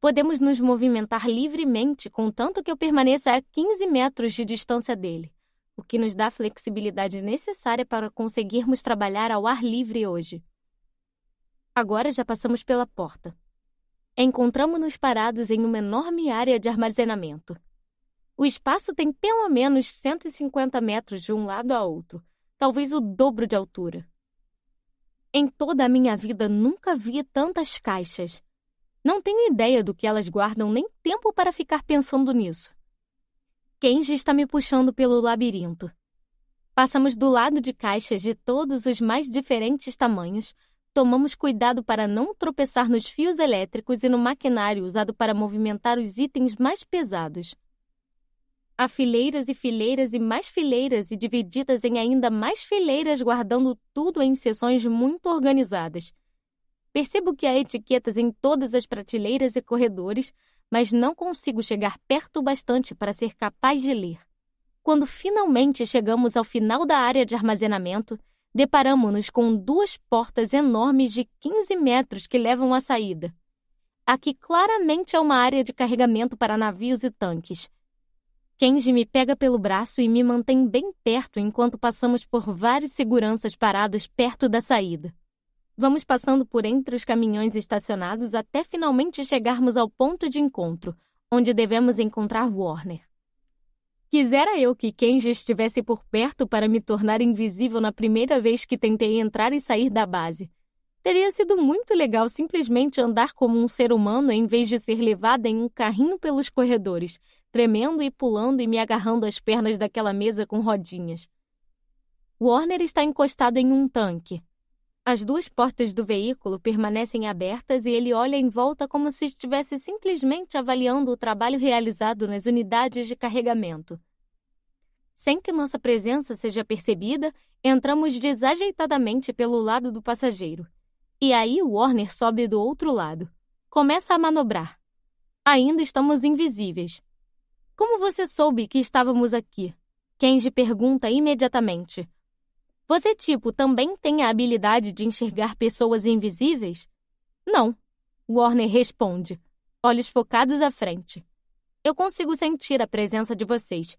[SPEAKER 1] Podemos nos movimentar livremente, contanto que eu permaneça a 15 metros de distância dele, o que nos dá a flexibilidade necessária para conseguirmos trabalhar ao ar livre hoje. Agora já passamos pela porta. Encontramos-nos parados em uma enorme área de armazenamento. O espaço tem pelo menos 150 metros de um lado a outro, talvez o dobro de altura. Em toda a minha vida nunca vi tantas caixas. Não tenho ideia do que elas guardam nem tempo para ficar pensando nisso. Kenji está me puxando pelo labirinto. Passamos do lado de caixas de todos os mais diferentes tamanhos, tomamos cuidado para não tropeçar nos fios elétricos e no maquinário usado para movimentar os itens mais pesados. Há fileiras e fileiras e mais fileiras e divididas em ainda mais fileiras, guardando tudo em seções muito organizadas. Percebo que há etiquetas em todas as prateleiras e corredores, mas não consigo chegar perto o bastante para ser capaz de ler. Quando finalmente chegamos ao final da área de armazenamento, deparamos-nos com duas portas enormes de 15 metros que levam à saída. Aqui claramente é uma área de carregamento para navios e tanques. Kenji me pega pelo braço e me mantém bem perto enquanto passamos por vários seguranças parados perto da saída. Vamos passando por entre os caminhões estacionados até finalmente chegarmos ao ponto de encontro, onde devemos encontrar Warner. Quisera eu que Kenji estivesse por perto para me tornar invisível na primeira vez que tentei entrar e sair da base, Teria sido muito legal simplesmente andar como um ser humano em vez de ser levada em um carrinho pelos corredores, tremendo e pulando e me agarrando às pernas daquela mesa com rodinhas. Warner está encostado em um tanque. As duas portas do veículo permanecem abertas e ele olha em volta como se estivesse simplesmente avaliando o trabalho realizado nas unidades de carregamento. Sem que nossa presença seja percebida, entramos desajeitadamente pelo lado do passageiro. E aí Warner sobe do outro lado. Começa a manobrar. Ainda estamos invisíveis. Como você soube que estávamos aqui? Kenji pergunta imediatamente. Você, tipo, também tem a habilidade de enxergar pessoas invisíveis? Não. Warner responde, olhos focados à frente. Eu consigo sentir a presença de vocês.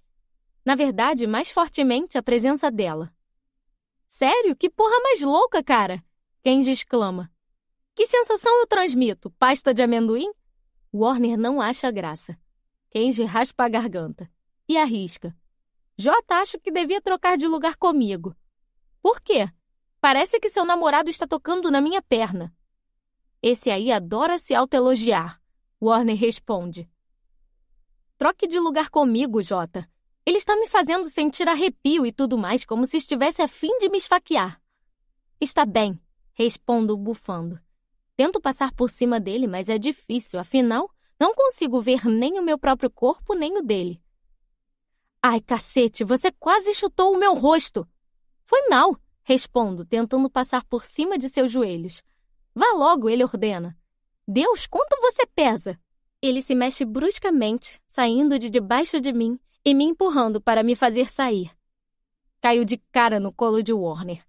[SPEAKER 1] Na verdade, mais fortemente a presença dela. Sério? Que porra mais louca, cara! Kenji exclama. Que sensação eu transmito? Pasta de amendoim? Warner não acha graça. Kenji raspa a garganta e arrisca. Jota acho que devia trocar de lugar comigo. Por quê? Parece que seu namorado está tocando na minha perna. Esse aí adora se autoelogiar. Warner responde. Troque de lugar comigo, Jota. Ele está me fazendo sentir arrepio e tudo mais, como se estivesse a fim de me esfaquear. Está bem, Respondo bufando. Tento passar por cima dele, mas é difícil, afinal, não consigo ver nem o meu próprio corpo, nem o dele. Ai, cacete, você quase chutou o meu rosto! Foi mal, respondo, tentando passar por cima de seus joelhos. Vá logo, ele ordena. Deus, quanto você pesa! Ele se mexe bruscamente, saindo de debaixo de mim e me empurrando para me fazer sair. Caio de cara no colo de Warner.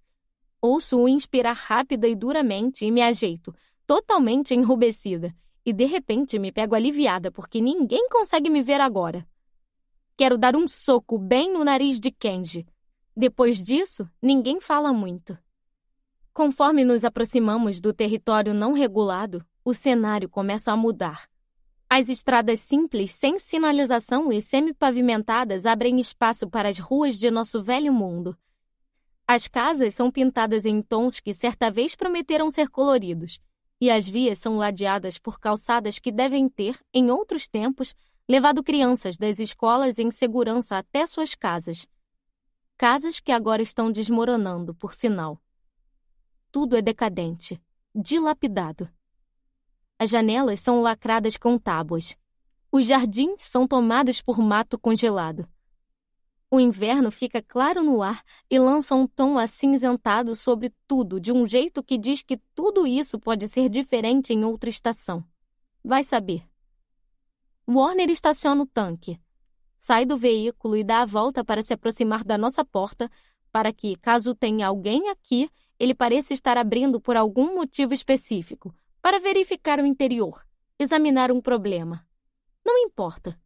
[SPEAKER 1] Ouço-o inspirar rápida e duramente e me ajeito, totalmente enrubescida, e de repente me pego aliviada porque ninguém consegue me ver agora. Quero dar um soco bem no nariz de Kenji. Depois disso, ninguém fala muito. Conforme nos aproximamos do território não regulado, o cenário começa a mudar. As estradas simples, sem sinalização e semipavimentadas abrem espaço para as ruas de nosso velho mundo. As casas são pintadas em tons que certa vez prometeram ser coloridos, e as vias são ladeadas por calçadas que devem ter, em outros tempos, levado crianças das escolas em segurança até suas casas. Casas que agora estão desmoronando, por sinal. Tudo é decadente, dilapidado. As janelas são lacradas com tábuas. Os jardins são tomados por mato congelado. O inverno fica claro no ar e lança um tom acinzentado sobre tudo, de um jeito que diz que tudo isso pode ser diferente em outra estação. Vai saber. Warner estaciona o tanque. Sai do veículo e dá a volta para se aproximar da nossa porta, para que, caso tenha alguém aqui, ele pareça estar abrindo por algum motivo específico, para verificar o interior, examinar um problema. Não importa.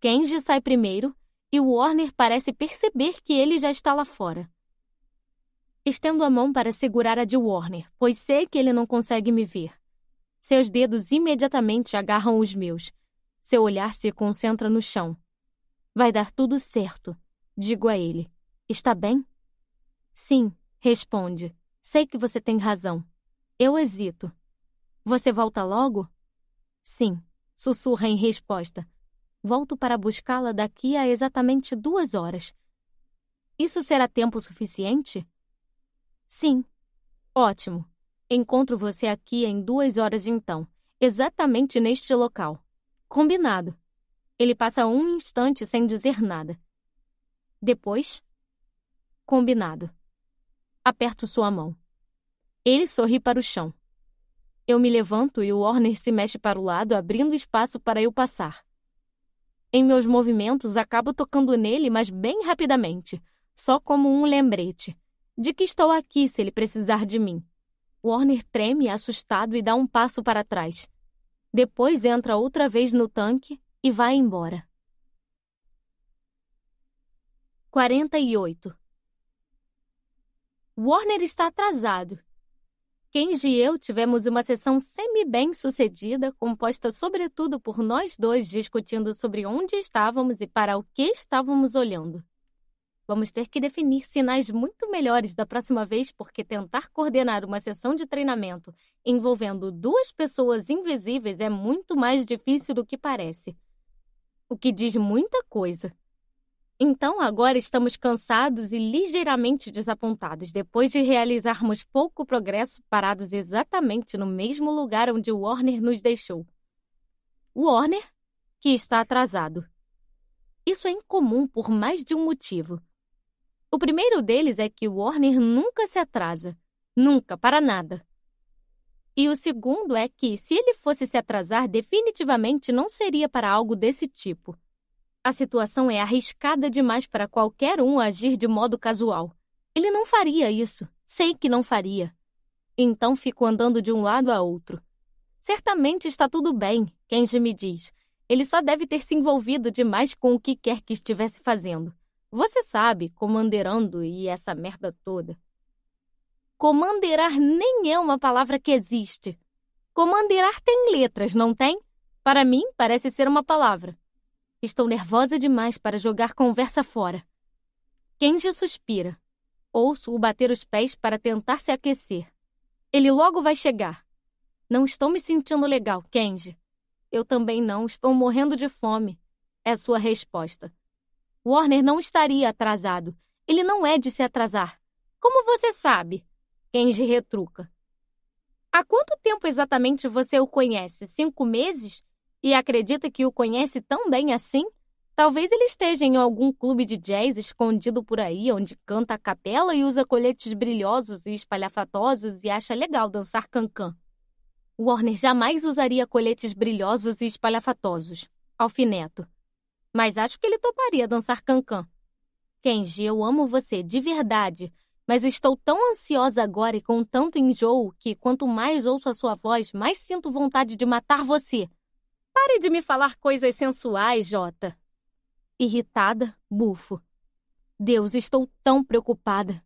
[SPEAKER 1] Kenji sai primeiro e Warner parece perceber que ele já está lá fora. Estendo a mão para segurar a de Warner, pois sei que ele não consegue me ver. Seus dedos imediatamente agarram os meus. Seu olhar se concentra no chão. Vai dar tudo certo, digo a ele. Está bem? Sim, responde. Sei que você tem razão. Eu hesito. Você volta logo? Sim, sussurra em resposta. Volto para buscá-la daqui a exatamente duas horas. Isso será tempo suficiente? Sim. Ótimo. Encontro você aqui em duas horas então, exatamente neste local. Combinado. Ele passa um instante sem dizer nada. Depois? Combinado. Aperto sua mão. Ele sorri para o chão. Eu me levanto e o Warner se mexe para o lado, abrindo espaço para eu passar. Em meus movimentos, acabo tocando nele, mas bem rapidamente, só como um lembrete de que estou aqui se ele precisar de mim. Warner treme assustado e dá um passo para trás. Depois entra outra vez no tanque e vai embora. 48 Warner está atrasado Kenji e eu tivemos uma sessão semi-bem sucedida, composta sobretudo por nós dois discutindo sobre onde estávamos e para o que estávamos olhando. Vamos ter que definir sinais muito melhores da próxima vez, porque tentar coordenar uma sessão de treinamento envolvendo duas pessoas invisíveis é muito mais difícil do que parece. O que diz muita coisa. Então agora estamos cansados e ligeiramente desapontados depois de realizarmos pouco progresso parados exatamente no mesmo lugar onde Warner nos deixou. Warner, que está atrasado. Isso é incomum por mais de um motivo. O primeiro deles é que Warner nunca se atrasa, nunca para nada. E o segundo é que, se ele fosse se atrasar, definitivamente não seria para algo desse tipo. A situação é arriscada demais para qualquer um agir de modo casual. Ele não faria isso. Sei que não faria. Então fico andando de um lado a outro. Certamente está tudo bem, Kenji me diz. Ele só deve ter se envolvido demais com o que quer que estivesse fazendo. Você sabe, comandeirando e essa merda toda. Comandeirar nem é uma palavra que existe. Comandeirar tem letras, não tem? Para mim, parece ser uma palavra. Estou nervosa demais para jogar conversa fora. Kenji suspira. Ouço-o bater os pés para tentar se aquecer. Ele logo vai chegar. Não estou me sentindo legal, Kenji. Eu também não, estou morrendo de fome. É sua resposta. Warner não estaria atrasado. Ele não é de se atrasar. Como você sabe? Kenji retruca. Há quanto tempo exatamente você o conhece? Cinco meses? e acredita que o conhece tão bem assim? Talvez ele esteja em algum clube de jazz escondido por aí, onde canta a capela e usa coletes brilhosos e espalhafatosos e acha legal dançar cancan. -can. Warner jamais usaria coletes brilhosos e espalhafatosos. Alfineto. Mas acho que ele toparia dançar cancan. -can. Kenji, eu amo você, de verdade. Mas estou tão ansiosa agora e com tanto enjoo que quanto mais ouço a sua voz, mais sinto vontade de matar você. Pare de me falar coisas sensuais, Jota. Irritada, bufo. Deus, estou tão preocupada.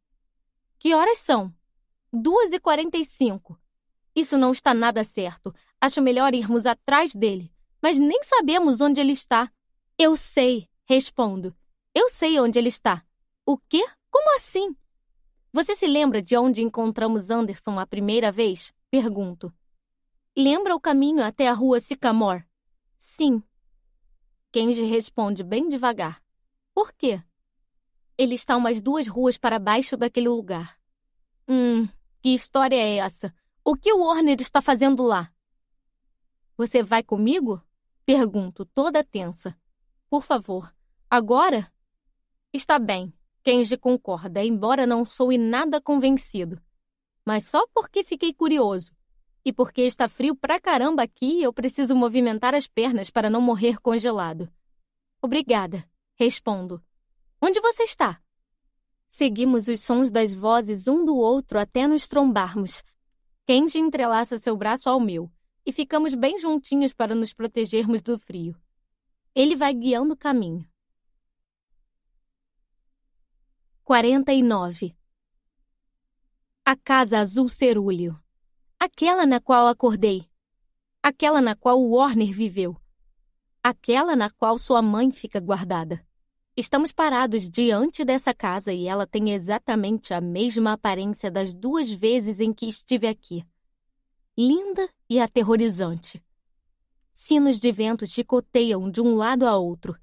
[SPEAKER 1] Que horas são? Duas e quarenta e cinco. Isso não está nada certo. Acho melhor irmos atrás dele. Mas nem sabemos onde ele está. Eu sei, respondo. Eu sei onde ele está. O quê? Como assim? Você se lembra de onde encontramos Anderson a primeira vez? Pergunto. Lembra o caminho até a rua Sycamore? Sim. Kenji responde bem devagar. Por quê? Ele está umas duas ruas para baixo daquele lugar. Hum, que história é essa? O que o Warner está fazendo lá? Você vai comigo? Pergunto, toda tensa. Por favor, agora? Está bem, Kenji concorda, embora não sou nada convencido. Mas só porque fiquei curioso. E porque está frio pra caramba aqui, eu preciso movimentar as pernas para não morrer congelado. Obrigada, respondo. Onde você está? Seguimos os sons das vozes um do outro até nos trombarmos. Kenji entrelaça seu braço ao meu e ficamos bem juntinhos para nos protegermos do frio. Ele vai guiando o caminho. 49 A Casa Azul Cerúleo Aquela na qual acordei. Aquela na qual Warner viveu. Aquela na qual sua mãe fica guardada. Estamos parados diante dessa casa e ela tem exatamente a mesma aparência das duas vezes em que estive aqui. Linda e aterrorizante. Sinos de vento chicoteiam de um lado a outro.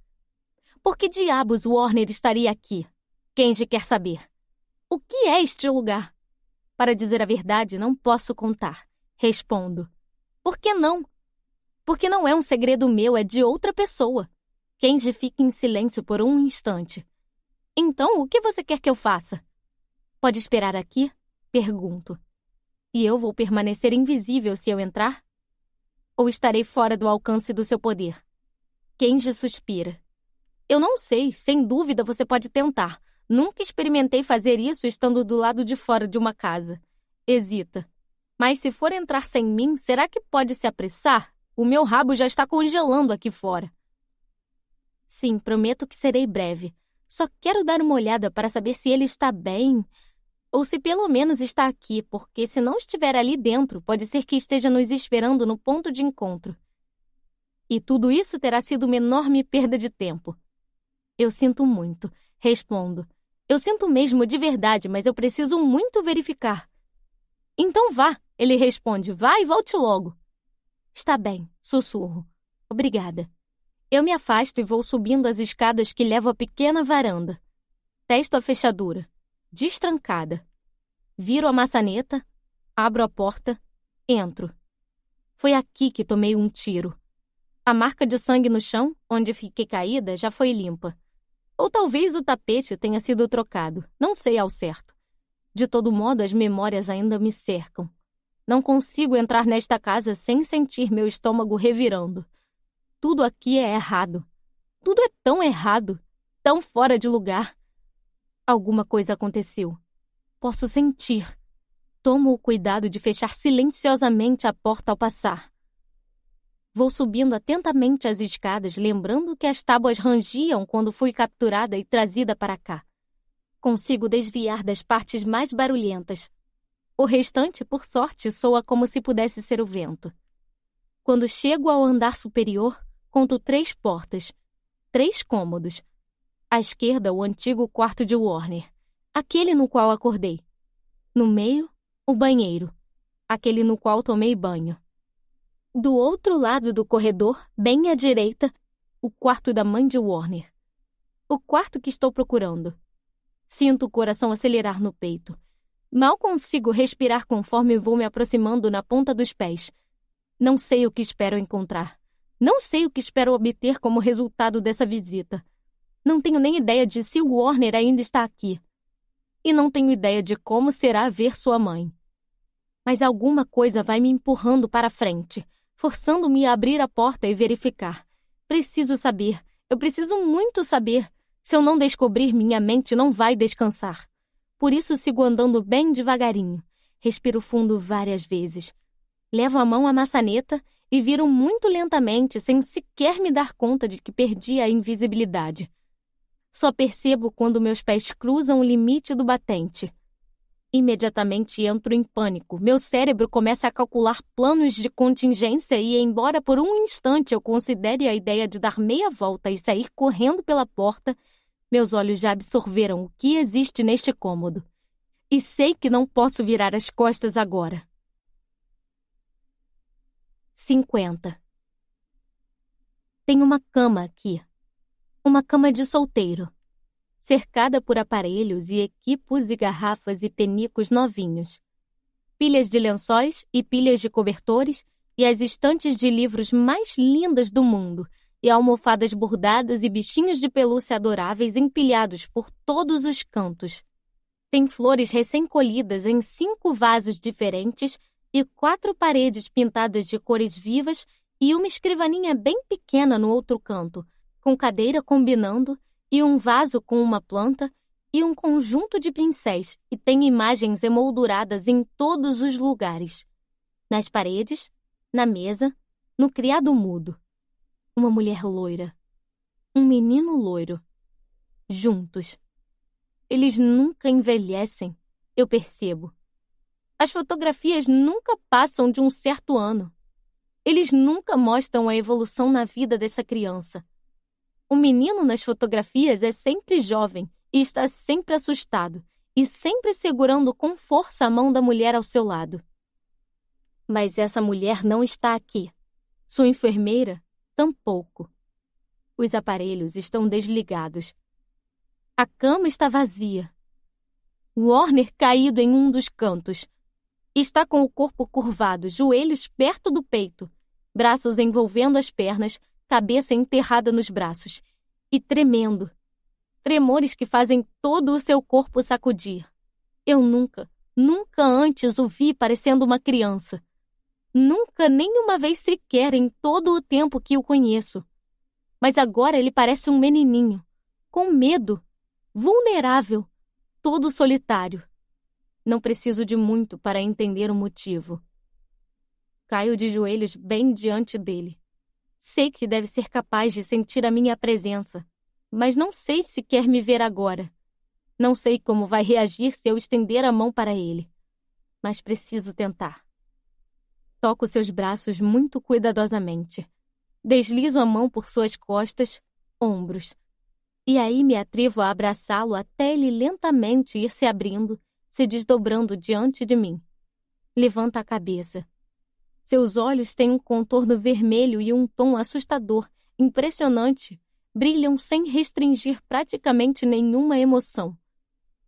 [SPEAKER 1] Por que diabos Warner estaria aqui? Kenji quer saber. O que é este lugar? Para dizer a verdade, não posso contar. Respondo. Por que não? Porque não é um segredo meu, é de outra pessoa. Kenji fica em silêncio por um instante. Então, o que você quer que eu faça? Pode esperar aqui? Pergunto. E eu vou permanecer invisível se eu entrar? Ou estarei fora do alcance do seu poder? Kenji suspira. Eu não sei, sem dúvida você pode tentar, Nunca experimentei fazer isso estando do lado de fora de uma casa. Hesita. Mas se for entrar sem mim, será que pode se apressar? O meu rabo já está congelando aqui fora. Sim, prometo que serei breve. Só quero dar uma olhada para saber se ele está bem. Ou se pelo menos está aqui, porque se não estiver ali dentro, pode ser que esteja nos esperando no ponto de encontro. E tudo isso terá sido uma enorme perda de tempo. Eu sinto muito, respondo eu sinto mesmo de verdade, mas eu preciso muito verificar. Então vá, ele responde. Vá e volte logo. Está bem, sussurro. Obrigada. Eu me afasto e vou subindo as escadas que levam à pequena varanda. Testo a fechadura, destrancada. Viro a maçaneta, abro a porta, entro. Foi aqui que tomei um tiro. A marca de sangue no chão, onde fiquei caída, já foi limpa. Ou talvez o tapete tenha sido trocado, não sei ao certo. De todo modo, as memórias ainda me cercam. Não consigo entrar nesta casa sem sentir meu estômago revirando. Tudo aqui é errado. Tudo é tão errado, tão fora de lugar. Alguma coisa aconteceu. Posso sentir. Tomo o cuidado de fechar silenciosamente a porta ao passar. Vou subindo atentamente as escadas, lembrando que as tábuas rangiam quando fui capturada e trazida para cá. Consigo desviar das partes mais barulhentas. O restante, por sorte, soa como se pudesse ser o vento. Quando chego ao andar superior, conto três portas, três cômodos. À esquerda, o antigo quarto de Warner, aquele no qual acordei. No meio, o banheiro, aquele no qual tomei banho. Do outro lado do corredor, bem à direita, o quarto da mãe de Warner. O quarto que estou procurando. Sinto o coração acelerar no peito. Mal consigo respirar conforme vou me aproximando na ponta dos pés. Não sei o que espero encontrar. Não sei o que espero obter como resultado dessa visita. Não tenho nem ideia de se o Warner ainda está aqui. E não tenho ideia de como será ver sua mãe. Mas alguma coisa vai me empurrando para frente forçando-me a abrir a porta e verificar. Preciso saber. Eu preciso muito saber. Se eu não descobrir, minha mente não vai descansar. Por isso sigo andando bem devagarinho. Respiro fundo várias vezes. Levo a mão à maçaneta e viro muito lentamente, sem sequer me dar conta de que perdi a invisibilidade. Só percebo quando meus pés cruzam o limite do batente. Imediatamente entro em pânico. Meu cérebro começa a calcular planos de contingência e, embora por um instante eu considere a ideia de dar meia volta e sair correndo pela porta, meus olhos já absorveram o que existe neste cômodo. E sei que não posso virar as costas agora. 50. Tem uma cama aqui. Uma cama de solteiro cercada por aparelhos e equipos e garrafas e penicos novinhos, pilhas de lençóis e pilhas de cobertores e as estantes de livros mais lindas do mundo e almofadas bordadas e bichinhos de pelúcia adoráveis empilhados por todos os cantos. Tem flores recém-colhidas em cinco vasos diferentes e quatro paredes pintadas de cores vivas e uma escrivaninha bem pequena no outro canto, com cadeira combinando e um vaso com uma planta e um conjunto de pincéis e tem imagens emolduradas em todos os lugares. Nas paredes, na mesa, no criado mudo. Uma mulher loira. Um menino loiro. Juntos. Eles nunca envelhecem, eu percebo. As fotografias nunca passam de um certo ano. Eles nunca mostram a evolução na vida dessa criança. O menino nas fotografias é sempre jovem e está sempre assustado e sempre segurando com força a mão da mulher ao seu lado. Mas essa mulher não está aqui. Sua enfermeira tampouco. Os aparelhos estão desligados. A cama está vazia. Warner caído em um dos cantos. Está com o corpo curvado, joelhos perto do peito, braços envolvendo as pernas cabeça enterrada nos braços e tremendo. Tremores que fazem todo o seu corpo sacudir. Eu nunca, nunca antes o vi parecendo uma criança. Nunca, nem uma vez sequer em todo o tempo que o conheço. Mas agora ele parece um menininho, com medo, vulnerável, todo solitário. Não preciso de muito para entender o motivo. Caio de joelhos bem diante dele. Sei que deve ser capaz de sentir a minha presença, mas não sei se quer me ver agora. Não sei como vai reagir se eu estender a mão para ele. Mas preciso tentar. Toco seus braços muito cuidadosamente. Deslizo a mão por suas costas, ombros. E aí me atrevo a abraçá-lo até ele lentamente ir se abrindo, se desdobrando diante de mim. Levanta a cabeça seus olhos têm um contorno vermelho e um tom assustador, impressionante. Brilham sem restringir praticamente nenhuma emoção.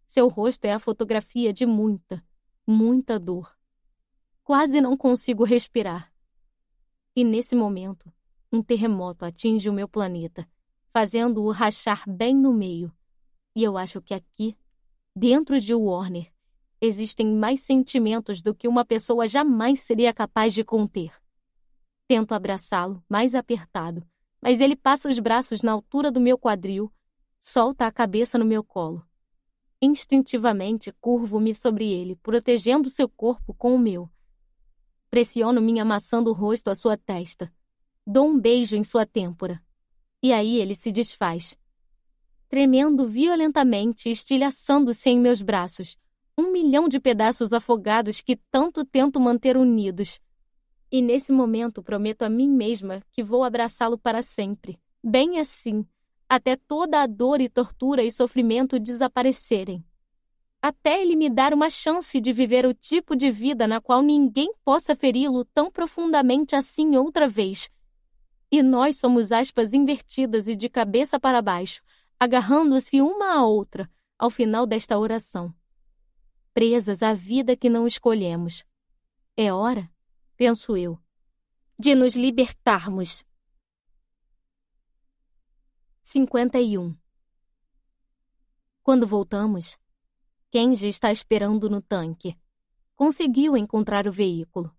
[SPEAKER 1] Seu rosto é a fotografia de muita, muita dor. Quase não consigo respirar. E nesse momento, um terremoto atinge o meu planeta, fazendo-o rachar bem no meio. E eu acho que aqui, dentro de Warner, existem mais sentimentos do que uma pessoa jamais seria capaz de conter. Tento abraçá-lo, mais apertado, mas ele passa os braços na altura do meu quadril, solta a cabeça no meu colo. Instintivamente curvo-me sobre ele, protegendo seu corpo com o meu. Pressiono minha maçã do rosto à sua testa. Dou um beijo em sua têmpora. E aí ele se desfaz. Tremendo violentamente, estilhaçando-se em meus braços, um milhão de pedaços afogados que tanto tento manter unidos. E nesse momento prometo a mim mesma que vou abraçá-lo para sempre, bem assim, até toda a dor e tortura e sofrimento desaparecerem. Até ele me dar uma chance de viver o tipo de vida na qual ninguém possa feri-lo tão profundamente assim outra vez. E nós somos aspas invertidas e de cabeça para baixo, agarrando-se uma à outra, ao final desta oração presas à vida que não escolhemos. É hora, penso eu, de nos libertarmos. 51 Quando voltamos, Kenji está esperando no tanque. Conseguiu encontrar o veículo.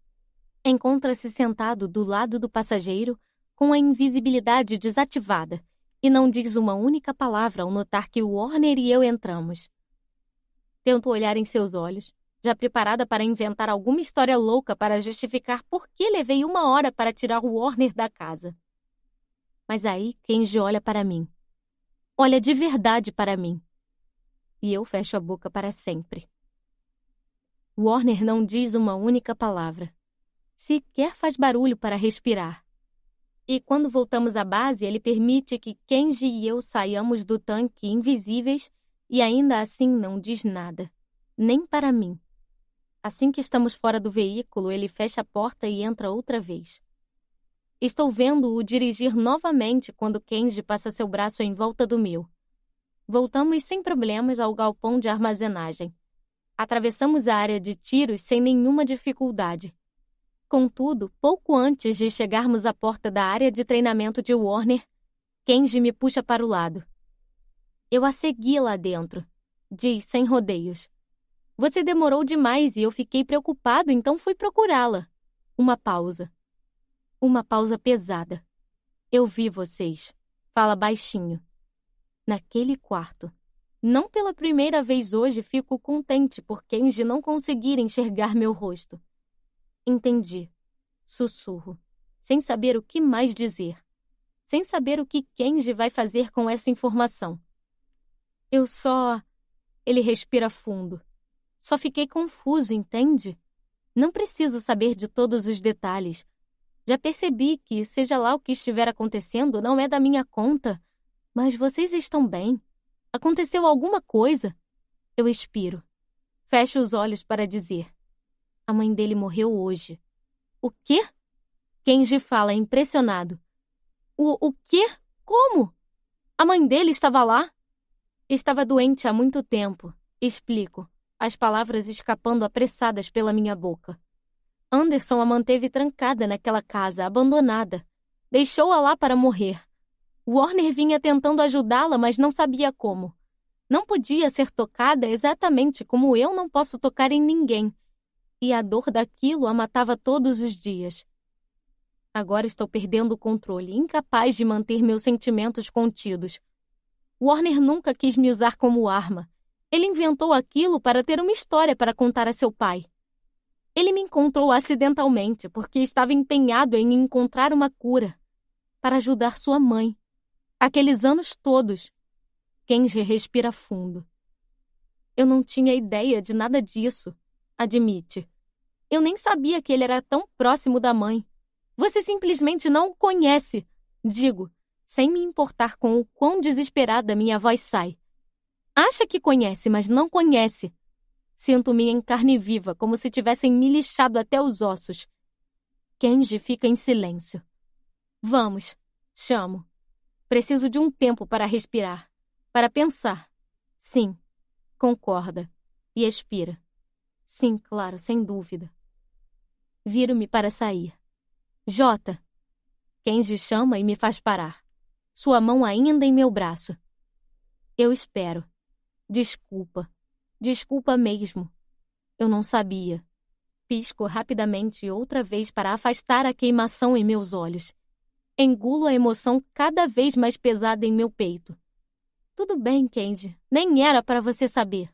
[SPEAKER 1] Encontra-se sentado do lado do passageiro com a invisibilidade desativada e não diz uma única palavra ao notar que Warner e eu entramos. Tento olhar em seus olhos, já preparada para inventar alguma história louca para justificar por que levei uma hora para tirar o Warner da casa. Mas aí Kenji olha para mim. Olha de verdade para mim. E eu fecho a boca para sempre. Warner não diz uma única palavra. Sequer faz barulho para respirar. E quando voltamos à base, ele permite que Kenji e eu saiamos do tanque invisíveis e ainda assim não diz nada, nem para mim. Assim que estamos fora do veículo, ele fecha a porta e entra outra vez. Estou vendo-o dirigir novamente quando Kenji passa seu braço em volta do meu. Voltamos sem problemas ao galpão de armazenagem. Atravessamos a área de tiros sem nenhuma dificuldade. Contudo, pouco antes de chegarmos à porta da área de treinamento de Warner, Kenji me puxa para o lado. Eu a segui lá dentro, diz sem rodeios. Você demorou demais e eu fiquei preocupado, então fui procurá-la. Uma pausa. Uma pausa pesada. Eu vi vocês, fala baixinho. Naquele quarto. Não pela primeira vez hoje fico contente por Kenji não conseguir enxergar meu rosto. Entendi. Sussurro, sem saber o que mais dizer. Sem saber o que Kenji vai fazer com essa informação. Eu só. Ele respira fundo. Só fiquei confuso, entende? Não preciso saber de todos os detalhes. Já percebi que, seja lá o que estiver acontecendo, não é da minha conta. Mas vocês estão bem. Aconteceu alguma coisa? Eu expiro. Fecho os olhos para dizer. A mãe dele morreu hoje. O quê? Kenji fala impressionado. O, o quê? Como? A mãe dele estava lá? Estava doente há muito tempo, explico, as palavras escapando apressadas pela minha boca. Anderson a manteve trancada naquela casa, abandonada. Deixou-a lá para morrer. Warner vinha tentando ajudá-la, mas não sabia como. Não podia ser tocada exatamente como eu não posso tocar em ninguém. E a dor daquilo a matava todos os dias. Agora estou perdendo o controle, incapaz de manter meus sentimentos contidos. Warner nunca quis me usar como arma. Ele inventou aquilo para ter uma história para contar a seu pai. Ele me encontrou acidentalmente porque estava empenhado em encontrar uma cura para ajudar sua mãe. Aqueles anos todos, Kenji respira fundo. Eu não tinha ideia de nada disso, admite. Eu nem sabia que ele era tão próximo da mãe. Você simplesmente não o conhece. Digo, sem me importar com o quão desesperada minha voz sai. Acha que conhece, mas não conhece. Sinto-me em carne viva, como se tivessem me lixado até os ossos. Kenji fica em silêncio. Vamos, chamo. Preciso de um tempo para respirar, para pensar. Sim, concorda. E expira. Sim, claro, sem dúvida. Viro-me para sair. Jota. Kenji chama e me faz parar sua mão ainda em meu braço. Eu espero. Desculpa. Desculpa mesmo. Eu não sabia. Pisco rapidamente outra vez para afastar a queimação em meus olhos. Engulo a emoção cada vez mais pesada em meu peito. Tudo bem, Kenji. Nem era para você saber.